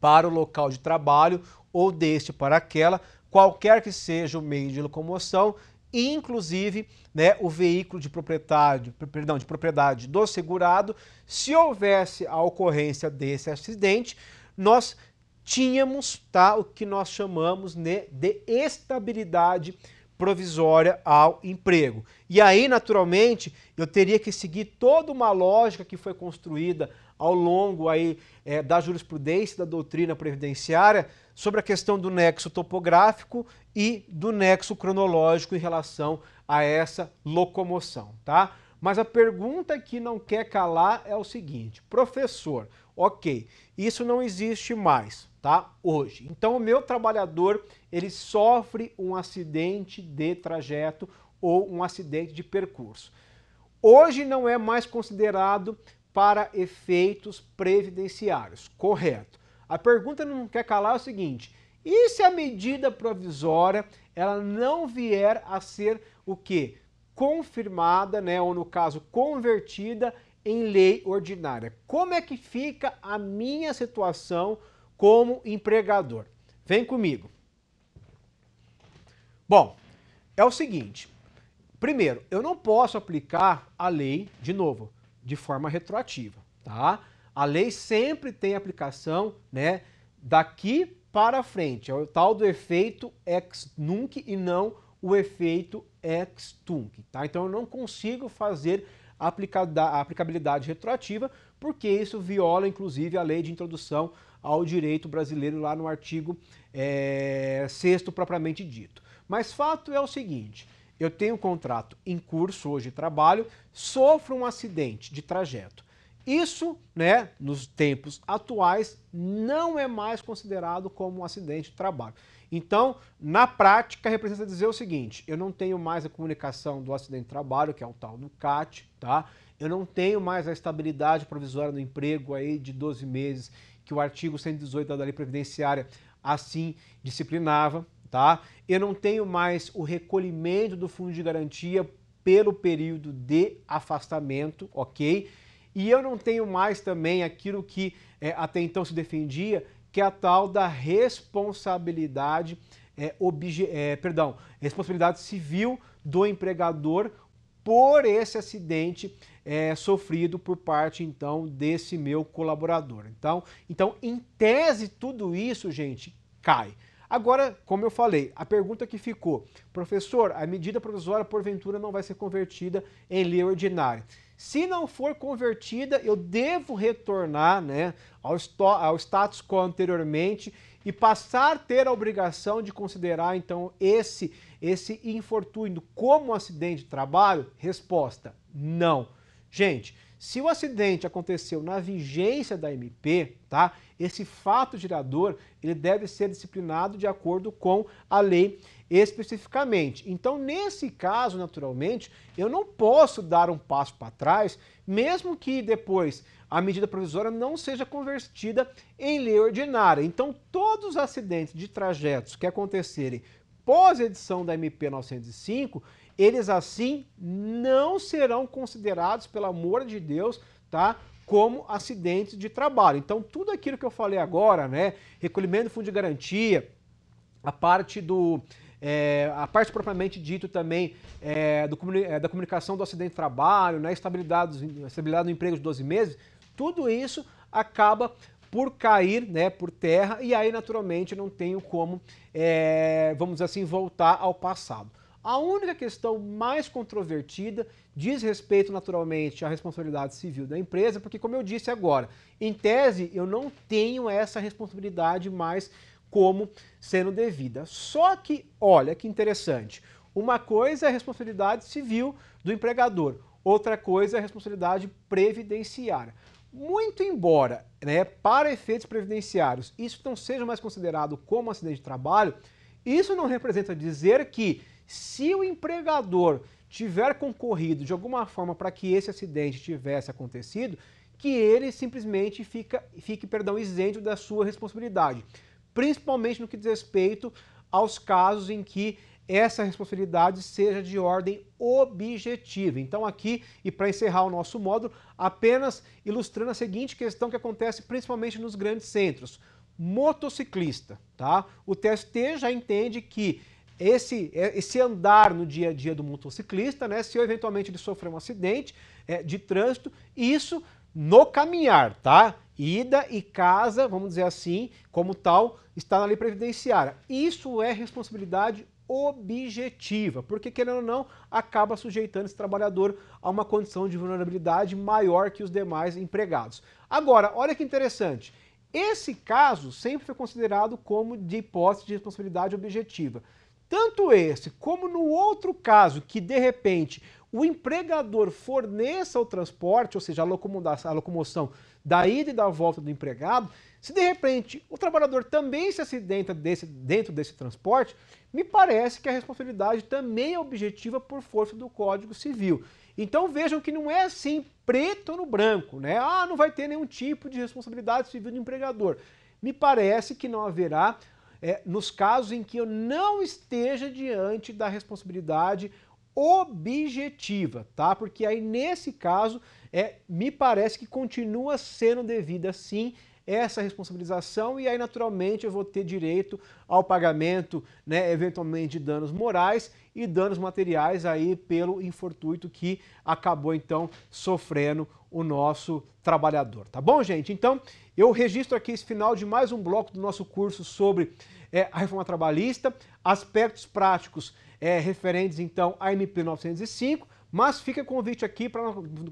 para o local de trabalho ou deste para aquela, qualquer que seja o meio de locomoção, inclusive né, o veículo de propriedade, perdão, de propriedade do segurado, se houvesse a ocorrência desse acidente, nós tínhamos tá, o que nós chamamos né, de estabilidade provisória ao emprego. E aí, naturalmente, eu teria que seguir toda uma lógica que foi construída ao longo aí, é, da jurisprudência da doutrina previdenciária sobre a questão do nexo topográfico e do nexo cronológico em relação a essa locomoção, tá? Mas a pergunta que não quer calar é o seguinte, professor, ok, isso não existe mais, tá? Hoje. Então o meu trabalhador, ele sofre um acidente de trajeto ou um acidente de percurso. Hoje não é mais considerado para efeitos previdenciários, correto? A pergunta não quer calar é o seguinte: e se a medida provisória ela não vier a ser o que? Confirmada, né, ou no caso convertida em lei ordinária. Como é que fica a minha situação como empregador. Vem comigo. Bom, é o seguinte. Primeiro, eu não posso aplicar a lei, de novo, de forma retroativa, tá? A lei sempre tem aplicação, né, daqui para frente. É o tal do efeito ex nunc e não o efeito ex tunc, tá? Então eu não consigo fazer a aplicabilidade retroativa porque isso viola, inclusive, a lei de introdução ao direito brasileiro lá no artigo 6 é, propriamente dito. Mas fato é o seguinte, eu tenho um contrato em curso hoje de trabalho, sofro um acidente de trajeto. Isso, né, nos tempos atuais, não é mais considerado como um acidente de trabalho. Então, na prática, representa dizer o seguinte: eu não tenho mais a comunicação do acidente de trabalho, que é o tal do CAT, tá? Eu não tenho mais a estabilidade provisória no emprego aí de 12 meses que o artigo 118 da lei previdenciária assim disciplinava, tá? Eu não tenho mais o recolhimento do fundo de garantia pelo período de afastamento, ok? E eu não tenho mais também aquilo que é, até então se defendia, que é a tal da responsabilidade, é, obje, é, perdão, responsabilidade civil do empregador por esse acidente é, sofrido por parte então desse meu colaborador. Então, então, em tese, tudo isso, gente, cai. Agora, como eu falei, a pergunta que ficou, professor, a medida provisória porventura não vai ser convertida em lei ordinária. Se não for convertida, eu devo retornar né, ao, ao status quo anteriormente e passar a ter a obrigação de considerar então esse, esse infortúnio como um acidente de trabalho? Resposta, não. Gente, se o acidente aconteceu na vigência da MP, tá? Esse fato gerador, ele deve ser disciplinado de acordo com a lei especificamente. Então, nesse caso, naturalmente, eu não posso dar um passo para trás, mesmo que depois a medida provisória não seja convertida em lei ordinária. Então, todos os acidentes de trajetos que acontecerem pós edição da MP 905, eles assim não serão considerados, pelo amor de Deus, tá? como acidentes de trabalho. Então, tudo aquilo que eu falei agora, né, recolhimento do fundo de garantia, a parte do é, a parte propriamente dito também é, do, é, da comunicação do acidente de trabalho, né, estabilidade, estabilidade do emprego de 12 meses, tudo isso acaba por cair né, por terra e aí naturalmente não tenho como, é, vamos assim, voltar ao passado. A única questão mais controvertida diz respeito, naturalmente, à responsabilidade civil da empresa, porque, como eu disse agora, em tese, eu não tenho essa responsabilidade mais como sendo devida. Só que, olha que interessante, uma coisa é a responsabilidade civil do empregador, outra coisa é a responsabilidade previdenciária. Muito embora, né, para efeitos previdenciários, isso não seja mais considerado como acidente de trabalho, isso não representa dizer que se o empregador tiver concorrido de alguma forma para que esse acidente tivesse acontecido, que ele simplesmente fica, fique perdão, isento da sua responsabilidade, principalmente no que diz respeito aos casos em que essa responsabilidade seja de ordem objetiva. Então, aqui, e para encerrar o nosso módulo, apenas ilustrando a seguinte questão que acontece principalmente nos grandes centros: motociclista. Tá? O TST já entende que esse, é, esse andar no dia a dia do motociclista, né? Se eu, eventualmente ele sofrer um acidente é, de trânsito, isso no caminhar, tá? Ida e casa, vamos dizer assim, como tal, está na lei previdenciária. Isso é responsabilidade objetiva, porque querendo ou não, acaba sujeitando esse trabalhador a uma condição de vulnerabilidade maior que os demais empregados. Agora, olha que interessante. Esse caso sempre foi considerado como de hipótese de responsabilidade objetiva tanto esse como no outro caso que de repente o empregador forneça o transporte, ou seja, a locomoção, a locomoção da ida e da volta do empregado, se de repente o trabalhador também se acidenta desse, dentro desse transporte, me parece que a responsabilidade também é objetiva por força do Código Civil. Então vejam que não é assim preto no branco, né? Ah, não vai ter nenhum tipo de responsabilidade civil do empregador. Me parece que não haverá é, nos casos em que eu não esteja diante da responsabilidade objetiva, tá? Porque aí nesse caso, é, me parece que continua sendo devida sim essa responsabilização e aí naturalmente eu vou ter direito ao pagamento, né, eventualmente de danos morais e danos materiais aí pelo infortuito que acabou então sofrendo o nosso trabalhador, tá bom, gente? Então, eu registro aqui esse final de mais um bloco do nosso curso sobre é, a reforma trabalhista, aspectos práticos é, referentes então à MP 905, mas fica convite aqui para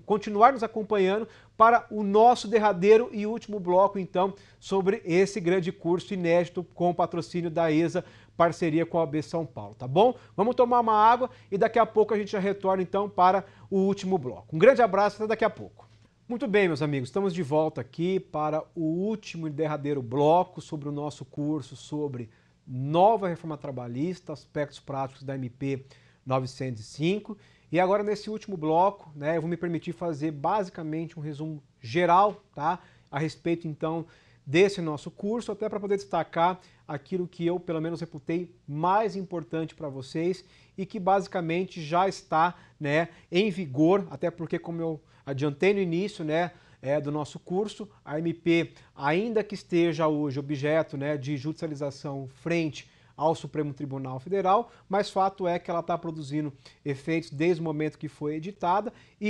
continuar nos acompanhando para o nosso derradeiro e último bloco, então, sobre esse grande curso inédito com patrocínio da ESA parceria com a OAB São Paulo, tá bom? Vamos tomar uma água e daqui a pouco a gente já retorna então para o último bloco. Um grande abraço, até daqui a pouco. Muito bem, meus amigos, estamos de volta aqui para o último e derradeiro bloco sobre o nosso curso sobre nova reforma trabalhista, aspectos práticos da MP 905. E agora, nesse último bloco, né, eu vou me permitir fazer basicamente um resumo geral, tá? A respeito, então, desse nosso curso, até para poder destacar aquilo que eu, pelo menos, reputei mais importante para vocês e que basicamente já está né, em vigor, até porque, como eu adiantei no início né, é, do nosso curso, a MP, ainda que esteja hoje objeto né, de judicialização frente ao Supremo Tribunal Federal, mas fato é que ela está produzindo efeitos desde o momento que foi editada e,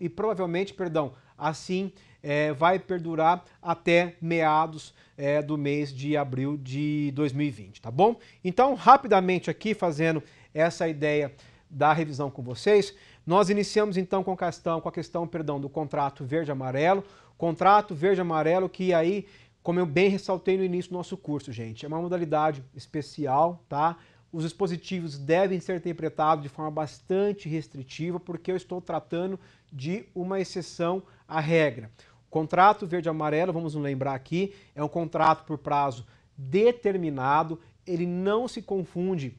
e provavelmente, perdão, assim é, vai perdurar até meados é, do mês de abril de 2020, tá bom? Então, rapidamente aqui, fazendo essa ideia da revisão com vocês, nós iniciamos então com a questão, com a questão perdão, do contrato verde-amarelo, contrato verde-amarelo que aí, como eu bem ressaltei no início do nosso curso, gente, é uma modalidade especial, tá? os dispositivos devem ser interpretados de forma bastante restritiva, porque eu estou tratando de uma exceção à regra. O contrato verde-amarelo, vamos lembrar aqui, é um contrato por prazo determinado, ele não se confunde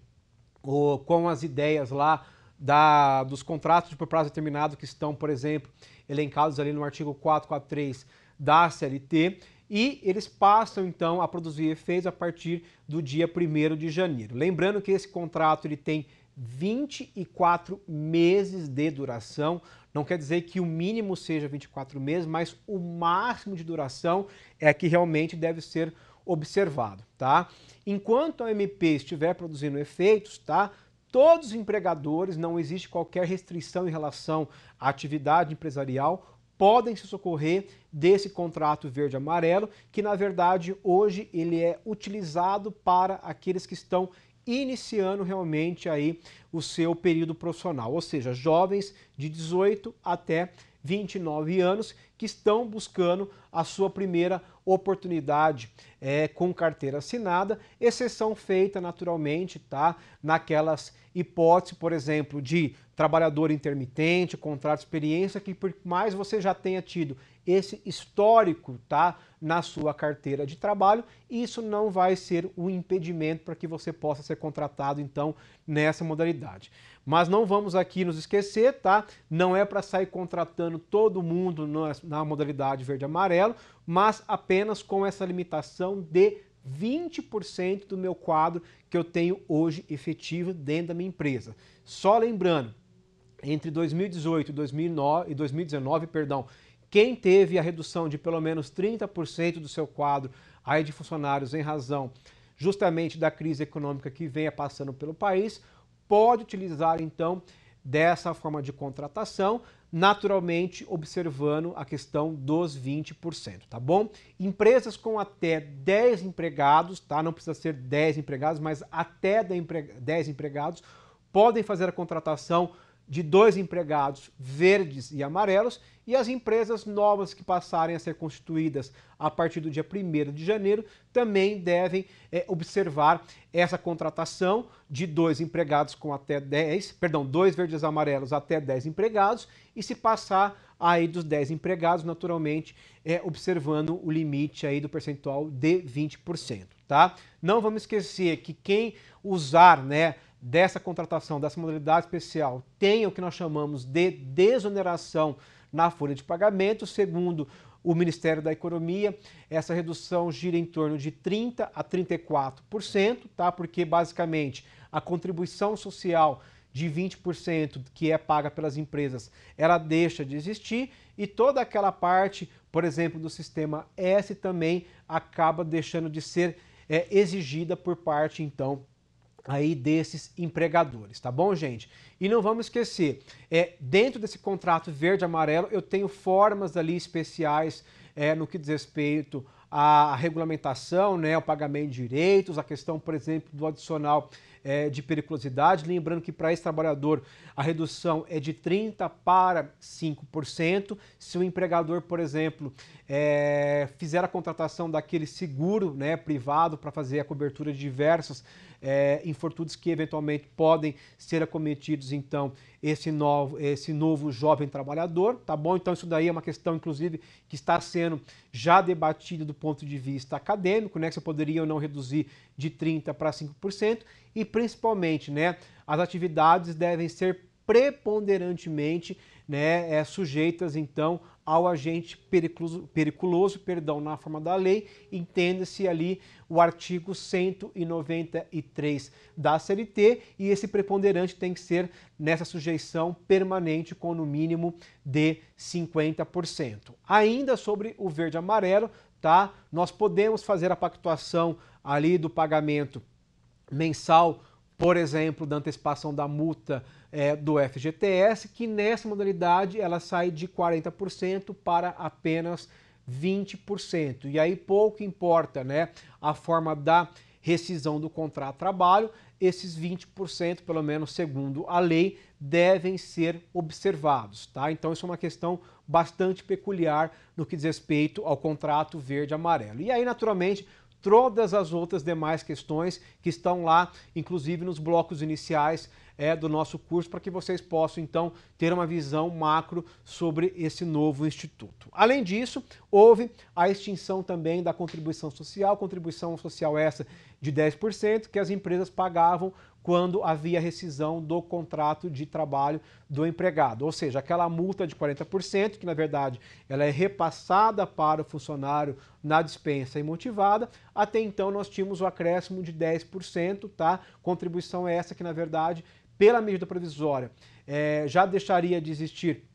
com as ideias lá da, dos contratos por prazo determinado que estão, por exemplo, elencados ali no artigo 443 da CLT e eles passam então a produzir efeitos a partir do dia 1 de janeiro. Lembrando que esse contrato ele tem 24 meses de duração, não quer dizer que o mínimo seja 24 meses, mas o máximo de duração é que realmente deve ser observado, tá? Enquanto a MP estiver produzindo efeitos, tá? Todos os empregadores, não existe qualquer restrição em relação à atividade empresarial, podem se socorrer desse contrato verde-amarelo, que na verdade hoje ele é utilizado para aqueles que estão iniciando realmente aí o seu período profissional, ou seja, jovens de 18 até 29 anos, que estão buscando a sua primeira oportunidade é, com carteira assinada, exceção feita naturalmente, tá? Naquelas hipóteses, por exemplo, de trabalhador intermitente, contrato de experiência, que por mais você já tenha tido esse histórico tá, na sua carteira de trabalho. Isso não vai ser um impedimento para que você possa ser contratado, então, nessa modalidade. Mas não vamos aqui nos esquecer, tá? Não é para sair contratando todo mundo na modalidade verde-amarelo, mas apenas com essa limitação de 20% do meu quadro que eu tenho hoje efetivo dentro da minha empresa. Só lembrando, entre 2018 e 2019, perdão, quem teve a redução de pelo menos 30% do seu quadro aí de funcionários em razão justamente da crise econômica que venha passando pelo país, pode utilizar então dessa forma de contratação, naturalmente observando a questão dos 20%, tá bom? Empresas com até 10 empregados, tá? Não precisa ser 10 empregados, mas até 10 empregados podem fazer a contratação de dois empregados verdes e amarelos e as empresas novas que passarem a ser constituídas a partir do dia 1 de janeiro também devem é, observar essa contratação de dois empregados com até 10, perdão, dois verdes amarelos até 10 empregados e se passar aí dos 10 empregados, naturalmente, é, observando o limite aí do percentual de 20%, tá? Não vamos esquecer que quem usar, né, dessa contratação, dessa modalidade especial, tem o que nós chamamos de desoneração na folha de pagamento. Segundo o Ministério da Economia, essa redução gira em torno de 30% a 34%, tá? porque basicamente a contribuição social de 20% que é paga pelas empresas, ela deixa de existir e toda aquela parte, por exemplo, do sistema S também acaba deixando de ser é, exigida por parte então aí desses empregadores, tá bom, gente? E não vamos esquecer, é, dentro desse contrato verde-amarelo, eu tenho formas ali especiais é, no que diz respeito à regulamentação, né, ao pagamento de direitos, a questão, por exemplo, do adicional é, de periculosidade. Lembrando que para esse trabalhador a redução é de 30% para 5%. Se o empregador, por exemplo, é, fizer a contratação daquele seguro né, privado para fazer a cobertura de diversas é, infortúnios que eventualmente podem ser acometidos, então, esse novo, esse novo jovem trabalhador, tá bom? Então, isso daí é uma questão, inclusive, que está sendo já debatida do ponto de vista acadêmico, né? Que você poderia ou não reduzir de 30% para 5%, e principalmente, né? As atividades devem ser preponderantemente né, é, sujeitas então ao agente periculoso, periculoso perdão, na forma da lei, entenda-se ali o artigo 193 da CLT, e esse preponderante tem que ser nessa sujeição permanente com no mínimo de 50%. Ainda sobre o verde amarelo, tá? Nós podemos fazer a pactuação ali do pagamento mensal, por exemplo, da antecipação da multa é, do FGTS, que nessa modalidade ela sai de 40% para apenas 20%. E aí pouco importa né, a forma da rescisão do contrato de trabalho, esses 20%, pelo menos segundo a lei, devem ser observados, tá? Então isso é uma questão bastante peculiar no que diz respeito ao contrato verde amarelo. E aí, naturalmente, todas as outras demais questões que estão lá, inclusive nos blocos iniciais é, do nosso curso para que vocês possam então ter uma visão macro sobre esse novo instituto. Além disso, houve a extinção também da contribuição social, contribuição social essa de 10% que as empresas pagavam quando havia rescisão do contrato de trabalho do empregado, ou seja, aquela multa de 40%, que na verdade ela é repassada para o funcionário na dispensa imotivada, até então nós tínhamos o acréscimo de 10%, tá? Contribuição essa que na verdade pela medida provisória é, já deixaria de existir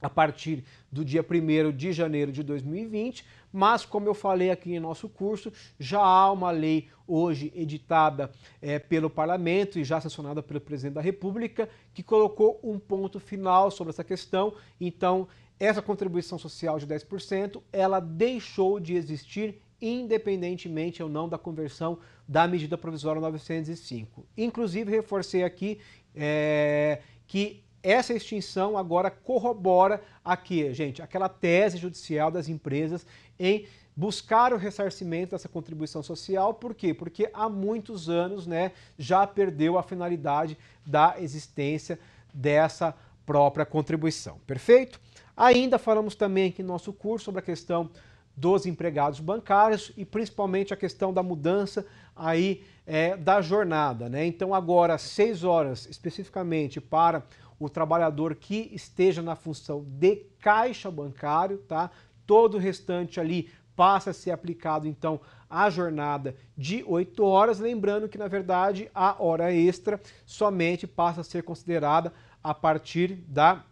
a partir do dia 1 de janeiro de 2020, mas como eu falei aqui em nosso curso, já há uma lei hoje editada é, pelo parlamento e já sancionada pelo presidente da república que colocou um ponto final sobre essa questão, então essa contribuição social de 10%, ela deixou de existir independentemente ou não da conversão da medida provisória 905. Inclusive, reforcei aqui é, que essa extinção agora corrobora aqui, gente, aquela tese judicial das empresas em buscar o ressarcimento dessa contribuição social, por quê? Porque há muitos anos né, já perdeu a finalidade da existência dessa própria contribuição, perfeito? Ainda falamos também aqui no nosso curso sobre a questão dos empregados bancários e principalmente a questão da mudança aí é, da jornada. Né? Então agora, seis horas especificamente para o trabalhador que esteja na função de caixa bancário, tá? Todo o restante ali passa a ser aplicado então a jornada de 8 horas, lembrando que na verdade a hora extra somente passa a ser considerada a partir da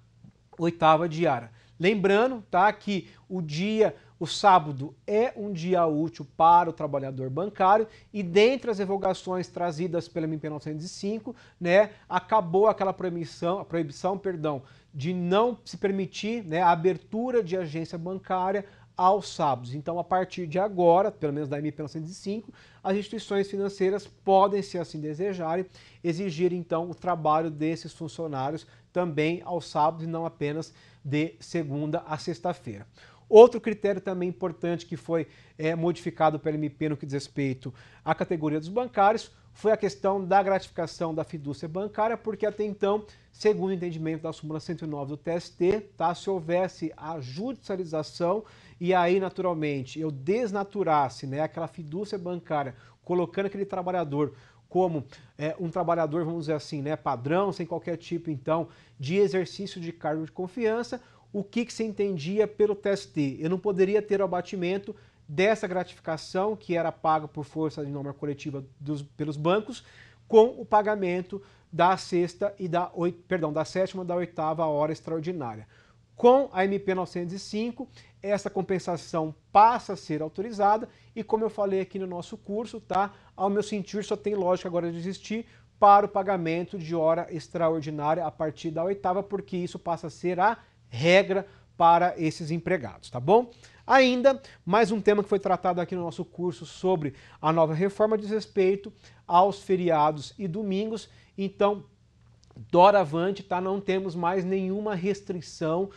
oitava diária. Lembrando, tá, que o dia o sábado é um dia útil para o trabalhador bancário e dentre as revogações trazidas pela MP 905, né, acabou aquela proibição, a proibição, perdão, de não se permitir, né, a abertura de agência bancária aos sábados. Então, a partir de agora, pelo menos da MP 905, as instituições financeiras podem, se assim desejarem, exigir então o trabalho desses funcionários também aos sábados e não apenas de segunda a sexta-feira. Outro critério também importante que foi é, modificado pela MP no que diz respeito à categoria dos bancários foi a questão da gratificação da fidúcia bancária, porque até então, segundo o entendimento da súmula 109 do TST, tá, se houvesse a judicialização e aí, naturalmente, eu desnaturasse né, aquela fidúcia bancária, colocando aquele trabalhador como é, um trabalhador, vamos dizer assim, né, padrão, sem qualquer tipo, então, de exercício de cargo de confiança, o que, que se entendia pelo TST. Eu não poderia ter o abatimento dessa gratificação que era paga por força de norma coletiva dos, pelos bancos com o pagamento da sexta e da oito, perdão, da sétima da oitava hora extraordinária. Com a MP 905, essa compensação passa a ser autorizada e como eu falei aqui no nosso curso, tá? Ao meu sentir, só tem lógica agora de existir para o pagamento de hora extraordinária a partir da oitava, porque isso passa a ser a regra para esses empregados, tá bom? Ainda, mais um tema que foi tratado aqui no nosso curso sobre a nova reforma diz respeito aos feriados e domingos. Então, doravante, tá? Não temos mais nenhuma restrição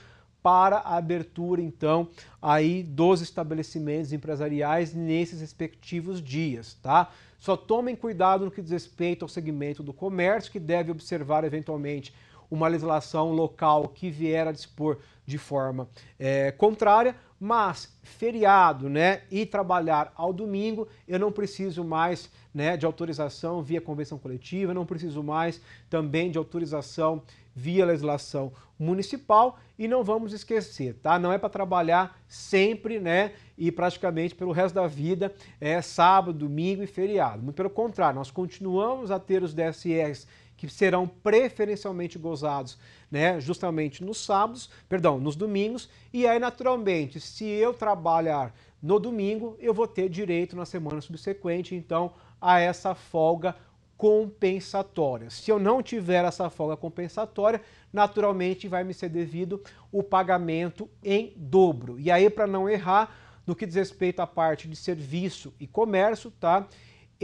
para a abertura, então, aí dos estabelecimentos empresariais nesses respectivos dias, tá? Só tomem cuidado no que diz respeito ao segmento do comércio, que deve observar eventualmente uma legislação local que vier a dispor de forma é, contrária, mas feriado, né, e trabalhar ao domingo, eu não preciso mais, né, de autorização via convenção coletiva, não preciso mais também de autorização via legislação municipal e não vamos esquecer, tá? Não é para trabalhar sempre, né, e praticamente pelo resto da vida, é sábado, domingo e feriado. Muito pelo contrário, nós continuamos a ter os DSRs que serão preferencialmente gozados, né, justamente nos sábados, perdão, nos domingos, e aí naturalmente, se eu trabalhar no domingo, eu vou ter direito na semana subsequente, então, a essa folga compensatória. Se eu não tiver essa folga compensatória, naturalmente vai me ser devido o pagamento em dobro. E aí, para não errar, no que diz respeito à parte de serviço e comércio, tá?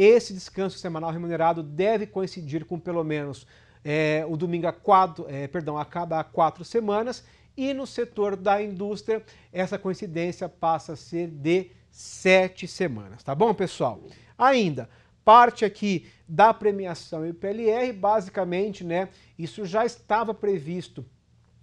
Esse descanso semanal remunerado deve coincidir com pelo menos é, o domingo a quatro, é, perdão, a cada quatro semanas e no setor da indústria essa coincidência passa a ser de sete semanas, tá bom, pessoal? Ainda, parte aqui da premiação IPLR, basicamente, né, isso já estava previsto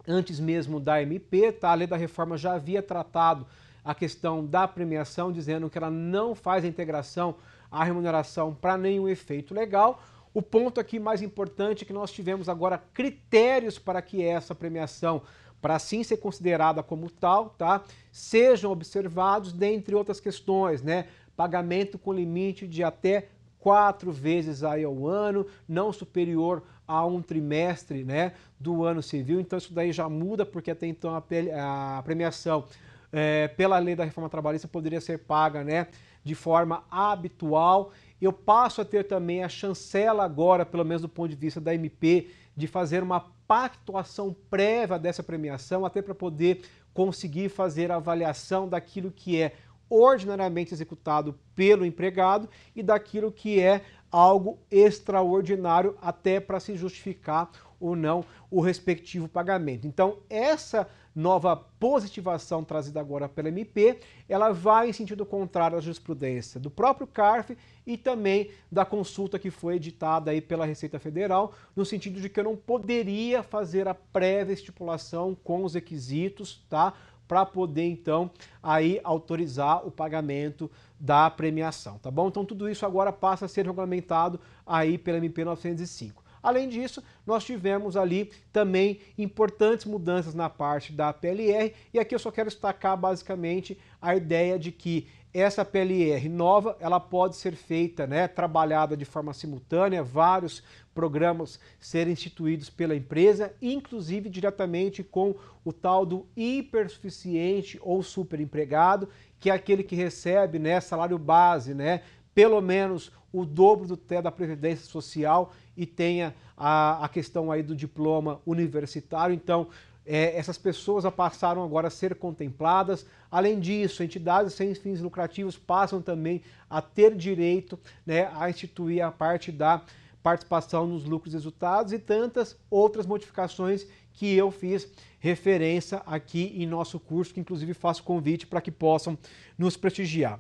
antes mesmo da MP, tá? A lei da reforma já havia tratado a questão da premiação, dizendo que ela não faz a integração a remuneração para nenhum efeito legal. O ponto aqui mais importante é que nós tivemos agora critérios para que essa premiação, para assim ser considerada como tal, tá, sejam observados, dentre outras questões, né? Pagamento com limite de até quatro vezes aí ao ano, não superior a um trimestre né, do ano civil. Então isso daí já muda, porque até então a, premiação é, pela lei da reforma trabalhista poderia ser paga né, de forma habitual. Eu passo a ter também a chancela agora, pelo menos do ponto de vista da MP, de fazer uma pactuação prévia dessa premiação, até para poder conseguir fazer a avaliação daquilo que é ordinariamente executado pelo empregado e daquilo que é algo extraordinário até para se justificar ou não o respectivo pagamento. Então, essa nova positivação trazida agora pela MP, ela vai em sentido contrário à jurisprudência do próprio CARF e também da consulta que foi editada aí pela Receita Federal, no sentido de que eu não poderia fazer a prévia estipulação com os requisitos, tá? para poder então aí autorizar o pagamento da premiação, tá bom? Então tudo isso agora passa a ser regulamentado aí pela MP 905. Além disso, nós tivemos ali também importantes mudanças na parte da PLR e aqui eu só quero destacar basicamente a ideia de que essa PLR nova, ela pode ser feita, né, trabalhada de forma simultânea, vários programas serem instituídos pela empresa, inclusive diretamente com o tal do hipersuficiente ou superempregado, que é aquele que recebe, né, salário base, né, pelo menos o dobro do teto da Previdência Social e tenha a, a questão aí do diploma universitário. Então, é, essas pessoas passaram agora a ser contempladas. Além disso, entidades sem fins lucrativos passam também a ter direito né, a instituir a parte da participação nos lucros resultados e tantas outras modificações que eu fiz referência aqui em nosso curso, que inclusive faço convite para que possam nos prestigiar.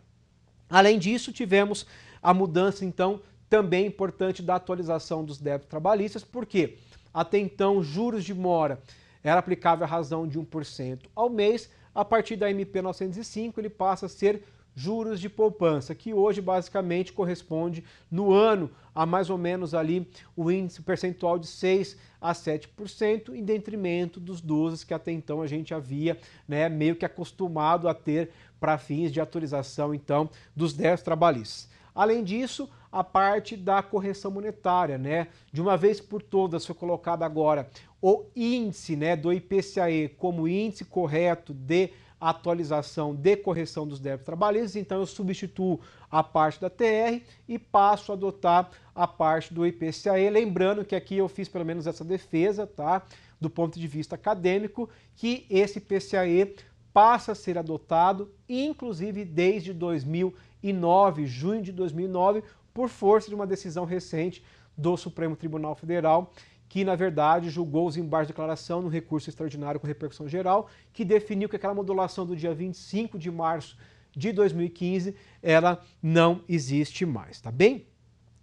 Além disso, tivemos a mudança, então, também importante da atualização dos débitos trabalhistas, porque até então juros de mora era aplicável à razão de 1% ao mês, a partir da MP 905 ele passa a ser juros de poupança, que hoje basicamente corresponde no ano a mais ou menos ali o índice percentual de 6 a 7% em detrimento dos 12 que até então a gente havia, né, meio que acostumado a ter para fins de atualização então dos 10 trabalhistas. Além disso, a parte da correção monetária, né? De uma vez por todas foi colocado agora o índice, né, do IPCAE como índice correto de atualização de correção dos débitos trabalhistas, então eu substituo a parte da TR e passo a adotar a parte do IPCAE, lembrando que aqui eu fiz pelo menos essa defesa, tá? Do ponto de vista acadêmico, que esse IPCAE passa a ser adotado, inclusive desde 2009, junho de 2009, por força de uma decisão recente do Supremo Tribunal Federal que, na verdade, julgou os embargos de declaração no recurso extraordinário com repercussão geral, que definiu que aquela modulação do dia 25 de março de 2015, ela não existe mais, tá bem?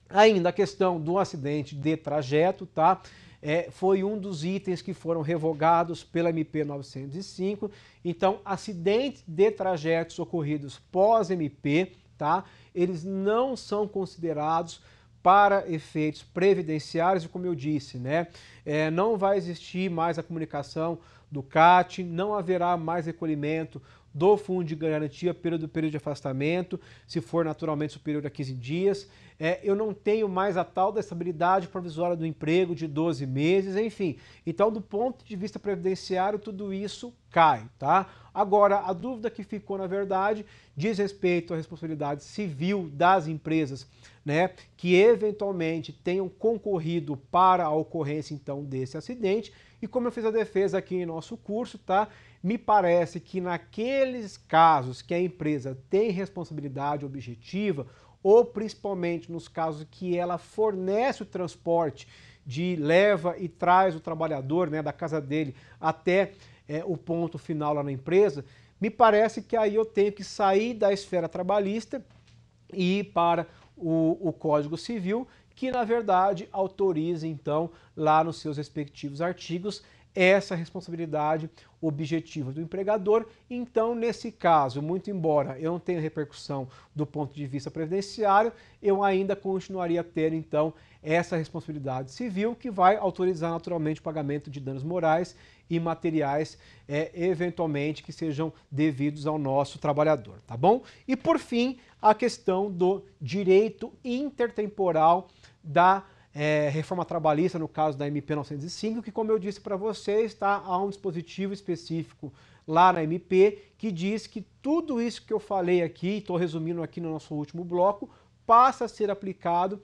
Ainda a questão do acidente de trajeto, tá? É, foi um dos itens que foram revogados pela MP 905. Então, acidentes de trajetos ocorridos pós-MP, tá? Eles não são considerados para efeitos previdenciários e como eu disse, né, é, não vai existir mais a comunicação do CAT, não haverá mais recolhimento do fundo de garantia pelo período de afastamento, se for naturalmente superior a 15 dias, é, eu não tenho mais a tal da estabilidade provisória do emprego de 12 meses, enfim. Então, do ponto de vista previdenciário, tudo isso cai, tá? Agora, a dúvida que ficou, na verdade, diz respeito à responsabilidade civil das empresas, né, que eventualmente tenham concorrido para a ocorrência, então, desse acidente. E como eu fiz a defesa aqui em nosso curso, tá? Me parece que naqueles casos que a empresa tem responsabilidade objetiva ou principalmente nos casos que ela fornece o transporte de leva e traz o trabalhador né, da casa dele até é, o ponto final lá na empresa, me parece que aí eu tenho que sair da esfera trabalhista e ir para o, o Código Civil, que na verdade autoriza então lá nos seus respectivos artigos essa responsabilidade objetiva do empregador. Então, nesse caso, muito embora eu não tenha repercussão do ponto de vista previdenciário, eu ainda continuaria a ter, então, essa responsabilidade civil que vai autorizar naturalmente o pagamento de danos morais e materiais, é, eventualmente, que sejam devidos ao nosso trabalhador, tá bom? E, por fim, a questão do direito intertemporal da é, reforma trabalhista, no caso da MP 905, que, como eu disse para vocês, está há um dispositivo específico lá na MP que diz que tudo isso que eu falei aqui, estou resumindo aqui no nosso último bloco, passa a ser aplicado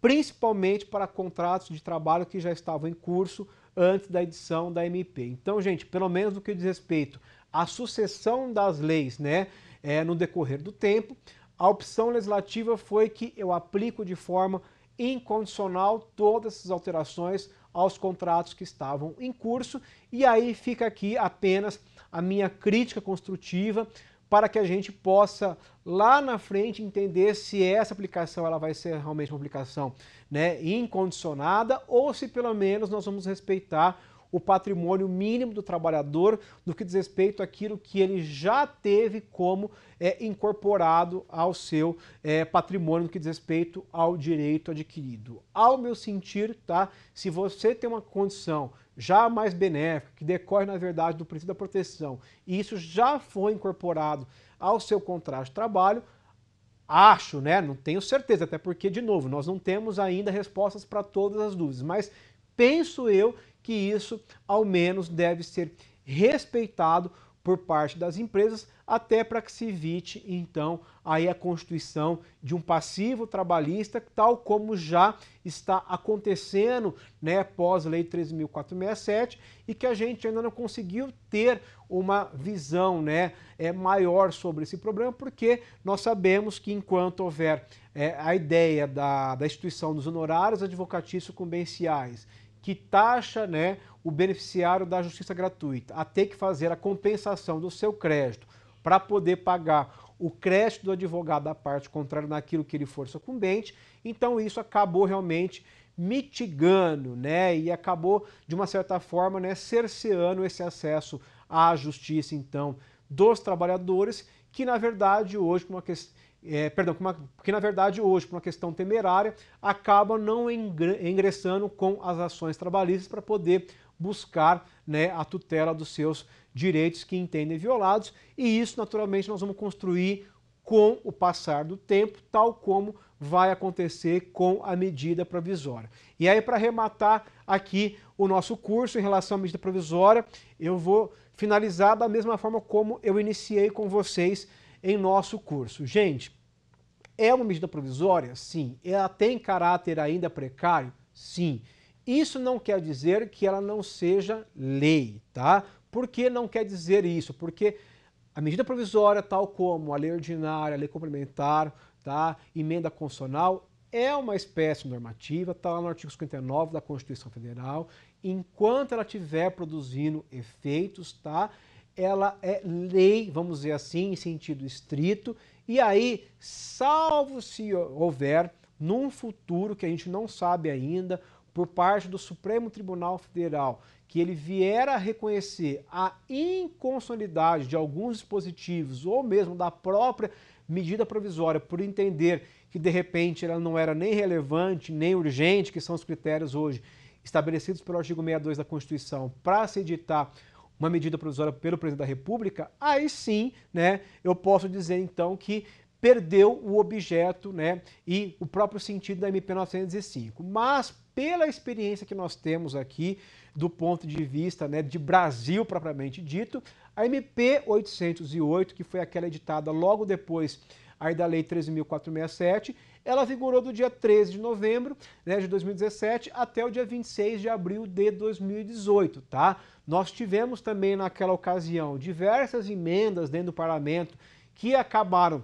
principalmente para contratos de trabalho que já estavam em curso antes da edição da MP. Então, gente, pelo menos no que diz respeito à sucessão das leis, né, é, no decorrer do tempo, a opção legislativa foi que eu aplico de forma incondicional todas essas alterações aos contratos que estavam em curso. E aí fica aqui apenas a minha crítica construtiva para que a gente possa lá na frente entender se essa aplicação ela vai ser realmente uma aplicação né, incondicionada ou se pelo menos nós vamos respeitar o patrimônio mínimo do trabalhador no que diz respeito àquilo que ele já teve como é, incorporado ao seu é, patrimônio no que diz respeito ao direito adquirido. Ao meu sentir, tá? Se você tem uma condição já mais benéfica, que decorre, na verdade, do princípio da proteção, e isso já foi incorporado ao seu contrato de trabalho, acho, né? Não tenho certeza, até porque, de novo, nós não temos ainda respostas para todas as dúvidas, mas penso eu que isso ao menos deve ser respeitado por parte das empresas, até para que se evite então aí a constituição de um passivo trabalhista, tal como já está acontecendo, né, pós lei 13467, e que a gente ainda não conseguiu ter uma visão, né, é maior sobre esse problema, porque nós sabemos que enquanto houver é, a ideia da, da instituição dos honorários advocatícios convenciais que taxa né, o beneficiário da justiça gratuita a ter que fazer a compensação do seu crédito para poder pagar o crédito do advogado da parte contrária naquilo que ele for sucumbente, então isso acabou realmente mitigando, né, e acabou de uma certa forma, né, cerceando esse acesso à justiça então dos trabalhadores, que na verdade hoje por uma questão é, perdão, que na verdade hoje, por uma questão temerária, acaba não ingressando com as ações trabalhistas para poder buscar né, a tutela dos seus direitos que entendem violados, e isso naturalmente nós vamos construir com o passar do tempo, tal como vai acontecer com a medida provisória. E aí, para arrematar aqui o nosso curso em relação à medida provisória, eu vou finalizar da mesma forma como eu iniciei com vocês em nosso curso. Gente, é uma medida provisória? Sim. Ela tem caráter ainda precário? Sim. Isso não quer dizer que ela não seja lei, tá? Por que não quer dizer isso? Porque a medida provisória, tal como a lei ordinária, a lei complementar, tá? emenda constitucional, é uma espécie normativa, está lá no artigo 59 da Constituição Federal. Enquanto ela estiver produzindo efeitos, tá? ela é lei, vamos dizer assim, em sentido estrito, e aí, salvo se houver, num futuro que a gente não sabe ainda, por parte do Supremo Tribunal Federal, que ele vier a reconhecer a inconsolidade de alguns dispositivos ou mesmo da própria medida provisória, por entender que de repente ela não era nem relevante, nem urgente, que são os critérios hoje estabelecidos pelo artigo 62 da Constituição para se editar uma medida provisória pelo presidente da República, aí sim, né, eu posso dizer então que perdeu o objeto, né, e o próprio sentido da MP 905. Mas pela experiência que nós temos aqui do ponto de vista, né, de Brasil propriamente dito, a MP 808, que foi aquela editada logo depois aí da lei 13467, ela vigorou do dia 13 de novembro né, de 2017 até o dia 26 de abril de 2018, tá? Nós tivemos também naquela ocasião diversas emendas dentro do parlamento que acabaram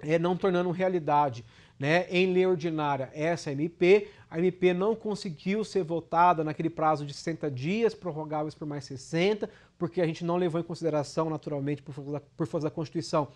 é, não tornando realidade né, em lei ordinária essa MP. A MP não conseguiu ser votada naquele prazo de 60 dias, prorrogáveis por mais 60, porque a gente não levou em consideração, naturalmente, por força da, por força da Constituição,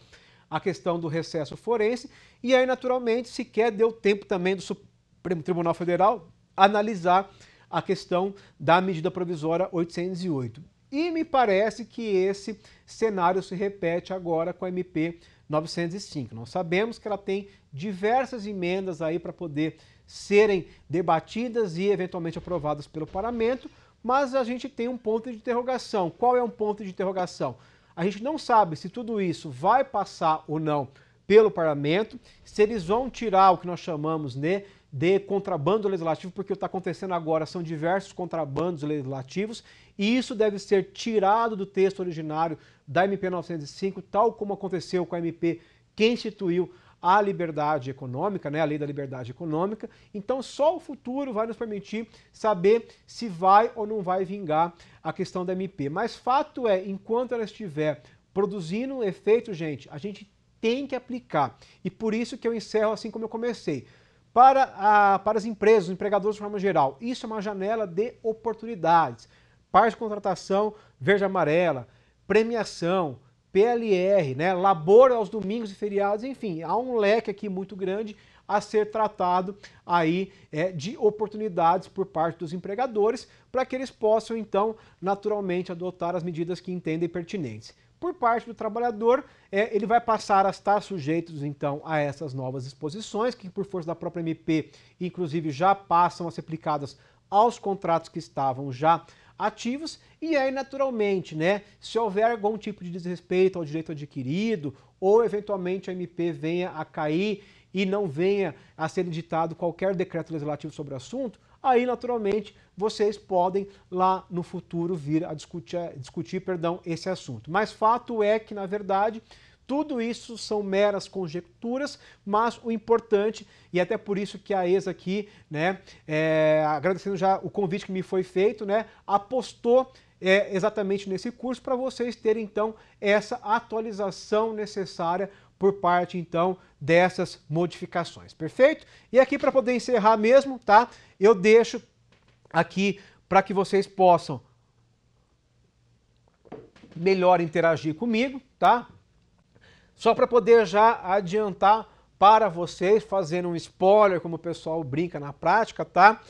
a questão do recesso forense. E aí, naturalmente, sequer deu tempo também do Supremo Tribunal Federal analisar a questão da medida provisória 808. E me parece que esse cenário se repete agora com a MP 905. Nós sabemos que ela tem diversas emendas aí para poder serem debatidas e eventualmente aprovadas pelo parlamento, mas a gente tem um ponto de interrogação. Qual é um ponto de interrogação? A gente não sabe se tudo isso vai passar ou não pelo parlamento, se eles vão tirar o que nós chamamos né, de contrabando legislativo, porque o que está acontecendo agora são diversos contrabandos legislativos, e isso deve ser tirado do texto originário da MP 905, tal como aconteceu com a MP que instituiu a liberdade econômica, né, a lei da liberdade econômica. Então, só o futuro vai nos permitir saber se vai ou não vai vingar a questão da MP. Mas fato é, enquanto ela estiver produzindo um efeito, gente, a gente tem que aplicar. E por isso que eu encerro assim como eu comecei. Para, a, para as empresas, os empregadores de forma geral, isso é uma janela de oportunidades. Parte de contratação verde-amarela, premiação, PLR, né, labor aos domingos e feriados, enfim, há um leque aqui muito grande a ser tratado aí é, de oportunidades por parte dos empregadores para que eles possam então naturalmente adotar as medidas que entendem pertinentes. Por parte do trabalhador, é, ele vai passar a estar sujeito então a essas novas exposições que por força da própria MP, inclusive já passam a ser aplicadas aos contratos que estavam já ativos e aí naturalmente, né, se houver algum tipo de desrespeito ao direito adquirido ou eventualmente a MP venha a cair e não venha a ser editado qualquer decreto legislativo sobre o assunto, aí naturalmente vocês podem lá no futuro vir a discutir, discutir perdão, esse assunto. Mas fato é que, na verdade, tudo isso são meras conjecturas, mas o importante, e até por isso que a ESA aqui, né, é, agradecendo já o convite que me foi feito, né, apostou é, exatamente nesse curso para vocês terem então essa atualização necessária por parte então dessas modificações, perfeito? E aqui para poder encerrar mesmo, tá? Eu deixo aqui para que vocês possam melhor interagir comigo, tá? Só para poder já adiantar para vocês, fazendo um spoiler, como o pessoal brinca na prática, tá?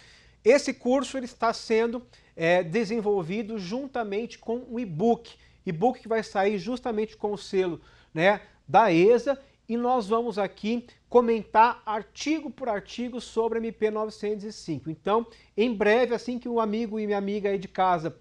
Esse curso ele está sendo é, desenvolvido juntamente com um e-book. E-book que vai sair justamente com o selo né, da ESA e nós vamos aqui comentar artigo por artigo sobre a MP905. Então, em breve, assim que o um amigo e minha amiga aí de casa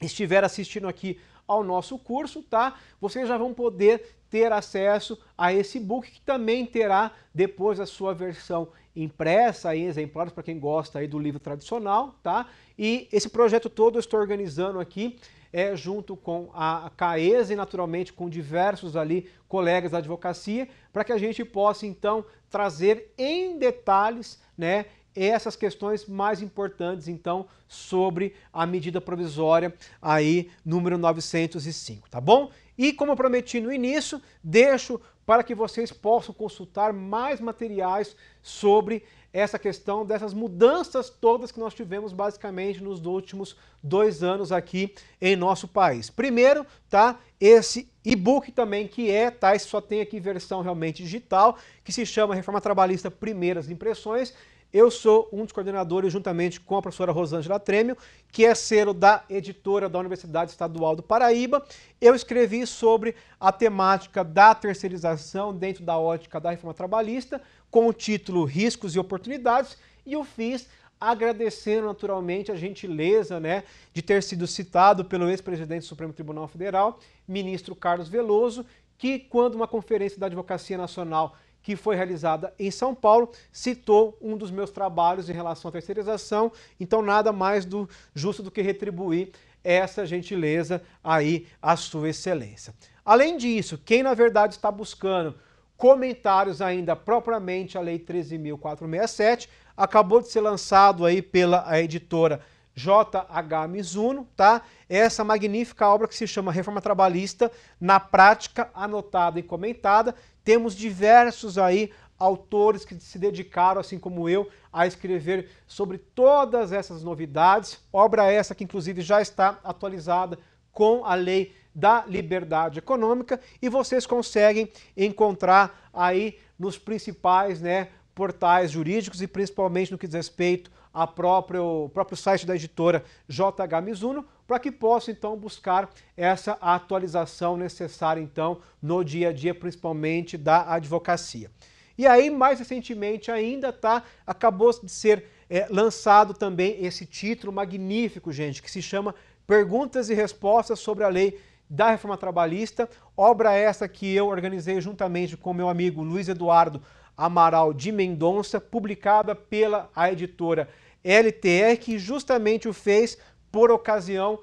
estiver assistindo aqui ao nosso curso, tá? Vocês já vão poder ter acesso a esse book que também terá depois a sua versão impressa em exemplares para quem gosta aí do livro tradicional, tá? E esse projeto todo eu estou organizando aqui é, junto com a e naturalmente com diversos ali colegas da advocacia, para que a gente possa então trazer em detalhes, né, essas questões mais importantes então sobre a medida provisória aí número 905, tá bom? E como prometi no início, deixo para que vocês possam consultar mais materiais sobre essa questão dessas mudanças todas que nós tivemos basicamente nos últimos dois anos aqui em nosso país. Primeiro, tá? Esse e-book também que é, tá? Esse só tem aqui versão realmente digital, que se chama Reforma Trabalhista Primeiras Impressões eu sou um dos coordenadores, juntamente com a professora Rosângela Trêmio, que é selo da editora da Universidade Estadual do Paraíba. Eu escrevi sobre a temática da terceirização dentro da ótica da reforma trabalhista, com o título Riscos e Oportunidades, e eu fiz agradecendo naturalmente a gentileza né, de ter sido citado pelo ex-presidente do Supremo Tribunal Federal, ministro Carlos Veloso, que quando uma conferência da Advocacia Nacional que foi realizada em São Paulo, citou um dos meus trabalhos em relação à terceirização, então nada mais do justo do que retribuir essa gentileza aí à sua excelência. Além disso, quem na verdade está buscando comentários ainda propriamente à Lei 13.467, acabou de ser lançado aí pela editora J.H. Mizuno, tá? É essa magnífica obra que se chama Reforma Trabalhista na Prática, anotada e comentada, temos diversos aí autores que se dedicaram, assim como eu, a escrever sobre todas essas novidades. Obra essa que, inclusive, já está atualizada com a lei da liberdade econômica e vocês conseguem encontrar aí nos principais né, portais jurídicos e principalmente no que diz respeito ao próprio, próprio site da editora JH Mizuno, para que possa então buscar essa atualização necessária então no dia a dia, principalmente da advocacia. E aí, mais recentemente ainda, tá? Acabou de ser é, lançado também esse título magnífico, gente, que se chama Perguntas e Respostas sobre a Lei da Reforma Trabalhista, obra essa que eu organizei juntamente com meu amigo Luiz Eduardo Amaral de Mendonça, publicada pela a editora LTR, que justamente o fez por ocasião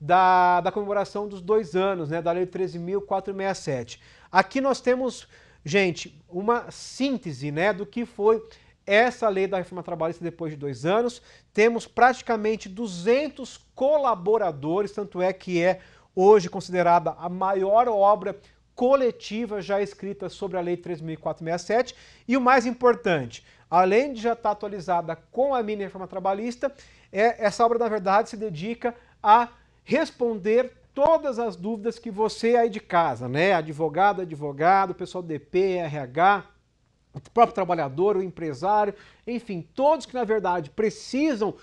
da, da comemoração dos dois anos, né, da Lei 13.467. Aqui nós temos, gente, uma síntese né, do que foi essa lei da reforma trabalhista depois de dois anos. Temos praticamente 200 colaboradores, tanto é que é hoje considerada a maior obra coletiva já escrita sobre a Lei 3.467. E o mais importante, além de já estar atualizada com a mini reforma trabalhista, é, essa obra, na verdade, se dedica a responder todas as dúvidas que você aí de casa, né? Advogado, advogado, pessoal do DP, RH, o próprio trabalhador, o empresário, enfim, todos que na verdade precisam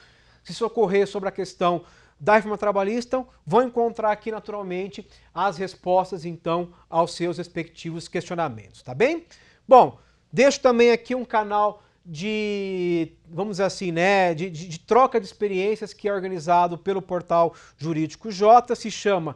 se socorrer sobre a questão da reforma trabalhista vão encontrar aqui naturalmente as respostas então aos seus respectivos questionamentos, tá bem? Bom, deixo também aqui um canal de, vamos dizer assim, né, de, de, de, troca de experiências que é organizado pelo portal Jurídico J, se chama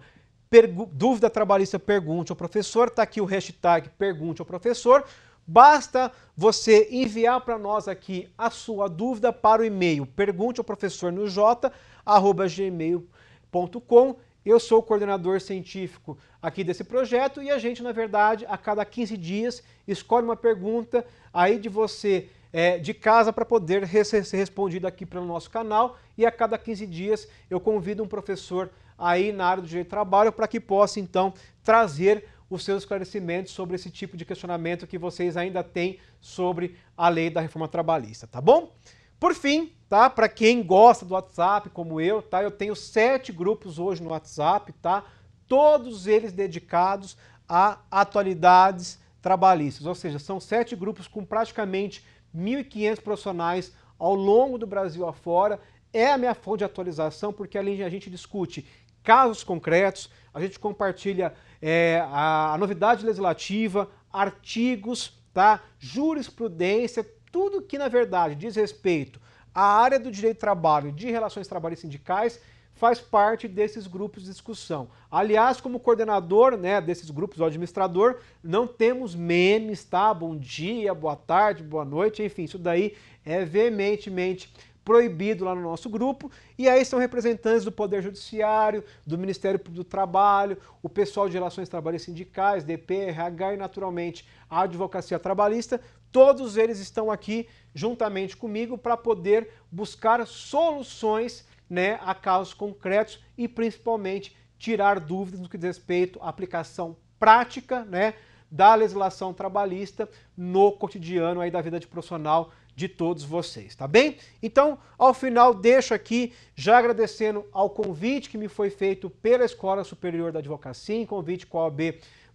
Pergu Dúvida Trabalhista Pergunte ao Professor, está aqui o hashtag Pergunte ao Professor, basta você enviar para nós aqui a sua dúvida para o e-mail pergunte ao professor no J, arroba gmail.com, eu sou o coordenador científico aqui desse projeto e a gente, na verdade, a cada 15 dias escolhe uma pergunta aí de você é, de casa para poder ser respondido aqui pelo nosso canal. E a cada 15 dias eu convido um professor aí na área do direito do trabalho para que possa então trazer os seus esclarecimentos sobre esse tipo de questionamento que vocês ainda têm sobre a lei da reforma trabalhista, tá bom? Por fim, tá? Para quem gosta do WhatsApp, como eu, tá? Eu tenho sete grupos hoje no WhatsApp, tá? Todos eles dedicados a atualidades trabalhistas, ou seja, são sete grupos com praticamente 1.500 profissionais ao longo do Brasil afora. É a minha fonte de atualização, porque além a gente discute casos concretos, a gente compartilha é, a, a novidade legislativa, artigos, tá? jurisprudência, tudo que, na verdade, diz respeito à área do direito do trabalho, de relações trabalhistas sindicais faz parte desses grupos de discussão. Aliás, como coordenador né, desses grupos, o administrador, não temos memes, tá? Bom dia, boa tarde, boa noite, enfim, isso daí é veementemente proibido lá no nosso grupo. E aí são representantes do Poder Judiciário, do Ministério Público do Trabalho, o pessoal de Relações Trabalhistas Sindicais, DPRH e, naturalmente, a Advocacia Trabalhista. Todos eles estão aqui juntamente comigo para poder buscar soluções né, a casos concretos e principalmente tirar dúvidas no que diz respeito à aplicação prática né, da legislação trabalhista no cotidiano aí da vida de profissional de todos vocês, tá bem? Então, ao final, deixo aqui já agradecendo ao convite que me foi feito pela Escola Superior da Advocacia, convite com a OAB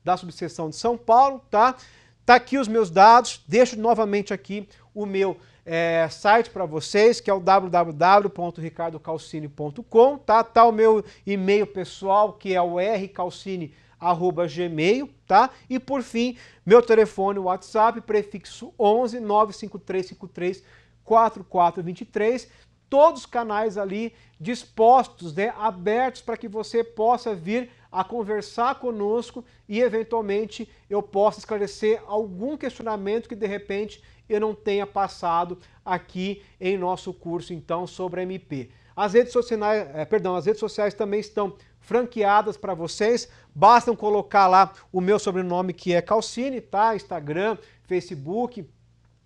da subseção de São Paulo, tá? Tá aqui os meus dados, deixo novamente aqui o meu é, site para vocês, que é o www.ricardocalcini.com, tá? Tá o meu e-mail pessoal, que é o rcalcini@gmail, tá? E por fim, meu telefone WhatsApp, prefixo 11 95353 4423. Todos os canais ali dispostos, né, abertos para que você possa vir a conversar conosco e eventualmente eu possa esclarecer algum questionamento que de repente eu não tenha passado aqui em nosso curso então sobre MP. As redes sociais, é, perdão, as redes sociais também estão franqueadas para vocês. Bastam colocar lá o meu sobrenome que é Calcine, tá? Instagram, Facebook,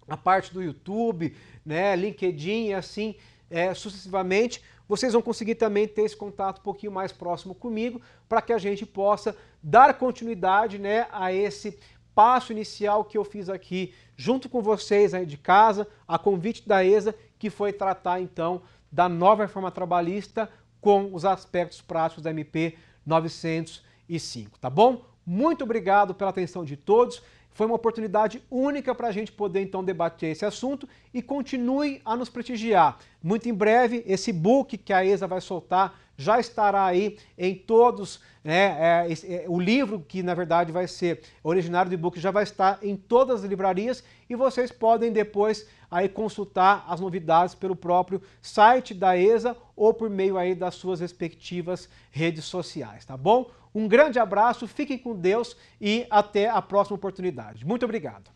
a parte do YouTube, né, LinkedIn e assim é, sucessivamente. Vocês vão conseguir também ter esse contato um pouquinho mais próximo comigo para que a gente possa dar continuidade né, a esse passo inicial que eu fiz aqui junto com vocês aí de casa, a convite da ESA, que foi tratar então da nova reforma trabalhista com os aspectos práticos da MP 905, tá bom? Muito obrigado pela atenção de todos. Foi uma oportunidade única para a gente poder então debater esse assunto e continue a nos prestigiar. Muito em breve, esse book que a ESA vai soltar já estará aí em todos, né, é, é, o livro que na verdade vai ser originário do e-book já vai estar em todas as livrarias e vocês podem depois aí consultar as novidades pelo próprio site da ESA ou por meio aí das suas respectivas redes sociais, tá bom? Um grande abraço, fiquem com Deus e até a próxima oportunidade. Muito obrigado.